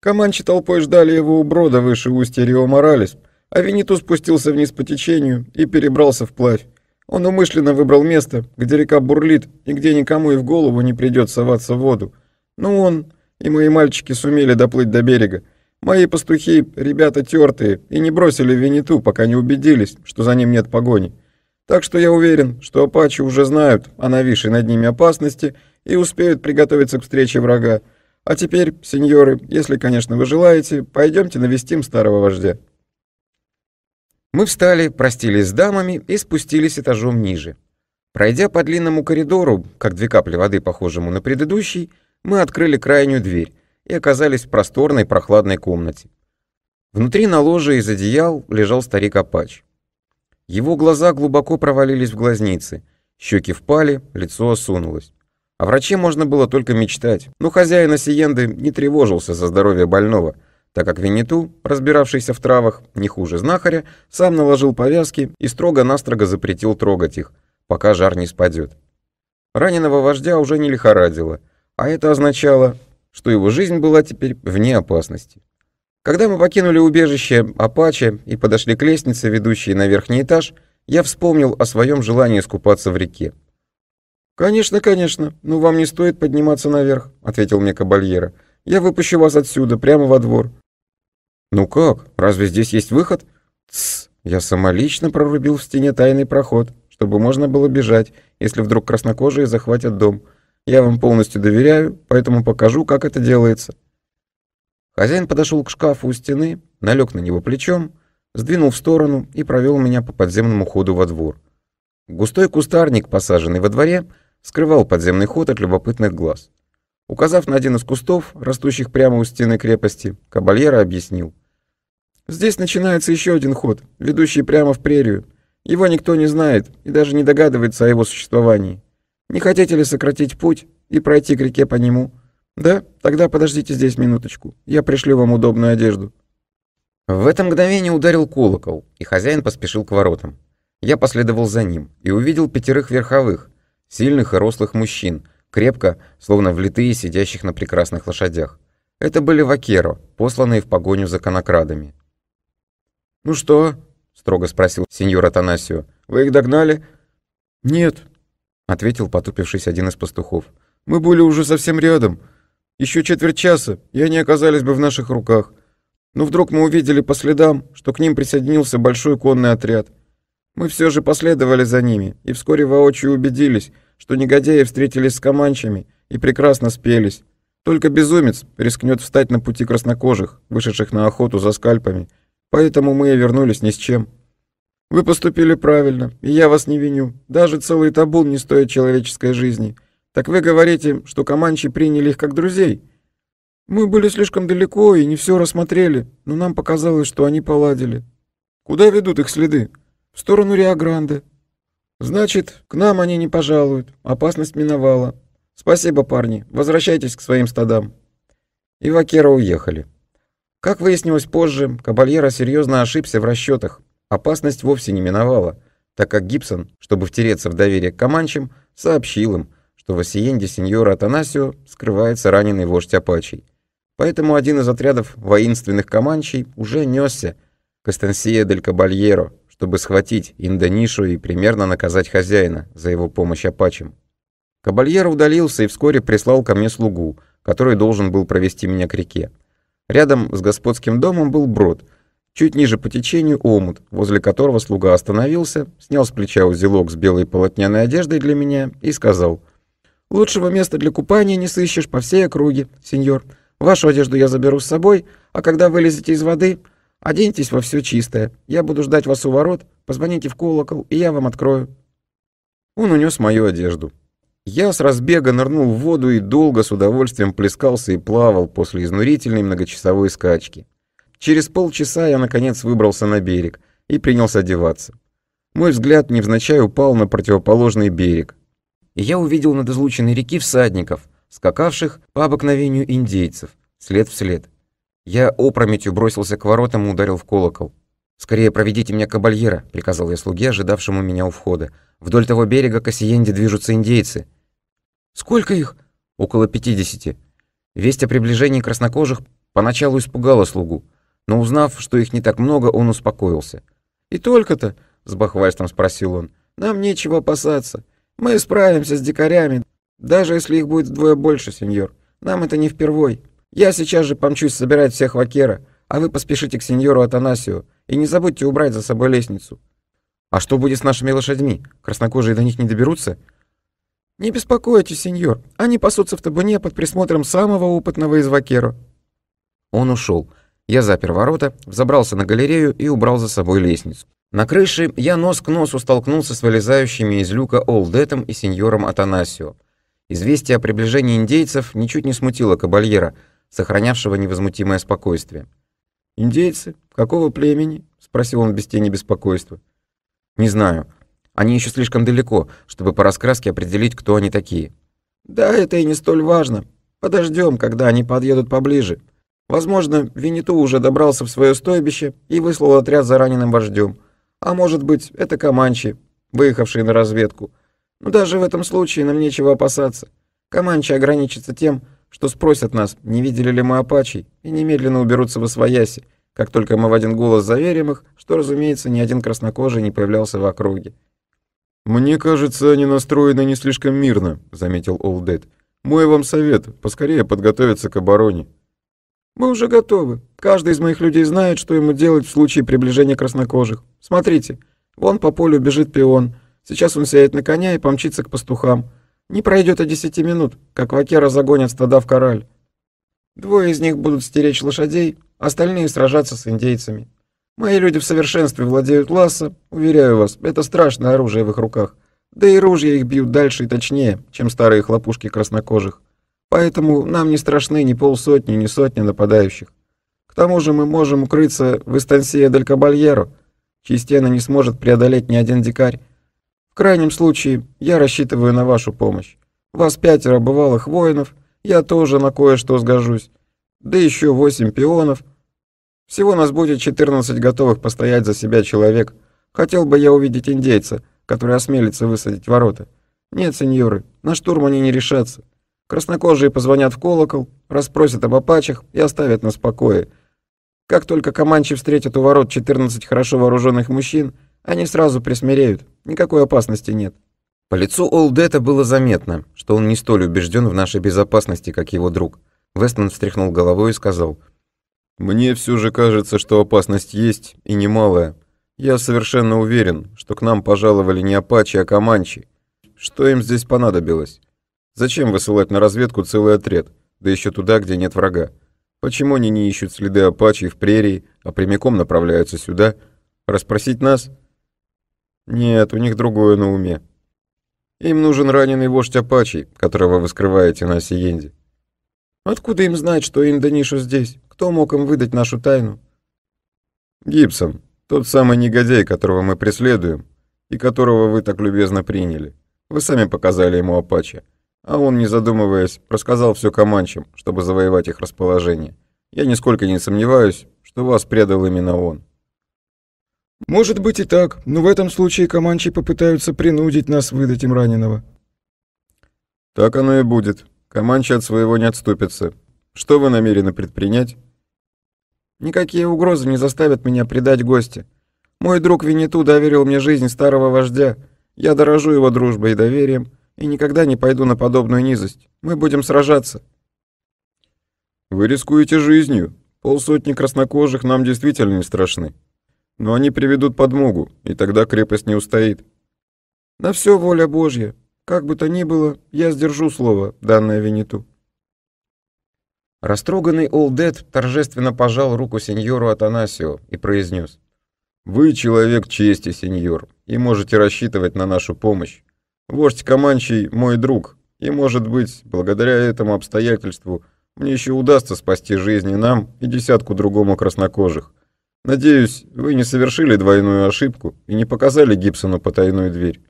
A: Команчи толпой ждали его у брода выше устья Рио Моралес, а Вениту спустился вниз по течению и перебрался вплавь. Он умышленно выбрал место, где река бурлит и где никому и в голову не придет соваться в воду. Но ну, он и мои мальчики сумели доплыть до берега. Мои пастухи, ребята тертые, и не бросили Вениту, пока не убедились, что за ним нет погони. Так что я уверен, что апачи уже знают о нависшей над ними опасности и успеют приготовиться к встрече врага. А теперь, сеньоры, если, конечно, вы желаете, пойдемте навестим старого вождя». Мы встали, простились с дамами и спустились этажом ниже. Пройдя по длинному коридору, как две капли воды, похожему на предыдущий, мы открыли крайнюю дверь и оказались в просторной прохладной комнате. Внутри на ложе из одеял лежал старик Апач. Его глаза глубоко провалились в глазницы, щеки впали, лицо осунулось. О враче можно было только мечтать, но хозяин Осиенды не тревожился за здоровье больного, так как Винету, разбиравшийся в травах не хуже знахаря, сам наложил повязки и строго-настрого запретил трогать их, пока жар не спадет. Раненого вождя уже не лихорадило, а это означало, что его жизнь была теперь вне опасности. Когда мы покинули убежище Апачи и подошли к лестнице, ведущей на верхний этаж, я вспомнил о своем желании искупаться в реке. «Конечно, конечно, но вам не стоит подниматься наверх», — ответил мне Кабальера. «Я выпущу вас отсюда, прямо во двор». «Ну как? Разве здесь есть выход?» «Тссс, я самолично прорубил в стене тайный проход, чтобы можно было бежать, если вдруг краснокожие захватят дом. Я вам полностью доверяю, поэтому покажу, как это делается». Хозяин подошел к шкафу у стены, налег на него плечом, сдвинул в сторону и провел меня по подземному ходу во двор. Густой кустарник, посаженный во дворе, скрывал подземный ход от любопытных глаз. Указав на один из кустов, растущих прямо у стены крепости, Кабальера объяснил. «Здесь начинается еще один ход, ведущий прямо в прерию. Его никто не знает и даже не догадывается о его существовании. Не хотите ли сократить путь и пройти к реке по нему?» «Да, тогда подождите здесь минуточку. Я пришлю вам удобную одежду». В это мгновение ударил колокол, и хозяин поспешил к воротам. Я последовал за ним и увидел пятерых верховых, сильных и рослых мужчин, крепко, словно влитые, сидящих на прекрасных лошадях. Это были вакеро, посланные в погоню за конокрадами. «Ну что?» — строго спросил сеньор Атанасио. «Вы их догнали?» «Нет», — ответил потупившись один из пастухов. «Мы были уже совсем рядом». Еще четверть часа, и они оказались бы в наших руках. Но вдруг мы увидели по следам, что к ним присоединился большой конный отряд. Мы все же последовали за ними, и вскоре воочию убедились, что негодяи встретились с команчами и прекрасно спелись. Только безумец рискнет встать на пути краснокожих, вышедших на охоту за скальпами, поэтому мы и вернулись ни с чем. Вы поступили правильно, и я вас не виню. Даже целый табун не стоит человеческой жизни». Так вы говорите, что команчи приняли их как друзей? Мы были слишком далеко и не все рассмотрели, но нам показалось, что они поладили. Куда ведут их следы? В сторону Риагранде. Значит, к нам они не пожалуют. Опасность миновала. Спасибо, парни. Возвращайтесь к своим стадам. И Вакера уехали. Как выяснилось позже, Кабальера серьезно ошибся в расчетах. Опасность вовсе не миновала, так как Гибсон, чтобы втереться в доверие к команчам, сообщил им, что в Осиенде сеньора Атанасио скрывается раненый вождь апачий Поэтому один из отрядов воинственных команчей уже несся к Эстенсия дель Кабальеро, чтобы схватить Индонишу и примерно наказать хозяина за его помощь Апачам. Кабальеро удалился и вскоре прислал ко мне слугу, который должен был провести меня к реке. Рядом с господским домом был брод, чуть ниже по течению омут, возле которого слуга остановился, снял с плеча узелок с белой полотняной одеждой для меня и сказал — Лучшего места для купания не сыщешь по всей округе, сеньор. Вашу одежду я заберу с собой, а когда вылезете из воды, оденьтесь во все чистое. Я буду ждать вас у ворот, позвоните в колокол, и я вам открою». Он унес мою одежду. Я с разбега нырнул в воду и долго с удовольствием плескался и плавал после изнурительной многочасовой скачки. Через полчаса я, наконец, выбрался на берег и принялся одеваться. Мой взгляд невзначай упал на противоположный берег, я увидел над излученной реки всадников, скакавших по обыкновению индейцев, след в след. Я опрометью бросился к воротам и ударил в колокол. «Скорее проведите меня к кабальера», — приказал я слуге, ожидавшему меня у входа. «Вдоль того берега к Осиенде движутся индейцы». «Сколько их?» «Около пятидесяти». Весть о приближении краснокожих поначалу испугала слугу, но узнав, что их не так много, он успокоился. «И только-то?» — с бахвальством спросил он. «Нам нечего опасаться. Мы справимся с дикарями, даже если их будет вдвое больше, сеньор. Нам это не впервой. Я сейчас же помчусь собирать всех вакера, а вы поспешите к сеньору Атанасию и не забудьте убрать за собой лестницу». «А что будет с нашими лошадьми? Краснокожие до них не доберутся?» «Не беспокойтесь, сеньор. Они пасутся в табуне под присмотром самого опытного из вакера». Он ушел. Я запер ворота, взобрался на галерею и убрал за собой лестницу. На крыше я нос к носу столкнулся с вылезающими из люка Олдетом и сеньором Атанасио. Известие о приближении индейцев ничуть не смутило кабальера, сохранявшего невозмутимое спокойствие. «Индейцы? Какого племени?» — спросил он без тени беспокойства. «Не знаю. Они еще слишком далеко, чтобы по раскраске определить, кто они такие». «Да, это и не столь важно. Подождем, когда они подъедут поближе. Возможно, Винету уже добрался в свое стойбище и выслал отряд за раненым вождем. А может быть, это команчи, выехавшие на разведку. Но даже в этом случае нам нечего опасаться. Команчи ограничатся тем, что спросят нас, не видели ли мы апачей, и немедленно уберутся в освояси, как только мы в один голос заверим их, что, разумеется, ни один краснокожий не появлялся в округе. «Мне кажется, они настроены не слишком мирно», — заметил Олдет. «Мой вам совет — поскорее подготовиться к обороне». «Мы уже готовы. Каждый из моих людей знает, что ему делать в случае приближения краснокожих. Смотрите, вон по полю бежит пион. Сейчас он сядет на коня и помчится к пастухам. Не пройдет и десяти минут, как вакера загонят стада в кораль. Двое из них будут стеречь лошадей, остальные сражаться с индейцами. Мои люди в совершенстве владеют ласса, уверяю вас, это страшное оружие в их руках. Да и ружья их бьют дальше и точнее, чем старые хлопушки краснокожих. Поэтому нам не страшны ни полсотни, ни сотни нападающих. К тому же мы можем укрыться в Эстансия дель Кабальеро, чьи стены не сможет преодолеть ни один дикарь. В крайнем случае, я рассчитываю на вашу помощь. Вас пятеро бывалых воинов, я тоже на кое-что сгожусь. Да еще восемь пионов. Всего нас будет 14 готовых постоять за себя человек. Хотел бы я увидеть индейца, который осмелится высадить ворота. Нет, сеньоры, на штурм они не решатся. Краснокожие позвонят в колокол, расспросят об апачах и оставят нас в покое. Как только команчи встретят у ворот 14 хорошо вооруженных мужчин, они сразу присмиреют. Никакой опасности нет. По лицу Олдета было заметно, что он не столь убежден в нашей безопасности, как его друг. Вестон встряхнул головой и сказал: "Мне все же кажется, что опасность есть и немалая. Я совершенно уверен, что к нам пожаловали не апачи, а команчи. Что им здесь понадобилось? Зачем высылать на разведку целый отряд, да еще туда, где нет врага? Почему они не ищут следы Апачи в прерии, а прямиком направляются сюда? Расспросить нас? Нет, у них другое на уме. Им нужен раненый вождь Апачи, которого вы скрываете на Сиенде. Откуда им знать, что Индонишу здесь? Кто мог им выдать нашу тайну? Гибсон, тот самый негодяй, которого мы преследуем и которого вы так любезно приняли. Вы сами показали ему Апачи. А он, не задумываясь, рассказал все команчам, чтобы завоевать их расположение. Я нисколько не сомневаюсь, что вас предал именно он. Может быть и так, но в этом случае команчи попытаются принудить нас выдать им раненого. Так оно и будет. Команчи от своего не отступятся. Что вы намерены предпринять? Никакие угрозы не заставят меня предать гостя. Мой друг Винету доверил мне жизнь старого вождя. Я дорожу его дружбой и доверием, и никогда не пойду на подобную низость. Мы будем сражаться». «Вы рискуете жизнью. Полсотни краснокожих нам действительно не страшны. Но они приведут подмогу, и тогда крепость не устоит». «На все воля Божья. Как бы то ни было, я сдержу слово, данное Венету. Растроганный Олдет торжественно пожал руку сеньору Атанасио и произнес. «Вы человек чести, сеньор, и можете рассчитывать на нашу помощь. Вождь Каманчий — мой друг, и, может быть, благодаря этому обстоятельству мне еще удастся спасти жизни нам и десятку другому краснокожих. Надеюсь, вы не совершили двойную ошибку и не показали Гибсону потайную дверь.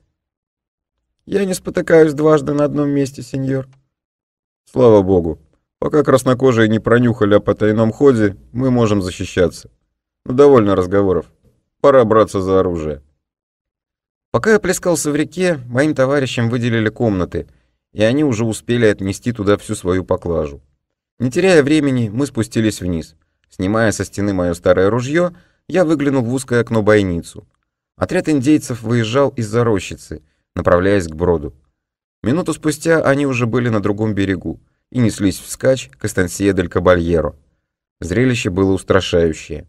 A: Я не спотыкаюсь дважды на одном месте, сеньор. Слава богу. Пока краснокожие не пронюхали о потайном ходе, мы можем защищаться. Но ну, довольно разговоров. Пора браться за оружие. Пока я плескался в реке, моим товарищам выделили комнаты, и они уже успели отнести туда всю свою поклажу. Не теряя времени, мы спустились вниз. Снимая со стены мое старое ружье, я выглянул в узкое окно бойницу. Отряд индейцев выезжал из-за рощицы, направляясь к броду. Минуту спустя они уже были на другом берегу и неслись вскачь к Эстансия дель Кабальеро. Зрелище было устрашающее.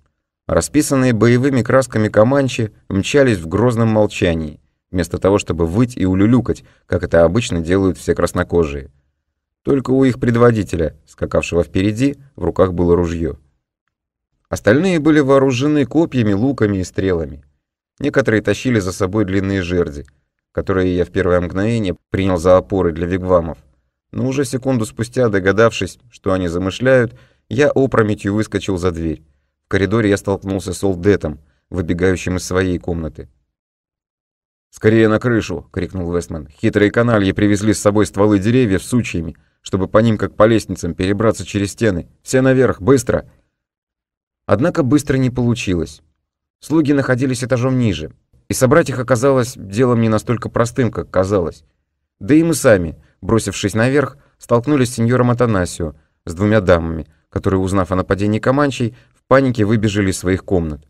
A: Расписанные боевыми красками команчи мчались в грозном молчании, вместо того, чтобы выть и улюлюкать, как это обычно делают все краснокожие. Только у их предводителя, скакавшего впереди, в руках было ружье. Остальные были вооружены копьями, луками и стрелами. Некоторые тащили за собой длинные жерди, которые я в первое мгновение принял за опоры для вигвамов. Но уже секунду спустя, догадавшись, что они замышляют, я опрометью выскочил за дверь коридоре я столкнулся с Олдетом, выбегающим из своей комнаты. «Скорее на крышу!» — крикнул Вестман. «Хитрые канальи привезли с собой стволы деревьев сучьями, чтобы по ним, как по лестницам, перебраться через стены. Все наверх, быстро!» Однако быстро не получилось. Слуги находились этажом ниже, и собрать их оказалось делом не настолько простым, как казалось. Да и мы сами, бросившись наверх, столкнулись с сеньором Атанасио, с двумя дамами, которые, узнав о нападении Каманчей, панике выбежали из своих комнат.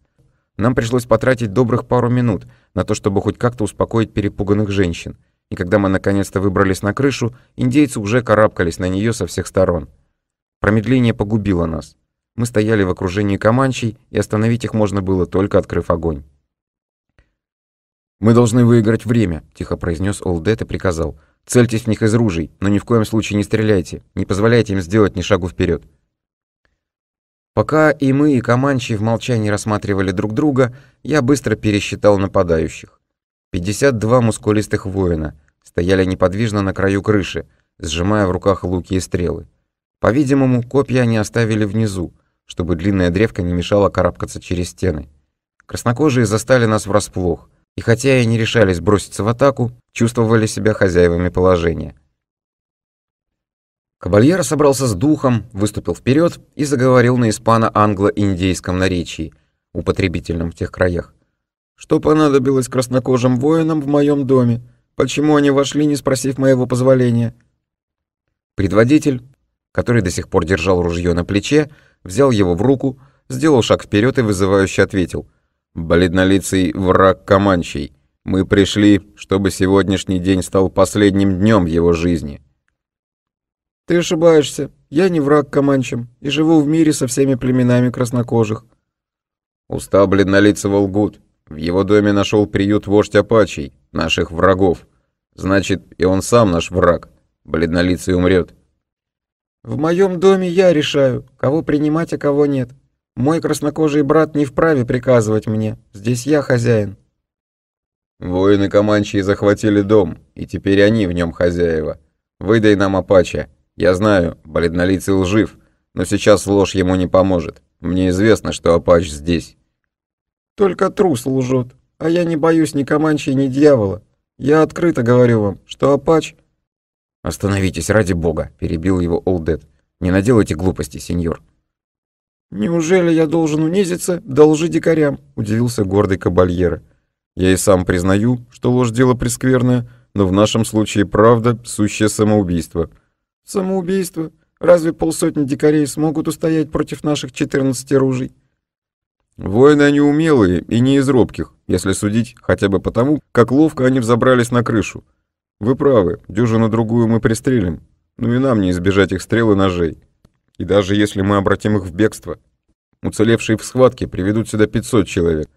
A: Нам пришлось потратить добрых пару минут на то, чтобы хоть как-то успокоить перепуганных женщин. И когда мы наконец-то выбрались на крышу, индейцы уже карабкались на нее со всех сторон. Промедление погубило нас. Мы стояли в окружении команчей, и остановить их можно было, только открыв огонь. «Мы должны выиграть время», — тихо произнес Олдет и приказал. «Цельтесь в них из ружей, но ни в коем случае не стреляйте, не позволяйте им сделать ни шагу вперед. Пока и мы, и Каманчи в молчании рассматривали друг друга, я быстро пересчитал нападающих. 52 мускулистых воина стояли неподвижно на краю крыши, сжимая в руках луки и стрелы. По-видимому, копья они оставили внизу, чтобы длинная древка не мешала карабкаться через стены. Краснокожие застали нас врасплох, и хотя и не решались броситься в атаку, чувствовали себя хозяевами положения. Кабальера собрался с духом, выступил вперед и заговорил на испано-англо-индейском наречии, употребительном в тех краях. «Что понадобилось краснокожим воинам в моем доме? Почему они вошли, не спросив моего позволения?» Предводитель, который до сих пор держал ружье на плече, взял его в руку, сделал шаг вперед и вызывающе ответил. «Бледнолицый враг Каманчей. Мы пришли, чтобы сегодняшний день стал последним днем его жизни». «Ты ошибаешься. Я не враг команчим и живу в мире со всеми племенами краснокожих». Устал бледнолицый Волгут. В его доме нашел приют вождь Апачий, наших врагов. Значит, и он сам наш враг. Бледнолицый умрет. «В моем доме я решаю, кого принимать, а кого нет. Мой краснокожий брат не вправе приказывать мне. Здесь я хозяин». Воины Каманчии захватили дом, и теперь они в нем хозяева. Выдай нам Апача. Я знаю, бледнолицый лжив, но сейчас ложь ему не поможет. Мне известно, что Апач здесь. Только трус лжет, а я не боюсь ни Каманчи, ни дьявола. Я открыто говорю вам, что Апач... Остановитесь, ради бога, перебил его Олдет. Не наделайте глупости, сеньор. Неужели я должен унизиться, должи дикарям? Удивился гордый кабальера. Я и сам признаю, что ложь дело прескверное, но в нашем случае правда – сущее самоубийство. Самоубийство. Разве полсотни дикарей смогут устоять против наших 14 ружей? Воины они умелые и не из робких, если судить хотя бы потому, как ловко они взобрались на крышу. Вы правы, дюжину-другую мы пристрелим, но и нам не избежать их стрел и ножей. И даже если мы обратим их в бегство, уцелевшие в схватке приведут сюда 500 человек.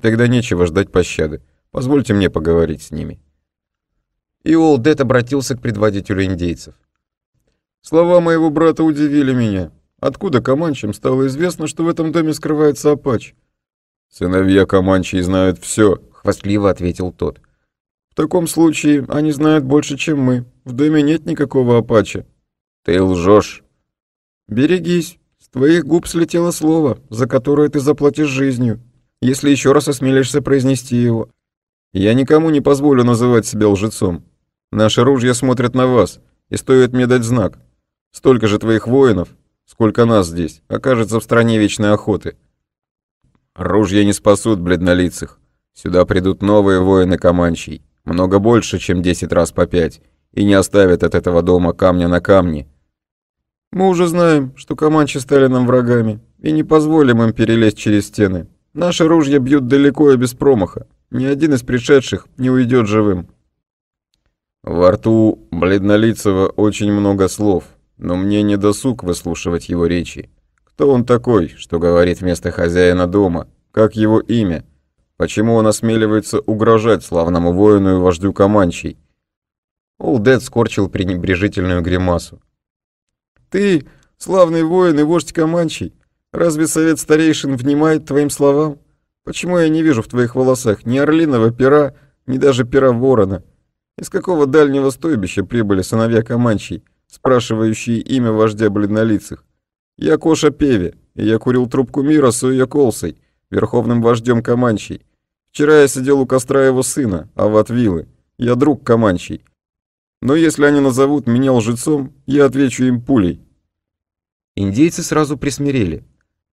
A: Тогда нечего ждать пощады. Позвольте мне поговорить с ними». И Уолдет обратился к предводителю индейцев. Слова моего брата удивили меня. Откуда Каманчим стало известно, что в этом доме скрывается Апач? «Сыновья Каманчей знают все», — хвастливо ответил тот. «В таком случае они знают больше, чем мы. В доме нет никакого Апача». «Ты лжешь». «Берегись. С твоих губ слетело слово, за которое ты заплатишь жизнью, если еще раз осмелишься произнести его. Я никому не позволю называть себя лжецом. Наши ружья смотрят на вас, и стоит мне дать знак, Столько же твоих воинов, сколько нас здесь, окажется в стране вечной охоты. Ружья не спасут бледнолицых. Сюда придут новые воины Каманчей, много больше, чем десять раз по пять, и не оставят от этого дома камня на камне. Мы уже знаем, что Каманчи стали нам врагами, и не позволим им перелезть через стены. Наши ружья бьют далеко и без промаха. Ни один из пришедших не уйдет живым. Во рту бледнолицего очень много слов — но мне не досуг выслушивать его речи. Кто он такой, что говорит вместо хозяина дома? Как его имя? Почему он осмеливается угрожать славному воину и вождю Каманчей? Улдед скорчил пренебрежительную гримасу. «Ты, славный воин и вождь Каманчий, разве совет старейшин внимает твоим словам? Почему я не вижу в твоих волосах ни орлиного пера, ни даже пера ворона? Из какого дальнего стойбища прибыли сыновья Каманчий? спрашивающие имя вождя были на лицах. «Я Коша Певи, и я курил трубку мира с Уя Колсой, верховным вождем Каманчей. Вчера я сидел у костра его сына, а Аватвилы. Я друг Каманчей. Но если они назовут меня лжецом, я отвечу им пулей». Индейцы сразу присмирели.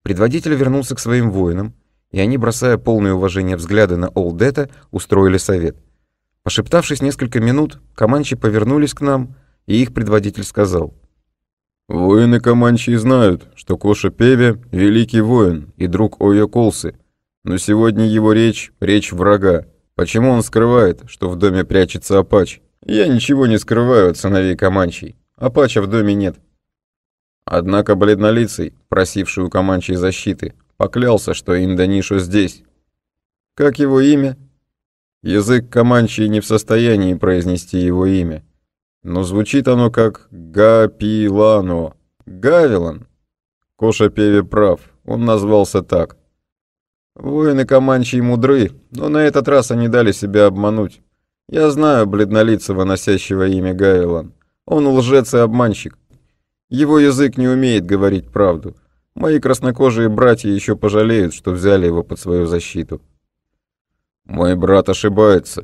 A: Предводитель вернулся к своим воинам, и они, бросая полное уважение взгляды на Олдета, устроили совет. Пошептавшись несколько минут, команчи повернулись к нам — и их предводитель сказал. «Воины Каманчи знают, что Коша Певе — великий воин и друг Ойо Колсы, но сегодня его речь — речь врага. Почему он скрывает, что в доме прячется Апач? Я ничего не скрываю от сыновей Каманчей. Апача в доме нет». Однако бледнолицый, просивший у Каманчей защиты, поклялся, что Индонишо здесь. «Как его имя?» Язык Каманчи не в состоянии произнести его имя но звучит оно как Гапилано. Гавилан. Коша Певе прав, он назвался так. Воины Каманчи мудры, но на этот раз они дали себя обмануть. Я знаю бледнолицего, носящего имя Гавилан. Он лжец и обманщик. Его язык не умеет говорить правду. Мои краснокожие братья еще пожалеют, что взяли его под свою защиту. Мой брат ошибается.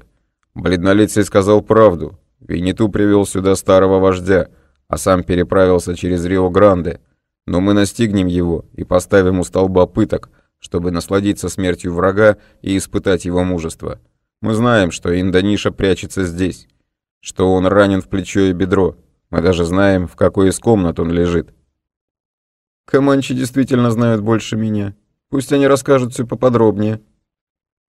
A: Бледнолицый сказал правду. Виниту привел сюда старого вождя, а сам переправился через Рио-Гранде. Но мы настигнем его и поставим у столба пыток, чтобы насладиться смертью врага и испытать его мужество. Мы знаем, что Индониша прячется здесь, что он ранен в плечо и бедро. Мы даже знаем, в какой из комнат он лежит. Команчи действительно знают больше меня. Пусть они расскажут все поподробнее.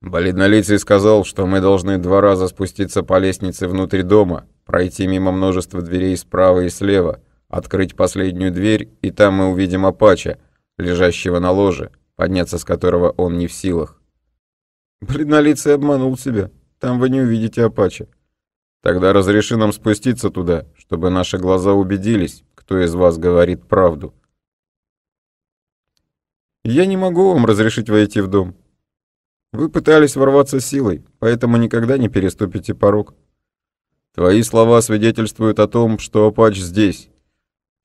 A: Бледнолицый сказал, что мы должны два раза спуститься по лестнице внутрь дома, пройти мимо множества дверей справа и слева, открыть последнюю дверь, и там мы увидим Апача, лежащего на ложе, подняться с которого он не в силах. Бледнолицый обманул себя, Там вы не увидите Апача. Тогда разреши нам спуститься туда, чтобы наши глаза убедились, кто из вас говорит правду. Я не могу вам разрешить войти в дом, вы пытались ворваться силой, поэтому никогда не переступите порог. Твои слова свидетельствуют о том, что Апач здесь.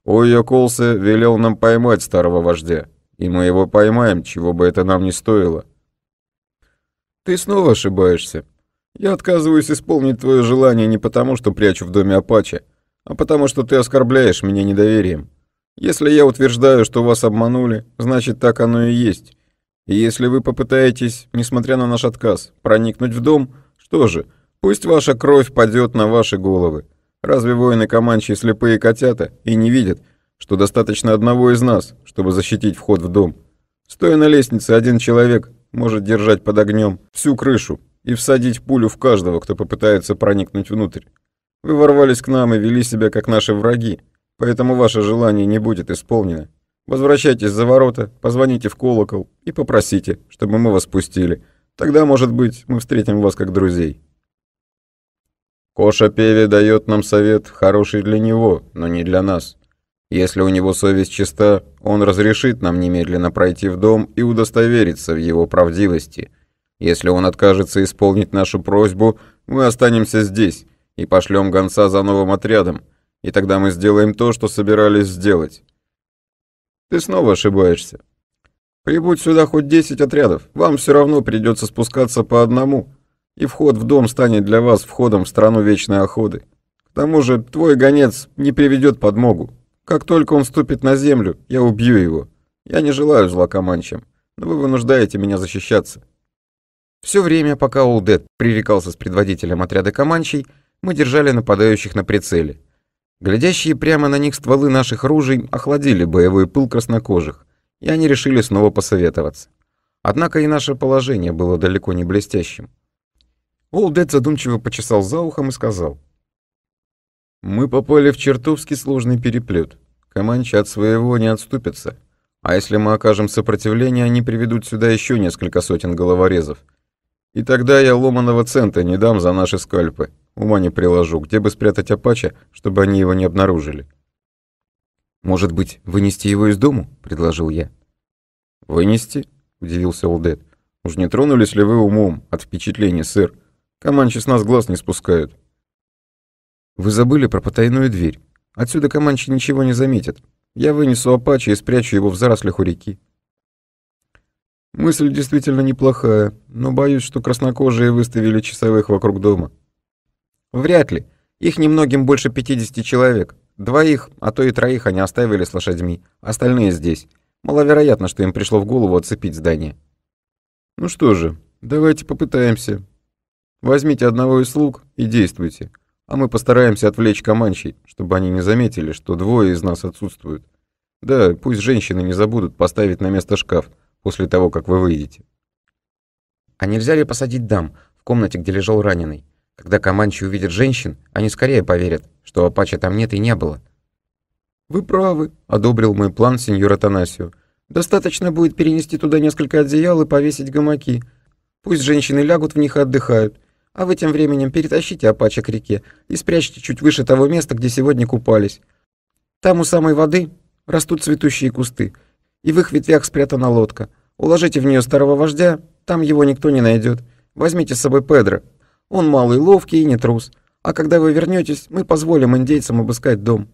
A: Ойо Колсе велел нам поймать старого вождя, и мы его поймаем, чего бы это нам ни стоило. Ты снова ошибаешься. Я отказываюсь исполнить твое желание не потому, что прячу в доме Апача, а потому, что ты оскорбляешь меня недоверием. Если я утверждаю, что вас обманули, значит, так оно и есть если вы попытаетесь, несмотря на наш отказ, проникнуть в дом, что же, пусть ваша кровь падет на ваши головы. Разве воины Каманчи слепые котята и не видят, что достаточно одного из нас, чтобы защитить вход в дом? Стоя на лестнице, один человек может держать под огнем всю крышу и всадить пулю в каждого, кто попытается проникнуть внутрь. Вы ворвались к нам и вели себя как наши враги, поэтому ваше желание не будет исполнено. Возвращайтесь за ворота, позвоните в колокол и попросите, чтобы мы вас пустили. Тогда, может быть, мы встретим вас как друзей. Коша Певи дает нам совет, хороший для него, но не для нас. Если у него совесть чиста, он разрешит нам немедленно пройти в дом и удостовериться в его правдивости. Если он откажется исполнить нашу просьбу, мы останемся здесь и пошлем гонца за новым отрядом, и тогда мы сделаем то, что собирались сделать. Ты снова ошибаешься. Прибудь сюда хоть 10 отрядов, вам все равно придется спускаться по одному, и вход в дом станет для вас входом в страну вечной охоты. К тому же твой гонец не приведет подмогу. Как только он ступит на землю, я убью его. Я не желаю зла команчам, но вы вынуждаете меня защищаться. Все время, пока Олдет пререкался с предводителем отряда команчей, мы держали нападающих на прицеле — Глядящие прямо на них стволы наших ружей охладили боевой пыл краснокожих, и они решили снова посоветоваться. Однако и наше положение было далеко не блестящим. Олдед задумчиво почесал за ухом и сказал. «Мы попали в чертовски сложный переплет. Команчи от своего не отступятся. А если мы окажем сопротивление, они приведут сюда еще несколько сотен головорезов. И тогда я ломаного цента не дам за наши скальпы». Ума не приложу, где бы спрятать Апача, чтобы они его не обнаружили?» «Может быть, вынести его из дому?» — предложил я. «Вынести?» — удивился Олдет. «Уж не тронулись ли вы умом от впечатлений, сэр? Команчи с нас глаз не спускают». «Вы забыли про потайную дверь. Отсюда команчи ничего не заметят. Я вынесу Апача и спрячу его в зарослях у реки». «Мысль действительно неплохая, но боюсь, что краснокожие выставили часовых вокруг дома», Вряд ли. Их немногим больше 50 человек. Двоих, а то и троих они оставили с лошадьми. Остальные здесь. Маловероятно, что им пришло в голову отцепить здание. Ну что же, давайте попытаемся. Возьмите одного из слуг и действуйте. А мы постараемся отвлечь команчей, чтобы они не заметили, что двое из нас отсутствуют. Да, пусть женщины не забудут поставить на место шкаф после того, как вы выйдете. А нельзя ли посадить дам в комнате, где лежал раненый? Когда команчи увидят женщин, они скорее поверят, что Апача там нет и не было. «Вы правы», — одобрил мой план сеньор Атанасио. «Достаточно будет перенести туда несколько одеял и повесить гамаки. Пусть женщины лягут в них и отдыхают. А вы тем временем перетащите Апача к реке и спрячьте чуть выше того места, где сегодня купались. Там у самой воды растут цветущие кусты, и в их ветвях спрятана лодка. Уложите в нее старого вождя, там его никто не найдет. Возьмите с собой Педро, он малый ловкий и не трус. А когда вы вернетесь, мы позволим индейцам обыскать дом».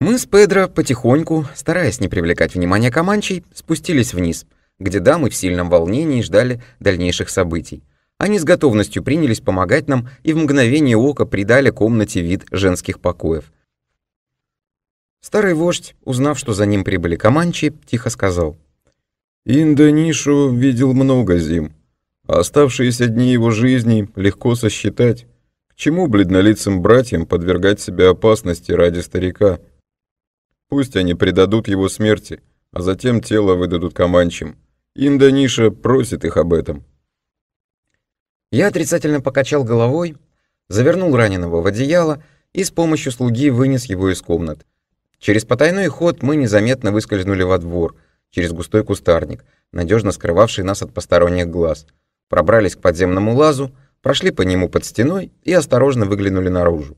A: Мы с Педро потихоньку, стараясь не привлекать внимания команчей, спустились вниз, где дамы в сильном волнении ждали дальнейших событий. Они с готовностью принялись помогать нам и в мгновение ока придали комнате вид женских покоев. Старый вождь, узнав, что за ним прибыли команчи, тихо сказал. «Индонишу видел много зим а оставшиеся дни его жизни легко сосчитать. К чему бледнолицым братьям подвергать себя опасности ради старика? Пусть они предадут его смерти, а затем тело выдадут команчим. Индониша просит их об этом. Я отрицательно покачал головой, завернул раненого в одеяло и с помощью слуги вынес его из комнат. Через потайной ход мы незаметно выскользнули во двор, через густой кустарник, надежно скрывавший нас от посторонних глаз — пробрались к подземному лазу, прошли по нему под стеной и осторожно выглянули наружу.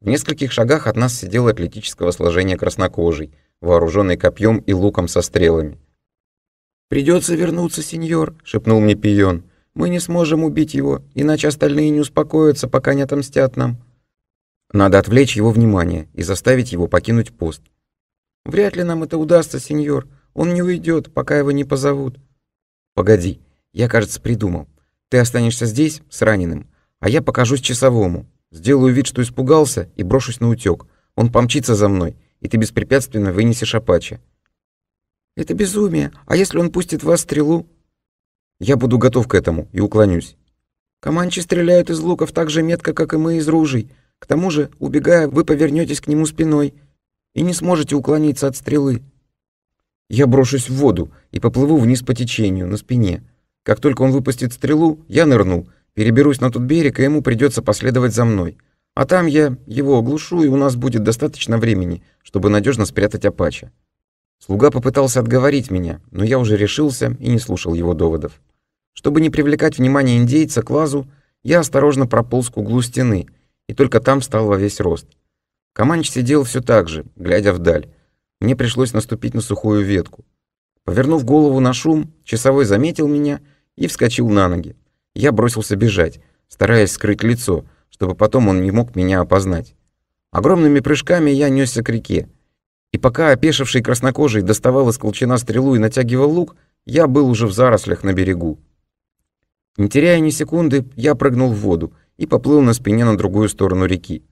A: В нескольких шагах от нас сидел атлетического сложения краснокожий, вооруженный копьем и луком со стрелами. «Придется вернуться, сеньор», — шепнул мне Пион. «Мы не сможем убить его, иначе остальные не успокоятся, пока не отомстят нам». «Надо отвлечь его внимание и заставить его покинуть пост». «Вряд ли нам это удастся, сеньор. Он не уйдет, пока его не позовут». «Погоди, я, кажется, придумал. Ты останешься здесь с раненым, а я покажусь часовому. Сделаю вид, что испугался, и брошусь на утёк. Он помчится за мной, и ты беспрепятственно вынесешь Апачи. Это безумие. А если он пустит в вас стрелу? Я буду готов к этому и уклонюсь. Команчи стреляют из луков так же метко, как и мы из ружей. К тому же, убегая, вы повернетесь к нему спиной и не сможете уклониться от стрелы. Я брошусь в воду и поплыву вниз по течению, на спине. Как только он выпустит стрелу, я нырну, переберусь на тот берег, и ему придется последовать за мной. А там я его оглушу, и у нас будет достаточно времени, чтобы надежно спрятать Апача. Слуга попытался отговорить меня, но я уже решился и не слушал его доводов. Чтобы не привлекать внимание индейца к лазу, я осторожно прополз к углу стены, и только там встал во весь рост. Команч сидел все так же, глядя вдаль. Мне пришлось наступить на сухую ветку. Повернув голову на шум, часовой заметил меня и вскочил на ноги. Я бросился бежать, стараясь скрыть лицо, чтобы потом он не мог меня опознать. Огромными прыжками я несся к реке. И пока опешивший краснокожий доставал из колчана стрелу и натягивал лук, я был уже в зарослях на берегу. Не теряя ни секунды, я прыгнул в воду и поплыл на спине на другую сторону реки.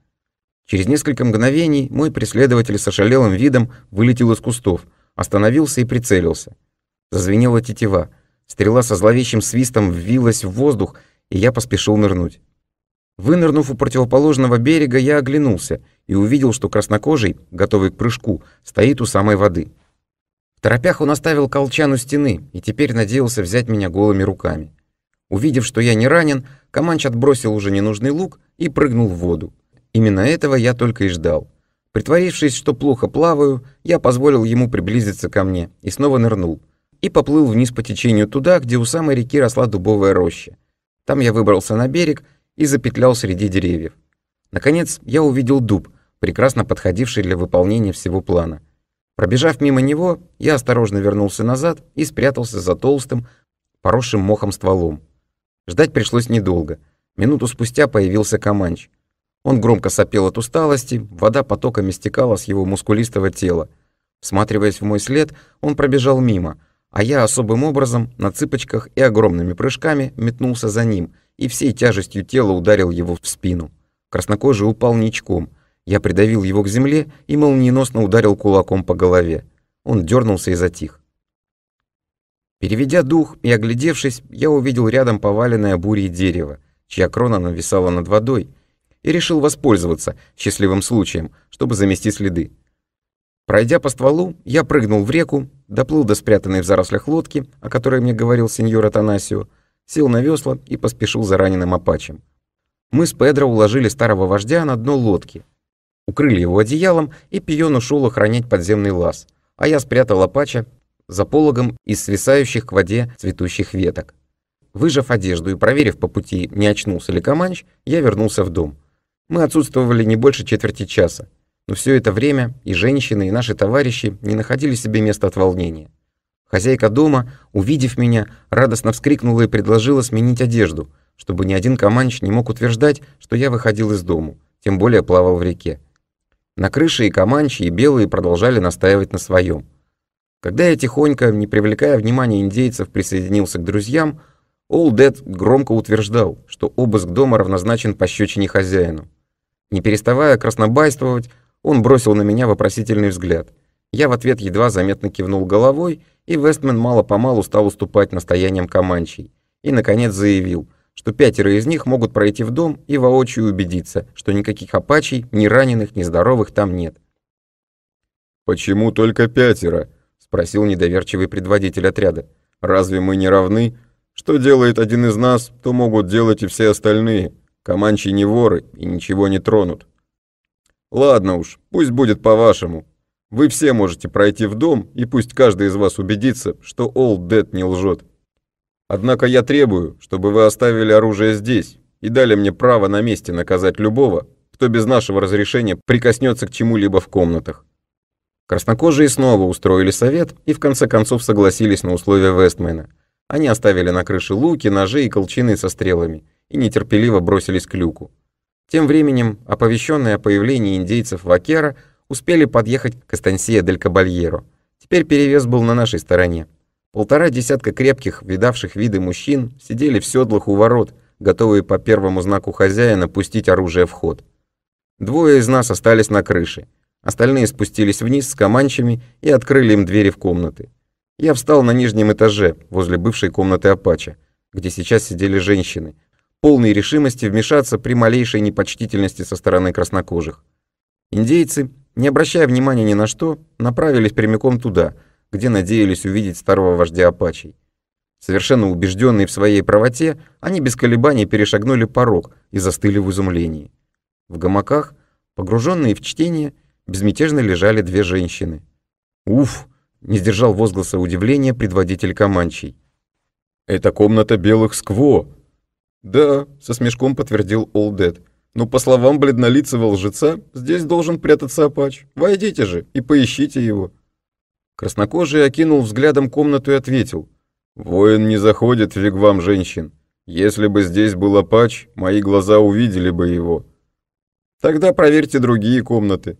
A: Через несколько мгновений мой преследователь с ошалелым видом вылетел из кустов — Остановился и прицелился. Зазвенела тетива. Стрела со зловещим свистом ввилась в воздух, и я поспешил нырнуть. Вынырнув у противоположного берега, я оглянулся и увидел, что краснокожий, готовый к прыжку, стоит у самой воды. В торопях он оставил колчан у стены и теперь надеялся взять меня голыми руками. Увидев, что я не ранен, команч отбросил уже ненужный лук и прыгнул в воду. Именно этого я только и ждал. Притворившись, что плохо плаваю, я позволил ему приблизиться ко мне и снова нырнул. И поплыл вниз по течению туда, где у самой реки росла дубовая роща. Там я выбрался на берег и запетлял среди деревьев. Наконец, я увидел дуб, прекрасно подходивший для выполнения всего плана. Пробежав мимо него, я осторожно вернулся назад и спрятался за толстым, поросшим мохом стволом. Ждать пришлось недолго. Минуту спустя появился Каманч. Он громко сопел от усталости, вода потоками стекала с его мускулистого тела. Всматриваясь в мой след, он пробежал мимо, а я особым образом на цыпочках и огромными прыжками метнулся за ним и всей тяжестью тела ударил его в спину. Краснокожий упал ничком. Я придавил его к земле и молниеносно ударил кулаком по голове. Он дернулся и затих. Переведя дух и оглядевшись, я увидел рядом поваленное бурей дерево, чья крона нависала над водой, и решил воспользоваться счастливым случаем, чтобы замести следы. Пройдя по стволу, я прыгнул в реку, доплыл до спрятанной в зарослях лодки, о которой мне говорил сеньор Атанасио, сел на весла и поспешил за раненым апачем. Мы с Педро уложили старого вождя на дно лодки, укрыли его одеялом, и пион ушел охранять подземный лаз, а я спрятал апача за пологом из свисающих к воде цветущих веток. Выжав одежду и проверив по пути, не очнулся ли Каманч, я вернулся в дом. Мы отсутствовали не больше четверти часа, но все это время и женщины, и наши товарищи не находили себе места от волнения. Хозяйка дома, увидев меня, радостно вскрикнула и предложила сменить одежду, чтобы ни один команч не мог утверждать, что я выходил из дому, тем более плавал в реке. На крыше и команчи, и белые продолжали настаивать на своем. Когда я тихонько, не привлекая внимания индейцев, присоединился к друзьям, Олдед громко утверждал, что обыск дома равнозначен пощечине хозяину. Не переставая краснобайствовать, он бросил на меня вопросительный взгляд. Я в ответ едва заметно кивнул головой, и Вестмен мало-помалу стал уступать настояниям Каманчей. И, наконец, заявил, что пятеро из них могут пройти в дом и воочию убедиться, что никаких апачей, ни раненых, ни здоровых там нет. «Почему только пятеро?» — спросил недоверчивый предводитель отряда. «Разве мы не равны? Что делает один из нас, то могут делать и все остальные». Команчи не воры и ничего не тронут. Ладно уж, пусть будет по-вашему. Вы все можете пройти в дом, и пусть каждый из вас убедится, что Олд Дед не лжет. Однако я требую, чтобы вы оставили оружие здесь и дали мне право на месте наказать любого, кто без нашего разрешения прикоснется к чему-либо в комнатах». Краснокожие снова устроили совет и в конце концов согласились на условия Вестмена. Они оставили на крыше луки, ножи и колчины со стрелами – и нетерпеливо бросились к люку. Тем временем, оповещенные о появлении индейцев Вакера, успели подъехать к Эстансия дель Кабальеро. Теперь перевес был на нашей стороне. Полтора десятка крепких, видавших виды мужчин, сидели в седлах у ворот, готовые по первому знаку хозяина пустить оружие в ход. Двое из нас остались на крыше. Остальные спустились вниз с команчами и открыли им двери в комнаты. Я встал на нижнем этаже, возле бывшей комнаты Апача, где сейчас сидели женщины, полной решимости вмешаться при малейшей непочтительности со стороны краснокожих. Индейцы, не обращая внимания ни на что, направились прямиком туда, где надеялись увидеть старого вождя Апачей. Совершенно убежденные в своей правоте, они без колебаний перешагнули порог и застыли в изумлении. В гамаках, погруженные в чтение, безмятежно лежали две женщины. «Уф!» — не сдержал возгласа удивления предводитель Каманчий. «Это комната белых скво!» «Да», — со смешком подтвердил Олдед. «Но по словам бледнолицего лжеца, здесь должен прятаться Апач. Войдите же и поищите его». Краснокожий окинул взглядом комнату и ответил. «Воин не заходит в вигвам женщин. Если бы здесь был Апач, мои глаза увидели бы его». «Тогда проверьте другие комнаты»,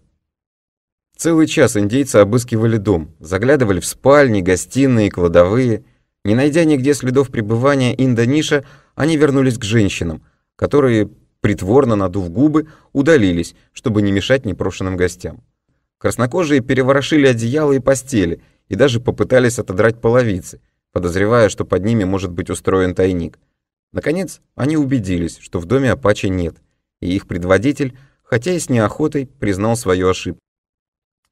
A: Целый час индейцы обыскивали дом, заглядывали в спальни, гостиные, кладовые. Не найдя нигде следов пребывания Индониша, они вернулись к женщинам, которые, притворно надув губы, удалились, чтобы не мешать непрошенным гостям. Краснокожие переворошили одеяло и постели и даже попытались отодрать половицы, подозревая, что под ними может быть устроен тайник. Наконец, они убедились, что в доме Апачи нет, и их предводитель, хотя и с неохотой, признал свою ошибку.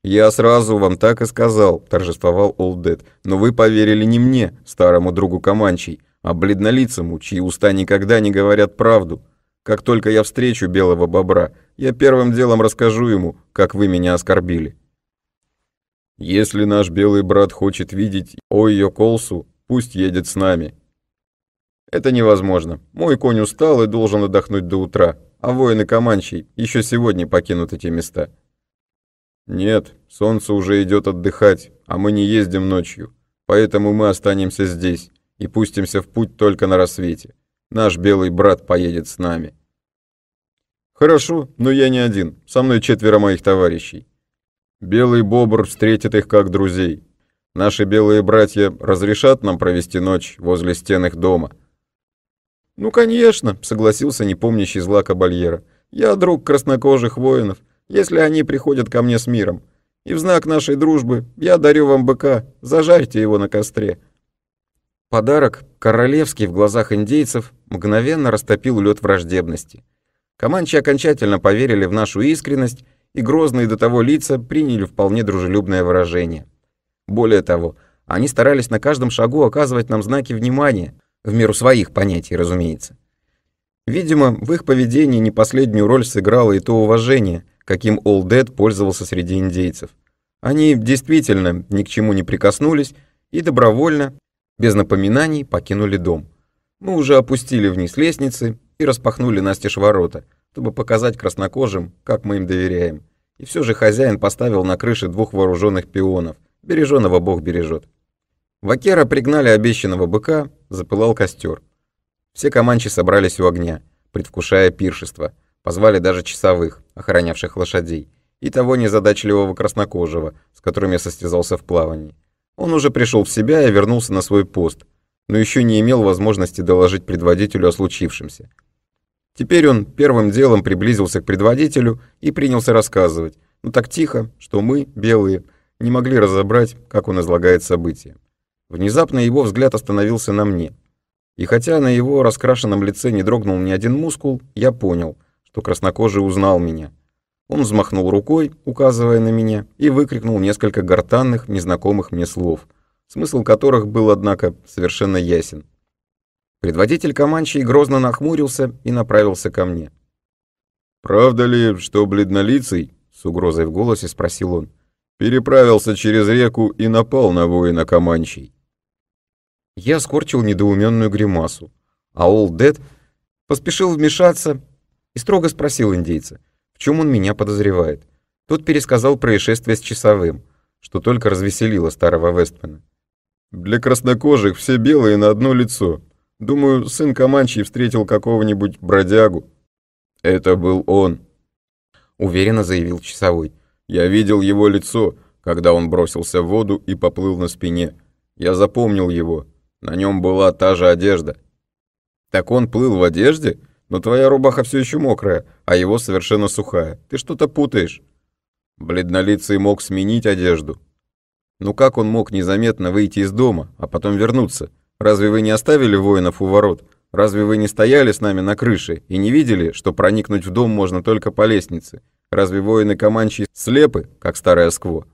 A: «Я сразу вам так и сказал», — торжествовал Олдет. «Но вы поверили не мне, старому другу Каманчей, а бледнолицему, чьи уста никогда не говорят правду. Как только я встречу белого бобра, я первым делом расскажу ему, как вы меня оскорбили». «Если наш белый брат хочет видеть Ойо Колсу, пусть едет с нами». «Это невозможно. Мой конь устал и должен отдохнуть до утра, а воины Каманчей еще сегодня покинут эти места». «Нет, солнце уже идет отдыхать, а мы не ездим ночью, поэтому мы останемся здесь и пустимся в путь только на рассвете. Наш белый брат поедет с нами». «Хорошо, но я не один, со мной четверо моих товарищей». Белый бобр встретит их как друзей. Наши белые братья разрешат нам провести ночь возле стен их дома». «Ну, конечно», — согласился непомнящий зла кабальера. «Я друг краснокожих воинов если они приходят ко мне с миром. И в знак нашей дружбы я дарю вам быка, зажарьте его на костре». Подарок, королевский в глазах индейцев, мгновенно растопил лед враждебности. Команчи окончательно поверили в нашу искренность, и грозные до того лица приняли вполне дружелюбное выражение. Более того, они старались на каждом шагу оказывать нам знаки внимания, в меру своих понятий, разумеется. Видимо, в их поведении не последнюю роль сыграло и то уважение – каким Ол Дед пользовался среди индейцев. Они действительно ни к чему не прикоснулись и добровольно, без напоминаний, покинули дом. Мы уже опустили вниз лестницы и распахнули настежь ворота, чтобы показать краснокожим, как мы им доверяем. И все же хозяин поставил на крыше двух вооруженных пионов. Береженого Бог бережет. Вакера пригнали обещанного быка, запылал костер. Все команчи собрались у огня, предвкушая пиршество — Позвали даже часовых, охранявших лошадей, и того незадачливого краснокожего, с которым я состязался в плавании. Он уже пришел в себя и вернулся на свой пост, но еще не имел возможности доложить предводителю о случившемся. Теперь он первым делом приблизился к предводителю и принялся рассказывать, но так тихо, что мы, белые, не могли разобрать, как он излагает события. Внезапно его взгляд остановился на мне. И хотя на его раскрашенном лице не дрогнул ни один мускул, я понял — что краснокожий узнал меня. Он взмахнул рукой, указывая на меня, и выкрикнул несколько гортанных, незнакомых мне слов, смысл которых был, однако, совершенно ясен. Предводитель Каманчи грозно нахмурился и направился ко мне. «Правда ли, что бледнолицый?» — с угрозой в голосе спросил он. «Переправился через реку и напал на воина Каманчий». Я скорчил недоуменную гримасу, а Олдед поспешил вмешаться и строго спросил индейца, в чем он меня подозревает. Тот пересказал происшествие с часовым, что только развеселило старого Вестмена. «Для краснокожих все белые на одно лицо. Думаю, сын Каманчи встретил какого-нибудь бродягу». «Это был он», — уверенно заявил часовой. «Я видел его лицо, когда он бросился в воду и поплыл на спине. Я запомнил его. На нем была та же одежда». «Так он плыл в одежде?» Но твоя рубаха все еще мокрая, а его совершенно сухая. Ты что-то путаешь». Бледнолицый мог сменить одежду. «Ну как он мог незаметно выйти из дома, а потом вернуться? Разве вы не оставили воинов у ворот? Разве вы не стояли с нами на крыше и не видели, что проникнуть в дом можно только по лестнице? Разве воины Каманчи слепы, как старая скво?»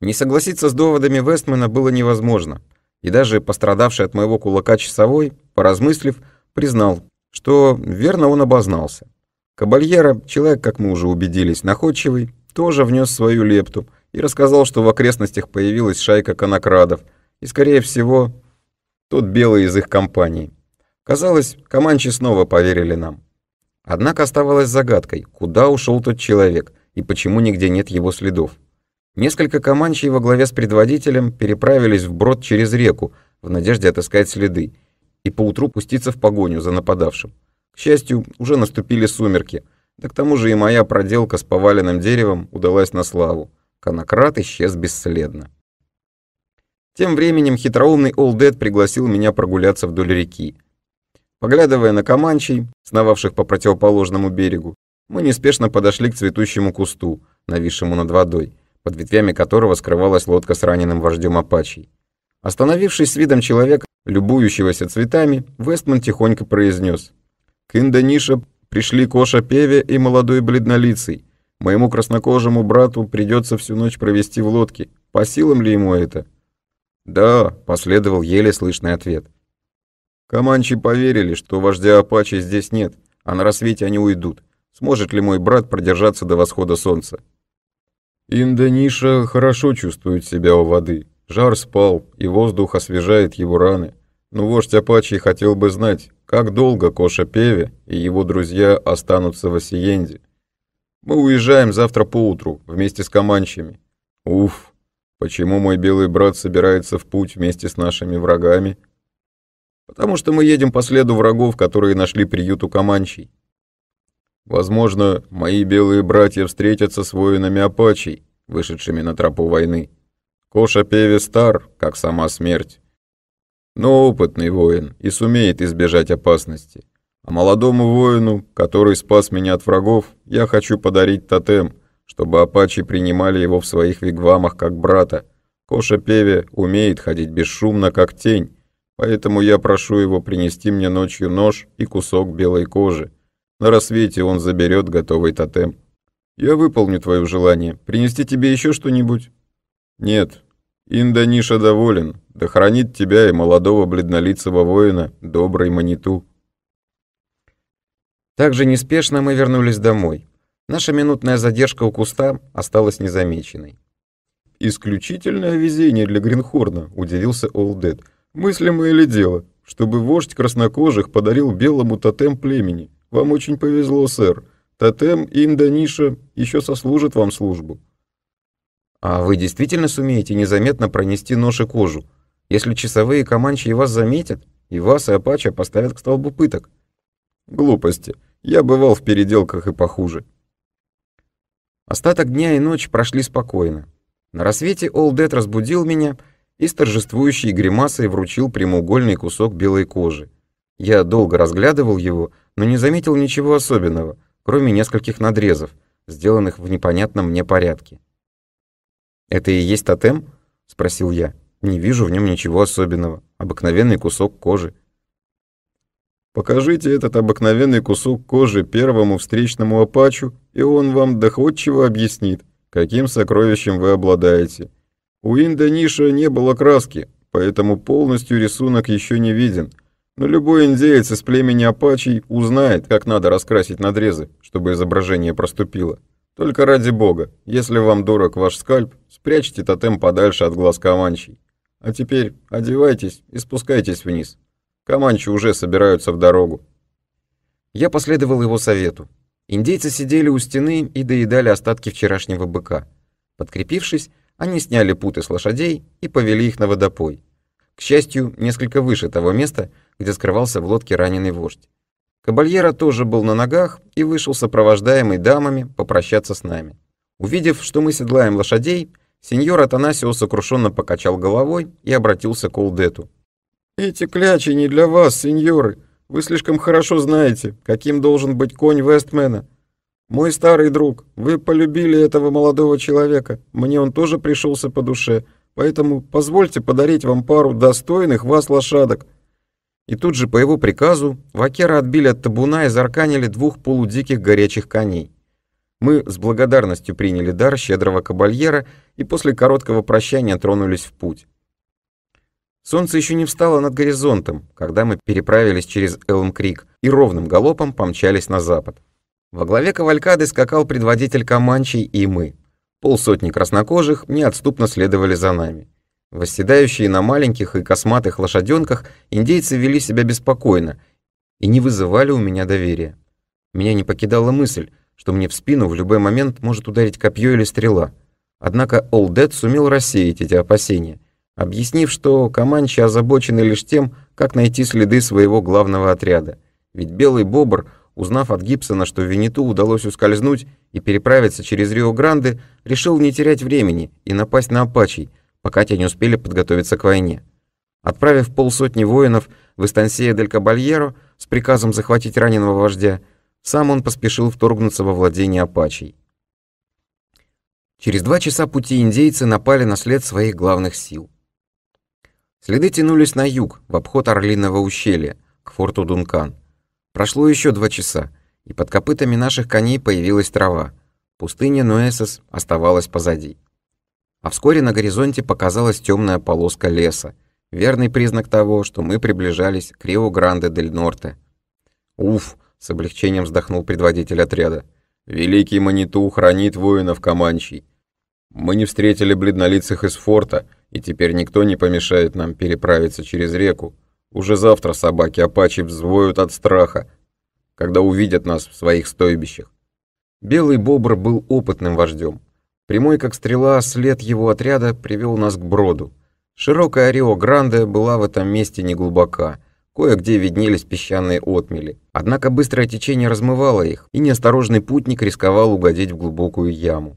A: Не согласиться с доводами Вестмена было невозможно. И даже пострадавший от моего кулака часовой, поразмыслив, признал, что верно он обознался. Кабальера, человек, как мы уже убедились, находчивый, тоже внес свою лепту и рассказал, что в окрестностях появилась шайка конокрадов, и, скорее всего, тот белый из их компании. Казалось, команчи снова поверили нам. Однако оставалось загадкой, куда ушел тот человек и почему нигде нет его следов. Несколько команчей во главе с предводителем переправились вброд через реку в надежде отыскать следы, и поутру пуститься в погоню за нападавшим. К счастью, уже наступили сумерки, да к тому же и моя проделка с поваленным деревом удалась на славу. Конократ исчез бесследно. Тем временем хитроумный Олдед пригласил меня прогуляться вдоль реки. Поглядывая на команчей, сновавших по противоположному берегу, мы неспешно подошли к цветущему кусту, нависшему над водой, под ветвями которого скрывалась лодка с раненым вождем Апачей. Остановившись с видом человека, Любующегося цветами, Вестман тихонько произнес. «К Индонише пришли Коша Певе и молодой бледнолицый. Моему краснокожему брату придется всю ночь провести в лодке. По силам ли ему это?» «Да», — последовал еле слышный ответ. «Команчи поверили, что вождя Апачи здесь нет, а на рассвете они уйдут. Сможет ли мой брат продержаться до восхода солнца?» «Индониша хорошо чувствует себя у воды», Жар спал, и воздух освежает его раны. Но ну, вождь Апачи хотел бы знать, как долго Коша Певе и его друзья останутся в Осиенде. Мы уезжаем завтра поутру вместе с команчами. Уф, почему мой белый брат собирается в путь вместе с нашими врагами? Потому что мы едем по следу врагов, которые нашли приют у команчей. Возможно, мои белые братья встретятся с воинами Апачей, вышедшими на тропу войны. Коша Певи стар, как сама смерть, но опытный воин и сумеет избежать опасности. А молодому воину, который спас меня от врагов, я хочу подарить тотем, чтобы апачи принимали его в своих вигвамах как брата. Коша Певе умеет ходить бесшумно, как тень, поэтому я прошу его принести мне ночью нож и кусок белой кожи. На рассвете он заберет готовый тотем. Я выполню твое желание. Принести тебе еще что-нибудь?» Нет, Инданиша доволен, да хранит тебя и молодого бледнолицего воина добрый маниту. Также неспешно мы вернулись домой. Наша минутная задержка у куста осталась незамеченной. «Исключительное везение для Гринхорна», — удивился Олдед. «Мыслимое ли дело, чтобы вождь краснокожих подарил белому тотем племени? Вам очень повезло, сэр. Тотем Инданиша еще сослужит вам службу». А вы действительно сумеете незаметно пронести нож и кожу? Если часовые команчи вас заметят, и вас и Апача поставят к столбу пыток. Глупости. Я бывал в переделках и похуже. Остаток дня и ночь прошли спокойно. На рассвете Олдет разбудил меня и с торжествующей гримасой вручил прямоугольный кусок белой кожи. Я долго разглядывал его, но не заметил ничего особенного, кроме нескольких надрезов, сделанных в непонятном мне порядке. «Это и есть тотем?» — спросил я. «Не вижу в нем ничего особенного. Обыкновенный кусок кожи». «Покажите этот обыкновенный кусок кожи первому встречному апачу, и он вам доходчиво объяснит, каким сокровищем вы обладаете. У Индониша не было краски, поэтому полностью рисунок еще не виден». Но любой индеец из племени апачей узнает, как надо раскрасить надрезы, чтобы изображение проступило. Только ради бога, если вам дорог ваш скальп, спрячьте тотем подальше от глаз Каманчей. А теперь одевайтесь и спускайтесь вниз. Каманчи уже собираются в дорогу. Я последовал его совету. Индейцы сидели у стены и доедали остатки вчерашнего быка. Подкрепившись, они сняли путы с лошадей и повели их на водопой. К счастью, несколько выше того места, где скрывался в лодке раненый вождь. Кабальера тоже был на ногах и вышел сопровождаемый дамами попрощаться с нами. Увидев, что мы седлаем лошадей, сеньор Атанасио сокрушенно покачал головой и обратился к Олдету. «Эти клячи не для вас, сеньоры. Вы слишком хорошо знаете, каким должен быть конь Вестмена. Мой старый друг, вы полюбили этого молодого человека. Мне он тоже пришелся по душе, поэтому позвольте подарить вам пару достойных вас лошадок». И тут же по его приказу вакера отбили от табуна и зарканили двух полудиких горячих коней. Мы с благодарностью приняли дар щедрого кабальера и после короткого прощания тронулись в путь. Солнце еще не встало над горизонтом, когда мы переправились через Элм-Крик и ровным галопом помчались на запад. Во главе кавалькады скакал предводитель Каманчей и мы. Полсотни краснокожих неотступно следовали за нами. Восседающие на маленьких и косматых лошаденках, индейцы вели себя беспокойно и не вызывали у меня доверия. Меня не покидала мысль, что мне в спину в любой момент может ударить копье или стрела. Однако Олдет сумел рассеять эти опасения, объяснив, что команчи озабочены лишь тем, как найти следы своего главного отряда. Ведь Белый Бобр, узнав от Гибсона, что Венету удалось ускользнуть и переправиться через Рио-Гранде, решил не терять времени и напасть на апачей – пока те не успели подготовиться к войне. Отправив полсотни воинов в Эстансия дель Кабальеро с приказом захватить раненого вождя, сам он поспешил вторгнуться во владение апачей. Через два часа пути индейцы напали на след своих главных сил. Следы тянулись на юг, в обход Орлиного ущелья, к форту Дункан. Прошло еще два часа, и под копытами наших коней появилась трава. Пустыня Нуэсос оставалась позади. А вскоре на горизонте показалась темная полоска леса, верный признак того, что мы приближались к Рио-Гранде-дель-Норте. «Уф!» — с облегчением вздохнул предводитель отряда. «Великий Маниту хранит воинов Каманчий. Мы не встретили бледнолицых из форта, и теперь никто не помешает нам переправиться через реку. Уже завтра собаки Апачи взвоют от страха, когда увидят нас в своих стойбищах». Белый бобр был опытным вождем. Прямой, как стрела, след его отряда привел нас к броду. Широкая Рио-Гранде была в этом месте неглубока. Кое-где виднелись песчаные отмели. Однако быстрое течение размывало их, и неосторожный путник рисковал угодить в глубокую яму.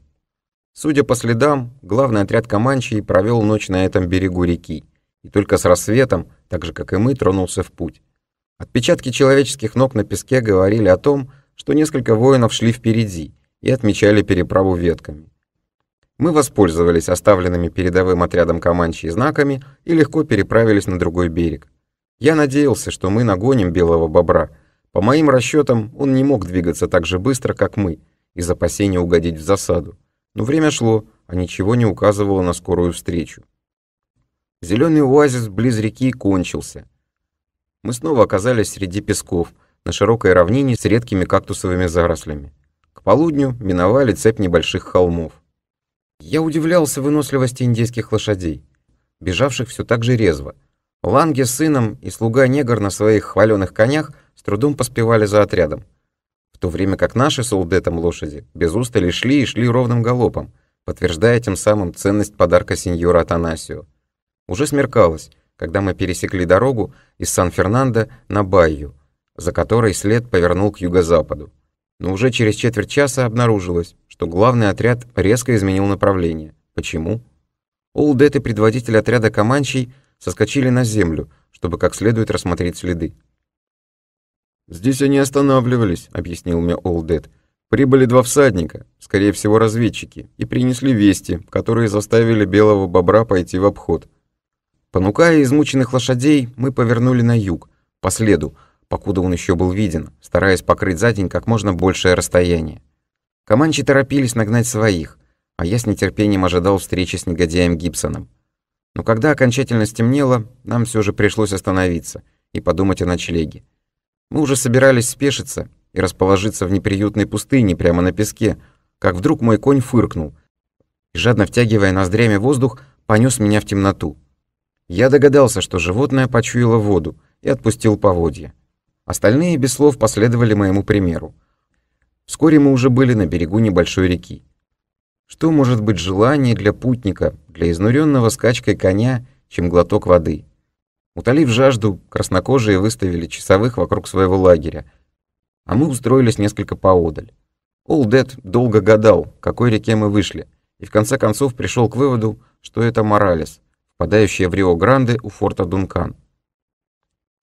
A: Судя по следам, главный отряд Каманчи провел ночь на этом берегу реки. И только с рассветом, так же как и мы, тронулся в путь. Отпечатки человеческих ног на песке говорили о том, что несколько воинов шли впереди и отмечали переправу ветками. Мы воспользовались оставленными передовым отрядом Каманчи знаками и легко переправились на другой берег. Я надеялся, что мы нагоним белого бобра. По моим расчетам, он не мог двигаться так же быстро, как мы, из опасения угодить в засаду. Но время шло, а ничего не указывало на скорую встречу. Зеленый оазис близ реки кончился. Мы снова оказались среди песков, на широкой равнине с редкими кактусовыми зарослями. К полудню миновали цепь небольших холмов. Я удивлялся выносливости индейских лошадей, бежавших все так же резво. Ланге с сыном и слуга-негр на своих хваленых конях с трудом поспевали за отрядом, в то время как наши с Улдетом лошади без устали шли и шли ровным галопом, подтверждая тем самым ценность подарка сеньора Атанасио. Уже смеркалось, когда мы пересекли дорогу из Сан-Фернандо на Байю, за которой след повернул к юго-западу но уже через четверть часа обнаружилось, что главный отряд резко изменил направление. Почему? Улдет и предводитель отряда команчей соскочили на землю, чтобы как следует рассмотреть следы. «Здесь они останавливались», — объяснил мне Олдет. «Прибыли два всадника, скорее всего, разведчики, и принесли вести, которые заставили белого бобра пойти в обход. Понукая измученных лошадей, мы повернули на юг, по следу, покуда он еще был виден, стараясь покрыть за день как можно большее расстояние. Команчи торопились нагнать своих, а я с нетерпением ожидал встречи с негодяем Гибсоном. Но когда окончательно стемнело, нам все же пришлось остановиться и подумать о ночлеге. Мы уже собирались спешиться и расположиться в неприютной пустыне прямо на песке, как вдруг мой конь фыркнул и, жадно втягивая ноздрями воздух, понес меня в темноту. Я догадался, что животное почуяло воду и отпустил поводья. Остальные без слов последовали моему примеру. Вскоре мы уже были на берегу небольшой реки. Что может быть желание для путника, для изнуренного скачкой коня, чем глоток воды? Утолив жажду, краснокожие выставили часовых вокруг своего лагеря, а мы устроились несколько поодаль. Олдет долго гадал, к какой реке мы вышли, и в конце концов пришел к выводу, что это Моралес, впадающая в Рио-Гранде у форта Дункан.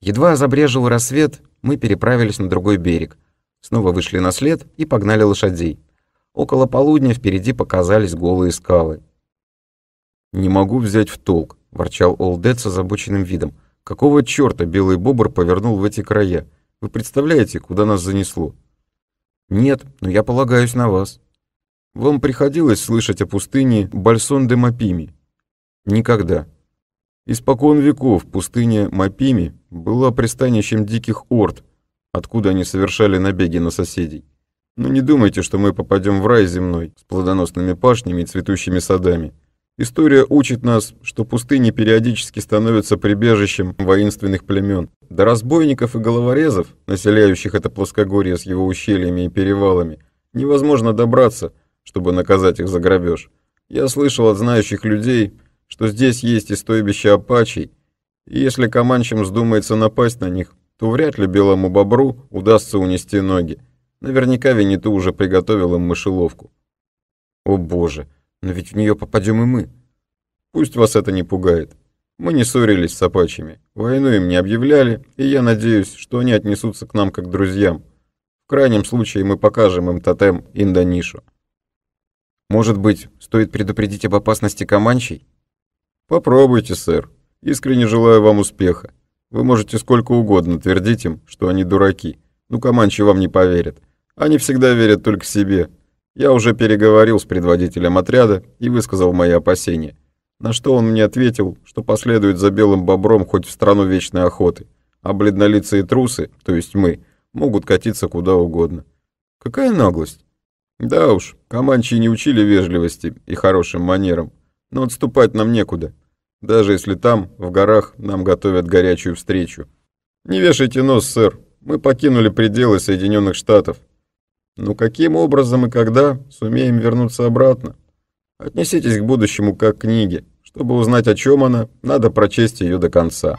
A: Едва забрежил рассвет, мы переправились на другой берег, снова вышли на след и погнали лошадей. Около полудня впереди показались голые скалы. «Не могу взять в толк», — ворчал Олдет с озабоченным видом. «Какого чёрта белый бобр повернул в эти края? Вы представляете, куда нас занесло?» «Нет, но я полагаюсь на вас». «Вам приходилось слышать о пустыне Бальсон-де-Мапими?» «Никогда», Испокон веков пустыня Мапими была пристанищем диких орд, откуда они совершали набеги на соседей. Но не думайте, что мы попадем в рай земной с плодоносными пашнями и цветущими садами. История учит нас, что пустыни периодически становятся прибежищем воинственных племен. До разбойников и головорезов, населяющих это плоскогорье с его ущельями и перевалами, невозможно добраться, чтобы наказать их за грабеж. Я слышал от знающих людей, что здесь есть и стойбище апачей, и если команчам вздумается напасть на них, то вряд ли белому бобру удастся унести ноги. Наверняка Винету уже приготовил им мышеловку. О боже, но ведь в нее попадем и мы. Пусть вас это не пугает. Мы не ссорились с апачами, войну им не объявляли, и я надеюсь, что они отнесутся к нам как друзьям. В крайнем случае мы покажем им тотем Индонишу. Может быть, стоит предупредить об опасности Каманчей? Попробуйте, сэр. Искренне желаю вам успеха. Вы можете сколько угодно твердить им, что они дураки. Ну, команчи вам не поверят. Они всегда верят только себе. Я уже переговорил с предводителем отряда и высказал мои опасения. На что он мне ответил, что последует за белым бобром хоть в страну вечной охоты, а бледнолицые трусы, то есть мы, могут катиться куда угодно. Какая наглость! Да уж, команчи не учили вежливости и хорошим манерам, но отступать нам некуда даже если там, в горах, нам готовят горячую встречу. Не вешайте нос, сэр. Мы покинули пределы Соединенных Штатов. Но каким образом и когда сумеем вернуться обратно? Отнеситесь к будущему как к книге. Чтобы узнать, о чем она, надо прочесть ее до конца.